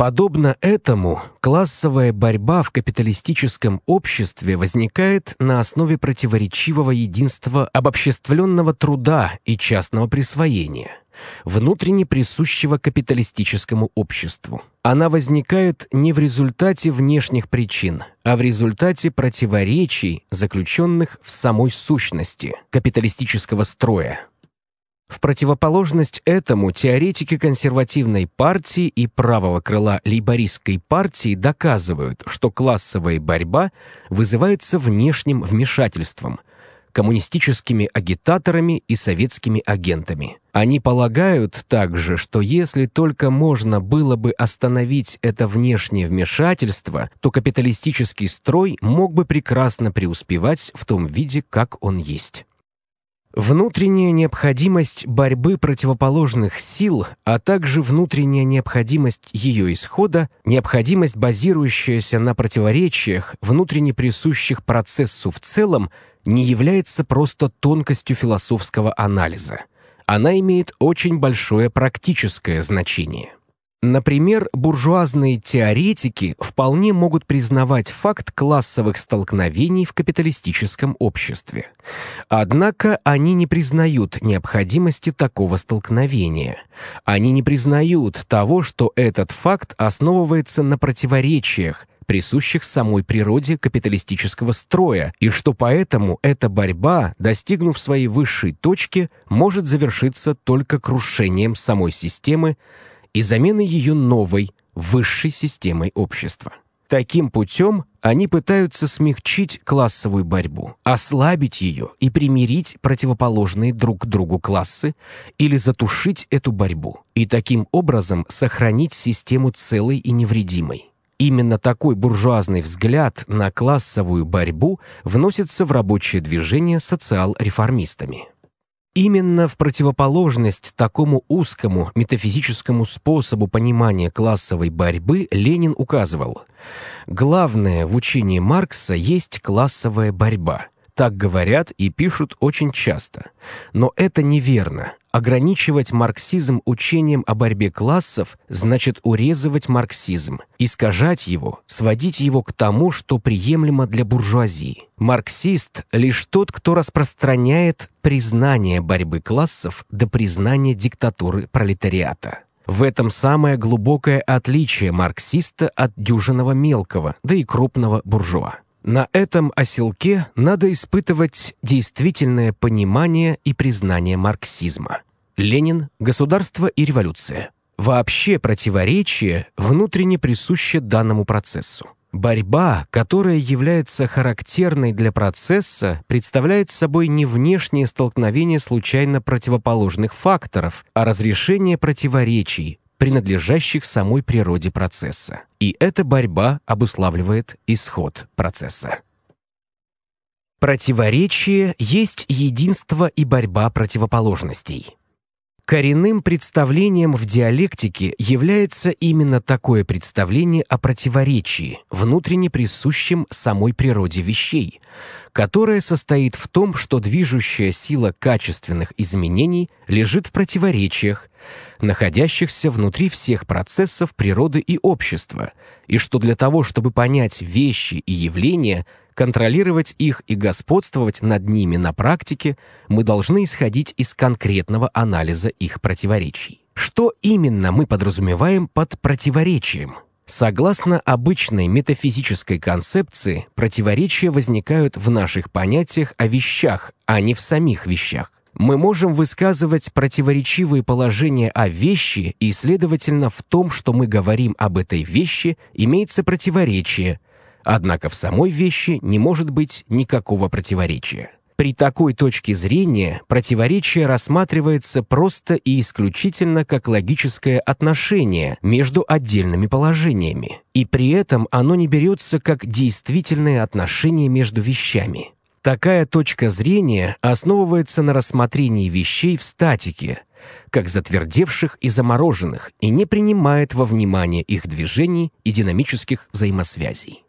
Подобно этому, классовая борьба в капиталистическом обществе возникает на основе противоречивого единства обобществленного труда и частного присвоения, внутренне присущего капиталистическому обществу. Она возникает не в результате внешних причин, а в результате противоречий, заключенных в самой сущности капиталистического строя. В противоположность этому теоретики консервативной партии и правого крыла лейбористской партии доказывают, что классовая борьба вызывается внешним вмешательством – коммунистическими агитаторами и советскими агентами. Они полагают также, что если только можно было бы остановить это внешнее вмешательство, то капиталистический строй мог бы прекрасно преуспевать в том виде, как он есть. Внутренняя необходимость борьбы противоположных сил, а также внутренняя необходимость ее исхода, необходимость, базирующаяся на противоречиях, внутренне присущих процессу в целом, не является просто тонкостью философского анализа. Она имеет очень большое практическое значение. Например, буржуазные теоретики вполне могут признавать факт классовых столкновений в капиталистическом обществе. Однако они не признают необходимости такого столкновения. Они не признают того, что этот факт основывается на противоречиях, присущих самой природе капиталистического строя, и что поэтому эта борьба, достигнув своей высшей точки, может завершиться только крушением самой системы, и замены ее новой, высшей системой общества. Таким путем они пытаются смягчить классовую борьбу, ослабить ее и примирить противоположные друг другу классы или затушить эту борьбу, и таким образом сохранить систему целой и невредимой. Именно такой буржуазный взгляд на классовую борьбу вносится в рабочее движение социал-реформистами. Именно в противоположность такому узкому метафизическому способу понимания классовой борьбы Ленин указывал «Главное в учении Маркса есть классовая борьба». Так говорят и пишут очень часто. Но это неверно. Ограничивать марксизм учением о борьбе классов значит урезывать марксизм, искажать его, сводить его к тому, что приемлемо для буржуазии. Марксист – лишь тот, кто распространяет признание борьбы классов до признания диктатуры пролетариата. В этом самое глубокое отличие марксиста от дюжинного мелкого, да и крупного буржуа. На этом оселке надо испытывать действительное понимание и признание марксизма. Ленин, государство и революция. Вообще противоречие внутренне присуще данному процессу. Борьба, которая является характерной для процесса, представляет собой не внешнее столкновение случайно противоположных факторов, а разрешение противоречий, принадлежащих самой природе процесса. И эта борьба обуславливает исход процесса. Противоречие есть единство и борьба противоположностей. Коренным представлением в диалектике является именно такое представление о противоречии, внутренне присущем самой природе вещей, которое состоит в том, что движущая сила качественных изменений лежит в противоречиях, находящихся внутри всех процессов природы и общества, и что для того, чтобы понять вещи и явления, Контролировать их и господствовать над ними на практике мы должны исходить из конкретного анализа их противоречий. Что именно мы подразумеваем под противоречием? Согласно обычной метафизической концепции, противоречия возникают в наших понятиях о вещах, а не в самих вещах. Мы можем высказывать противоречивые положения о вещи, и, следовательно, в том, что мы говорим об этой вещи, имеется противоречие, Однако в самой вещи не может быть никакого противоречия. При такой точке зрения противоречие рассматривается просто и исключительно как логическое отношение между отдельными положениями, и при этом оно не берется как действительное отношение между вещами. Такая точка зрения основывается на рассмотрении вещей в статике, как затвердевших и замороженных, и не принимает во внимание их движений и динамических взаимосвязей.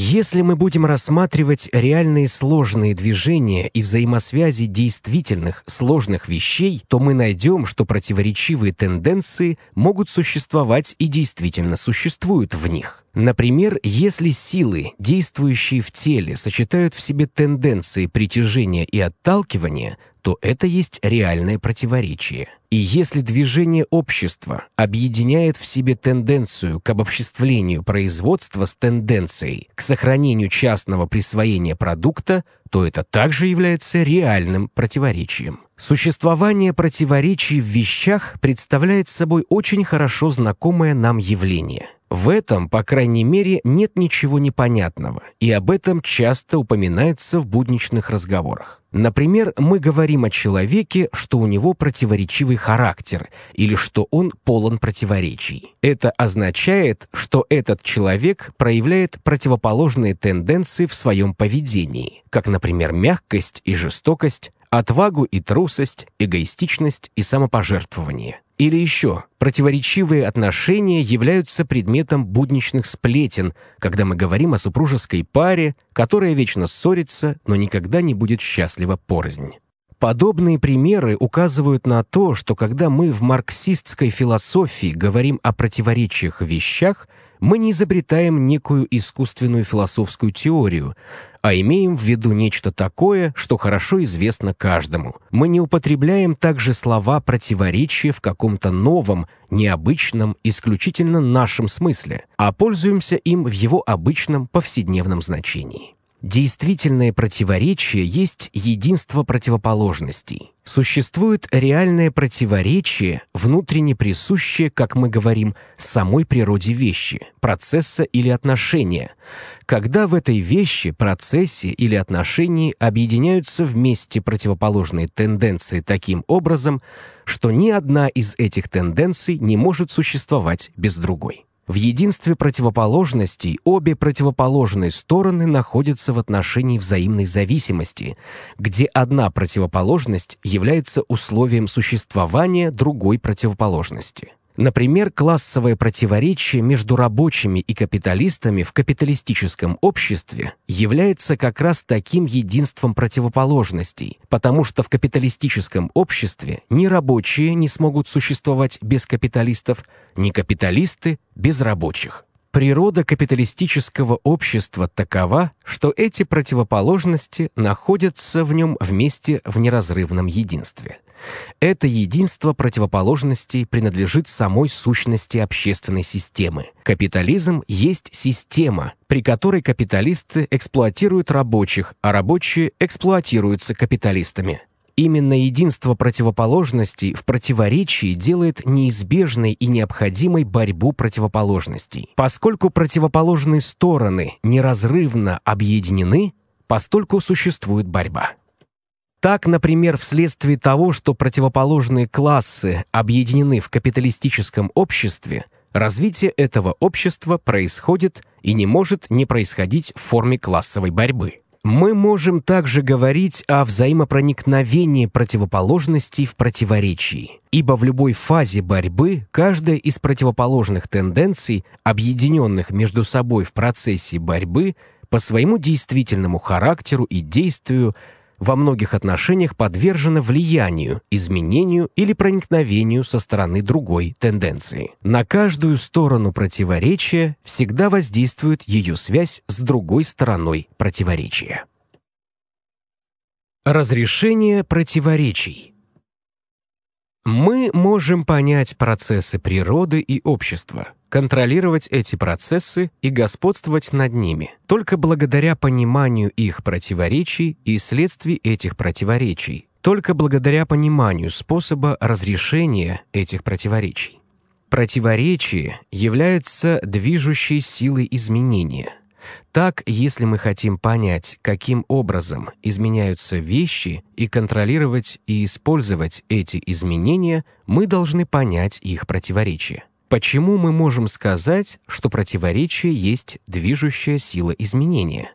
Если мы будем рассматривать реальные сложные движения и взаимосвязи действительных сложных вещей, то мы найдем, что противоречивые тенденции могут существовать и действительно существуют в них. Например, если силы, действующие в теле, сочетают в себе тенденции притяжения и отталкивания, то это есть реальное противоречие. И если движение общества объединяет в себе тенденцию к обобществлению производства с тенденцией к сохранению частного присвоения продукта, то это также является реальным противоречием. Существование противоречий в вещах представляет собой очень хорошо знакомое нам явление – в этом, по крайней мере, нет ничего непонятного, и об этом часто упоминается в будничных разговорах. Например, мы говорим о человеке, что у него противоречивый характер или что он полон противоречий. Это означает, что этот человек проявляет противоположные тенденции в своем поведении, как, например, мягкость и жестокость, отвагу и трусость, эгоистичность и самопожертвование. Или еще, противоречивые отношения являются предметом будничных сплетен, когда мы говорим о супружеской паре, которая вечно ссорится, но никогда не будет счастлива порознь. Подобные примеры указывают на то, что когда мы в марксистской философии говорим о противоречиях вещах – мы не изобретаем некую искусственную философскую теорию, а имеем в виду нечто такое, что хорошо известно каждому. Мы не употребляем также слова противоречия в каком-то новом, необычном, исключительно нашем смысле, а пользуемся им в его обычном повседневном значении. Действительное противоречие есть единство противоположностей существует реальное противоречие, внутренне присущее, как мы говорим, самой природе вещи, процесса или отношения, когда в этой вещи, процессе или отношении объединяются вместе противоположные тенденции таким образом, что ни одна из этих тенденций не может существовать без другой. В единстве противоположностей обе противоположные стороны находятся в отношении взаимной зависимости, где одна противоположность является условием существования другой противоположности. Например, классовое противоречие между рабочими и капиталистами в капиталистическом обществе является как раз таким единством противоположностей, потому что в капиталистическом обществе ни рабочие не смогут существовать без капиталистов, ни капиталисты без рабочих. Природа капиталистического общества такова, что эти противоположности находятся в нем вместе в неразрывном единстве – это единство противоположностей принадлежит самой сущности общественной системы. Капитализм есть система, при которой капиталисты эксплуатируют рабочих, а рабочие эксплуатируются капиталистами. Именно единство противоположностей в противоречии делает неизбежной и необходимой борьбу противоположностей. Поскольку противоположные стороны неразрывно объединены, постольку существует борьба. Так, например, вследствие того, что противоположные классы объединены в капиталистическом обществе, развитие этого общества происходит и не может не происходить в форме классовой борьбы. Мы можем также говорить о взаимопроникновении противоположностей в противоречии, ибо в любой фазе борьбы каждая из противоположных тенденций, объединенных между собой в процессе борьбы, по своему действительному характеру и действию во многих отношениях подвержена влиянию, изменению или проникновению со стороны другой тенденции. На каждую сторону противоречия всегда воздействует ее связь с другой стороной противоречия. Разрешение противоречий Мы можем понять процессы природы и общества – контролировать эти процессы и господствовать над ними, только благодаря пониманию их противоречий и следствий этих противоречий, только благодаря пониманию способа разрешения этих противоречий. Противоречие является движущей силой изменения. Так, если мы хотим понять, каким образом изменяются вещи и контролировать и использовать эти изменения, мы должны понять их противоречия. Почему мы можем сказать, что противоречие есть движущая сила изменения?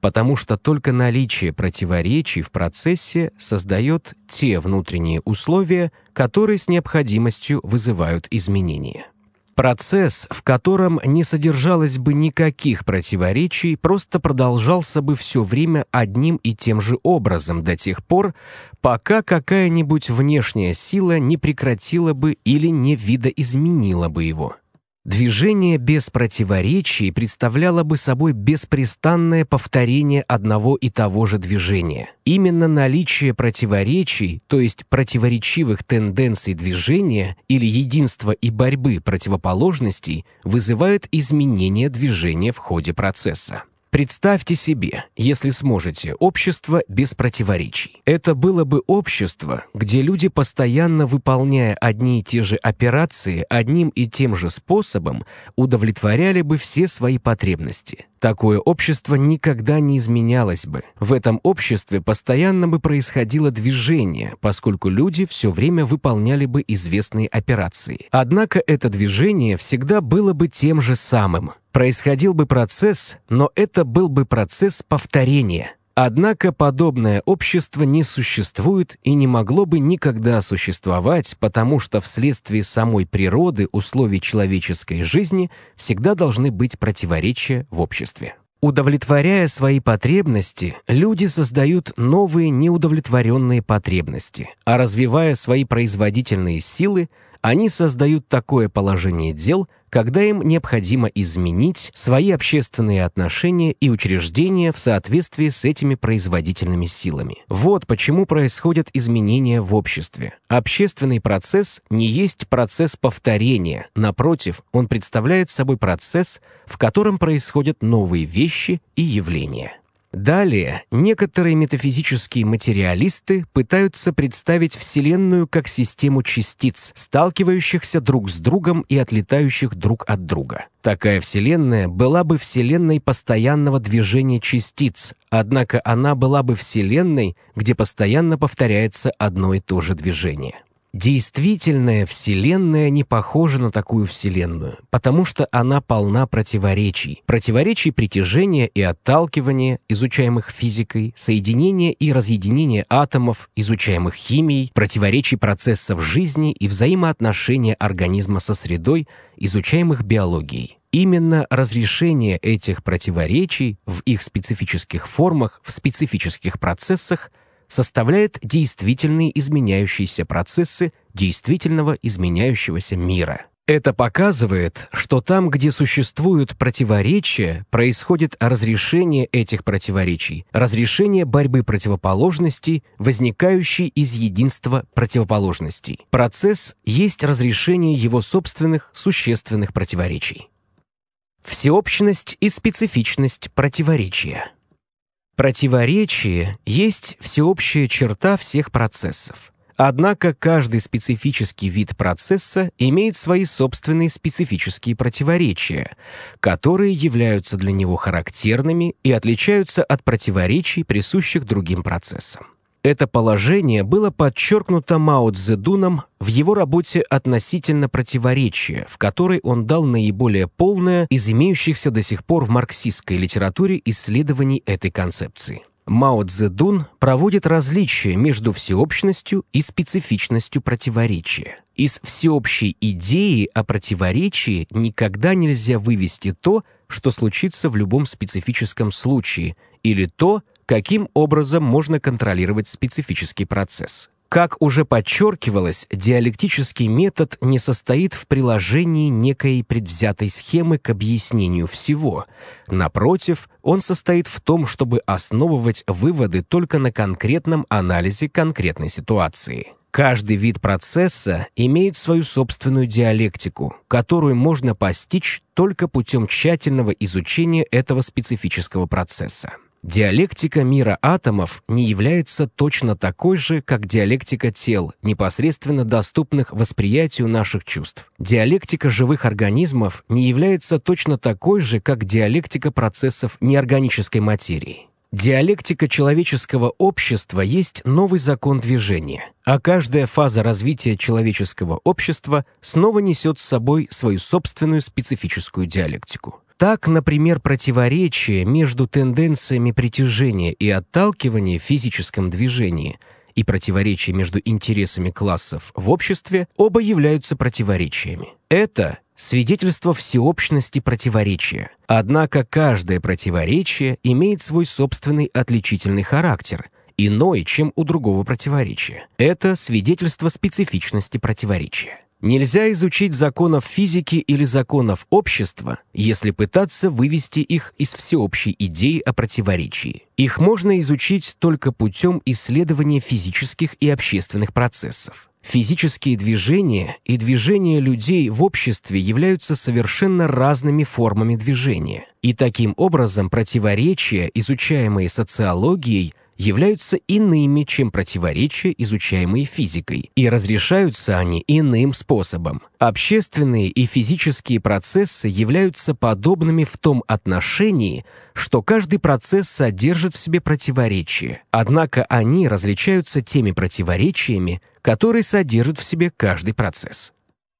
Потому что только наличие противоречий в процессе создает те внутренние условия, которые с необходимостью вызывают изменения. Процесс, в котором не содержалось бы никаких противоречий, просто продолжался бы все время одним и тем же образом до тех пор, пока какая-нибудь внешняя сила не прекратила бы или не видоизменила бы его. Движение без противоречий представляло бы собой беспрестанное повторение одного и того же движения. Именно наличие противоречий, то есть противоречивых тенденций движения или единства и борьбы противоположностей, вызывает изменение движения в ходе процесса. Представьте себе, если сможете, общество без противоречий. Это было бы общество, где люди, постоянно выполняя одни и те же операции одним и тем же способом, удовлетворяли бы все свои потребности. Такое общество никогда не изменялось бы. В этом обществе постоянно бы происходило движение, поскольку люди все время выполняли бы известные операции. Однако это движение всегда было бы тем же самым. Происходил бы процесс, но это был бы процесс повторения. Однако подобное общество не существует и не могло бы никогда существовать, потому что вследствие самой природы условий человеческой жизни всегда должны быть противоречия в обществе. Удовлетворяя свои потребности, люди создают новые неудовлетворенные потребности, а развивая свои производительные силы, они создают такое положение дел, когда им необходимо изменить свои общественные отношения и учреждения в соответствии с этими производительными силами. Вот почему происходят изменения в обществе. Общественный процесс не есть процесс повторения, напротив, он представляет собой процесс, в котором происходят новые вещи и явления. Далее некоторые метафизические материалисты пытаются представить Вселенную как систему частиц, сталкивающихся друг с другом и отлетающих друг от друга. Такая Вселенная была бы Вселенной постоянного движения частиц, однако она была бы Вселенной, где постоянно повторяется одно и то же движение. Действительная Вселенная не похожа на такую Вселенную, потому что она полна противоречий. Противоречий притяжения и отталкивания, изучаемых физикой, соединения и разъединения атомов, изучаемых химией, противоречий процессов жизни и взаимоотношения организма со средой, изучаемых биологией. Именно разрешение этих противоречий в их специфических формах, в специфических процессах – составляет действительные изменяющиеся процессы действительного изменяющегося мира. Это показывает, что там, где существуют противоречия, происходит разрешение этих противоречий, разрешение борьбы противоположностей, возникающей из единства противоположностей. Процесс есть разрешение его собственных существенных противоречий. Всеобщность и специфичность противоречия – Противоречие есть всеобщая черта всех процессов. Однако каждый специфический вид процесса имеет свои собственные специфические противоречия, которые являются для него характерными и отличаются от противоречий, присущих другим процессам. Это положение было подчеркнуто Мао Цзэдуном в его работе «Относительно противоречия», в которой он дал наиболее полное из имеющихся до сих пор в марксистской литературе исследований этой концепции. Мао Цзэдун проводит различие между всеобщностью и специфичностью противоречия. Из всеобщей идеи о противоречии никогда нельзя вывести то, что случится в любом специфическом случае, или то, каким образом можно контролировать специфический процесс. Как уже подчеркивалось, диалектический метод не состоит в приложении некой предвзятой схемы к объяснению всего. Напротив, он состоит в том, чтобы основывать выводы только на конкретном анализе конкретной ситуации. Каждый вид процесса имеет свою собственную диалектику, которую можно постичь только путем тщательного изучения этого специфического процесса. Диалектика мира атомов не является точно такой же, как диалектика тел, непосредственно доступных восприятию наших чувств. Диалектика живых организмов не является точно такой же, как диалектика процессов неорганической материи. Диалектика человеческого общества есть новый закон движения, а каждая фаза развития человеческого общества снова несет с собой свою собственную специфическую диалектику. Так, например, противоречие между тенденциями притяжения и отталкивания в физическом движении и противоречие между интересами классов в обществе оба являются противоречиями. Это свидетельство всеобщности противоречия. Однако каждое противоречие имеет свой собственный отличительный характер, иной, чем у другого противоречия. Это свидетельство специфичности противоречия. Нельзя изучить законов физики или законов общества, если пытаться вывести их из всеобщей идеи о противоречии. Их можно изучить только путем исследования физических и общественных процессов. Физические движения и движения людей в обществе являются совершенно разными формами движения. И таким образом противоречия, изучаемые социологией, являются иными, чем противоречия, изучаемые физикой, и разрешаются они иным способом. Общественные и физические процессы являются подобными в том отношении, что каждый процесс содержит в себе противоречие, однако они различаются теми противоречиями, которые содержит в себе каждый процесс.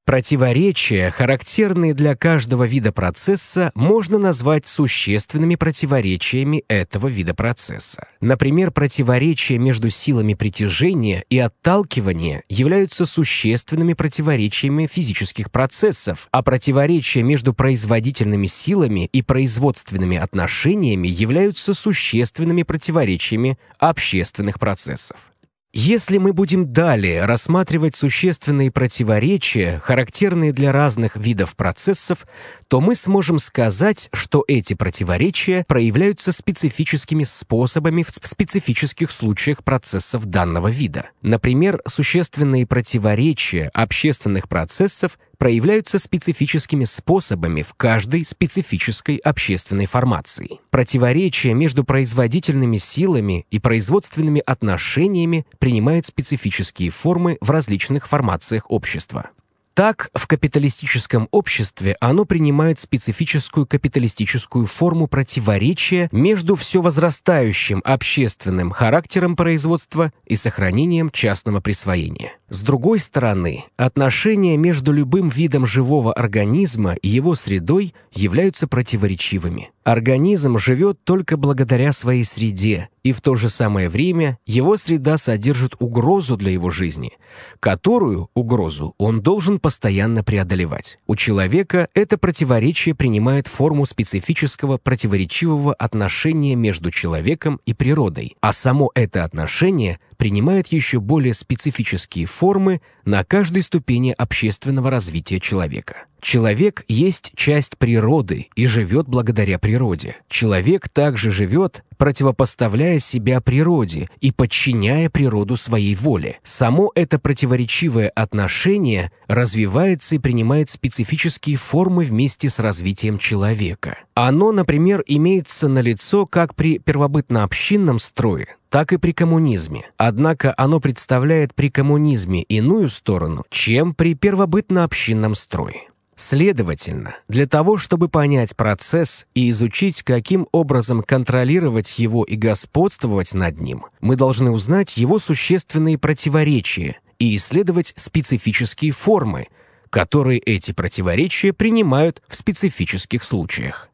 Противоречия, характерные для каждого вида процесса, можно назвать существенными противоречиями этого вида процесса. Например, противоречия между силами притяжения и отталкивания являются существенными противоречиями физических процессов, а противоречия между производительными силами и производственными отношениями являются существенными противоречиями общественных процессов. Если мы будем далее рассматривать существенные противоречия, характерные для разных видов процессов, то мы сможем сказать, что эти противоречия проявляются специфическими способами в специфических случаях процессов данного вида. Например, существенные противоречия общественных процессов проявляются специфическими способами в каждой специфической общественной формации. Противоречие между производительными силами и производственными отношениями принимает специфические формы в различных формациях общества. Так, в капиталистическом обществе оно принимает специфическую капиталистическую форму противоречия между все возрастающим общественным характером производства и сохранением частного присвоения. С другой стороны, отношения между любым видом живого организма и его средой являются противоречивыми. Организм живет только благодаря своей среде, и в то же самое время его среда содержит угрозу для его жизни, которую угрозу он должен постоянно преодолевать. У человека это противоречие принимает форму специфического противоречивого отношения между человеком и природой, а само это отношение принимает еще более специфические формы на каждой ступени общественного развития человека. Человек есть часть природы и живет благодаря природе. Человек также живет, противопоставляя себя природе и подчиняя природу своей воле. Само это противоречивое отношение развивается и принимает специфические формы вместе с развитием человека. Оно, например, имеется налицо как при первобытно-общинном строе, так и при коммунизме. Однако оно представляет при коммунизме иную сторону, чем при первобытно-общинном строе. Следовательно, для того, чтобы понять процесс и изучить, каким образом контролировать его и господствовать над ним, мы должны узнать его существенные противоречия и исследовать специфические формы, которые эти противоречия принимают в специфических случаях.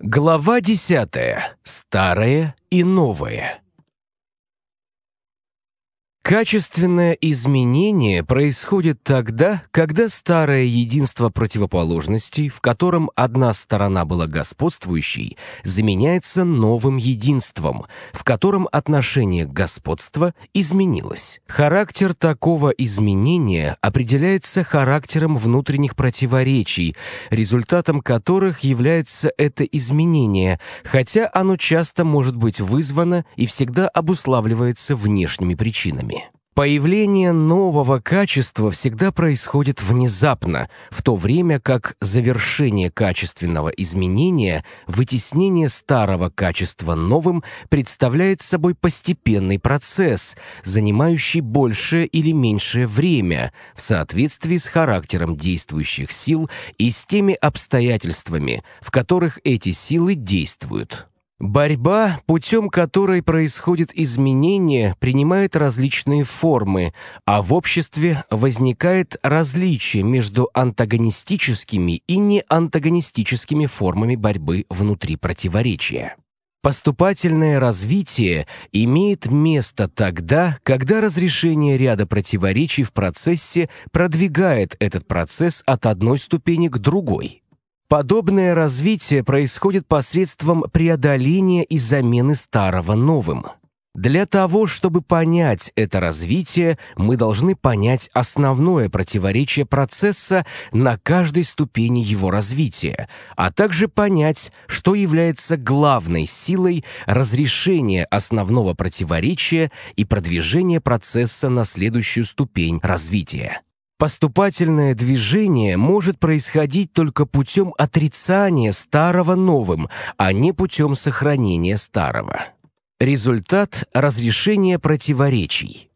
Глава 10. Старое и новое. Качественное изменение происходит тогда, когда старое единство противоположностей, в котором одна сторона была господствующей, заменяется новым единством, в котором отношение господства изменилось. Характер такого изменения определяется характером внутренних противоречий, результатом которых является это изменение, хотя оно часто может быть вызвано и всегда обуславливается внешними причинами. Появление нового качества всегда происходит внезапно, в то время как завершение качественного изменения, вытеснение старого качества новым представляет собой постепенный процесс, занимающий большее или меньшее время в соответствии с характером действующих сил и с теми обстоятельствами, в которых эти силы действуют. Борьба, путем которой происходит изменение, принимает различные формы, а в обществе возникает различие между антагонистическими и неантагонистическими формами борьбы внутри противоречия. Поступательное развитие имеет место тогда, когда разрешение ряда противоречий в процессе продвигает этот процесс от одной ступени к другой. Подобное развитие происходит посредством преодоления и замены старого новым. Для того, чтобы понять это развитие, мы должны понять основное противоречие процесса на каждой ступени его развития, а также понять, что является главной силой разрешения основного противоречия и продвижения процесса на следующую ступень развития. Поступательное движение может происходить только путем отрицания старого новым, а не путем сохранения старого. Результат – разрешение противоречий.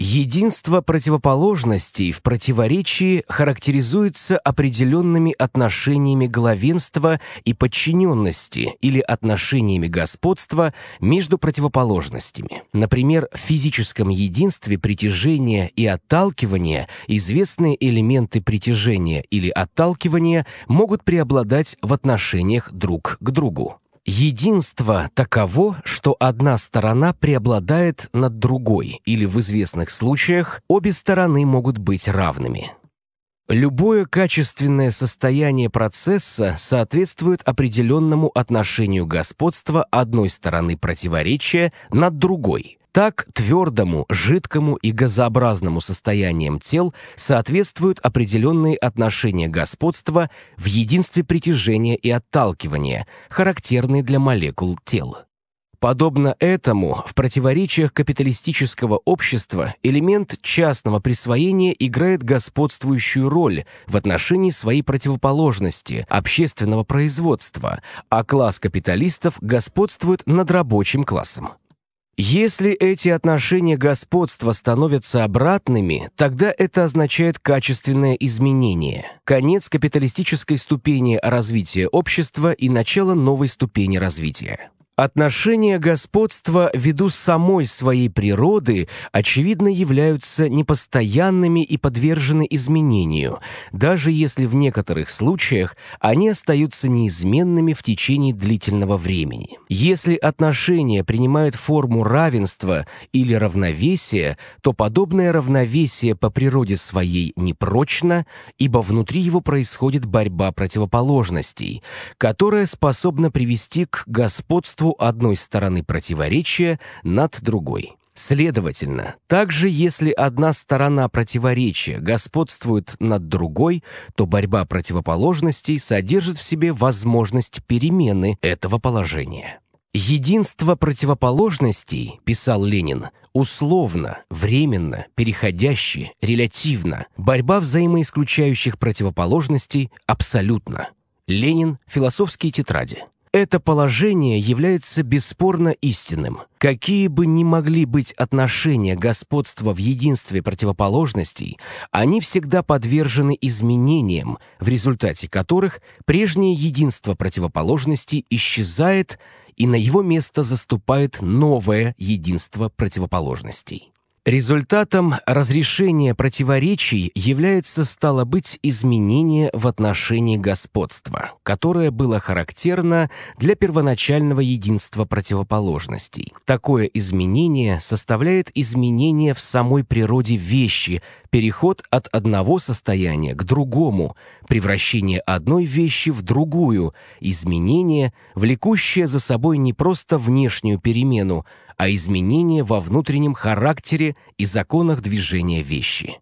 Единство противоположностей в противоречии характеризуется определенными отношениями главенства и подчиненности или отношениями господства между противоположностями. Например, в физическом единстве притяжения и отталкивания известные элементы притяжения или отталкивания могут преобладать в отношениях друг к другу. Единство таково, что одна сторона преобладает над другой, или в известных случаях обе стороны могут быть равными. Любое качественное состояние процесса соответствует определенному отношению господства одной стороны противоречия над другой – так твердому, жидкому и газообразному состояниям тел соответствуют определенные отношения господства в единстве притяжения и отталкивания, характерные для молекул тел. Подобно этому, в противоречиях капиталистического общества элемент частного присвоения играет господствующую роль в отношении своей противоположности – общественного производства, а класс капиталистов господствует над рабочим классом. Если эти отношения господства становятся обратными, тогда это означает качественное изменение, конец капиталистической ступени развития общества и начало новой ступени развития. Отношения господства ввиду самой своей природы, очевидно, являются непостоянными и подвержены изменению, даже если в некоторых случаях они остаются неизменными в течение длительного времени. Если отношения принимают форму равенства или равновесия, то подобное равновесие по природе своей непрочно, ибо внутри его происходит борьба противоположностей, которая способна привести к господству господству одной стороны противоречия над другой. Следовательно, также если одна сторона противоречия господствует над другой, то борьба противоположностей содержит в себе возможность перемены этого положения. «Единство противоположностей, — писал Ленин, — условно, временно, переходяще, релятивно. Борьба взаимоисключающих противоположностей абсолютно». Ленин. Философские тетради. Это положение является бесспорно истинным. Какие бы ни могли быть отношения господства в единстве противоположностей, они всегда подвержены изменениям, в результате которых прежнее единство противоположностей исчезает и на его место заступает новое единство противоположностей. Результатом разрешения противоречий является, стало быть, изменение в отношении господства, которое было характерно для первоначального единства противоположностей. Такое изменение составляет изменение в самой природе вещи, переход от одного состояния к другому, превращение одной вещи в другую, изменение, влекущее за собой не просто внешнюю перемену, а изменения во внутреннем характере и законах движения вещи.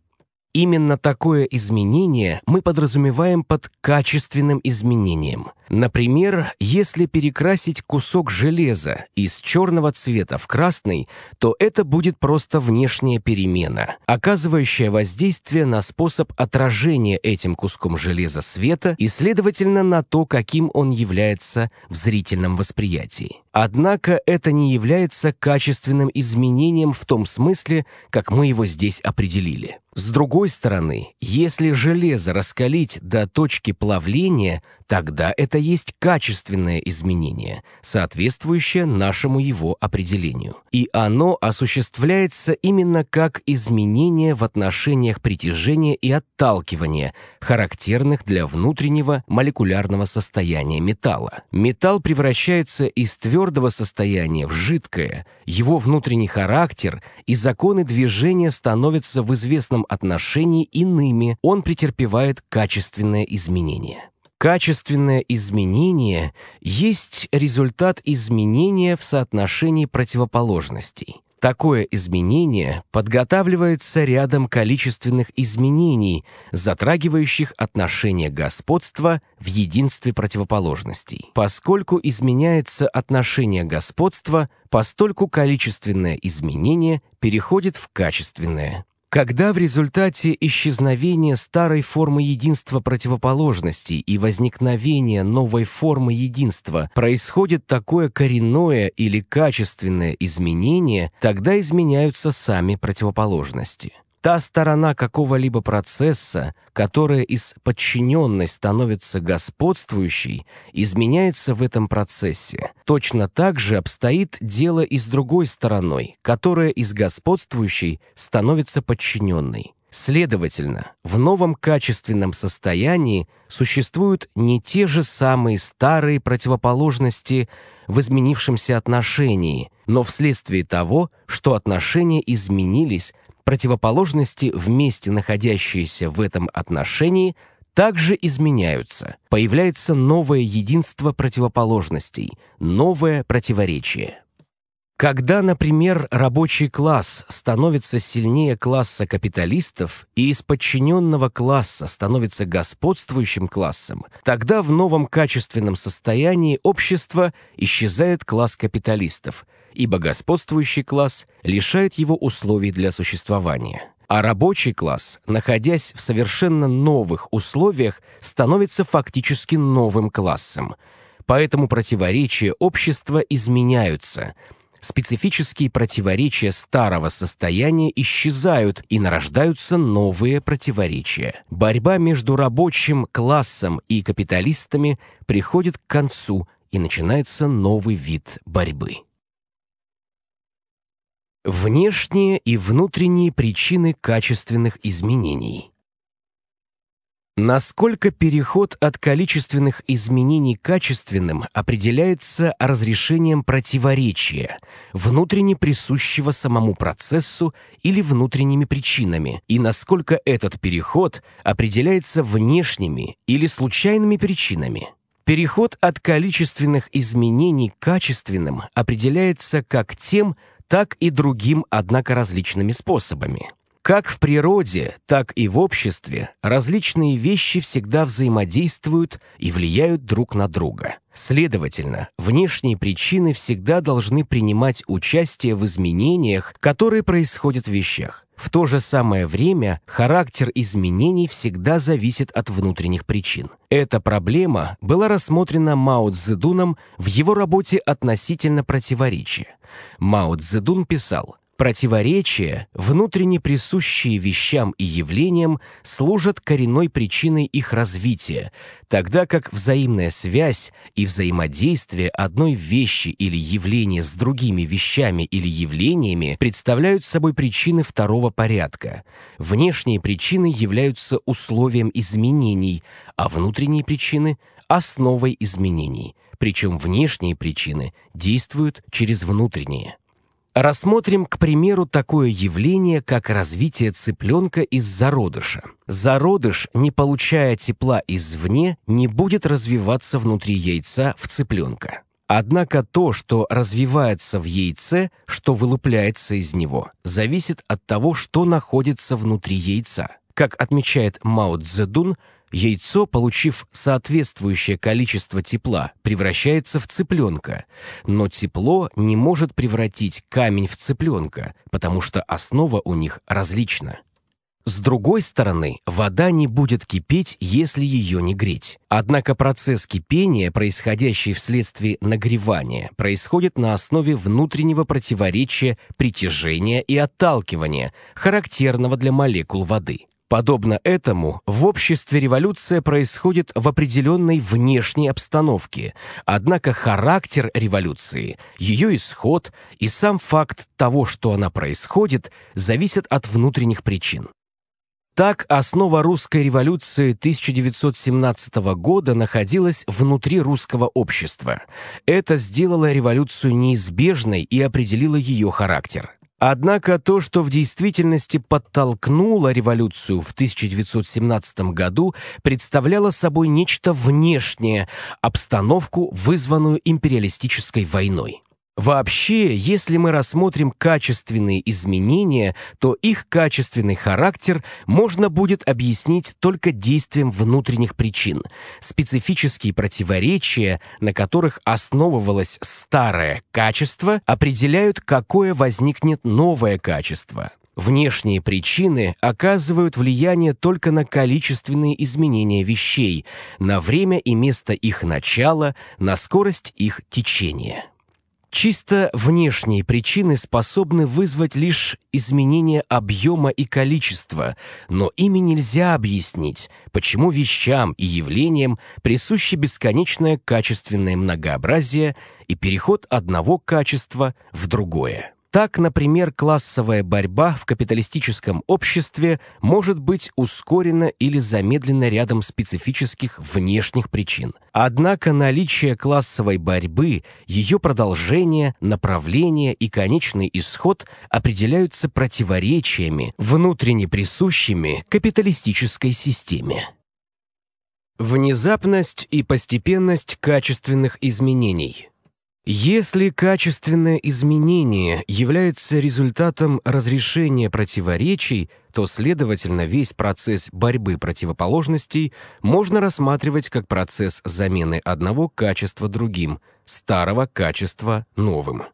Именно такое изменение мы подразумеваем под качественным изменением. Например, если перекрасить кусок железа из черного цвета в красный, то это будет просто внешняя перемена, оказывающая воздействие на способ отражения этим куском железа света и, следовательно, на то, каким он является в зрительном восприятии. Однако это не является качественным изменением в том смысле, как мы его здесь определили. С другой стороны, если железо раскалить до точки плавления, тогда это есть качественное изменение, соответствующее нашему его определению. И оно осуществляется именно как изменение в отношениях притяжения и отталкивания, характерных для внутреннего молекулярного состояния металла. Металл превращается из твердого твердого состояния в жидкое, его внутренний характер и законы движения становятся в известном отношении иными, он претерпевает качественное изменение. Качественное изменение есть результат изменения в соотношении противоположностей. Такое изменение подготавливается рядом количественных изменений, затрагивающих отношение господства в единстве противоположностей. Поскольку изменяется отношение господства, постольку количественное изменение переходит в качественное. Когда в результате исчезновения старой формы единства противоположностей и возникновения новой формы единства происходит такое коренное или качественное изменение, тогда изменяются сами противоположности та сторона какого-либо процесса, которая из подчиненной становится господствующей, изменяется в этом процессе. Точно так же обстоит дело и с другой стороной, которая из господствующей становится подчиненной. Следовательно, в новом качественном состоянии существуют не те же самые старые противоположности в изменившемся отношении, но вследствие того, что отношения изменились, противоположности, вместе находящиеся в этом отношении, также изменяются. Появляется новое единство противоположностей, новое противоречие. Когда, например, рабочий класс становится сильнее класса капиталистов и из подчиненного класса становится господствующим классом, тогда в новом качественном состоянии общества исчезает класс капиталистов ибо господствующий класс лишает его условий для существования. А рабочий класс, находясь в совершенно новых условиях, становится фактически новым классом. Поэтому противоречия общества изменяются. Специфические противоречия старого состояния исчезают и нарождаются новые противоречия. Борьба между рабочим классом и капиталистами приходит к концу и начинается новый вид борьбы. Внешние и внутренние причины качественных изменений. Насколько переход от количественных изменений к качественным определяется разрешением противоречия, внутренне присущего самому процессу или внутренними причинами, и насколько этот переход определяется внешними или случайными причинами. Переход от количественных изменений к качественным определяется как тем, так и другим, однако различными способами. Как в природе, так и в обществе различные вещи всегда взаимодействуют и влияют друг на друга. Следовательно, внешние причины всегда должны принимать участие в изменениях, которые происходят в вещах. В то же самое время характер изменений всегда зависит от внутренних причин. Эта проблема была рассмотрена Мао Цзэдуном в его работе «Относительно противоречия». Мао Цзэдун писал – Противоречия, внутренне присущие вещам и явлениям, служат коренной причиной их развития, тогда как взаимная связь и взаимодействие одной вещи или явления с другими вещами или явлениями представляют собой причины второго порядка. Внешние причины являются условием изменений, а внутренние причины — основой изменений, причем внешние причины действуют через внутренние. Рассмотрим, к примеру, такое явление, как развитие цыпленка из зародыша. Зародыш, не получая тепла извне, не будет развиваться внутри яйца в цыпленка. Однако то, что развивается в яйце, что вылупляется из него, зависит от того, что находится внутри яйца. Как отмечает Мао Цзэдун, Яйцо, получив соответствующее количество тепла, превращается в цыпленка, но тепло не может превратить камень в цыпленка, потому что основа у них различна. С другой стороны, вода не будет кипеть, если ее не греть. Однако процесс кипения, происходящий вследствие нагревания, происходит на основе внутреннего противоречия притяжения и отталкивания, характерного для молекул воды. Подобно этому, в обществе революция происходит в определенной внешней обстановке, однако характер революции, ее исход и сам факт того, что она происходит, зависят от внутренних причин. Так, основа русской революции 1917 года находилась внутри русского общества. Это сделало революцию неизбежной и определило ее характер. Однако то, что в действительности подтолкнуло революцию в 1917 году, представляло собой нечто внешнее, обстановку, вызванную империалистической войной. Вообще, если мы рассмотрим качественные изменения, то их качественный характер можно будет объяснить только действием внутренних причин. Специфические противоречия, на которых основывалось старое качество, определяют, какое возникнет новое качество. Внешние причины оказывают влияние только на количественные изменения вещей, на время и место их начала, на скорость их течения. Чисто внешние причины способны вызвать лишь изменение объема и количества, но ими нельзя объяснить, почему вещам и явлениям присуще бесконечное качественное многообразие и переход одного качества в другое. Так, например, классовая борьба в капиталистическом обществе может быть ускорена или замедлена рядом специфических внешних причин. Однако наличие классовой борьбы, ее продолжение, направление и конечный исход определяются противоречиями, внутренне присущими капиталистической системе. Внезапность и постепенность качественных изменений – если качественное изменение является результатом разрешения противоречий, то, следовательно, весь процесс борьбы противоположностей можно рассматривать как процесс замены одного качества другим, старого качества новым.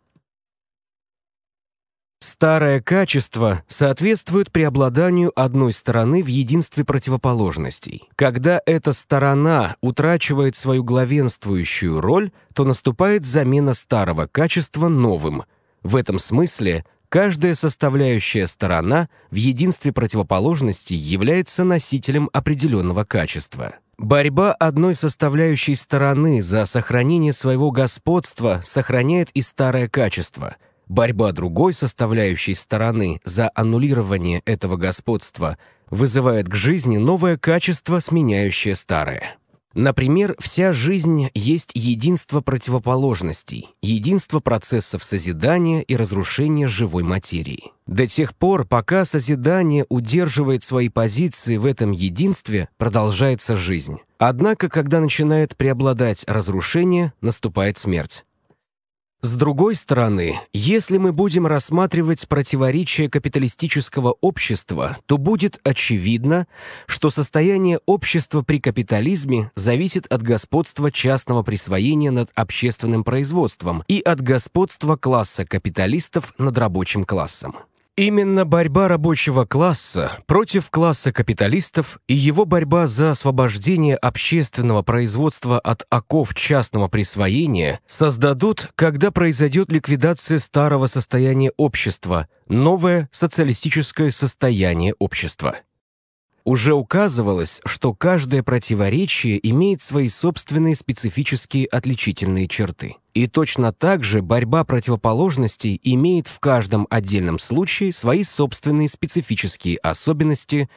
Старое качество соответствует преобладанию одной стороны в единстве противоположностей. Когда эта сторона утрачивает свою главенствующую роль, то наступает замена старого качества новым. В этом смысле каждая составляющая сторона в единстве противоположностей является носителем определенного качества. Борьба одной составляющей стороны за сохранение своего господства сохраняет и старое качество – Борьба другой составляющей стороны за аннулирование этого господства вызывает к жизни новое качество, сменяющее старое. Например, вся жизнь есть единство противоположностей, единство процессов созидания и разрушения живой материи. До тех пор, пока созидание удерживает свои позиции в этом единстве, продолжается жизнь. Однако, когда начинает преобладать разрушение, наступает смерть. С другой стороны, если мы будем рассматривать противоречие капиталистического общества, то будет очевидно, что состояние общества при капитализме зависит от господства частного присвоения над общественным производством и от господства класса капиталистов над рабочим классом. Именно борьба рабочего класса против класса капиталистов и его борьба за освобождение общественного производства от оков частного присвоения создадут, когда произойдет ликвидация старого состояния общества, новое социалистическое состояние общества. Уже указывалось, что каждое противоречие имеет свои собственные специфические отличительные черты. И точно так же борьба противоположностей имеет в каждом отдельном случае свои собственные специфические особенности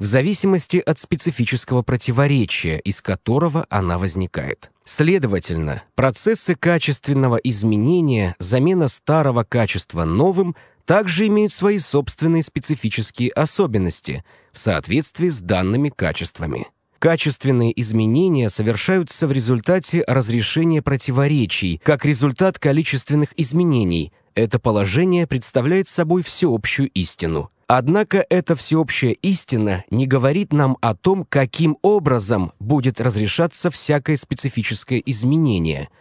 в зависимости от специфического противоречия, из которого она возникает. Следовательно, процессы качественного изменения, замена старого качества новым – также имеют свои собственные специфические особенности в соответствии с данными качествами. Качественные изменения совершаются в результате разрешения противоречий, как результат количественных изменений. Это положение представляет собой всеобщую истину. Однако эта всеобщая истина не говорит нам о том, каким образом будет разрешаться всякое специфическое изменение –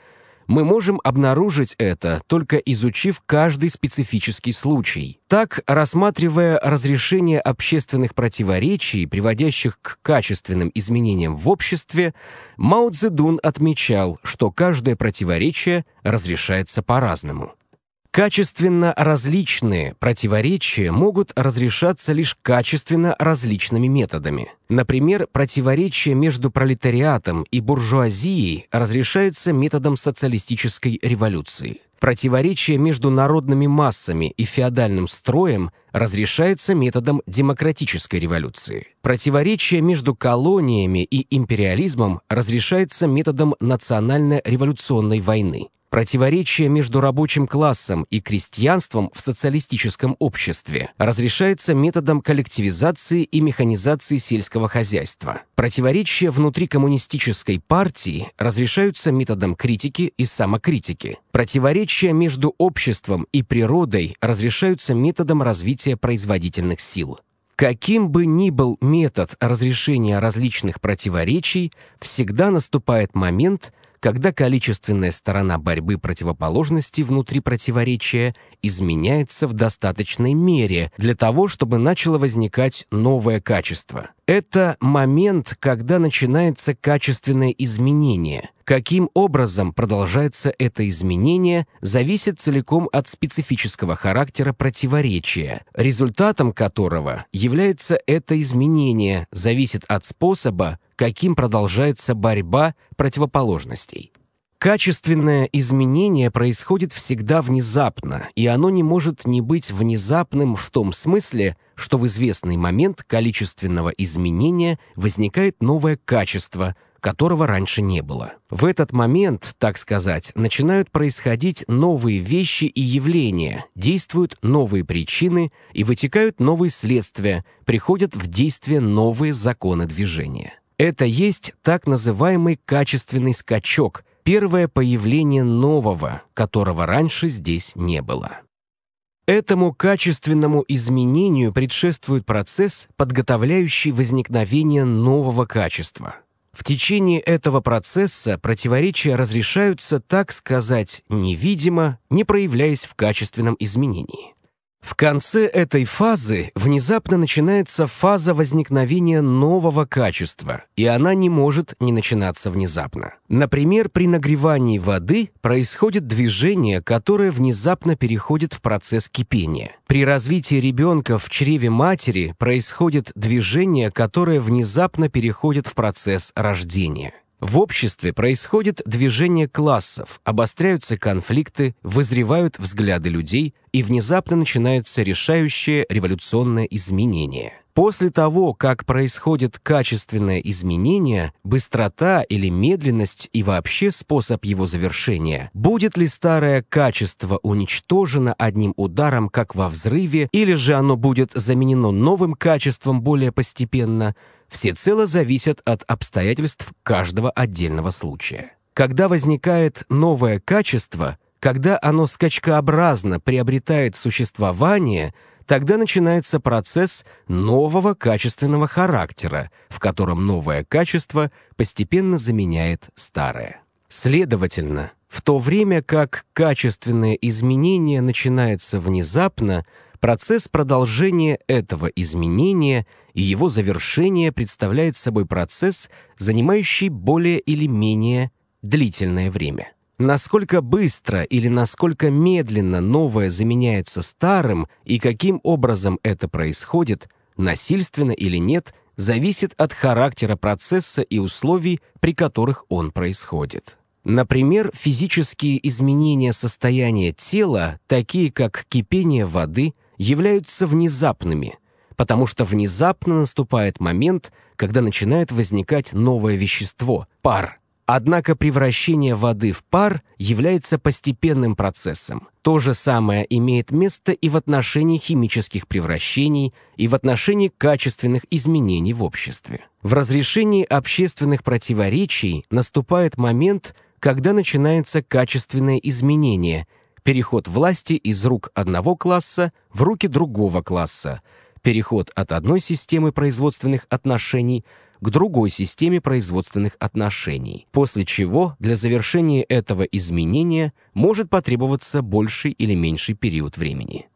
мы можем обнаружить это, только изучив каждый специфический случай. Так, рассматривая разрешение общественных противоречий, приводящих к качественным изменениям в обществе, Мао Цзэдун отмечал, что каждое противоречие разрешается по-разному. Качественно различные противоречия могут разрешаться лишь качественно различными методами. Например, противоречие между пролетариатом и буржуазией разрешается методом социалистической революции. Противоречие между народными массами и феодальным строем разрешается методом демократической революции. Противоречие между колониями и империализмом разрешается методом национально-революционной войны. Противоречие между рабочим классом и крестьянством в социалистическом обществе разрешается методом коллективизации и механизации сельского хозяйства. Противоречия внутри коммунистической партии разрешаются методом критики и самокритики. Противоречия между обществом и природой разрешаются методом развития производительных сил. Каким бы ни был метод разрешения различных противоречий, всегда наступает момент – когда количественная сторона борьбы противоположностей внутри противоречия изменяется в достаточной мере для того, чтобы начало возникать новое качество. Это момент, когда начинается качественное изменение. Каким образом продолжается это изменение, зависит целиком от специфического характера противоречия, результатом которого является это изменение, зависит от способа, каким продолжается борьба противоположностей. Качественное изменение происходит всегда внезапно, и оно не может не быть внезапным в том смысле, что в известный момент количественного изменения возникает новое качество, которого раньше не было. В этот момент, так сказать, начинают происходить новые вещи и явления, действуют новые причины и вытекают новые следствия, приходят в действие новые законы движения. Это есть так называемый качественный скачок, первое появление нового, которого раньше здесь не было. Этому качественному изменению предшествует процесс, подготовляющий возникновение нового качества. В течение этого процесса противоречия разрешаются, так сказать, невидимо, не проявляясь в качественном изменении. В конце этой фазы внезапно начинается фаза возникновения нового качества, и она не может не начинаться внезапно. Например, при нагревании воды происходит движение, которое внезапно переходит в процесс кипения. При развитии ребенка в чреве матери происходит движение, которое внезапно переходит в процесс рождения. В обществе происходит движение классов, обостряются конфликты, вызревают взгляды людей, и внезапно начинается решающее революционное изменение. После того, как происходит качественное изменение, быстрота или медленность и вообще способ его завершения, будет ли старое качество уничтожено одним ударом, как во взрыве, или же оно будет заменено новым качеством более постепенно, всецело зависят от обстоятельств каждого отдельного случая. Когда возникает новое качество – когда оно скачкообразно приобретает существование, тогда начинается процесс нового качественного характера, в котором новое качество постепенно заменяет старое. Следовательно, в то время как качественное изменение начинается внезапно, процесс продолжения этого изменения и его завершения представляет собой процесс, занимающий более или менее длительное время. Насколько быстро или насколько медленно новое заменяется старым и каким образом это происходит, насильственно или нет, зависит от характера процесса и условий, при которых он происходит. Например, физические изменения состояния тела, такие как кипение воды, являются внезапными, потому что внезапно наступает момент, когда начинает возникать новое вещество – пар – Однако превращение воды в пар является постепенным процессом. То же самое имеет место и в отношении химических превращений, и в отношении качественных изменений в обществе. В разрешении общественных противоречий наступает момент, когда начинается качественное изменение, переход власти из рук одного класса в руки другого класса, переход от одной системы производственных отношений – к другой системе производственных отношений, после чего для завершения этого изменения может потребоваться больший или меньший период времени.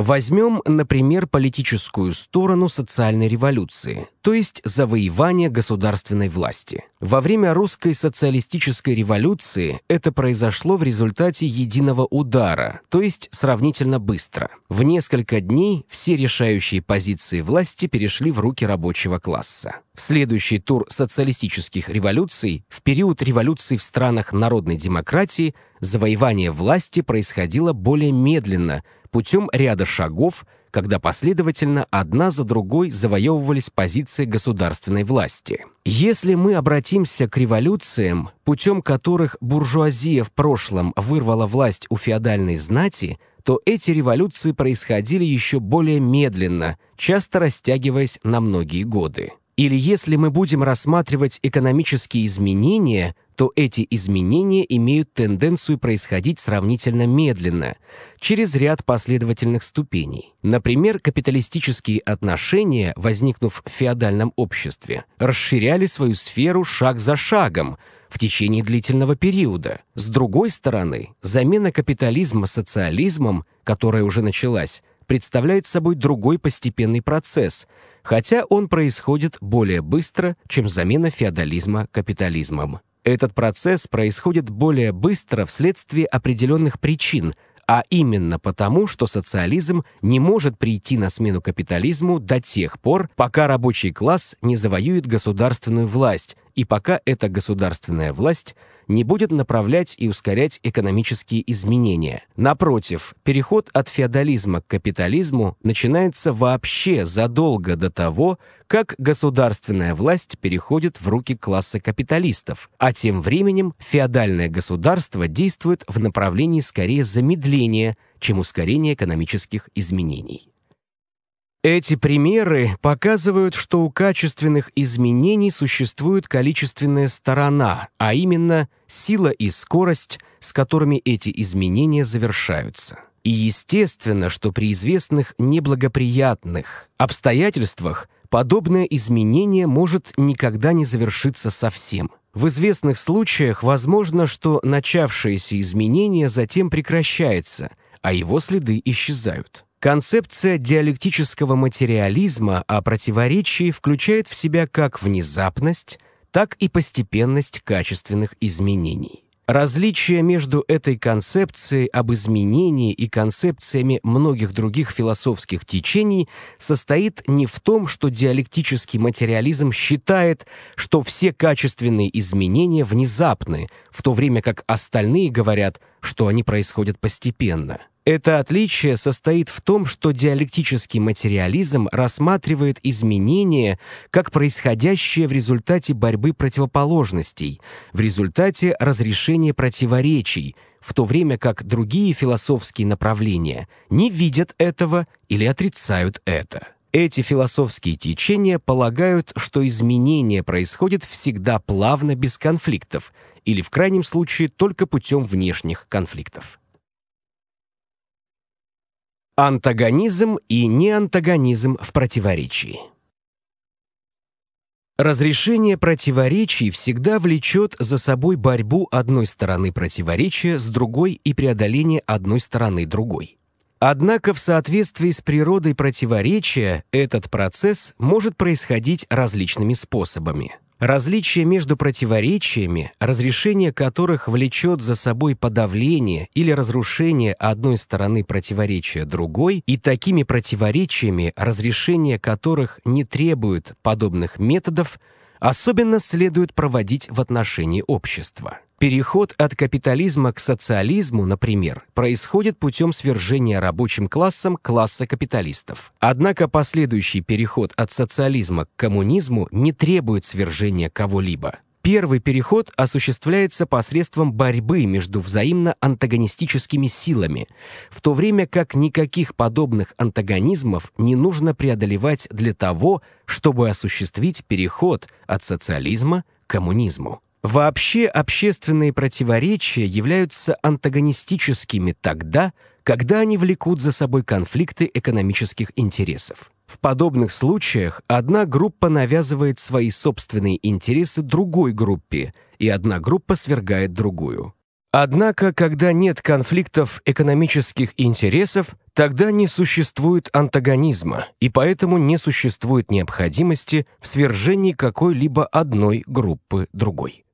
Возьмем, например, политическую сторону социальной революции, то есть завоевание государственной власти. Во время русской социалистической революции это произошло в результате единого удара, то есть сравнительно быстро. В несколько дней все решающие позиции власти перешли в руки рабочего класса. В следующий тур социалистических революций, в период революций в странах народной демократии – завоевание власти происходило более медленно, путем ряда шагов, когда последовательно одна за другой завоевывались позиции государственной власти. Если мы обратимся к революциям, путем которых буржуазия в прошлом вырвала власть у феодальной знати, то эти революции происходили еще более медленно, часто растягиваясь на многие годы. Или если мы будем рассматривать экономические изменения, то эти изменения имеют тенденцию происходить сравнительно медленно, через ряд последовательных ступеней. Например, капиталистические отношения, возникнув в феодальном обществе, расширяли свою сферу шаг за шагом в течение длительного периода. С другой стороны, замена капитализма социализмом, которая уже началась, представляет собой другой постепенный процесс – хотя он происходит более быстро, чем замена феодализма капитализмом. Этот процесс происходит более быстро вследствие определенных причин, а именно потому, что социализм не может прийти на смену капитализму до тех пор, пока рабочий класс не завоюет государственную власть, и пока эта государственная власть не будет направлять и ускорять экономические изменения. Напротив, переход от феодализма к капитализму начинается вообще задолго до того, как государственная власть переходит в руки класса капиталистов, а тем временем феодальное государство действует в направлении скорее замедления, чем ускорения экономических изменений. Эти примеры показывают, что у качественных изменений существует количественная сторона, а именно сила и скорость, с которыми эти изменения завершаются. И естественно, что при известных неблагоприятных обстоятельствах подобное изменение может никогда не завершиться совсем. В известных случаях возможно, что начавшееся изменение затем прекращается, а его следы исчезают. Концепция диалектического материализма о противоречии включает в себя как внезапность, так и постепенность качественных изменений. Различие между этой концепцией об изменении и концепциями многих других философских течений состоит не в том, что диалектический материализм считает, что все качественные изменения внезапны, в то время как остальные говорят, что они происходят постепенно. Это отличие состоит в том, что диалектический материализм рассматривает изменения как происходящее в результате борьбы противоположностей, в результате разрешения противоречий, в то время как другие философские направления не видят этого или отрицают это. Эти философские течения полагают, что изменения происходят всегда плавно без конфликтов или в крайнем случае только путем внешних конфликтов. Антагонизм и неантагонизм в противоречии. Разрешение противоречий всегда влечет за собой борьбу одной стороны противоречия с другой и преодоление одной стороны другой. Однако в соответствии с природой противоречия этот процесс может происходить различными способами. Различие между противоречиями, разрешение которых влечет за собой подавление или разрушение одной стороны противоречия другой, и такими противоречиями, разрешение которых не требует подобных методов – особенно следует проводить в отношении общества. Переход от капитализма к социализму, например, происходит путем свержения рабочим классом класса капиталистов. Однако последующий переход от социализма к коммунизму не требует свержения кого-либо. Первый переход осуществляется посредством борьбы между взаимно антагонистическими силами, в то время как никаких подобных антагонизмов не нужно преодолевать для того, чтобы осуществить переход от социализма к коммунизму. Вообще общественные противоречия являются антагонистическими тогда, когда они влекут за собой конфликты экономических интересов. В подобных случаях одна группа навязывает свои собственные интересы другой группе, и одна группа свергает другую. Однако, когда нет конфликтов экономических интересов, тогда не существует антагонизма, и поэтому не существует необходимости в свержении какой-либо одной группы другой.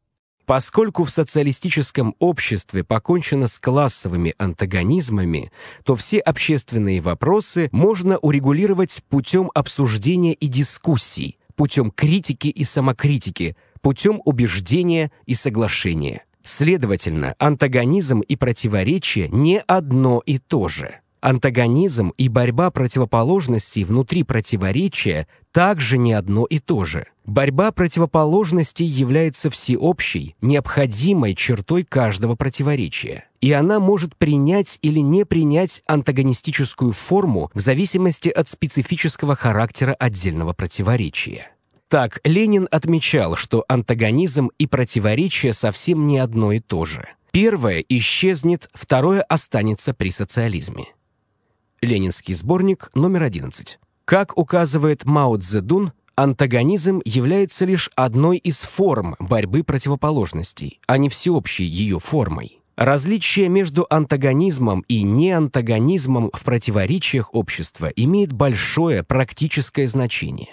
Поскольку в социалистическом обществе покончено с классовыми антагонизмами, то все общественные вопросы можно урегулировать путем обсуждения и дискуссий, путем критики и самокритики, путем убеждения и соглашения. Следовательно, антагонизм и противоречие не одно и то же. Антагонизм и борьба противоположностей внутри противоречия также не одно и то же – Борьба противоположностей является всеобщей, необходимой чертой каждого противоречия, и она может принять или не принять антагонистическую форму в зависимости от специфического характера отдельного противоречия. Так, Ленин отмечал, что антагонизм и противоречие совсем не одно и то же. Первое исчезнет, второе останется при социализме. Ленинский сборник номер 11. Как указывает Мао Цзэдун, Антагонизм является лишь одной из форм борьбы противоположностей, а не всеобщей ее формой. Различие между антагонизмом и неантагонизмом в противоречиях общества имеет большое практическое значение.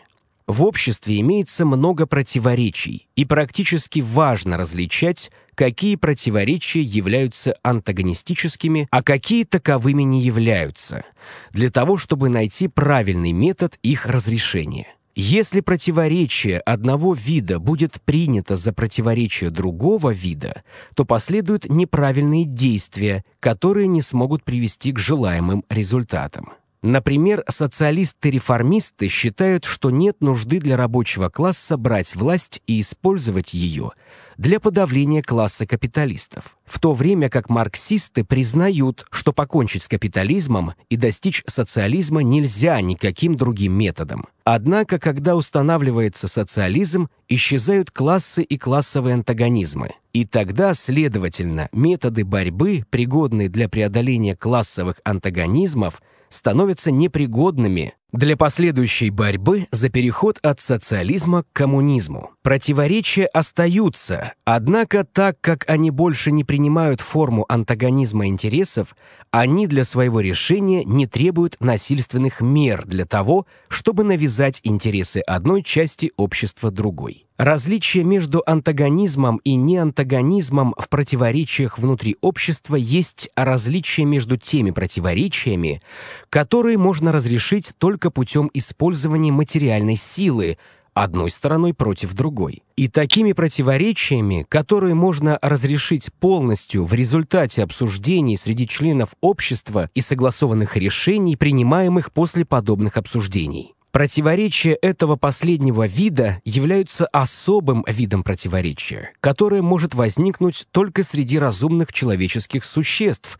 В обществе имеется много противоречий, и практически важно различать, какие противоречия являются антагонистическими, а какие таковыми не являются, для того, чтобы найти правильный метод их разрешения. Если противоречие одного вида будет принято за противоречие другого вида, то последуют неправильные действия, которые не смогут привести к желаемым результатам. Например, социалисты-реформисты считают, что нет нужды для рабочего класса брать власть и использовать ее, для подавления класса капиталистов, в то время как марксисты признают, что покончить с капитализмом и достичь социализма нельзя никаким другим методом. Однако, когда устанавливается социализм, исчезают классы и классовые антагонизмы. И тогда, следовательно, методы борьбы, пригодные для преодоления классовых антагонизмов, становятся непригодными для последующей борьбы за переход от социализма к коммунизму. Противоречия остаются, однако так как они больше не принимают форму антагонизма интересов, они для своего решения не требуют насильственных мер для того, чтобы навязать интересы одной части общества другой. Различие между антагонизмом и неантагонизмом в противоречиях внутри общества есть различие между теми противоречиями, которые можно разрешить только путем использования материальной силы, одной стороной против другой. И такими противоречиями, которые можно разрешить полностью в результате обсуждений среди членов общества и согласованных решений, принимаемых после подобных обсуждений. Противоречия этого последнего вида являются особым видом противоречия, которое может возникнуть только среди разумных человеческих существ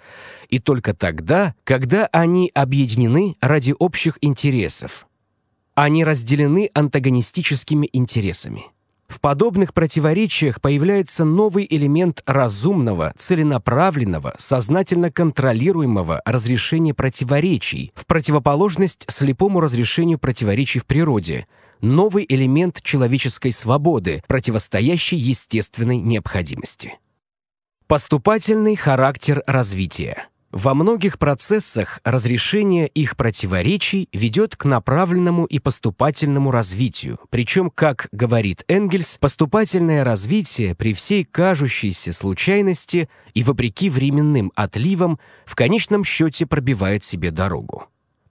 и только тогда, когда они объединены ради общих интересов, они разделены антагонистическими интересами. В подобных противоречиях появляется новый элемент разумного, целенаправленного, сознательно контролируемого разрешения противоречий в противоположность слепому разрешению противоречий в природе, новый элемент человеческой свободы, противостоящий естественной необходимости. Поступательный характер развития – во многих процессах разрешение их противоречий ведет к направленному и поступательному развитию, причем, как говорит Энгельс, поступательное развитие при всей кажущейся случайности и вопреки временным отливам в конечном счете пробивает себе дорогу.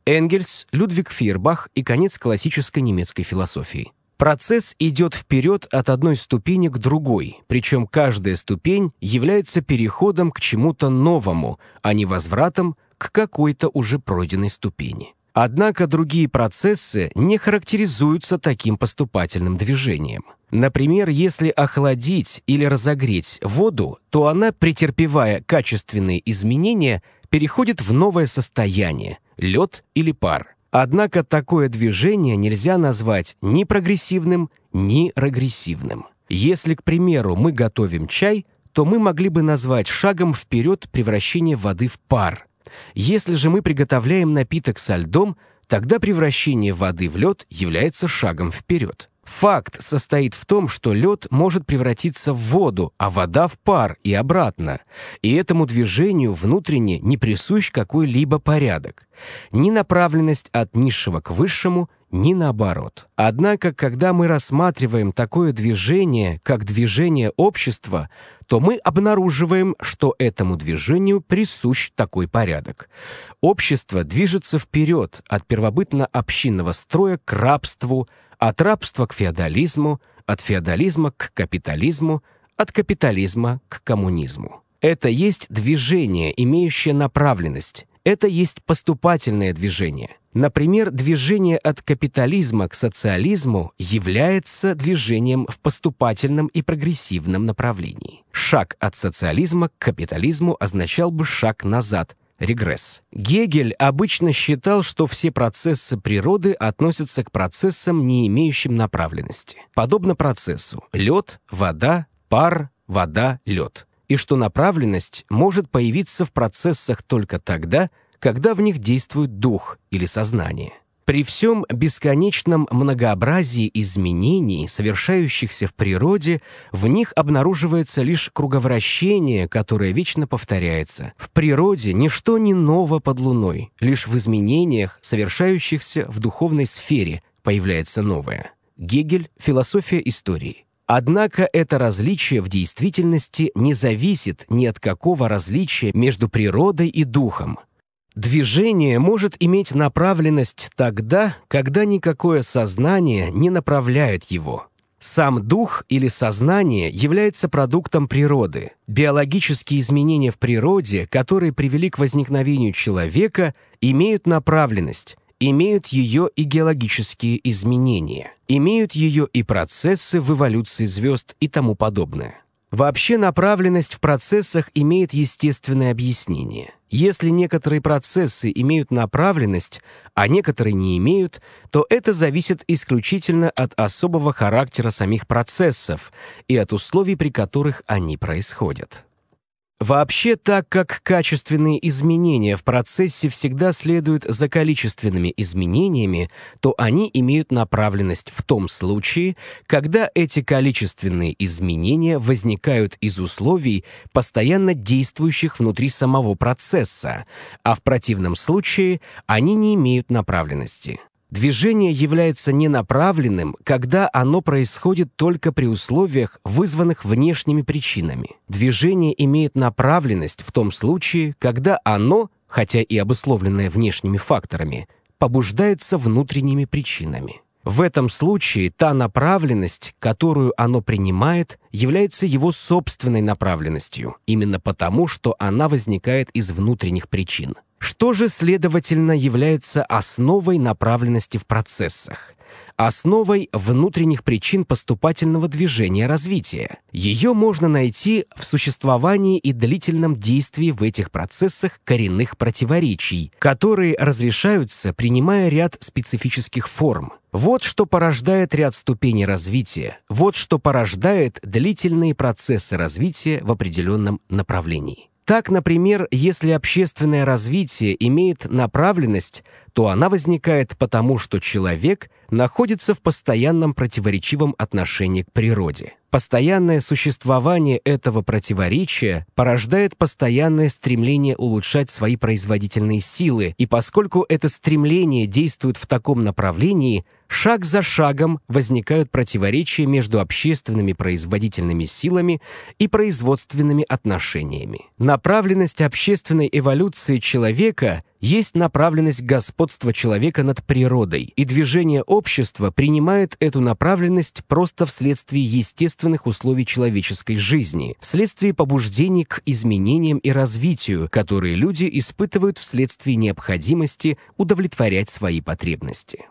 Энгельс, Людвиг Фейербах и конец классической немецкой философии. Процесс идет вперед от одной ступени к другой, причем каждая ступень является переходом к чему-то новому, а не возвратом к какой-то уже пройденной ступени. Однако другие процессы не характеризуются таким поступательным движением. Например, если охладить или разогреть воду, то она, претерпевая качественные изменения, переходит в новое состояние – лед или пар. Однако такое движение нельзя назвать ни прогрессивным, ни регрессивным. Если, к примеру, мы готовим чай, то мы могли бы назвать шагом вперед превращение воды в пар. Если же мы приготовляем напиток со льдом, тогда превращение воды в лед является шагом вперед. Факт состоит в том, что лед может превратиться в воду, а вода в пар и обратно. И этому движению внутренне не присущ какой-либо порядок. Ни направленность от низшего к высшему, ни наоборот. Однако, когда мы рассматриваем такое движение, как движение общества, то мы обнаруживаем, что этому движению присущ такой порядок. Общество движется вперед от первобытно-общинного строя к рабству, от рабства к феодализму, от феодализма к капитализму, от капитализма к коммунизму. Это есть движение, имеющее направленность. Это есть поступательное движение. Например, движение от капитализма к социализму является движением в поступательном и прогрессивном направлении. Шаг от социализма к капитализму означал бы шаг назад, Регресс. Гегель обычно считал, что все процессы природы относятся к процессам, не имеющим направленности. Подобно процессу лед, вода, пар, вода, лед. И что направленность может появиться в процессах только тогда, когда в них действует дух или сознание. При всем бесконечном многообразии изменений, совершающихся в природе, в них обнаруживается лишь круговращение, которое вечно повторяется. В природе ничто не ново под луной, лишь в изменениях, совершающихся в духовной сфере, появляется новое. Гегель «Философия истории». Однако это различие в действительности не зависит ни от какого различия между природой и духом – Движение может иметь направленность тогда, когда никакое сознание не направляет его. Сам дух или сознание является продуктом природы. Биологические изменения в природе, которые привели к возникновению человека, имеют направленность, имеют ее и геологические изменения, имеют ее и процессы в эволюции звезд и тому подобное. Вообще направленность в процессах имеет естественное объяснение – если некоторые процессы имеют направленность, а некоторые не имеют, то это зависит исключительно от особого характера самих процессов и от условий, при которых они происходят. Вообще так, как качественные изменения в процессе всегда следуют за количественными изменениями, то они имеют направленность в том случае, когда эти количественные изменения возникают из условий, постоянно действующих внутри самого процесса, а в противном случае они не имеют направленности. Движение является ненаправленным, когда оно происходит только при условиях, вызванных внешними причинами. Движение имеет направленность в том случае, когда оно, хотя и обусловленное внешними факторами, побуждается внутренними причинами. В этом случае та направленность, которую оно принимает, является его собственной направленностью, именно потому, что она возникает из внутренних причин. Что же, следовательно, является основой направленности в процессах? основой внутренних причин поступательного движения развития. Ее можно найти в существовании и длительном действии в этих процессах коренных противоречий, которые разрешаются, принимая ряд специфических форм. Вот что порождает ряд ступеней развития, вот что порождает длительные процессы развития в определенном направлении. Так, например, если общественное развитие имеет направленность, то она возникает потому, что человек находится в постоянном противоречивом отношении к природе. Постоянное существование этого противоречия порождает постоянное стремление улучшать свои производительные силы, и поскольку это стремление действует в таком направлении, шаг за шагом возникают противоречия между общественными производительными силами и производственными отношениями. Направленность общественной эволюции человека – есть направленность господства человека над природой, и движение общества принимает эту направленность просто вследствие естественных условий человеческой жизни, вследствие побуждений к изменениям и развитию, которые люди испытывают вследствие необходимости удовлетворять свои потребности.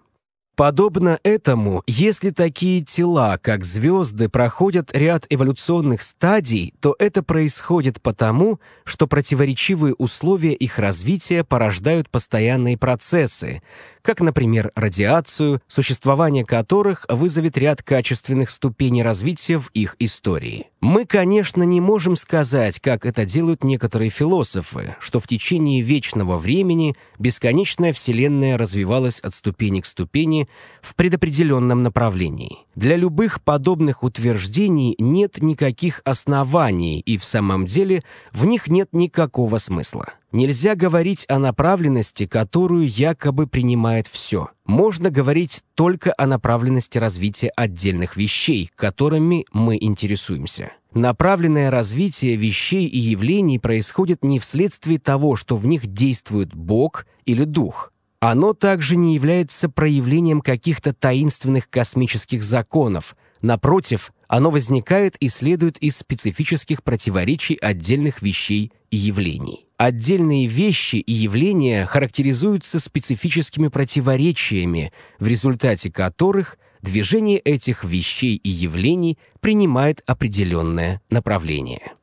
Подобно этому, если такие тела, как звезды, проходят ряд эволюционных стадий, то это происходит потому, что противоречивые условия их развития порождают постоянные процессы, как, например, радиацию, существование которых вызовет ряд качественных ступеней развития в их истории. Мы, конечно, не можем сказать, как это делают некоторые философы, что в течение вечного времени бесконечная Вселенная развивалась от ступени к ступени, в предопределенном направлении. Для любых подобных утверждений нет никаких оснований, и в самом деле в них нет никакого смысла. Нельзя говорить о направленности, которую якобы принимает все. Можно говорить только о направленности развития отдельных вещей, которыми мы интересуемся. Направленное развитие вещей и явлений происходит не вследствие того, что в них действует Бог или Дух, оно также не является проявлением каких-то таинственных космических законов. Напротив, оно возникает и следует из специфических противоречий отдельных вещей и явлений. Отдельные вещи и явления характеризуются специфическими противоречиями, в результате которых движение этих вещей и явлений принимает определенное направление.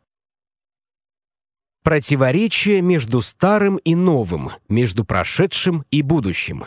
Противоречие между старым и новым, между прошедшим и будущим.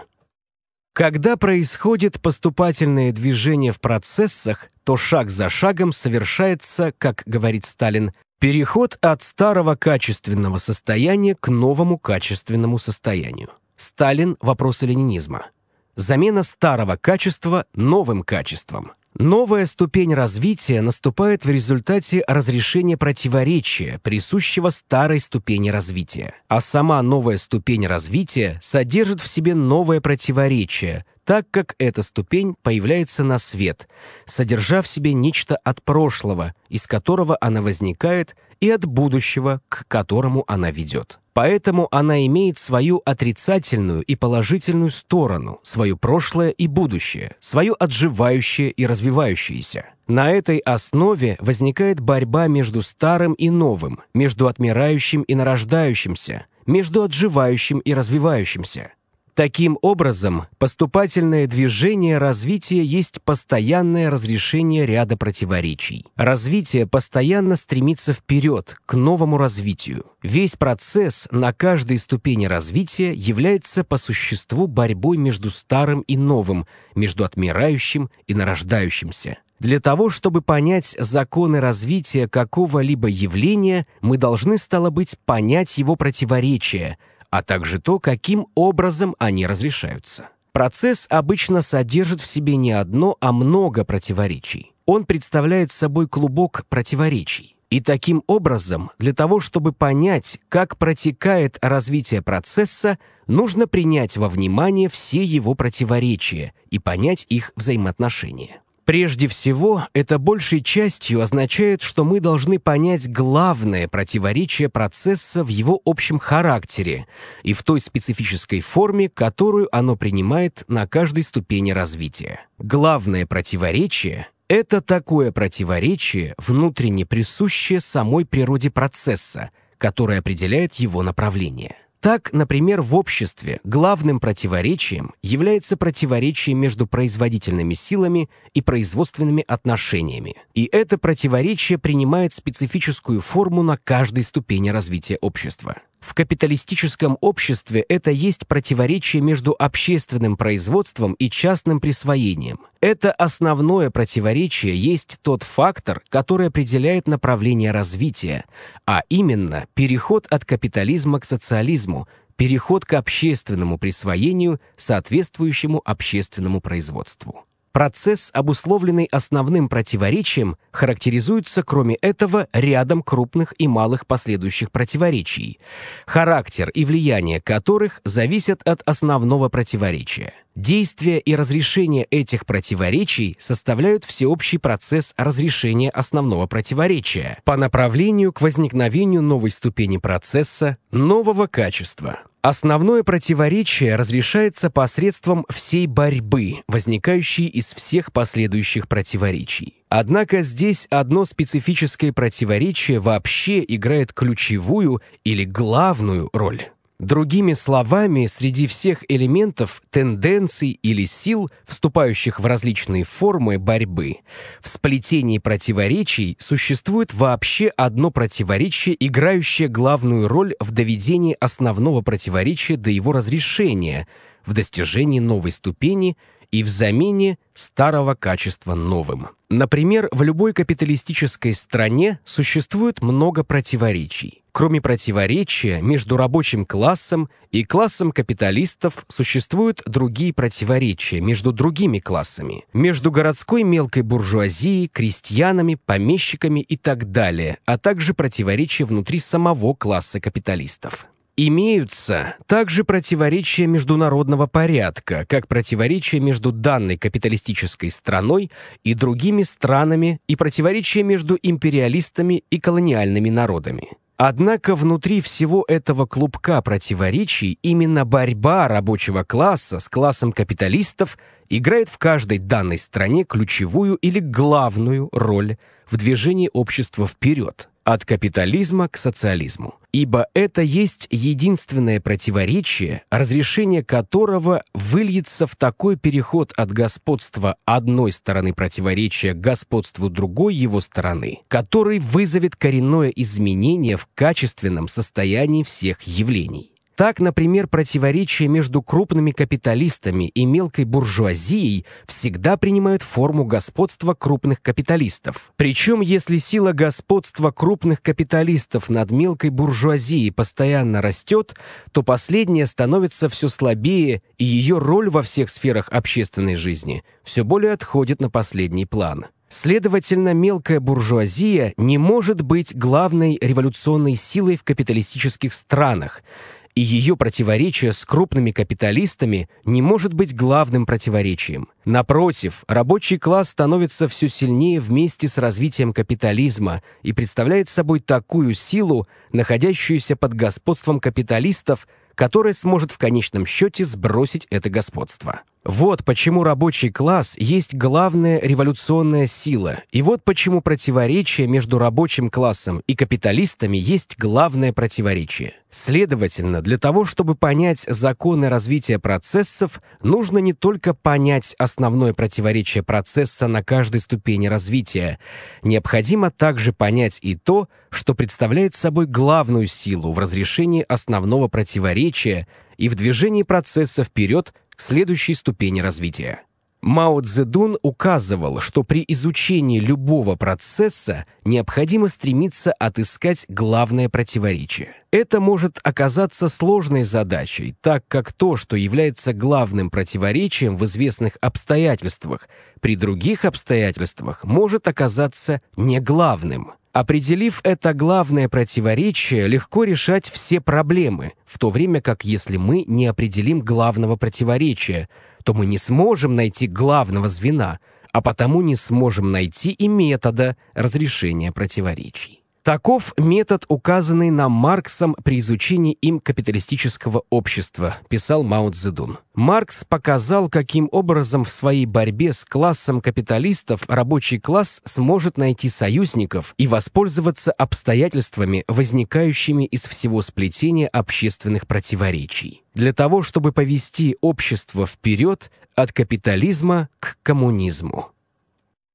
Когда происходит поступательное движение в процессах, то шаг за шагом совершается, как говорит Сталин, переход от старого качественного состояния к новому качественному состоянию. Сталин. Вопросы ленинизма. Замена старого качества новым качеством. Новая ступень развития наступает в результате разрешения противоречия, присущего старой ступени развития. А сама новая ступень развития содержит в себе новое противоречие, так как эта ступень появляется на свет, содержа в себе нечто от прошлого, из которого она возникает и от будущего, к которому она ведет. Поэтому она имеет свою отрицательную и положительную сторону, свое прошлое и будущее, свое отживающее и развивающееся. На этой основе возникает борьба между старым и новым, между отмирающим и нарождающимся, между отживающим и развивающимся. Таким образом, поступательное движение развития есть постоянное разрешение ряда противоречий. Развитие постоянно стремится вперед, к новому развитию. Весь процесс на каждой ступени развития является по существу борьбой между старым и новым, между отмирающим и нарождающимся. Для того, чтобы понять законы развития какого-либо явления, мы должны, стало быть, понять его противоречия – а также то, каким образом они разрешаются. Процесс обычно содержит в себе не одно, а много противоречий. Он представляет собой клубок противоречий. И таким образом, для того, чтобы понять, как протекает развитие процесса, нужно принять во внимание все его противоречия и понять их взаимоотношения. Прежде всего, это большей частью означает, что мы должны понять главное противоречие процесса в его общем характере и в той специфической форме, которую оно принимает на каждой ступени развития. Главное противоречие — это такое противоречие, внутренне присущее самой природе процесса, которое определяет его направление. Так, например, в обществе главным противоречием является противоречие между производительными силами и производственными отношениями. И это противоречие принимает специфическую форму на каждой ступени развития общества. В капиталистическом обществе это есть противоречие между общественным производством и частным присвоением. Это основное противоречие есть тот фактор, который определяет направление развития, а именно переход от капитализма к социализму, переход к общественному присвоению, соответствующему общественному производству. Процесс, обусловленный основным противоречием, характеризуется, кроме этого, рядом крупных и малых последующих противоречий, характер и влияние которых зависят от основного противоречия. Действие и разрешение этих противоречий составляют всеобщий процесс разрешения основного противоречия по направлению к возникновению новой ступени процесса, нового качества, Основное противоречие разрешается посредством всей борьбы, возникающей из всех последующих противоречий. Однако здесь одно специфическое противоречие вообще играет ключевую или главную роль. Другими словами, среди всех элементов, тенденций или сил, вступающих в различные формы борьбы, в сплетении противоречий существует вообще одно противоречие, играющее главную роль в доведении основного противоречия до его разрешения, в достижении новой ступени – и в замене старого качества новым. Например, в любой капиталистической стране существует много противоречий. Кроме противоречия между рабочим классом и классом капиталистов существуют другие противоречия между другими классами, между городской мелкой буржуазией, крестьянами, помещиками и так далее, а также противоречия внутри самого класса капиталистов. Имеются также противоречия международного порядка, как противоречия между данной капиталистической страной и другими странами и противоречия между империалистами и колониальными народами. Однако внутри всего этого клубка противоречий именно борьба рабочего класса с классом капиталистов играет в каждой данной стране ключевую или главную роль в движении общества вперед, от капитализма к социализму ибо это есть единственное противоречие, разрешение которого выльется в такой переход от господства одной стороны противоречия к господству другой его стороны, который вызовет коренное изменение в качественном состоянии всех явлений. Так, например, противоречия между крупными капиталистами и мелкой буржуазией всегда принимают форму господства крупных капиталистов. Причем, если сила господства крупных капиталистов над мелкой буржуазией постоянно растет, то последняя становится все слабее, и ее роль во всех сферах общественной жизни все более отходит на последний план. Следовательно, мелкая буржуазия не может быть главной революционной силой в капиталистических странах – и ее противоречие с крупными капиталистами не может быть главным противоречием. Напротив, рабочий класс становится все сильнее вместе с развитием капитализма и представляет собой такую силу, находящуюся под господством капиталистов, которая сможет в конечном счете сбросить это господство. Вот почему рабочий класс есть главная революционная сила, и вот почему противоречие между рабочим классом и капиталистами есть главное противоречие. Следовательно, для того, чтобы понять законы развития процессов, нужно не только понять основное противоречие процесса на каждой ступени развития, необходимо также понять и то, что представляет собой главную силу в разрешении основного противоречия и в движении процесса вперед следующей ступени развития. Мао Цзэдун указывал, что при изучении любого процесса необходимо стремиться отыскать главное противоречие. Это может оказаться сложной задачей, так как то, что является главным противоречием в известных обстоятельствах, при других обстоятельствах может оказаться не главным – Определив это главное противоречие, легко решать все проблемы, в то время как если мы не определим главного противоречия, то мы не сможем найти главного звена, а потому не сможем найти и метода разрешения противоречий. Таков метод, указанный нам Марксом при изучении им капиталистического общества, писал Маут Зедун. Маркс показал, каким образом в своей борьбе с классом капиталистов рабочий класс сможет найти союзников и воспользоваться обстоятельствами, возникающими из всего сплетения общественных противоречий. Для того, чтобы повести общество вперед от капитализма к коммунизму.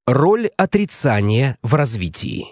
Роль отрицания в развитии.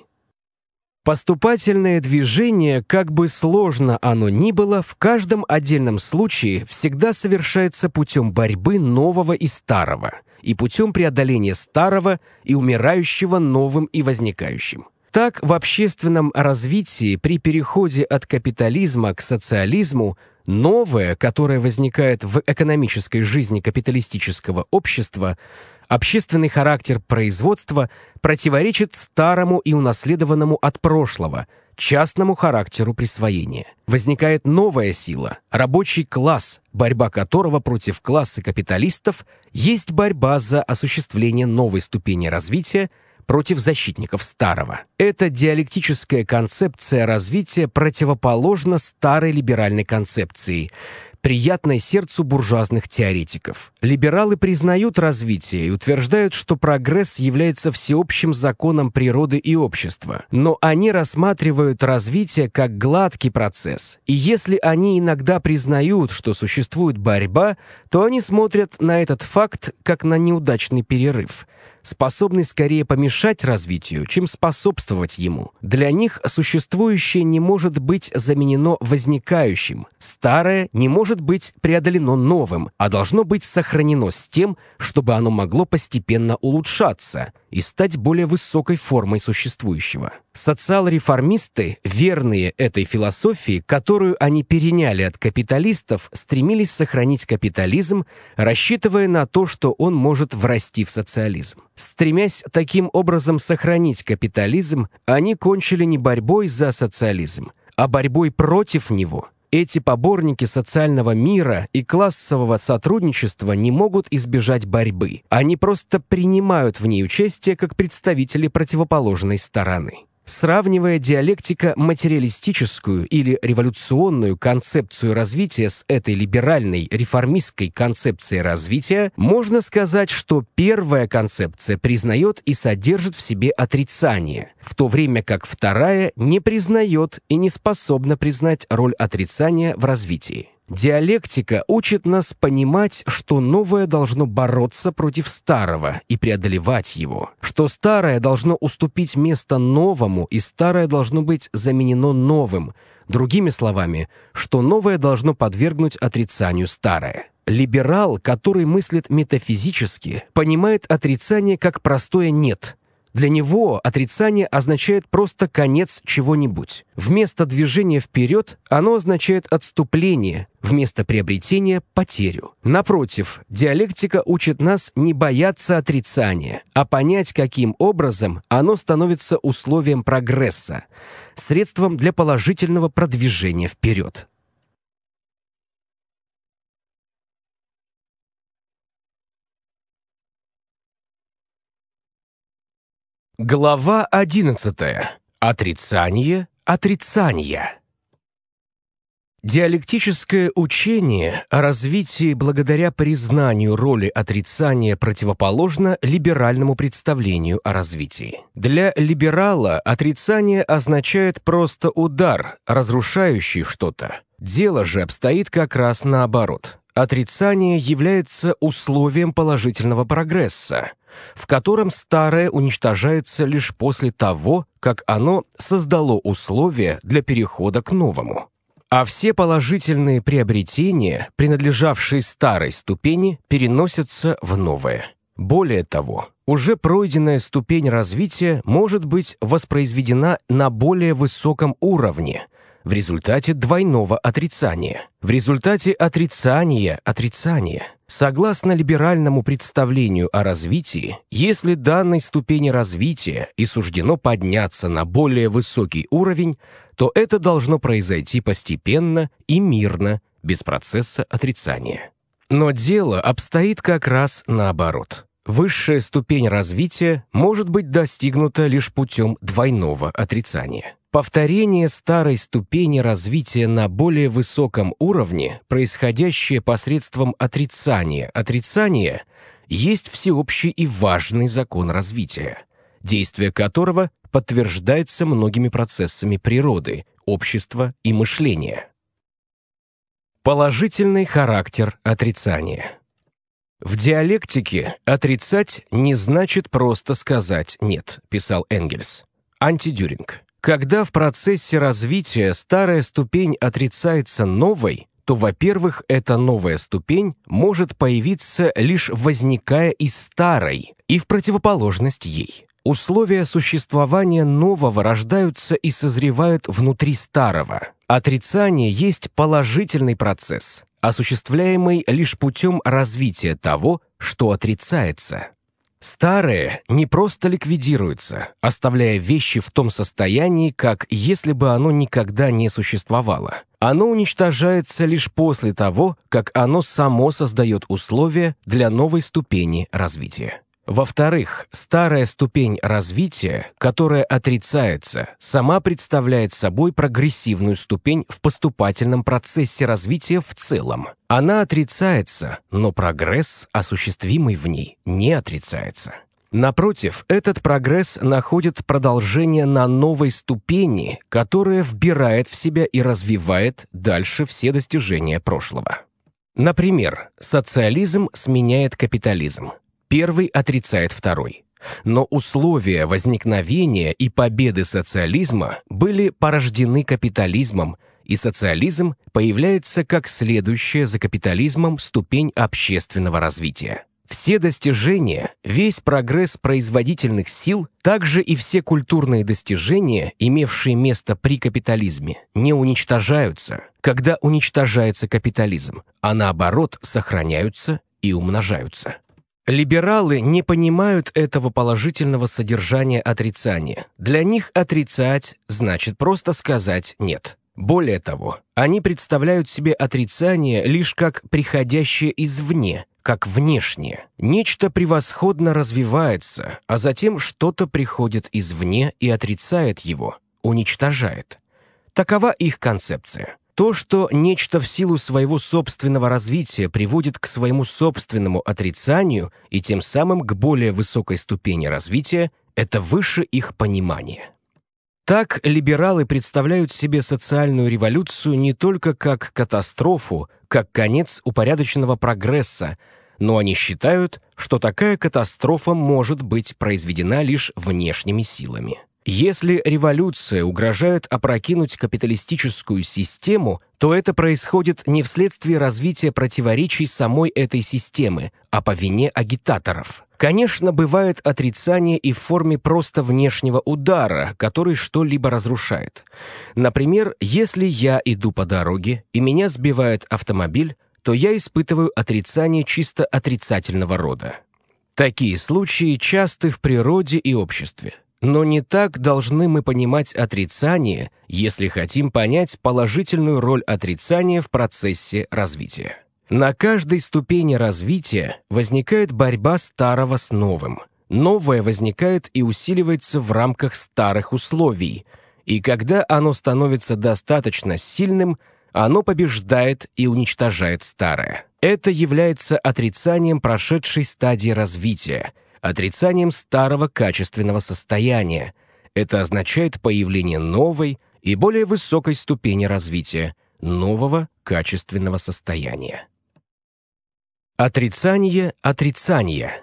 Поступательное движение, как бы сложно оно ни было, в каждом отдельном случае всегда совершается путем борьбы нового и старого, и путем преодоления старого и умирающего новым и возникающим. Так, в общественном развитии при переходе от капитализма к социализму новое, которое возникает в экономической жизни капиталистического общества – Общественный характер производства противоречит старому и унаследованному от прошлого – частному характеру присвоения. Возникает новая сила – рабочий класс, борьба которого против класса капиталистов есть борьба за осуществление новой ступени развития против защитников старого. Эта диалектическая концепция развития противоположна старой либеральной концепции – приятной сердцу буржуазных теоретиков. Либералы признают развитие и утверждают, что прогресс является всеобщим законом природы и общества. Но они рассматривают развитие как гладкий процесс. И если они иногда признают, что существует борьба, то они смотрят на этот факт как на неудачный перерыв – способный скорее помешать развитию, чем способствовать ему. Для них существующее не может быть заменено возникающим, старое не может быть преодолено новым, а должно быть сохранено с тем, чтобы оно могло постепенно улучшаться – и стать более высокой формой существующего. Социал-реформисты, верные этой философии, которую они переняли от капиталистов, стремились сохранить капитализм, рассчитывая на то, что он может врасти в социализм. Стремясь таким образом сохранить капитализм, они кончили не борьбой за социализм, а борьбой против него – эти поборники социального мира и классового сотрудничества не могут избежать борьбы. Они просто принимают в ней участие как представители противоположной стороны. Сравнивая диалектика материалистическую или революционную концепцию развития с этой либеральной реформистской концепцией развития, можно сказать, что первая концепция признает и содержит в себе отрицание, в то время как вторая не признает и не способна признать роль отрицания в развитии. Диалектика учит нас понимать, что новое должно бороться против старого и преодолевать его, что старое должно уступить место новому и старое должно быть заменено новым, другими словами, что новое должно подвергнуть отрицанию старое. Либерал, который мыслит метафизически, понимает отрицание как простое «нет», для него отрицание означает просто конец чего-нибудь. Вместо движения вперед оно означает отступление, вместо приобретения – потерю. Напротив, диалектика учит нас не бояться отрицания, а понять, каким образом оно становится условием прогресса, средством для положительного продвижения вперед. Глава 11. Отрицание, отрицание. Диалектическое учение о развитии благодаря признанию роли отрицания противоположно либеральному представлению о развитии. Для либерала отрицание означает просто удар, разрушающий что-то. Дело же обстоит как раз наоборот. Отрицание является условием положительного прогресса – в котором старое уничтожается лишь после того, как оно создало условия для перехода к новому. А все положительные приобретения, принадлежавшие старой ступени, переносятся в новое. Более того, уже пройденная ступень развития может быть воспроизведена на более высоком уровне в результате двойного отрицания. В результате отрицания отрицания. Согласно либеральному представлению о развитии, если данной ступени развития и суждено подняться на более высокий уровень, то это должно произойти постепенно и мирно, без процесса отрицания. Но дело обстоит как раз наоборот. Высшая ступень развития может быть достигнута лишь путем двойного отрицания. Повторение старой ступени развития на более высоком уровне, происходящее посредством отрицания отрицания, есть всеобщий и важный закон развития, действие которого подтверждается многими процессами природы, общества и мышления. Положительный характер отрицания. В диалектике отрицать не значит просто сказать «нет», писал Энгельс. Антидюринг. Когда в процессе развития старая ступень отрицается новой, то, во-первых, эта новая ступень может появиться лишь возникая из старой и в противоположность ей. Условия существования нового рождаются и созревают внутри старого. Отрицание есть положительный процесс, осуществляемый лишь путем развития того, что отрицается. Старые не просто ликвидируются, оставляя вещи в том состоянии, как если бы оно никогда не существовало. Оно уничтожается лишь после того, как оно само создает условия для новой ступени развития. Во-вторых, старая ступень развития, которая отрицается, сама представляет собой прогрессивную ступень в поступательном процессе развития в целом. Она отрицается, но прогресс, осуществимый в ней, не отрицается. Напротив, этот прогресс находит продолжение на новой ступени, которая вбирает в себя и развивает дальше все достижения прошлого. Например, социализм сменяет капитализм – Первый отрицает второй. Но условия возникновения и победы социализма были порождены капитализмом, и социализм появляется как следующая за капитализмом ступень общественного развития. Все достижения, весь прогресс производительных сил, также и все культурные достижения, имевшие место при капитализме, не уничтожаются, когда уничтожается капитализм, а наоборот сохраняются и умножаются. Либералы не понимают этого положительного содержания отрицания. Для них отрицать значит просто сказать «нет». Более того, они представляют себе отрицание лишь как приходящее извне, как внешнее. Нечто превосходно развивается, а затем что-то приходит извне и отрицает его, уничтожает. Такова их концепция. То, что нечто в силу своего собственного развития приводит к своему собственному отрицанию и тем самым к более высокой ступени развития, это выше их понимания. Так либералы представляют себе социальную революцию не только как катастрофу, как конец упорядоченного прогресса, но они считают, что такая катастрофа может быть произведена лишь внешними силами. Если революция угрожает опрокинуть капиталистическую систему, то это происходит не вследствие развития противоречий самой этой системы, а по вине агитаторов. Конечно, бывает отрицание и в форме просто внешнего удара, который что-либо разрушает. Например, если я иду по дороге и меня сбивает автомобиль, то я испытываю отрицание чисто отрицательного рода. Такие случаи часты в природе и обществе. Но не так должны мы понимать отрицание, если хотим понять положительную роль отрицания в процессе развития. На каждой ступени развития возникает борьба старого с новым. Новое возникает и усиливается в рамках старых условий, и когда оно становится достаточно сильным, оно побеждает и уничтожает старое. Это является отрицанием прошедшей стадии развития – отрицанием старого качественного состояния. Это означает появление новой и более высокой ступени развития, нового качественного состояния. Отрицание отрицания.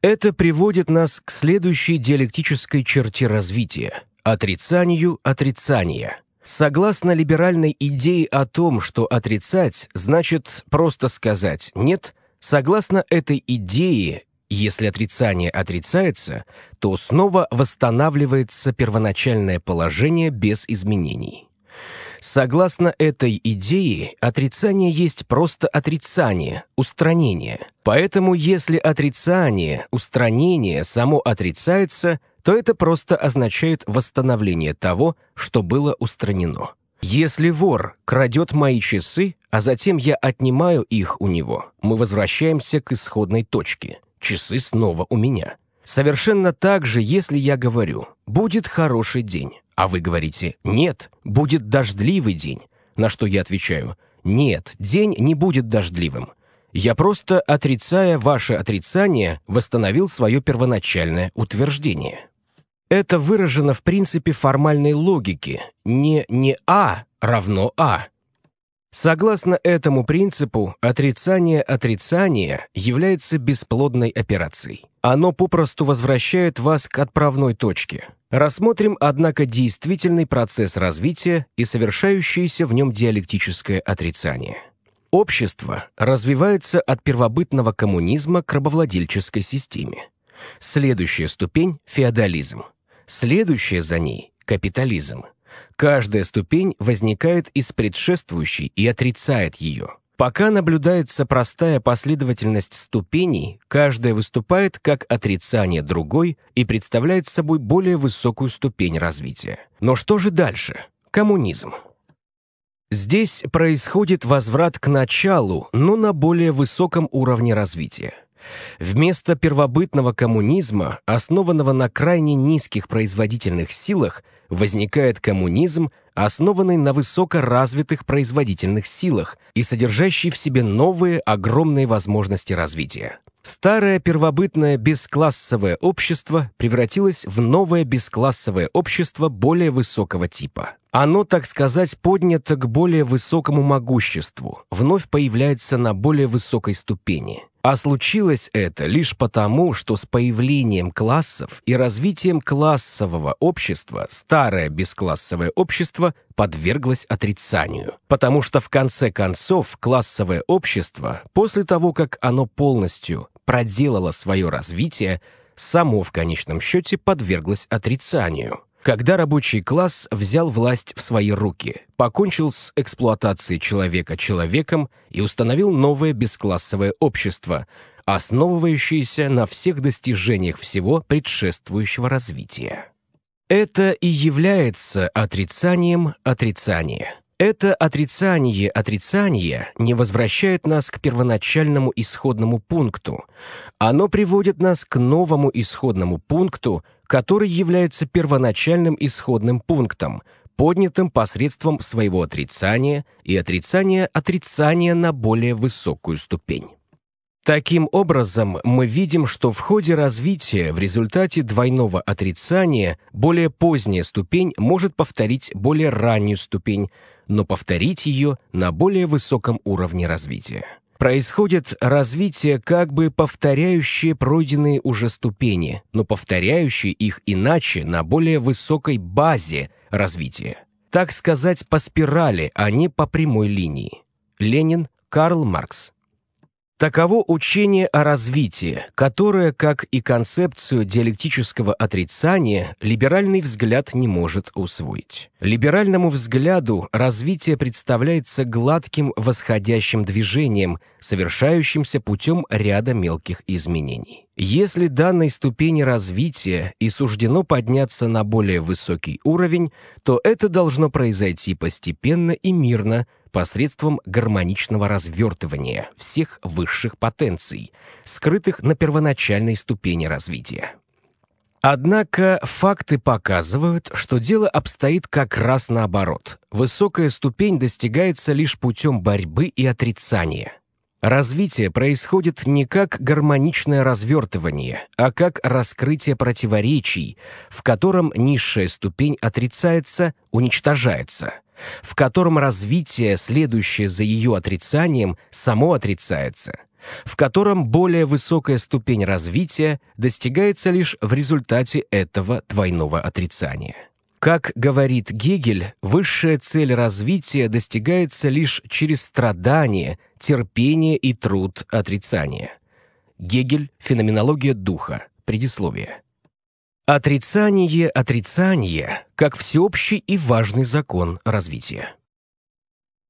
Это приводит нас к следующей диалектической черте развития – отрицанию отрицания – Согласно либеральной идее о том, что отрицать значит просто сказать «нет», согласно этой идее, если отрицание отрицается, то снова восстанавливается первоначальное положение без изменений. Согласно этой идее, отрицание есть просто отрицание, устранение. Поэтому если отрицание, устранение само отрицается, то это просто означает восстановление того, что было устранено. Если вор крадет мои часы, а затем я отнимаю их у него, мы возвращаемся к исходной точке часы снова у меня. Совершенно так же, если я говорю «будет хороший день», а вы говорите «нет, будет дождливый день», на что я отвечаю «нет, день не будет дождливым». Я просто, отрицая ваше отрицание, восстановил свое первоначальное утверждение. Это выражено в принципе формальной логики. Не «не А» равно «А», Согласно этому принципу, отрицание отрицания является бесплодной операцией. Оно попросту возвращает вас к отправной точке. Рассмотрим, однако, действительный процесс развития и совершающееся в нем диалектическое отрицание. Общество развивается от первобытного коммунизма к рабовладельческой системе. Следующая ступень – феодализм. Следующая за ней – капитализм. Каждая ступень возникает из предшествующей и отрицает ее. Пока наблюдается простая последовательность ступеней, каждая выступает как отрицание другой и представляет собой более высокую ступень развития. Но что же дальше? Коммунизм. Здесь происходит возврат к началу, но на более высоком уровне развития. Вместо первобытного коммунизма, основанного на крайне низких производительных силах, возникает коммунизм, основанный на высокоразвитых производительных силах и содержащий в себе новые огромные возможности развития. Старое первобытное бесклассовое общество превратилось в новое бесклассовое общество более высокого типа. Оно, так сказать, поднято к более высокому могуществу, вновь появляется на более высокой ступени – а случилось это лишь потому, что с появлением классов и развитием классового общества старое бесклассовое общество подверглось отрицанию. Потому что в конце концов классовое общество, после того, как оно полностью проделало свое развитие, само в конечном счете подверглось отрицанию когда рабочий класс взял власть в свои руки, покончил с эксплуатацией человека человеком и установил новое бесклассовое общество, основывающееся на всех достижениях всего предшествующего развития. Это и является отрицанием отрицания. Это отрицание отрицания не возвращает нас к первоначальному исходному пункту. Оно приводит нас к новому исходному пункту – который является первоначальным исходным пунктом, поднятым посредством своего отрицания и отрицания отрицания на более высокую ступень. Таким образом, мы видим, что в ходе развития в результате двойного отрицания более поздняя ступень может повторить более раннюю ступень, но повторить ее на более высоком уровне развития происходит развитие как бы повторяющие пройденные уже ступени, но повторяющие их иначе на более высокой базе развития. Так сказать, по спирали, а не по прямой линии. Ленин, Карл Маркс. Таково учение о развитии, которое, как и концепцию диалектического отрицания, либеральный взгляд не может усвоить. Либеральному взгляду развитие представляется гладким восходящим движением, совершающимся путем ряда мелких изменений. Если данной ступени развития и суждено подняться на более высокий уровень, то это должно произойти постепенно и мирно, посредством гармоничного развертывания всех высших потенций, скрытых на первоначальной ступени развития. Однако факты показывают, что дело обстоит как раз наоборот. Высокая ступень достигается лишь путем борьбы и отрицания. Развитие происходит не как гармоничное развертывание, а как раскрытие противоречий, в котором низшая ступень отрицается, уничтожается – в котором развитие, следующее за ее отрицанием, само отрицается, в котором более высокая ступень развития достигается лишь в результате этого двойного отрицания. Как говорит Гегель, высшая цель развития достигается лишь через страдание, терпение и труд отрицания. Гегель «Феноменология духа», предисловие. Отрицание, отрицание, как всеобщий и важный закон развития.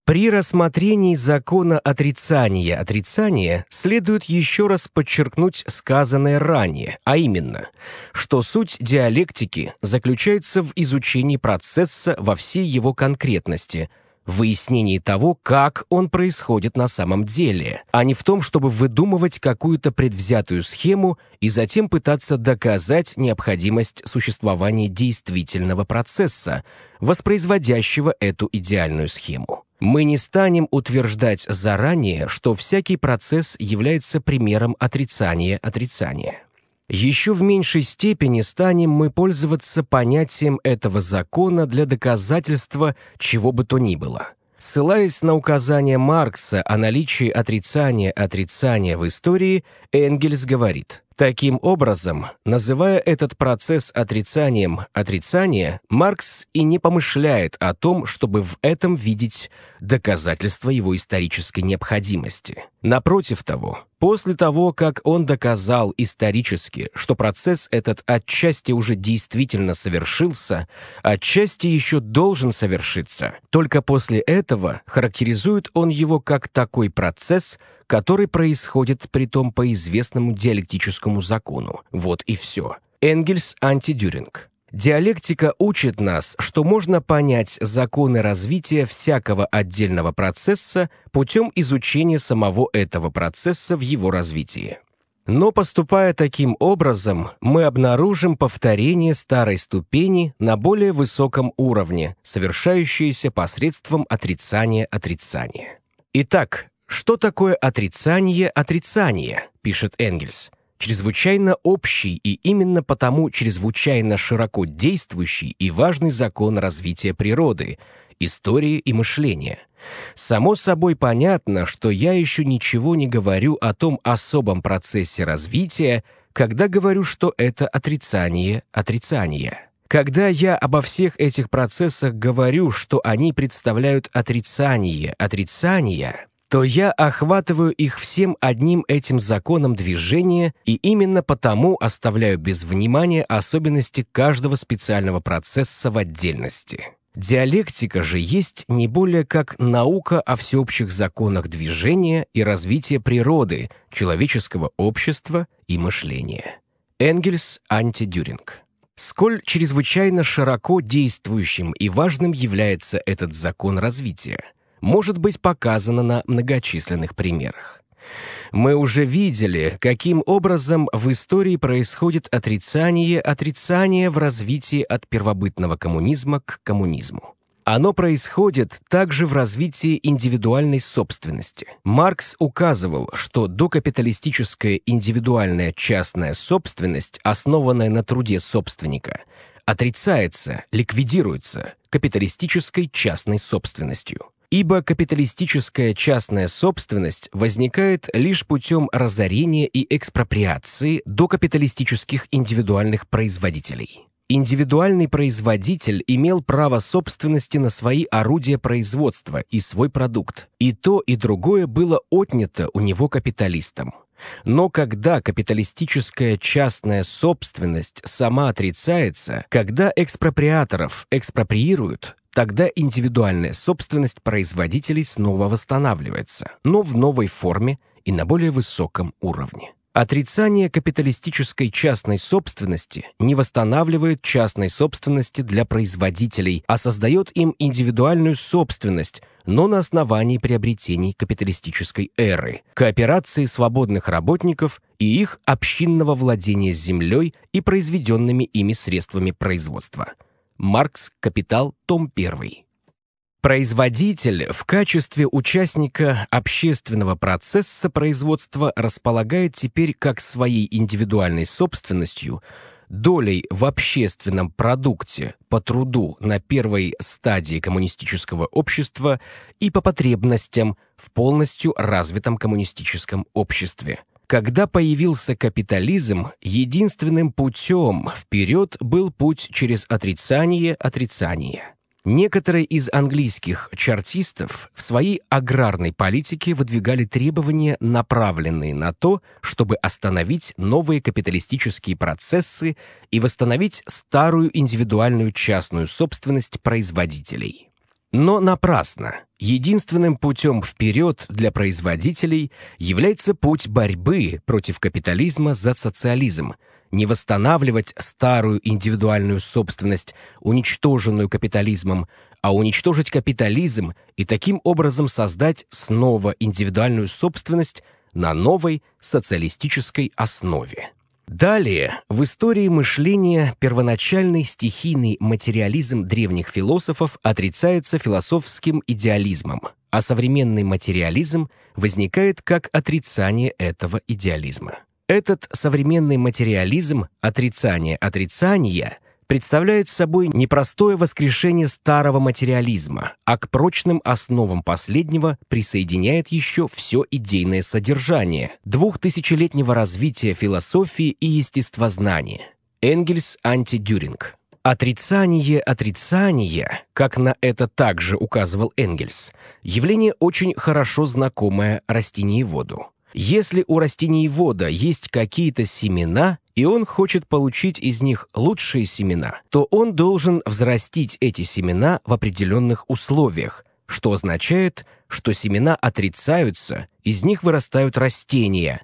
При рассмотрении закона отрицания отрицания следует еще раз подчеркнуть сказанное ранее, а именно, что суть диалектики заключается в изучении процесса во всей его конкретности – в выяснении того, как он происходит на самом деле, а не в том, чтобы выдумывать какую-то предвзятую схему и затем пытаться доказать необходимость существования действительного процесса, воспроизводящего эту идеальную схему. Мы не станем утверждать заранее, что всякий процесс является примером отрицания отрицания еще в меньшей степени станем мы пользоваться понятием этого закона для доказательства чего бы то ни было. Ссылаясь на указание Маркса о наличии отрицания отрицания в истории, Энгельс говорит – Таким образом, называя этот процесс отрицанием отрицания, Маркс и не помышляет о том, чтобы в этом видеть доказательство его исторической необходимости. Напротив того, после того, как он доказал исторически, что процесс этот отчасти уже действительно совершился, отчасти еще должен совершиться, только после этого характеризует он его как такой процесс – который происходит при том по известному диалектическому закону. Вот и все. Энгельс антидюринг. Диалектика учит нас, что можно понять законы развития всякого отдельного процесса путем изучения самого этого процесса в его развитии. Но поступая таким образом, мы обнаружим повторение старой ступени на более высоком уровне, совершающееся посредством отрицания отрицания. Итак, «Что такое отрицание отрицания?» — пишет Энгельс. «Чрезвычайно общий и именно потому чрезвычайно широко действующий и важный закон развития природы, истории и мышления. Само собой понятно, что я еще ничего не говорю о том особом процессе развития, когда говорю, что это отрицание отрицания. Когда я обо всех этих процессах говорю, что они представляют отрицание отрицания, то я охватываю их всем одним этим законом движения и именно потому оставляю без внимания особенности каждого специального процесса в отдельности. Диалектика же есть не более как наука о всеобщих законах движения и развития природы, человеческого общества и мышления. Энгельс Антидюринг. Сколь чрезвычайно широко действующим и важным является этот закон развития – может быть показано на многочисленных примерах. Мы уже видели, каким образом в истории происходит отрицание отрицания в развитии от первобытного коммунизма к коммунизму. Оно происходит также в развитии индивидуальной собственности. Маркс указывал, что докапиталистическая индивидуальная частная собственность, основанная на труде собственника, отрицается, ликвидируется капиталистической частной собственностью ибо капиталистическая частная собственность возникает лишь путем разорения и экспроприации докапиталистических индивидуальных производителей. Индивидуальный производитель имел право собственности на свои орудия производства и свой продукт. И то, и другое было отнято у него капиталистом. Но когда капиталистическая частная собственность сама отрицается, когда экспроприаторов экспроприируют, Тогда индивидуальная собственность производителей снова восстанавливается, но в новой форме и на более высоком уровне. Отрицание капиталистической частной собственности не восстанавливает частной собственности для производителей, а создает им индивидуальную собственность, но на основании приобретений капиталистической эры, кооперации свободных работников и их общинного владения землей и произведенными ими средствами производства – Маркс, Капитал, том 1. Производитель в качестве участника общественного процесса производства располагает теперь как своей индивидуальной собственностью долей в общественном продукте по труду на первой стадии коммунистического общества и по потребностям в полностью развитом коммунистическом обществе – когда появился капитализм, единственным путем вперед был путь через отрицание отрицания. Некоторые из английских чартистов в своей аграрной политике выдвигали требования, направленные на то, чтобы остановить новые капиталистические процессы и восстановить старую индивидуальную частную собственность производителей. Но напрасно. Единственным путем вперед для производителей является путь борьбы против капитализма за социализм. Не восстанавливать старую индивидуальную собственность, уничтоженную капитализмом, а уничтожить капитализм и таким образом создать снова индивидуальную собственность на новой социалистической основе. Далее в истории мышления первоначальный стихийный материализм древних философов отрицается философским идеализмом, а современный материализм возникает как отрицание этого идеализма. Этот современный материализм, отрицание отрицания, представляет собой не простое воскрешение старого материализма, а к прочным основам последнего присоединяет еще все идейное содержание двухтысячелетнего развития философии и естествознания. Энгельс антидюринг. Отрицание отрицания, как на это также указывал Энгельс, явление очень хорошо знакомое растениеводу. Если у растениевода есть какие-то семена, и он хочет получить из них лучшие семена, то он должен взрастить эти семена в определенных условиях, что означает, что семена отрицаются, из них вырастают растения,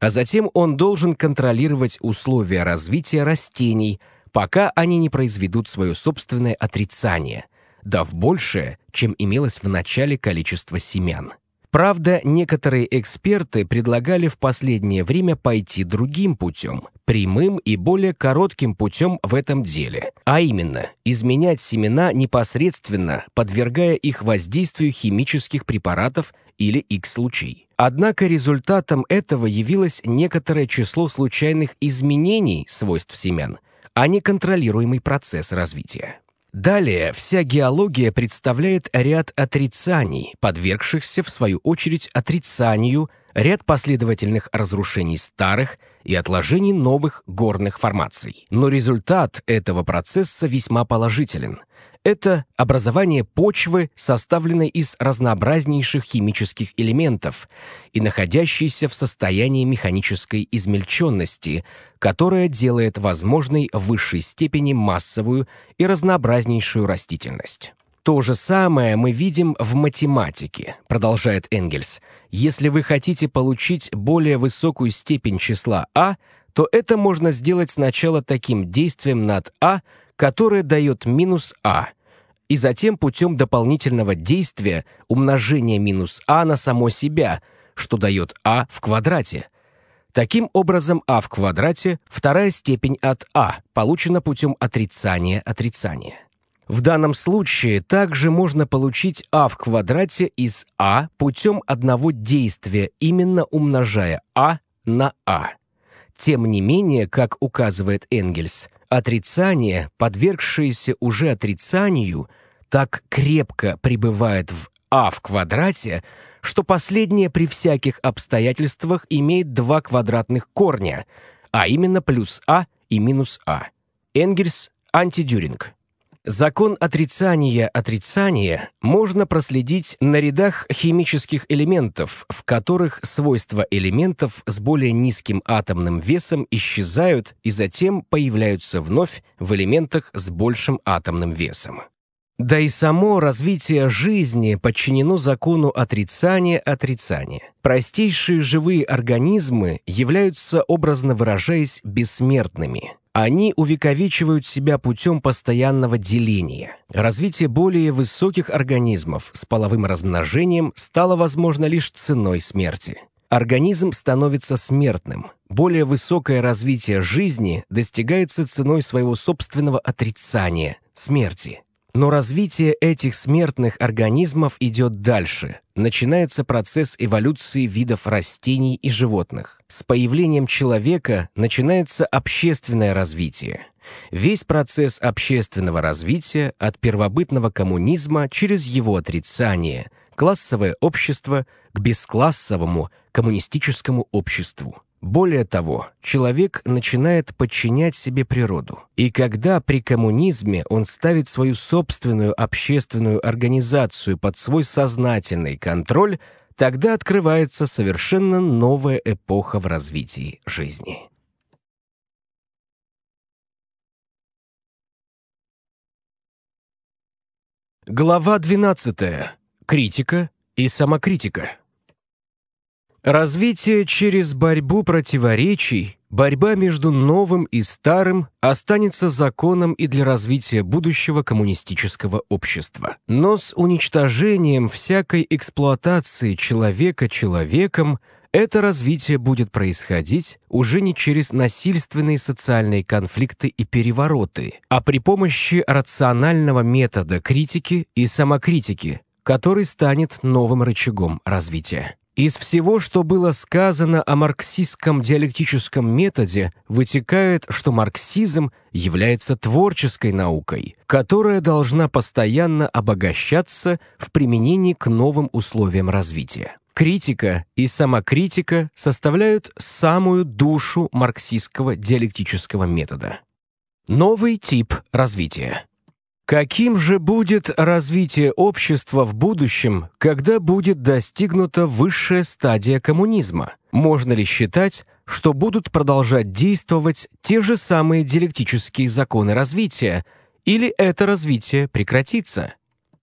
а затем он должен контролировать условия развития растений, пока они не произведут свое собственное отрицание, дав большее, чем имелось в начале количество семян. Правда, некоторые эксперты предлагали в последнее время пойти другим путем, прямым и более коротким путем в этом деле, а именно изменять семена непосредственно, подвергая их воздействию химических препаратов или их случай. Однако результатом этого явилось некоторое число случайных изменений свойств семян, а не контролируемый процесс развития. Далее вся геология представляет ряд отрицаний, подвергшихся, в свою очередь, отрицанию, ряд последовательных разрушений старых и отложений новых горных формаций. Но результат этого процесса весьма положителен – это образование почвы, составленной из разнообразнейших химических элементов и находящейся в состоянии механической измельченности, которая делает возможной в высшей степени массовую и разнообразнейшую растительность. То же самое мы видим в математике, продолжает Энгельс. Если вы хотите получить более высокую степень числа А, то это можно сделать сначала таким действием над А – которое дает минус А, и затем путем дополнительного действия умножение минус А на само себя, что дает А в квадрате. Таким образом, А в квадрате – вторая степень от А, получена путем отрицания отрицания. В данном случае также можно получить А в квадрате из А путем одного действия, именно умножая А на А. Тем не менее, как указывает Энгельс – Отрицание, подвергшееся уже отрицанию, так крепко пребывает в а в квадрате, что последнее при всяких обстоятельствах имеет два квадратных корня, а именно плюс а и минус а. Энгельс, антидюринг. Закон отрицания отрицания можно проследить на рядах химических элементов, в которых свойства элементов с более низким атомным весом исчезают и затем появляются вновь в элементах с большим атомным весом. Да и само развитие жизни подчинено закону отрицания-отрицания. Простейшие живые организмы являются, образно выражаясь, бессмертными – они увековечивают себя путем постоянного деления. Развитие более высоких организмов с половым размножением стало возможно лишь ценой смерти. Организм становится смертным. Более высокое развитие жизни достигается ценой своего собственного отрицания – смерти. Но развитие этих смертных организмов идет дальше. Начинается процесс эволюции видов растений и животных. С появлением человека начинается общественное развитие. Весь процесс общественного развития от первобытного коммунизма через его отрицание, классовое общество к бесклассовому коммунистическому обществу. Более того, человек начинает подчинять себе природу. И когда при коммунизме он ставит свою собственную общественную организацию под свой сознательный контроль – тогда открывается совершенно новая эпоха в развитии жизни. Глава 12. Критика и самокритика. Развитие через борьбу противоречий, борьба между новым и старым останется законом и для развития будущего коммунистического общества. Но с уничтожением всякой эксплуатации человека человеком это развитие будет происходить уже не через насильственные социальные конфликты и перевороты, а при помощи рационального метода критики и самокритики, который станет новым рычагом развития. Из всего, что было сказано о марксистском диалектическом методе, вытекает, что марксизм является творческой наукой, которая должна постоянно обогащаться в применении к новым условиям развития. Критика и самокритика составляют самую душу марксистского диалектического метода. Новый тип развития. Каким же будет развитие общества в будущем, когда будет достигнута высшая стадия коммунизма? Можно ли считать, что будут продолжать действовать те же самые диалектические законы развития, или это развитие прекратится?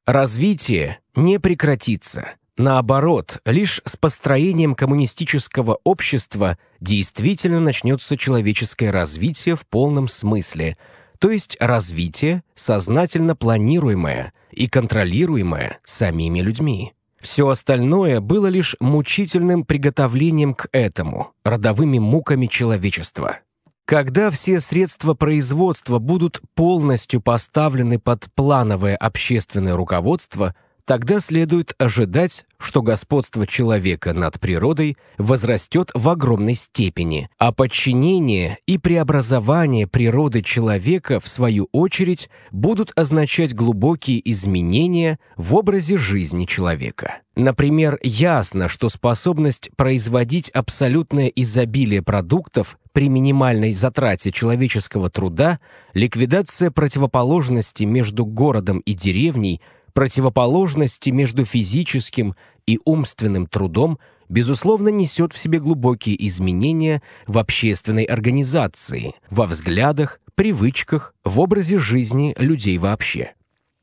Развитие не прекратится. Наоборот, лишь с построением коммунистического общества действительно начнется человеческое развитие в полном смысле – то есть развитие, сознательно планируемое и контролируемое самими людьми. Все остальное было лишь мучительным приготовлением к этому, родовыми муками человечества. Когда все средства производства будут полностью поставлены под плановое общественное руководство – тогда следует ожидать, что господство человека над природой возрастет в огромной степени, а подчинение и преобразование природы человека, в свою очередь, будут означать глубокие изменения в образе жизни человека. Например, ясно, что способность производить абсолютное изобилие продуктов при минимальной затрате человеческого труда, ликвидация противоположности между городом и деревней – противоположности между физическим и умственным трудом, безусловно, несет в себе глубокие изменения в общественной организации, во взглядах, привычках, в образе жизни людей вообще.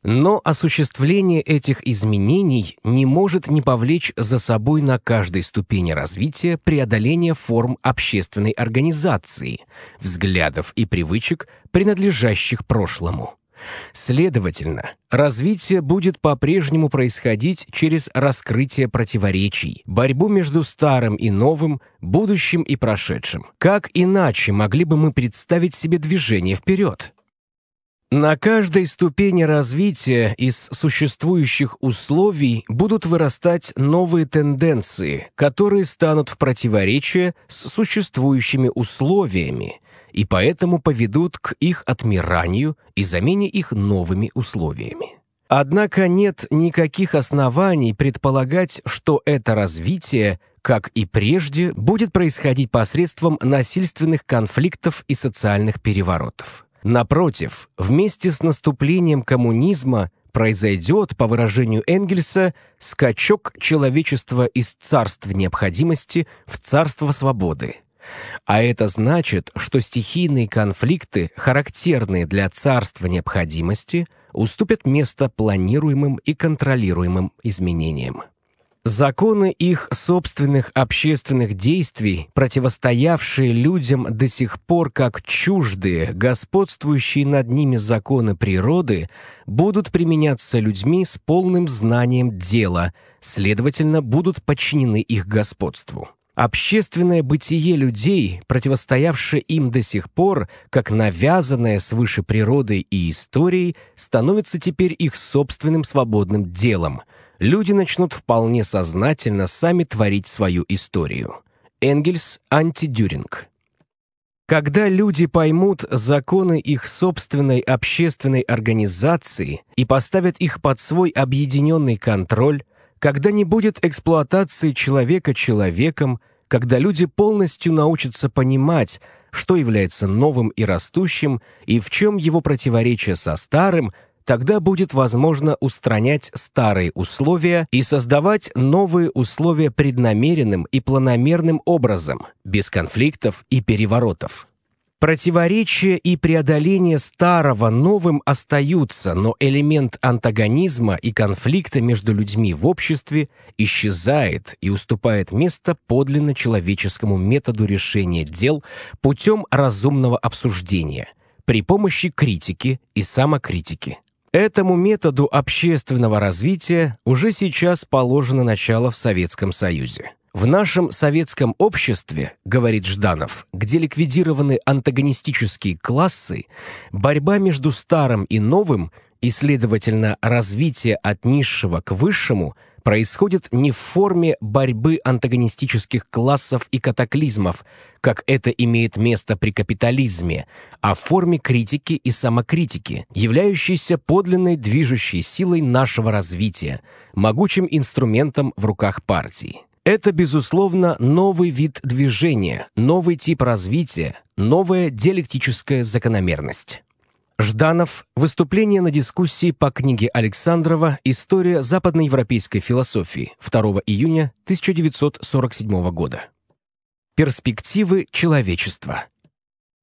Но осуществление этих изменений не может не повлечь за собой на каждой ступени развития преодоление форм общественной организации, взглядов и привычек, принадлежащих прошлому. Следовательно, развитие будет по-прежнему происходить через раскрытие противоречий, борьбу между старым и новым, будущим и прошедшим. Как иначе могли бы мы представить себе движение вперед? На каждой ступени развития из существующих условий будут вырастать новые тенденции, которые станут в противоречие с существующими условиями и поэтому поведут к их отмиранию и замене их новыми условиями. Однако нет никаких оснований предполагать, что это развитие, как и прежде, будет происходить посредством насильственных конфликтов и социальных переворотов. Напротив, вместе с наступлением коммунизма произойдет, по выражению Энгельса, скачок человечества из царств необходимости в царство свободы – а это значит, что стихийные конфликты, характерные для царства необходимости, уступят место планируемым и контролируемым изменениям. Законы их собственных общественных действий, противостоявшие людям до сих пор как чуждые, господствующие над ними законы природы, будут применяться людьми с полным знанием дела, следовательно, будут подчинены их господству. Общественное бытие людей, противостоявшее им до сих пор, как навязанное свыше природой и историей, становится теперь их собственным свободным делом. Люди начнут вполне сознательно сами творить свою историю. Энгельс, антидюринг. Когда люди поймут законы их собственной общественной организации и поставят их под свой объединенный контроль, когда не будет эксплуатации человека человеком, когда люди полностью научатся понимать, что является новым и растущим, и в чем его противоречие со старым, тогда будет возможно устранять старые условия и создавать новые условия преднамеренным и планомерным образом, без конфликтов и переворотов. Противоречия и преодоление старого новым остаются, но элемент антагонизма и конфликта между людьми в обществе исчезает и уступает место подлинно человеческому методу решения дел путем разумного обсуждения при помощи критики и самокритики. Этому методу общественного развития уже сейчас положено начало в Советском Союзе. В нашем советском обществе, говорит Жданов, где ликвидированы антагонистические классы, борьба между старым и новым и, следовательно, развитие от низшего к высшему происходит не в форме борьбы антагонистических классов и катаклизмов, как это имеет место при капитализме, а в форме критики и самокритики, являющейся подлинной движущей силой нашего развития, могучим инструментом в руках партии. Это, безусловно, новый вид движения, новый тип развития, новая диалектическая закономерность. Жданов. Выступление на дискуссии по книге Александрова «История западноевропейской философии» 2 июня 1947 года. Перспективы человечества.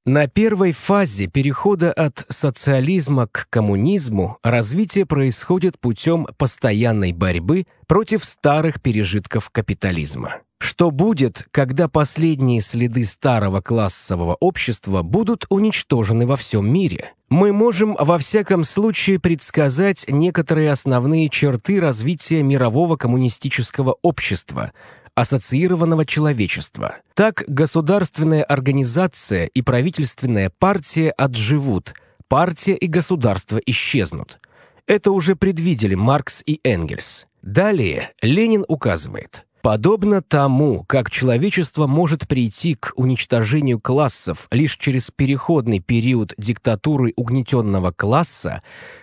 На первой фазе перехода от социализма к коммунизму развитие происходит путем постоянной борьбы против старых пережитков капитализма. Что будет, когда последние следы старого классового общества будут уничтожены во всем мире? Мы можем во всяком случае предсказать некоторые основные черты развития мирового коммунистического общества – ассоциированного человечества. Так государственная организация и правительственная партия отживут, партия и государство исчезнут. Это уже предвидели Маркс и Энгельс. Далее Ленин указывает – Подобно тому, как человечество может прийти к уничтожению классов лишь через переходный период диктатуры угнетенного класса,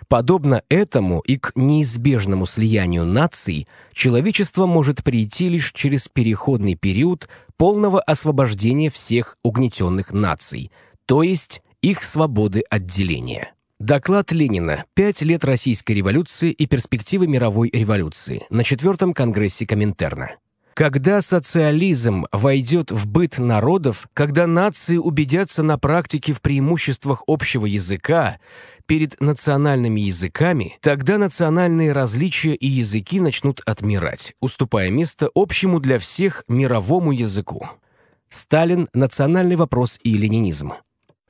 подобно этому и к неизбежному слиянию наций человечество может прийти лишь через переходный период полного освобождения всех угнетенных наций, то есть их свободы отделения. Доклад Ленина «Пять лет Российской революции и перспективы мировой революции» на Четвертом Конгрессе Коминтерна. Когда социализм войдет в быт народов, когда нации убедятся на практике в преимуществах общего языка перед национальными языками, тогда национальные различия и языки начнут отмирать, уступая место общему для всех мировому языку. Сталин «Национальный вопрос и ленинизм».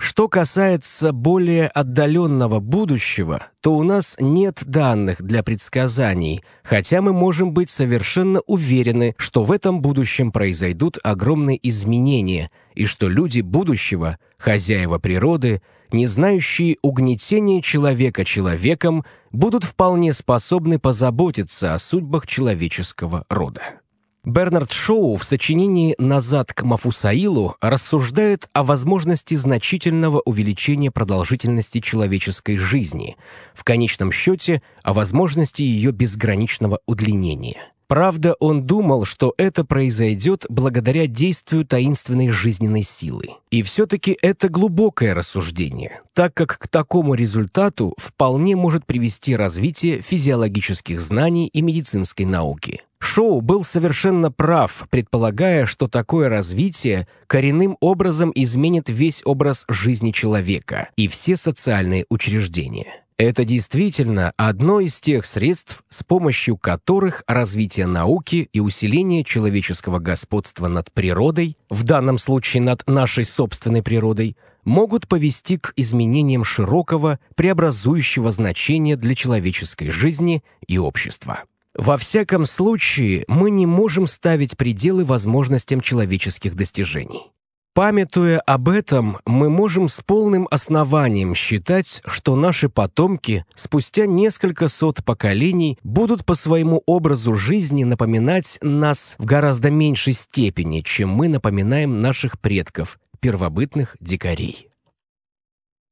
Что касается более отдаленного будущего, то у нас нет данных для предсказаний, хотя мы можем быть совершенно уверены, что в этом будущем произойдут огромные изменения и что люди будущего, хозяева природы, не знающие угнетения человека человеком, будут вполне способны позаботиться о судьбах человеческого рода. Бернард Шоу в сочинении «Назад к Мафусаилу» рассуждает о возможности значительного увеличения продолжительности человеческой жизни, в конечном счете о возможности ее безграничного удлинения. Правда, он думал, что это произойдет благодаря действию таинственной жизненной силы. И все-таки это глубокое рассуждение, так как к такому результату вполне может привести развитие физиологических знаний и медицинской науки. Шоу был совершенно прав, предполагая, что такое развитие коренным образом изменит весь образ жизни человека и все социальные учреждения. Это действительно одно из тех средств, с помощью которых развитие науки и усиление человеческого господства над природой, в данном случае над нашей собственной природой, могут повести к изменениям широкого, преобразующего значения для человеческой жизни и общества. Во всяком случае, мы не можем ставить пределы возможностям человеческих достижений. Памятуя об этом, мы можем с полным основанием считать, что наши потомки спустя несколько сот поколений будут по своему образу жизни напоминать нас в гораздо меньшей степени, чем мы напоминаем наших предков, первобытных дикарей.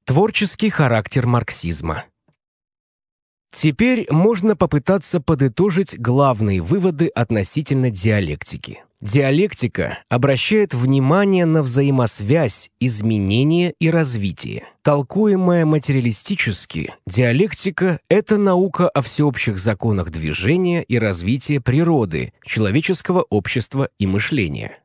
Творческий характер марксизма Теперь можно попытаться подытожить главные выводы относительно диалектики. Диалектика обращает внимание на взаимосвязь, изменения и развитие. Толкуемая материалистически, диалектика – это наука о всеобщих законах движения и развития природы, человеческого общества и мышления.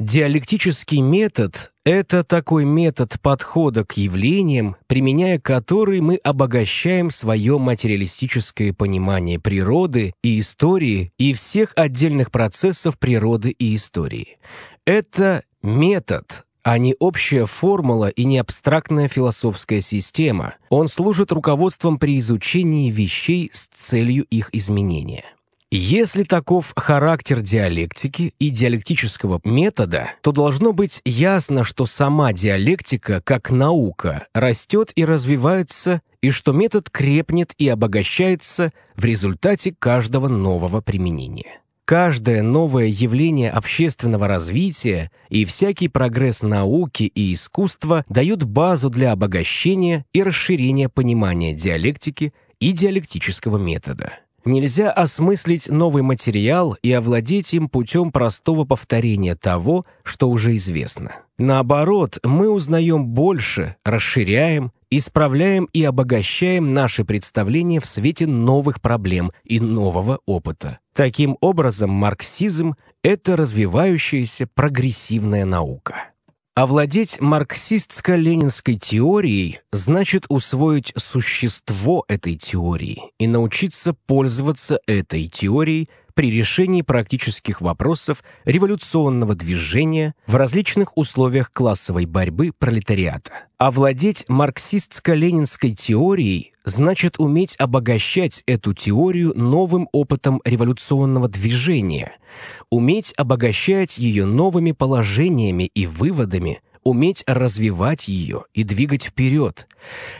Диалектический метод — это такой метод подхода к явлениям, применяя который мы обогащаем свое материалистическое понимание природы и истории и всех отдельных процессов природы и истории. Это метод, а не общая формула и не абстрактная философская система. Он служит руководством при изучении вещей с целью их изменения. Если таков характер диалектики и диалектического метода, то должно быть ясно, что сама диалектика, как наука, растет и развивается, и что метод крепнет и обогащается в результате каждого нового применения. Каждое новое явление общественного развития и всякий прогресс науки и искусства дают базу для обогащения и расширения понимания диалектики и диалектического метода. Нельзя осмыслить новый материал и овладеть им путем простого повторения того, что уже известно. Наоборот, мы узнаем больше, расширяем, исправляем и обогащаем наши представления в свете новых проблем и нового опыта. Таким образом, марксизм — это развивающаяся прогрессивная наука. Овладеть марксистско-ленинской теорией значит усвоить существо этой теории и научиться пользоваться этой теорией – при решении практических вопросов революционного движения в различных условиях классовой борьбы пролетариата. Овладеть марксистско-ленинской теорией значит уметь обогащать эту теорию новым опытом революционного движения, уметь обогащать ее новыми положениями и выводами – уметь развивать ее и двигать вперед,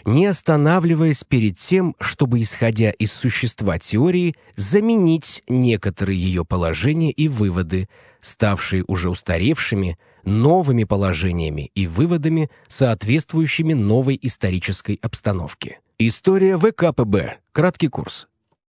не останавливаясь перед тем, чтобы, исходя из существа теории, заменить некоторые ее положения и выводы, ставшие уже устаревшими, новыми положениями и выводами, соответствующими новой исторической обстановке. История ВКПБ. Краткий курс.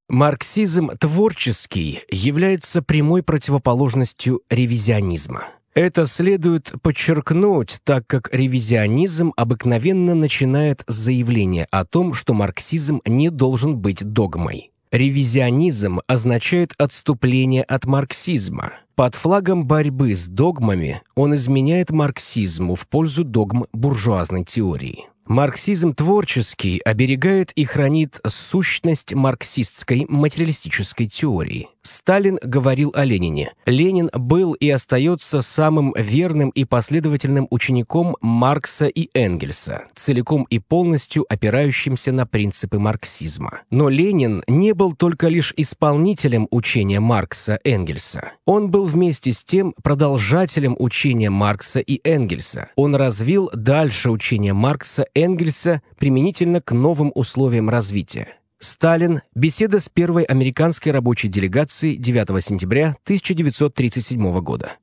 Марксизм творческий является прямой противоположностью ревизионизма. Это следует подчеркнуть, так как ревизионизм обыкновенно начинает с заявления о том, что марксизм не должен быть догмой. Ревизионизм означает отступление от марксизма. Под флагом борьбы с догмами он изменяет марксизму в пользу догм буржуазной теории. Марксизм творческий оберегает и хранит сущность марксистской материалистической теории. Сталин говорил о Ленине. Ленин был и остается самым верным и последовательным учеником Маркса и Энгельса, целиком и полностью опирающимся на принципы марксизма. Но Ленин не был только лишь исполнителем учения Маркса Энгельса. Он был вместе с тем продолжателем учения Маркса и Энгельса. Он развил дальше учение Маркса Энгельса применительно к новым условиям развития. Сталин. Беседа с первой американской рабочей делегацией 9 сентября 1937 года.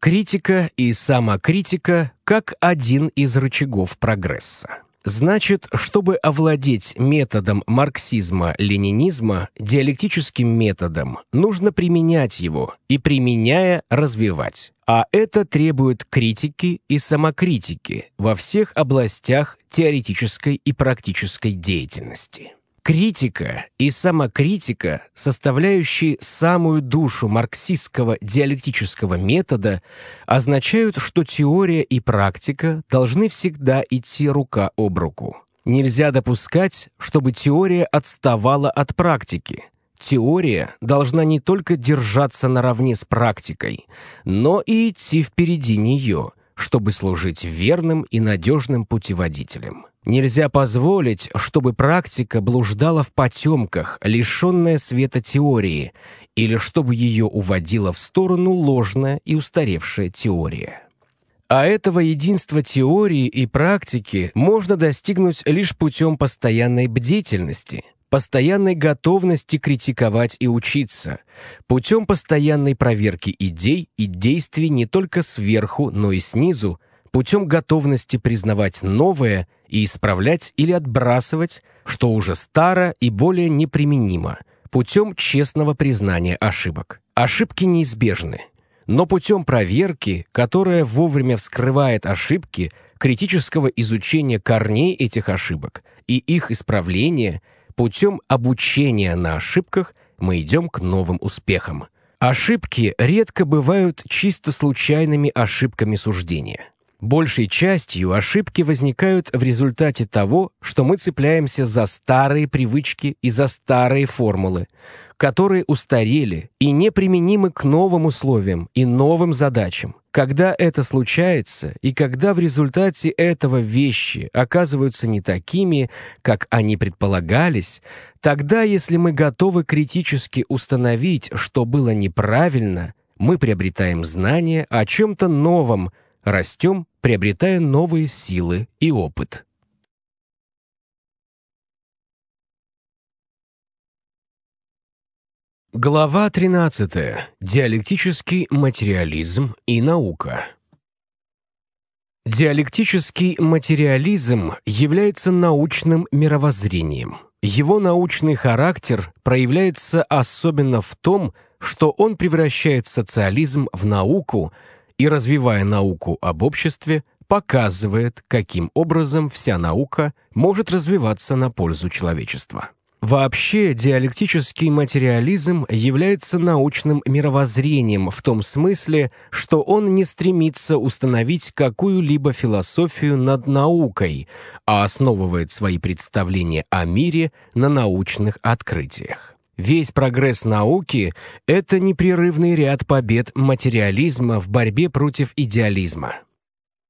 Критика и самокритика как один из рычагов прогресса. Значит, чтобы овладеть методом марксизма-ленинизма, диалектическим методом, нужно применять его и, применяя, развивать. А это требует критики и самокритики во всех областях теоретической и практической деятельности. Критика и самокритика, составляющие самую душу марксистского диалектического метода, означают, что теория и практика должны всегда идти рука об руку. Нельзя допускать, чтобы теория отставала от практики. Теория должна не только держаться наравне с практикой, но и идти впереди нее, чтобы служить верным и надежным путеводителем. Нельзя позволить, чтобы практика блуждала в потемках, лишенная света теории, или чтобы ее уводила в сторону ложная и устаревшая теория. А этого единства теории и практики можно достигнуть лишь путем постоянной бдительности, постоянной готовности критиковать и учиться, путем постоянной проверки идей и действий не только сверху, но и снизу, путем готовности признавать новое – и исправлять или отбрасывать, что уже старо и более неприменимо, путем честного признания ошибок. Ошибки неизбежны, но путем проверки, которая вовремя вскрывает ошибки, критического изучения корней этих ошибок и их исправления, путем обучения на ошибках мы идем к новым успехам. Ошибки редко бывают чисто случайными ошибками суждения. Большей частью ошибки возникают в результате того, что мы цепляемся за старые привычки и за старые формулы, которые устарели и неприменимы к новым условиям и новым задачам. Когда это случается, и когда в результате этого вещи оказываются не такими, как они предполагались, тогда, если мы готовы критически установить, что было неправильно, мы приобретаем знания о чем-то новом, растем приобретая новые силы и опыт. Глава 13. Диалектический материализм и наука. Диалектический материализм является научным мировоззрением. Его научный характер проявляется особенно в том, что он превращает социализм в науку – и, развивая науку об обществе, показывает, каким образом вся наука может развиваться на пользу человечества. Вообще, диалектический материализм является научным мировоззрением в том смысле, что он не стремится установить какую-либо философию над наукой, а основывает свои представления о мире на научных открытиях. Весь прогресс науки — это непрерывный ряд побед материализма в борьбе против идеализма.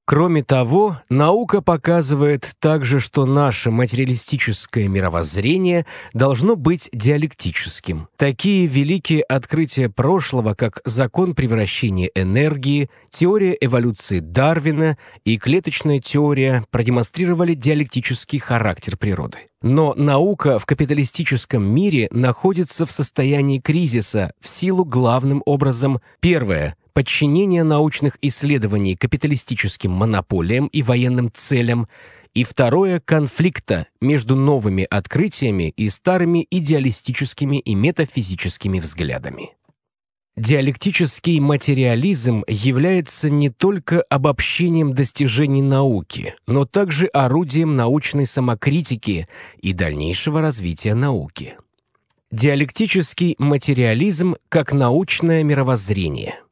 Кроме того, наука показывает также, что наше материалистическое мировоззрение должно быть диалектическим. Такие великие открытия прошлого, как закон превращения энергии, теория эволюции Дарвина и клеточная теория, продемонстрировали диалектический характер природы. Но наука в капиталистическом мире находится в состоянии кризиса в силу главным образом, первое – подчинение научных исследований капиталистическим монополиям и военным целям, и второе – конфликта между новыми открытиями и старыми идеалистическими и метафизическими взглядами. Диалектический материализм является не только обобщением достижений науки, но также орудием научной самокритики и дальнейшего развития науки. Диалектический материализм как научное мировоззрение –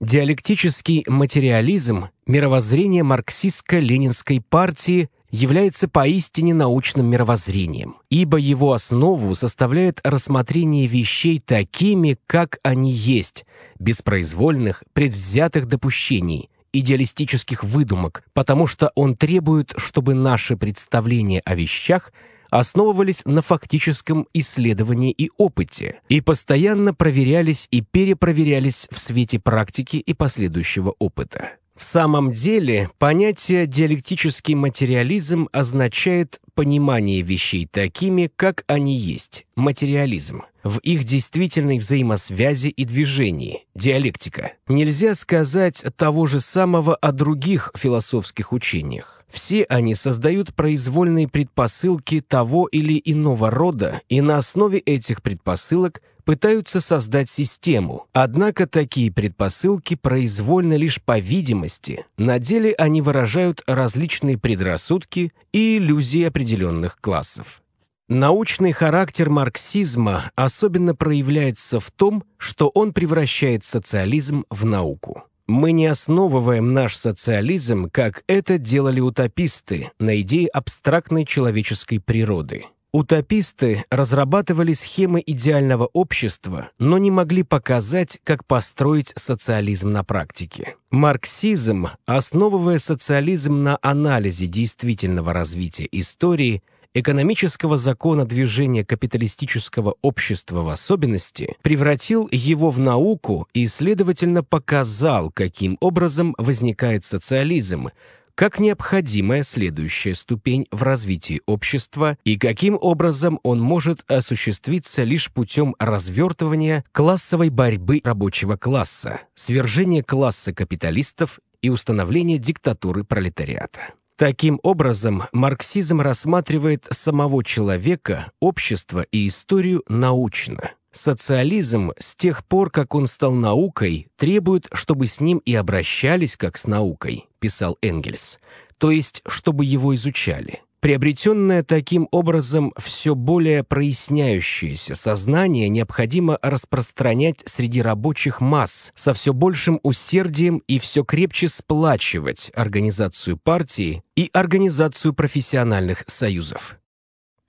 Диалектический материализм мировоззрение марксистско-ленинской партии является поистине научным мировоззрением, ибо его основу составляет рассмотрение вещей такими, как они есть, без произвольных, предвзятых допущений, идеалистических выдумок, потому что он требует, чтобы наши представления о вещах – основывались на фактическом исследовании и опыте и постоянно проверялись и перепроверялись в свете практики и последующего опыта. В самом деле, понятие «диалектический материализм» означает понимание вещей такими, как они есть, материализм, в их действительной взаимосвязи и движении, диалектика. Нельзя сказать того же самого о других философских учениях. Все они создают произвольные предпосылки того или иного рода и на основе этих предпосылок пытаются создать систему. Однако такие предпосылки произвольны лишь по видимости. На деле они выражают различные предрассудки и иллюзии определенных классов. Научный характер марксизма особенно проявляется в том, что он превращает социализм в науку. Мы не основываем наш социализм, как это делали утописты, на идее абстрактной человеческой природы. Утописты разрабатывали схемы идеального общества, но не могли показать, как построить социализм на практике. Марксизм, основывая социализм на анализе действительного развития истории – экономического закона движения капиталистического общества в особенности, превратил его в науку и, следовательно, показал, каким образом возникает социализм, как необходимая следующая ступень в развитии общества и каким образом он может осуществиться лишь путем развертывания классовой борьбы рабочего класса, свержения класса капиталистов и установления диктатуры пролетариата. Таким образом, марксизм рассматривает самого человека, общество и историю научно. Социализм с тех пор, как он стал наукой, требует, чтобы с ним и обращались как с наукой, писал Энгельс, то есть чтобы его изучали. Приобретенное таким образом все более проясняющееся сознание необходимо распространять среди рабочих масс, со все большим усердием и все крепче сплачивать организацию партии и организацию профессиональных союзов.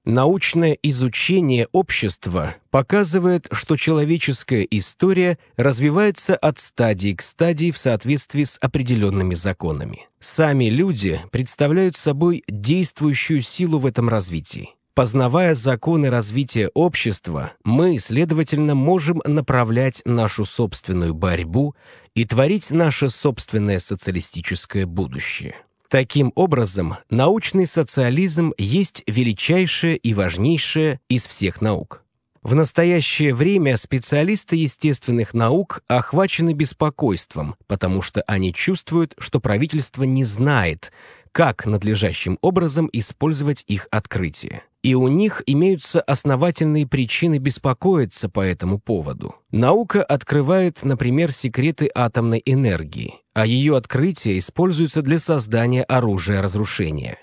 Научное изучение общества показывает, что человеческая история развивается от стадии к стадии в соответствии с определенными законами. Сами люди представляют собой действующую силу в этом развитии. Познавая законы развития общества, мы, следовательно, можем направлять нашу собственную борьбу и творить наше собственное социалистическое будущее. Таким образом, научный социализм есть величайшая и важнейшая из всех наук. В настоящее время специалисты естественных наук охвачены беспокойством, потому что они чувствуют, что правительство не знает, как надлежащим образом использовать их открытие и у них имеются основательные причины беспокоиться по этому поводу. Наука открывает, например, секреты атомной энергии, а ее открытие используется для создания оружия разрушения.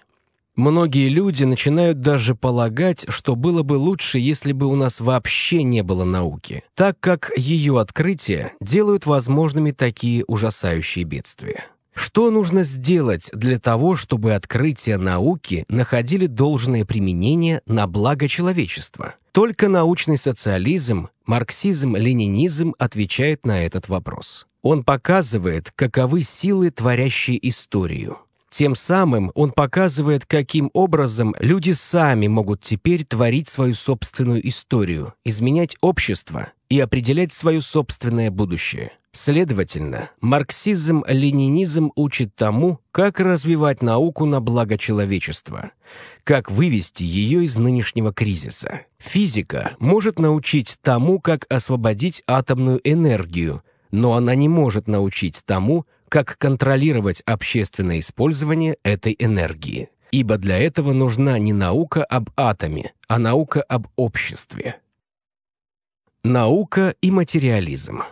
Многие люди начинают даже полагать, что было бы лучше, если бы у нас вообще не было науки, так как ее открытия делают возможными такие ужасающие бедствия. Что нужно сделать для того, чтобы открытия науки находили должное применение на благо человечества? Только научный социализм, марксизм-ленинизм отвечает на этот вопрос. Он показывает, каковы силы, творящие историю. Тем самым он показывает, каким образом люди сами могут теперь творить свою собственную историю, изменять общество и определять свое собственное будущее. Следовательно, марксизм-ленинизм учит тому, как развивать науку на благо человечества, как вывести ее из нынешнего кризиса. Физика может научить тому, как освободить атомную энергию, но она не может научить тому, как контролировать общественное использование этой энергии. Ибо для этого нужна не наука об атоме, а наука об обществе. Наука и материализм.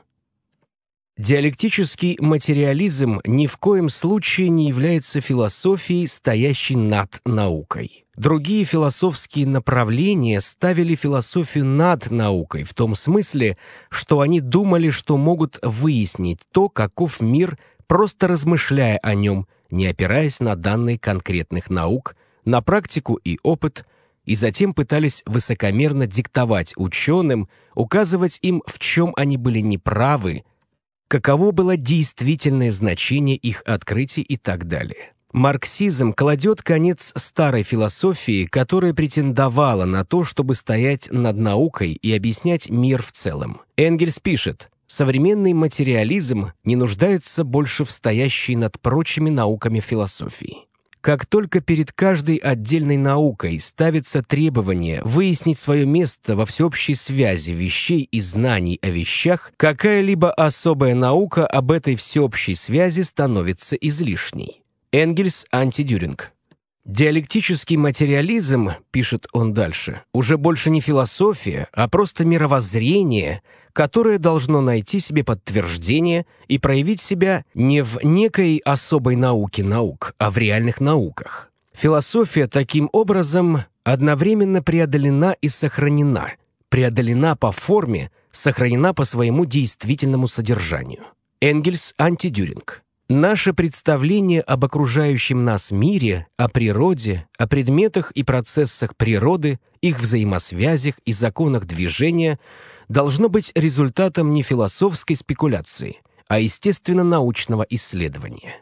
Диалектический материализм ни в коем случае не является философией, стоящей над наукой. Другие философские направления ставили философию над наукой в том смысле, что они думали, что могут выяснить то, каков мир, просто размышляя о нем, не опираясь на данные конкретных наук, на практику и опыт – и затем пытались высокомерно диктовать ученым, указывать им, в чем они были неправы, каково было действительное значение их открытий и так далее. Марксизм кладет конец старой философии, которая претендовала на то, чтобы стоять над наукой и объяснять мир в целом. Энгельс пишет, современный материализм не нуждается больше в стоящей над прочими науками философии как только перед каждой отдельной наукой ставится требование выяснить свое место во всеобщей связи вещей и знаний о вещах, какая-либо особая наука об этой всеобщей связи становится излишней. Энгельс Антидюринг Диалектический материализм, пишет он дальше, уже больше не философия, а просто мировоззрение, которое должно найти себе подтверждение и проявить себя не в некой особой науке наук, а в реальных науках. Философия таким образом одновременно преодолена и сохранена, преодолена по форме, сохранена по своему действительному содержанию. Энгельс Антидюринг. Наше представление об окружающем нас мире, о природе, о предметах и процессах природы, их взаимосвязях и законах движения должно быть результатом не философской спекуляции, а естественно-научного исследования.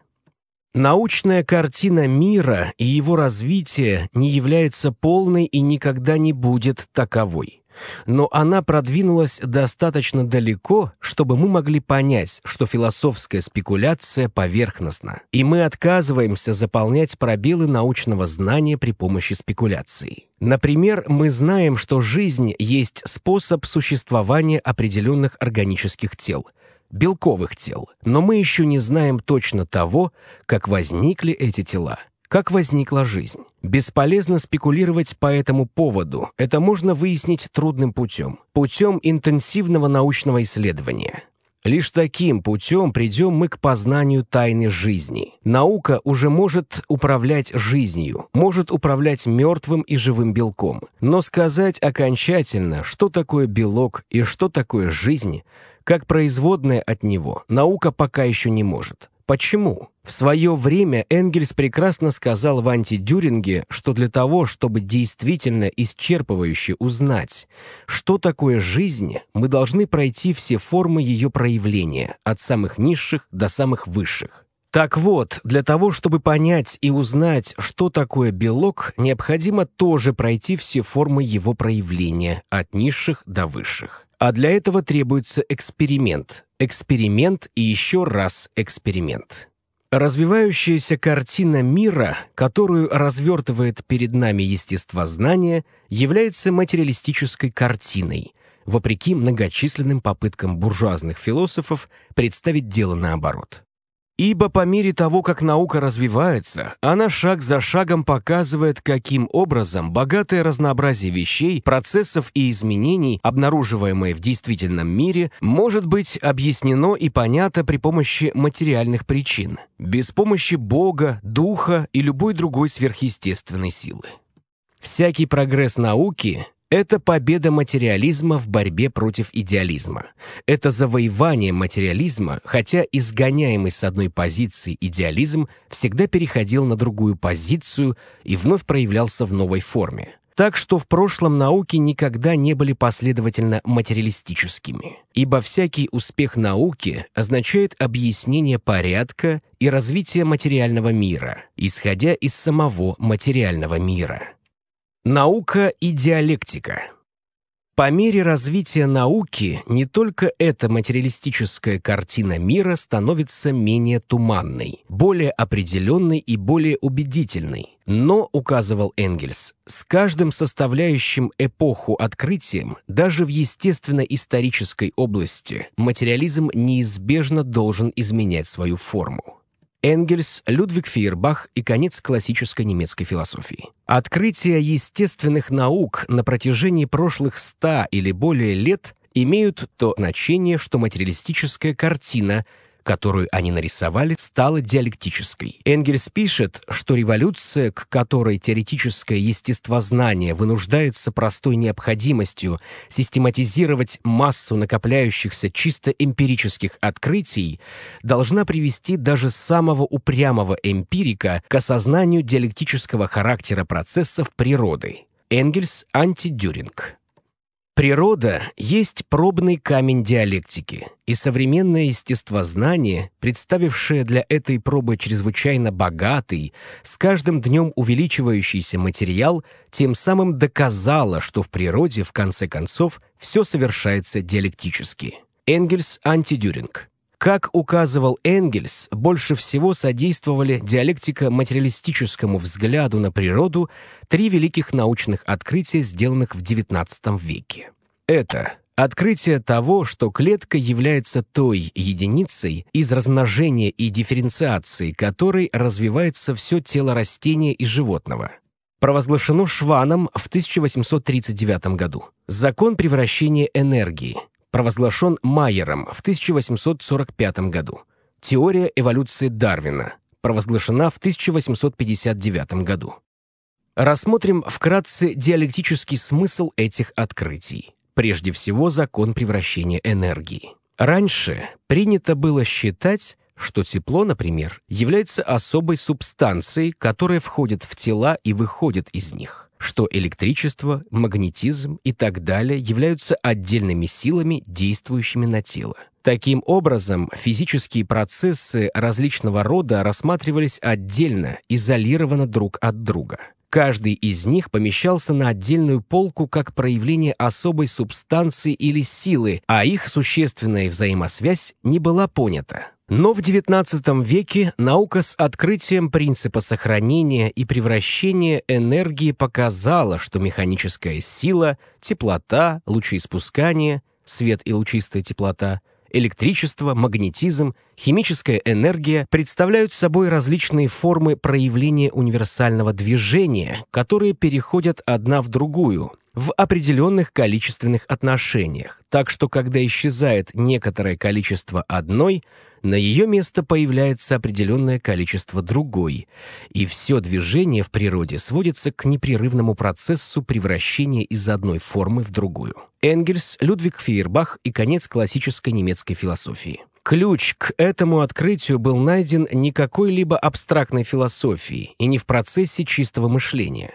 Научная картина мира и его развитие не является полной и никогда не будет таковой но она продвинулась достаточно далеко, чтобы мы могли понять, что философская спекуляция поверхностна, и мы отказываемся заполнять пробелы научного знания при помощи спекуляций. Например, мы знаем, что жизнь есть способ существования определенных органических тел – белковых тел, но мы еще не знаем точно того, как возникли эти тела. Как возникла жизнь? Бесполезно спекулировать по этому поводу. Это можно выяснить трудным путем. Путем интенсивного научного исследования. Лишь таким путем придем мы к познанию тайны жизни. Наука уже может управлять жизнью, может управлять мертвым и живым белком. Но сказать окончательно, что такое белок и что такое жизнь, как производное от него, наука пока еще не может. Почему? В свое время Энгельс прекрасно сказал в «Антидюринге», что для того, чтобы действительно исчерпывающе узнать, что такое жизнь, мы должны пройти все формы ее проявления, от самых низших до самых высших. Так вот, для того, чтобы понять и узнать, что такое белок, необходимо тоже пройти все формы его проявления, от низших до высших. А для этого требуется эксперимент, эксперимент и еще раз эксперимент. Развивающаяся картина мира, которую развертывает перед нами естествознание, является материалистической картиной, вопреки многочисленным попыткам буржуазных философов представить дело наоборот. Ибо по мере того, как наука развивается, она шаг за шагом показывает, каким образом богатое разнообразие вещей, процессов и изменений, обнаруживаемые в действительном мире, может быть объяснено и понято при помощи материальных причин, без помощи Бога, Духа и любой другой сверхъестественной силы. Всякий прогресс науки это победа материализма в борьбе против идеализма. Это завоевание материализма, хотя изгоняемый с одной позиции идеализм всегда переходил на другую позицию и вновь проявлялся в новой форме. Так что в прошлом науки никогда не были последовательно материалистическими, ибо всякий успех науки означает объяснение порядка и развитие материального мира, исходя из самого материального мира. Наука и диалектика. По мере развития науки не только эта материалистическая картина мира становится менее туманной, более определенной и более убедительной. Но, указывал Энгельс, с каждым составляющим эпоху открытием, даже в естественно-исторической области, материализм неизбежно должен изменять свою форму. Энгельс, Людвиг Фейербах и конец классической немецкой философии. Открытия естественных наук на протяжении прошлых ста или более лет имеют то значение, что материалистическая картина – которую они нарисовали, стала диалектической. Энгельс пишет, что революция, к которой теоретическое естествознание вынуждается простой необходимостью систематизировать массу накопляющихся чисто эмпирических открытий, должна привести даже самого упрямого эмпирика к осознанию диалектического характера процессов природы. Энгельс антидюринг. Природа есть пробный камень диалектики, и современное естествознание, представившее для этой пробы чрезвычайно богатый, с каждым днем увеличивающийся материал, тем самым доказало, что в природе, в конце концов, все совершается диалектически. Энгельс Антидюринг как указывал Энгельс, больше всего содействовали диалектико-материалистическому взгляду на природу три великих научных открытия, сделанных в XIX веке. Это Открытие того, что клетка является той единицей из размножения и дифференциации, которой развивается все тело растения и животного. Провозглашено Шваном в 1839 году. Закон превращения энергии провозглашен Майером в 1845 году. Теория эволюции Дарвина провозглашена в 1859 году. Рассмотрим вкратце диалектический смысл этих открытий. Прежде всего, закон превращения энергии. Раньше принято было считать, что тепло, например, является особой субстанцией, которая входит в тела и выходит из них что электричество, магнетизм и так далее являются отдельными силами, действующими на тело. Таким образом, физические процессы различного рода рассматривались отдельно, изолированно друг от друга. Каждый из них помещался на отдельную полку как проявление особой субстанции или силы, а их существенная взаимосвязь не была понята. Но в XIX веке наука с открытием принципа сохранения и превращения энергии показала, что механическая сила, теплота, лучеиспускание, свет и лучистая теплота, электричество, магнетизм, химическая энергия представляют собой различные формы проявления универсального движения, которые переходят одна в другую – в определенных количественных отношениях, так что когда исчезает некоторое количество одной, на ее место появляется определенное количество другой, и все движение в природе сводится к непрерывному процессу превращения из одной формы в другую. Энгельс, Людвиг Фейербах и конец классической немецкой философии. Ключ к этому открытию был найден не какой-либо абстрактной философией и не в процессе чистого мышления.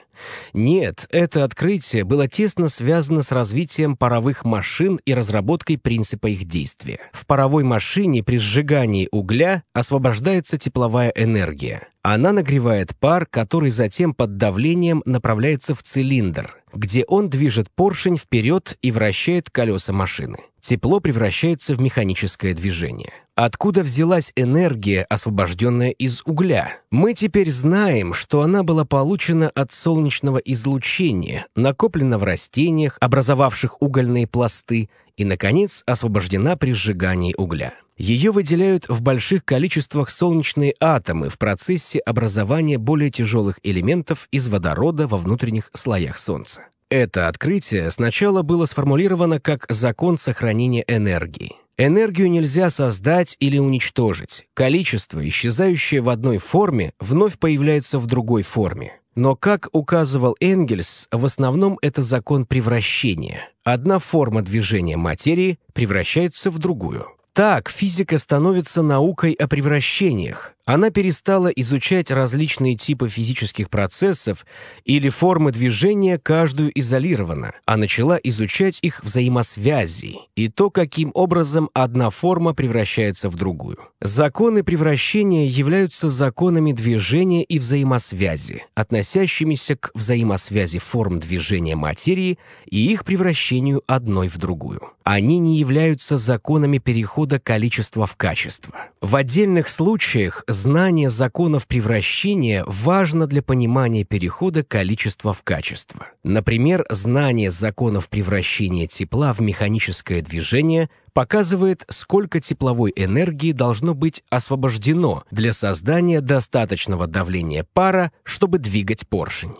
Нет, это открытие было тесно связано с развитием паровых машин и разработкой принципа их действия. В паровой машине при сжигании угля освобождается тепловая энергия. Она нагревает пар, который затем под давлением направляется в цилиндр – где он движет поршень вперед и вращает колеса машины. Тепло превращается в механическое движение. Откуда взялась энергия, освобожденная из угля? Мы теперь знаем, что она была получена от солнечного излучения, накоплена в растениях, образовавших угольные пласты, и, наконец, освобождена при сжигании угля. Ее выделяют в больших количествах солнечные атомы в процессе образования более тяжелых элементов из водорода во внутренних слоях Солнца. Это открытие сначала было сформулировано как закон сохранения энергии. Энергию нельзя создать или уничтожить. Количество, исчезающее в одной форме, вновь появляется в другой форме. Но, как указывал Энгельс, в основном это закон превращения. Одна форма движения материи превращается в другую. Так физика становится наукой о превращениях, она перестала изучать различные типы физических процессов или формы движения, каждую изолированно, а начала изучать их взаимосвязи и то, каким образом одна форма превращается в другую. Законы превращения являются законами движения и взаимосвязи, относящимися к взаимосвязи форм движения материи и их превращению одной в другую. Они не являются законами перехода количества в качество. В отдельных случаях знание законов превращения важно для понимания перехода количества в качество. Например, знание законов превращения тепла в механическое движение показывает, сколько тепловой энергии должно быть освобождено для создания достаточного давления пара, чтобы двигать поршень.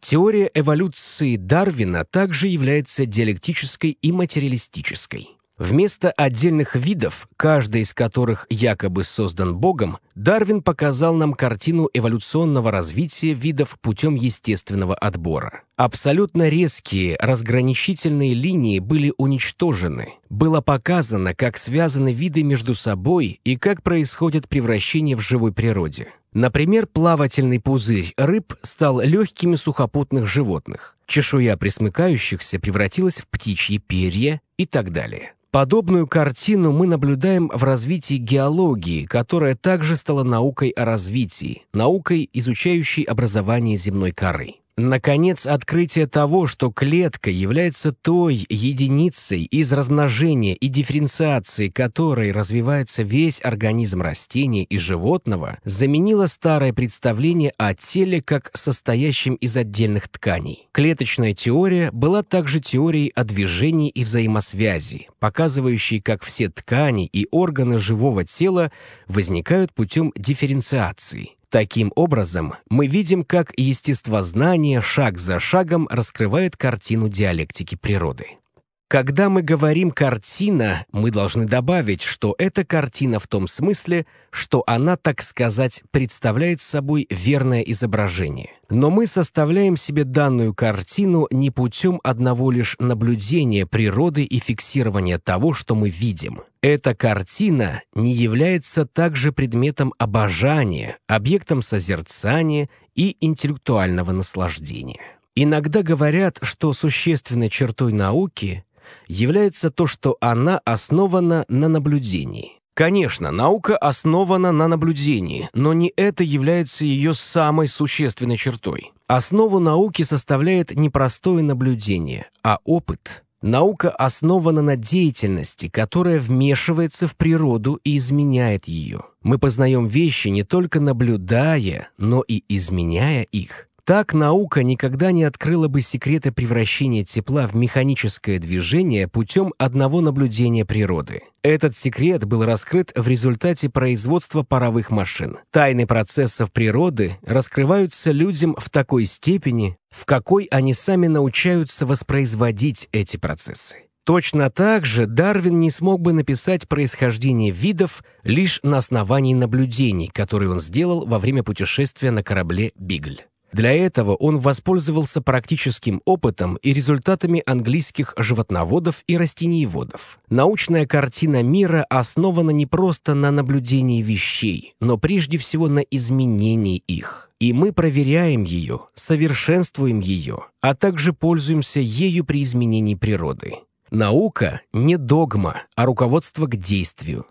Теория эволюции Дарвина также является диалектической и материалистической. Вместо отдельных видов, каждый из которых якобы создан Богом, Дарвин показал нам картину эволюционного развития видов путем естественного отбора. Абсолютно резкие разграничительные линии были уничтожены. Было показано, как связаны виды между собой и как происходит превращение в живой природе. Например, плавательный пузырь рыб стал легкими сухопутных животных, чешуя пресмыкающихся превратилась в птичьи перья и так далее. Подобную картину мы наблюдаем в развитии геологии, которая также стала наукой о развитии, наукой, изучающей образование земной коры. Наконец, открытие того, что клетка является той единицей из размножения и дифференциации, которой развивается весь организм растения и животного, заменило старое представление о теле как состоящем из отдельных тканей. Клеточная теория была также теорией о движении и взаимосвязи, показывающей, как все ткани и органы живого тела возникают путем дифференциации. Таким образом, мы видим, как естествознание шаг за шагом раскрывает картину диалектики природы. Когда мы говорим «картина», мы должны добавить, что эта картина в том смысле, что она, так сказать, представляет собой верное изображение. Но мы составляем себе данную картину не путем одного лишь наблюдения природы и фиксирования того, что мы видим. Эта картина не является также предметом обожания, объектом созерцания и интеллектуального наслаждения. Иногда говорят, что существенной чертой науки является то, что она основана на наблюдении. Конечно, наука основана на наблюдении, но не это является ее самой существенной чертой. Основу науки составляет не простое наблюдение, а опыт – Наука основана на деятельности, которая вмешивается в природу и изменяет ее. Мы познаем вещи не только наблюдая, но и изменяя их. Так наука никогда не открыла бы секреты превращения тепла в механическое движение путем одного наблюдения природы. Этот секрет был раскрыт в результате производства паровых машин. Тайны процессов природы раскрываются людям в такой степени, в какой они сами научаются воспроизводить эти процессы. Точно так же Дарвин не смог бы написать происхождение видов лишь на основании наблюдений, которые он сделал во время путешествия на корабле «Бигль». Для этого он воспользовался практическим опытом и результатами английских животноводов и растениеводов. Научная картина мира основана не просто на наблюдении вещей, но прежде всего на изменении их. И мы проверяем ее, совершенствуем ее, а также пользуемся ею при изменении природы. Наука не догма, а руководство к действию.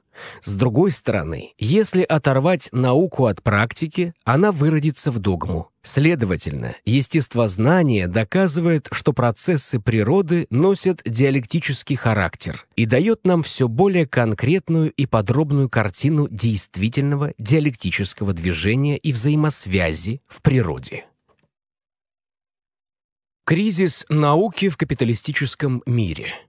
С другой стороны, если оторвать науку от практики, она выродится в догму. Следовательно, естествознание доказывает, что процессы природы носят диалектический характер и дает нам все более конкретную и подробную картину действительного диалектического движения и взаимосвязи в природе. Кризис науки в капиталистическом мире –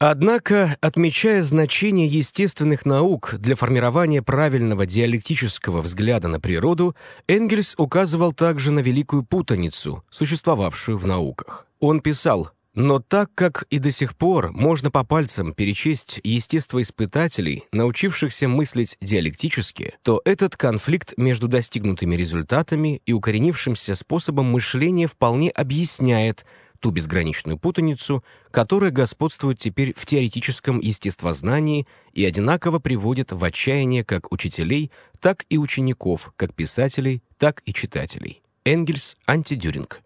Однако, отмечая значение естественных наук для формирования правильного диалектического взгляда на природу, Энгельс указывал также на великую путаницу, существовавшую в науках. Он писал но так как и до сих пор можно по пальцам перечесть естествоиспытателей, научившихся мыслить диалектически, то этот конфликт между достигнутыми результатами и укоренившимся способом мышления вполне объясняет, ту безграничную путаницу, которая господствует теперь в теоретическом естествознании и одинаково приводит в отчаяние как учителей, так и учеников, как писателей, так и читателей. Энгельс, антидюринг.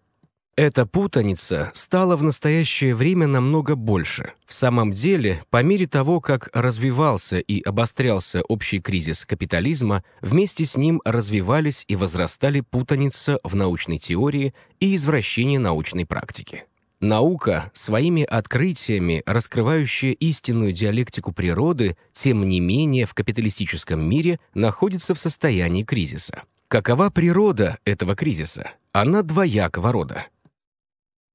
Эта путаница стала в настоящее время намного больше. В самом деле, по мере того, как развивался и обострялся общий кризис капитализма, вместе с ним развивались и возрастали путаница в научной теории и извращение научной практики. Наука, своими открытиями, раскрывающая истинную диалектику природы, тем не менее в капиталистическом мире находится в состоянии кризиса. Какова природа этого кризиса? Она двоякого рода.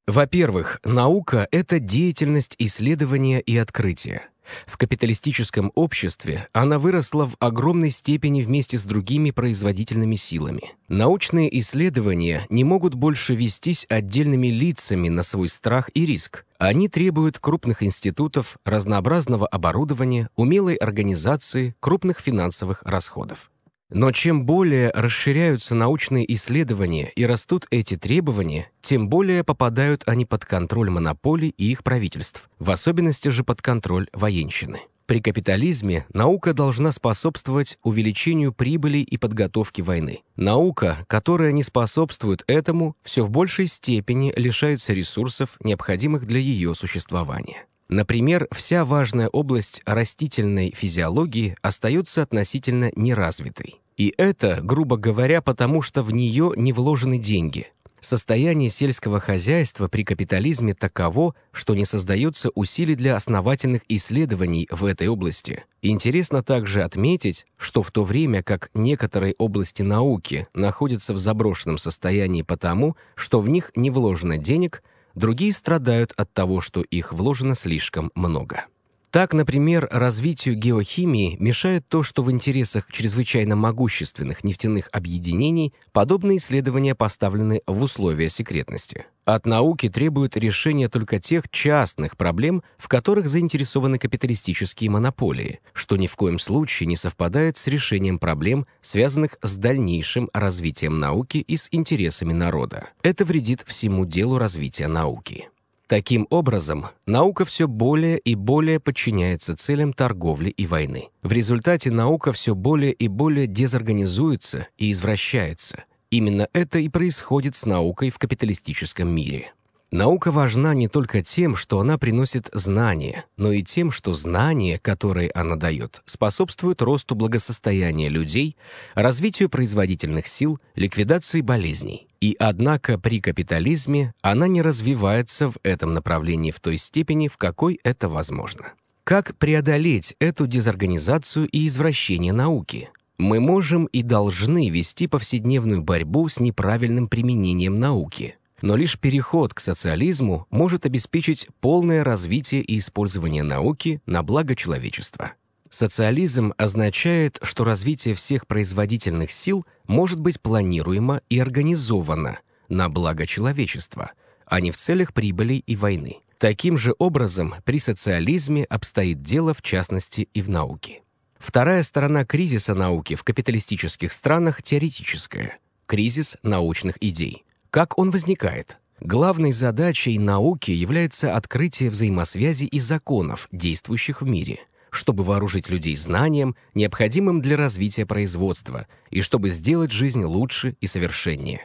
Во-первых, наука — это деятельность исследования и открытия. В капиталистическом обществе она выросла в огромной степени вместе с другими производительными силами. Научные исследования не могут больше вестись отдельными лицами на свой страх и риск. Они требуют крупных институтов, разнообразного оборудования, умелой организации, крупных финансовых расходов. Но чем более расширяются научные исследования и растут эти требования, тем более попадают они под контроль монополий и их правительств, в особенности же под контроль военщины. При капитализме наука должна способствовать увеличению прибыли и подготовке войны. Наука, которая не способствует этому, все в большей степени лишается ресурсов, необходимых для ее существования. Например, вся важная область растительной физиологии остается относительно неразвитой. И это, грубо говоря, потому что в нее не вложены деньги. Состояние сельского хозяйства при капитализме таково, что не создается усилий для основательных исследований в этой области. Интересно также отметить, что в то время как некоторые области науки находятся в заброшенном состоянии потому, что в них не вложено денег – другие страдают от того, что их вложено слишком много. Так, например, развитию геохимии мешает то, что в интересах чрезвычайно могущественных нефтяных объединений подобные исследования поставлены в условия секретности. От науки требуют решения только тех частных проблем, в которых заинтересованы капиталистические монополии, что ни в коем случае не совпадает с решением проблем, связанных с дальнейшим развитием науки и с интересами народа. Это вредит всему делу развития науки. Таким образом, наука все более и более подчиняется целям торговли и войны. В результате наука все более и более дезорганизуется и извращается. Именно это и происходит с наукой в капиталистическом мире. Наука важна не только тем, что она приносит знания, но и тем, что знания, которые она дает, способствуют росту благосостояния людей, развитию производительных сил, ликвидации болезней. И однако при капитализме она не развивается в этом направлении в той степени, в какой это возможно. Как преодолеть эту дезорганизацию и извращение науки? Мы можем и должны вести повседневную борьбу с неправильным применением науки. Но лишь переход к социализму может обеспечить полное развитие и использование науки на благо человечества. Социализм означает, что развитие всех производительных сил может быть планируемо и организовано на благо человечества, а не в целях прибыли и войны. Таким же образом при социализме обстоит дело в частности и в науке. Вторая сторона кризиса науки в капиталистических странах теоретическая – кризис научных идей. Как он возникает? Главной задачей науки является открытие взаимосвязи и законов, действующих в мире – чтобы вооружить людей знанием, необходимым для развития производства, и чтобы сделать жизнь лучше и совершеннее.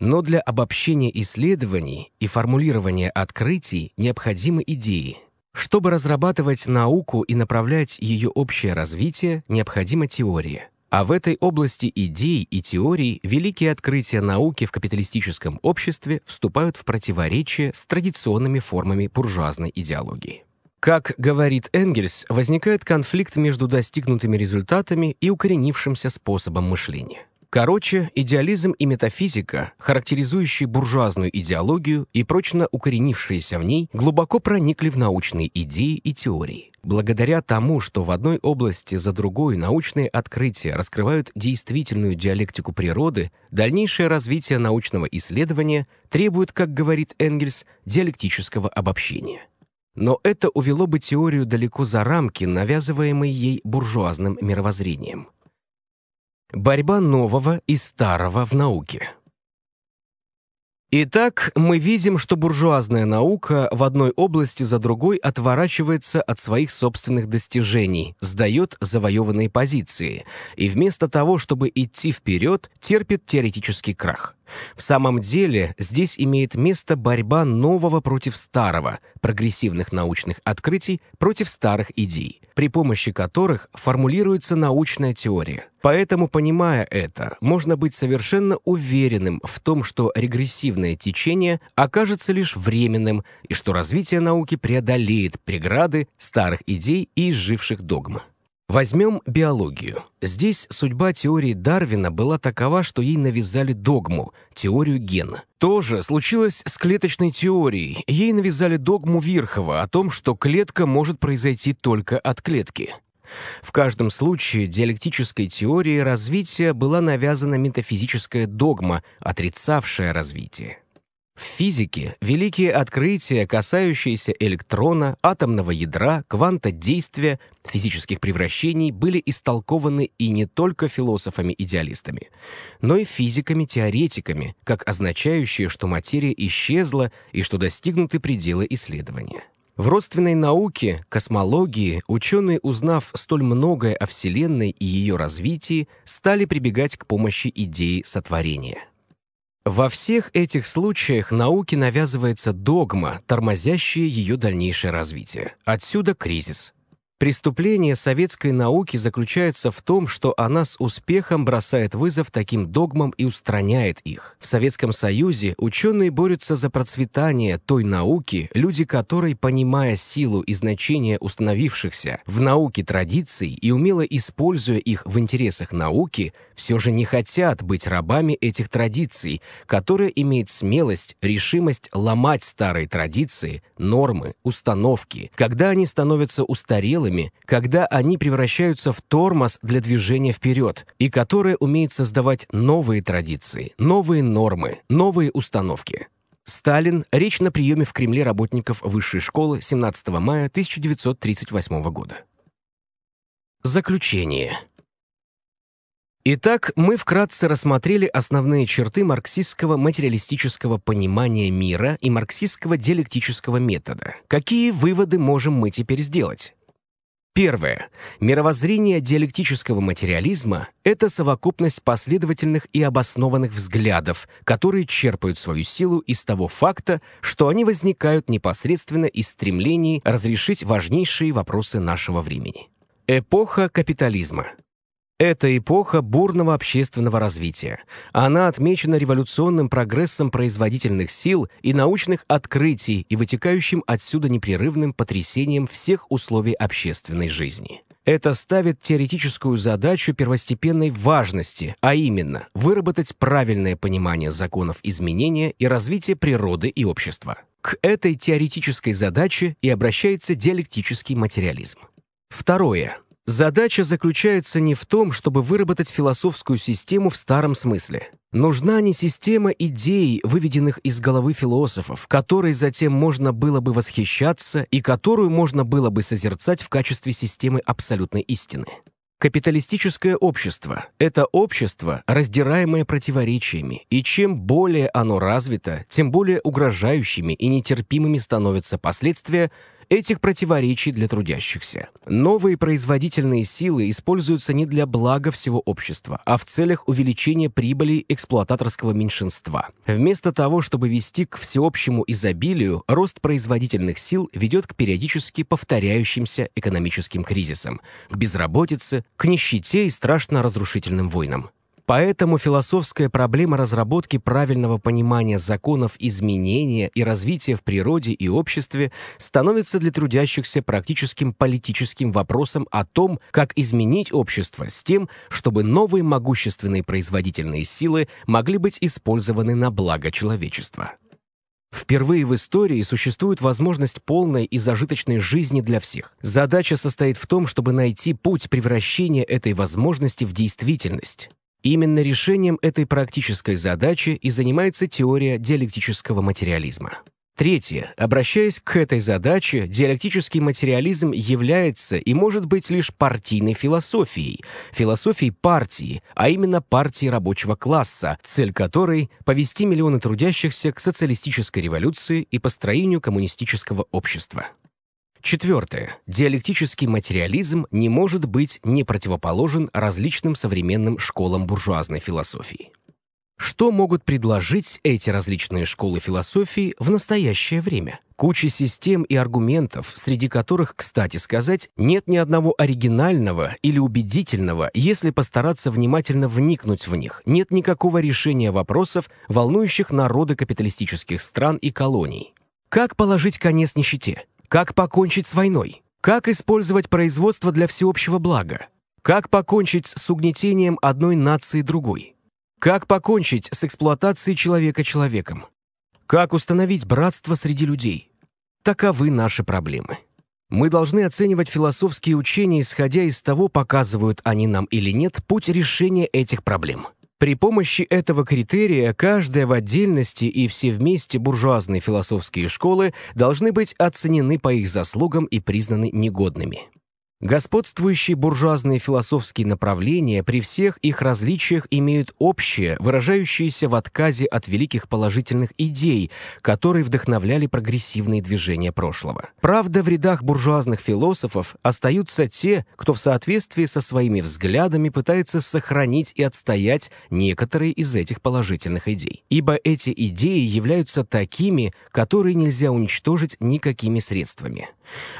Но для обобщения исследований и формулирования открытий необходимы идеи. Чтобы разрабатывать науку и направлять ее общее развитие, необходима теория. А в этой области идей и теорий великие открытия науки в капиталистическом обществе вступают в противоречие с традиционными формами буржуазной идеологии. Как говорит Энгельс, возникает конфликт между достигнутыми результатами и укоренившимся способом мышления. Короче, идеализм и метафизика, характеризующие буржуазную идеологию и прочно укоренившиеся в ней, глубоко проникли в научные идеи и теории. Благодаря тому, что в одной области за другой научные открытия раскрывают действительную диалектику природы, дальнейшее развитие научного исследования требует, как говорит Энгельс, диалектического обобщения. Но это увело бы теорию далеко за рамки, навязываемой ей буржуазным мировоззрением. Борьба нового и старого в науке. Итак, мы видим, что буржуазная наука в одной области за другой отворачивается от своих собственных достижений, сдает завоеванные позиции и вместо того, чтобы идти вперед, терпит теоретический крах. В самом деле, здесь имеет место борьба нового против старого, прогрессивных научных открытий против старых идей, при помощи которых формулируется научная теория. Поэтому, понимая это, можно быть совершенно уверенным в том, что регрессивное течение окажется лишь временным и что развитие науки преодолеет преграды старых идей и изживших догм. Возьмем биологию. Здесь судьба теории Дарвина была такова, что ей навязали догму – теорию гена. То же случилось с клеточной теорией. Ей навязали догму Верхова о том, что клетка может произойти только от клетки. В каждом случае диалектической теории развития была навязана метафизическая догма, отрицавшая развитие. В физике великие открытия, касающиеся электрона, атомного ядра, кванта действия, физических превращений, были истолкованы и не только философами-идеалистами, но и физиками-теоретиками, как означающие, что материя исчезла и что достигнуты пределы исследования. В родственной науке, космологии, ученые, узнав столь многое о Вселенной и ее развитии, стали прибегать к помощи идеи сотворения – во всех этих случаях науке навязывается догма, тормозящая ее дальнейшее развитие. Отсюда кризис. Преступление советской науки заключается в том, что она с успехом бросает вызов таким догмам и устраняет их. В Советском Союзе ученые борются за процветание той науки, люди которой, понимая силу и значение установившихся в науке традиций и умело используя их в интересах науки, все же не хотят быть рабами этих традиций, которые имеют смелость, решимость ломать старые традиции, нормы, установки, когда они становятся устарелыми белыми, когда они превращаются в тормоз для движения вперед, и которое умеет создавать новые традиции, новые нормы, новые установки. Сталин. Речь на приеме в Кремле работников высшей школы 17 мая 1938 года. Заключение. Итак, мы вкратце рассмотрели основные черты марксистского материалистического понимания мира и марксистского диалектического метода. Какие выводы можем мы теперь сделать? Первое. Мировоззрение диалектического материализма — это совокупность последовательных и обоснованных взглядов, которые черпают свою силу из того факта, что они возникают непосредственно из стремлений разрешить важнейшие вопросы нашего времени. Эпоха капитализма — это эпоха бурного общественного развития. Она отмечена революционным прогрессом производительных сил и научных открытий и вытекающим отсюда непрерывным потрясением всех условий общественной жизни. Это ставит теоретическую задачу первостепенной важности, а именно выработать правильное понимание законов изменения и развития природы и общества. К этой теоретической задаче и обращается диалектический материализм. Второе. Задача заключается не в том, чтобы выработать философскую систему в старом смысле. Нужна не система идей, выведенных из головы философов, которой затем можно было бы восхищаться и которую можно было бы созерцать в качестве системы абсолютной истины. Капиталистическое общество – это общество, раздираемое противоречиями, и чем более оно развито, тем более угрожающими и нетерпимыми становятся последствия – этих противоречий для трудящихся. Новые производительные силы используются не для блага всего общества, а в целях увеличения прибыли эксплуататорского меньшинства. Вместо того, чтобы вести к всеобщему изобилию, рост производительных сил ведет к периодически повторяющимся экономическим кризисам, к безработице, к нищете и страшно разрушительным войнам. Поэтому философская проблема разработки правильного понимания законов изменения и развития в природе и обществе становится для трудящихся практическим политическим вопросом о том, как изменить общество с тем, чтобы новые могущественные производительные силы могли быть использованы на благо человечества. Впервые в истории существует возможность полной и зажиточной жизни для всех. Задача состоит в том, чтобы найти путь превращения этой возможности в действительность. Именно решением этой практической задачи и занимается теория диалектического материализма. Третье. Обращаясь к этой задаче, диалектический материализм является и может быть лишь партийной философией, философией партии, а именно партии рабочего класса, цель которой — повести миллионы трудящихся к социалистической революции и построению коммунистического общества. Четвертое. Диалектический материализм не может быть не противоположен различным современным школам буржуазной философии. Что могут предложить эти различные школы философии в настоящее время? Куча систем и аргументов, среди которых, кстати сказать, нет ни одного оригинального или убедительного, если постараться внимательно вникнуть в них. Нет никакого решения вопросов, волнующих народы капиталистических стран и колоний. Как положить конец нищете? Как покончить с войной? Как использовать производство для всеобщего блага? Как покончить с угнетением одной нации другой? Как покончить с эксплуатацией человека человеком? Как установить братство среди людей? Таковы наши проблемы. Мы должны оценивать философские учения, исходя из того, показывают они нам или нет путь решения этих проблем. При помощи этого критерия каждая в отдельности и все вместе буржуазные философские школы должны быть оценены по их заслугам и признаны негодными. Господствующие буржуазные философские направления при всех их различиях имеют общее, выражающееся в отказе от великих положительных идей, которые вдохновляли прогрессивные движения прошлого. Правда, в рядах буржуазных философов остаются те, кто в соответствии со своими взглядами пытается сохранить и отстоять некоторые из этих положительных идей. Ибо эти идеи являются такими, которые нельзя уничтожить никакими средствами.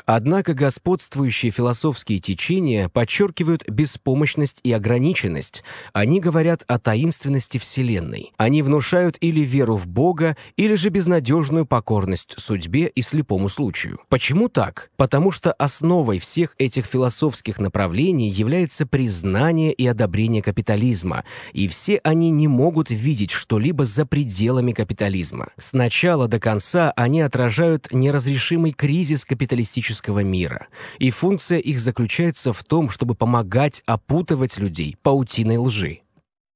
Однако господствующие философские течения подчеркивают беспомощность и ограниченность. Они говорят о таинственности Вселенной. Они внушают или веру в Бога, или же безнадежную покорность судьбе и слепому случаю. Почему так? Потому что основой всех этих философских направлений является признание и одобрение капитализма, и все они не могут видеть что-либо за пределами капитализма. С начала до конца они отражают неразрешимый кризис капитализма капиталистического мира, и функция их заключается в том, чтобы помогать опутывать людей паутиной лжи.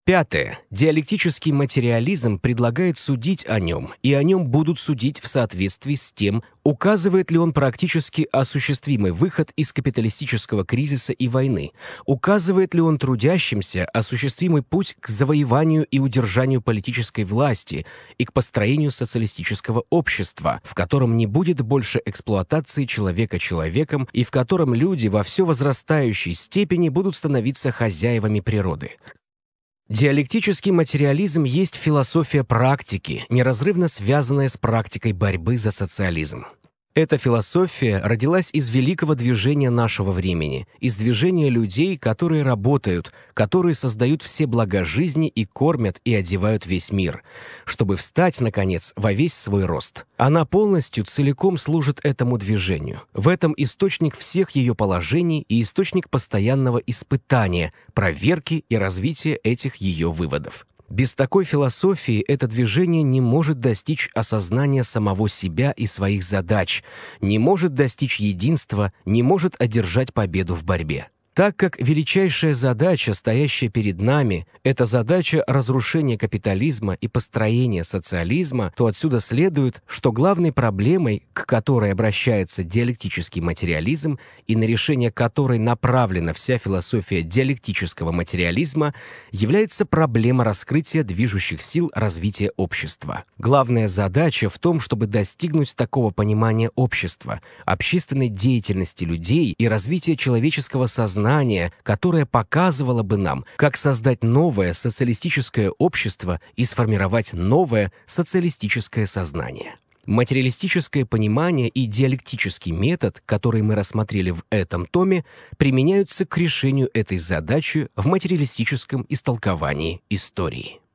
Пятое. Диалектический материализм предлагает судить о нем, и о нем будут судить в соответствии с тем, указывает ли он практически осуществимый выход из капиталистического кризиса и войны, указывает ли он трудящимся осуществимый путь к завоеванию и удержанию политической власти и к построению социалистического общества, в котором не будет больше эксплуатации человека человеком и в котором люди во все возрастающей степени будут становиться хозяевами природы. Диалектический материализм есть философия практики, неразрывно связанная с практикой борьбы за социализм. Эта философия родилась из великого движения нашего времени, из движения людей, которые работают, которые создают все блага жизни и кормят и одевают весь мир, чтобы встать, наконец, во весь свой рост. Она полностью, целиком служит этому движению. В этом источник всех ее положений и источник постоянного испытания, проверки и развития этих ее выводов. Без такой философии это движение не может достичь осознания самого себя и своих задач, не может достичь единства, не может одержать победу в борьбе. Так как величайшая задача, стоящая перед нами, это задача разрушения капитализма и построения социализма, то отсюда следует, что главной проблемой, к которой обращается диалектический материализм и на решение которой направлена вся философия диалектического материализма, является проблема раскрытия движущих сил развития общества. Главная задача в том, чтобы достигнуть такого понимания общества, общественной деятельности людей и развития человеческого сознания, знание, которое показывало бы нам, как создать новое социалистическое общество и сформировать новое социалистическое сознание. Материалистическое понимание и диалектический метод, который мы рассмотрели в этом томе, применяются к решению этой задачи в материалистическом истолковании истории.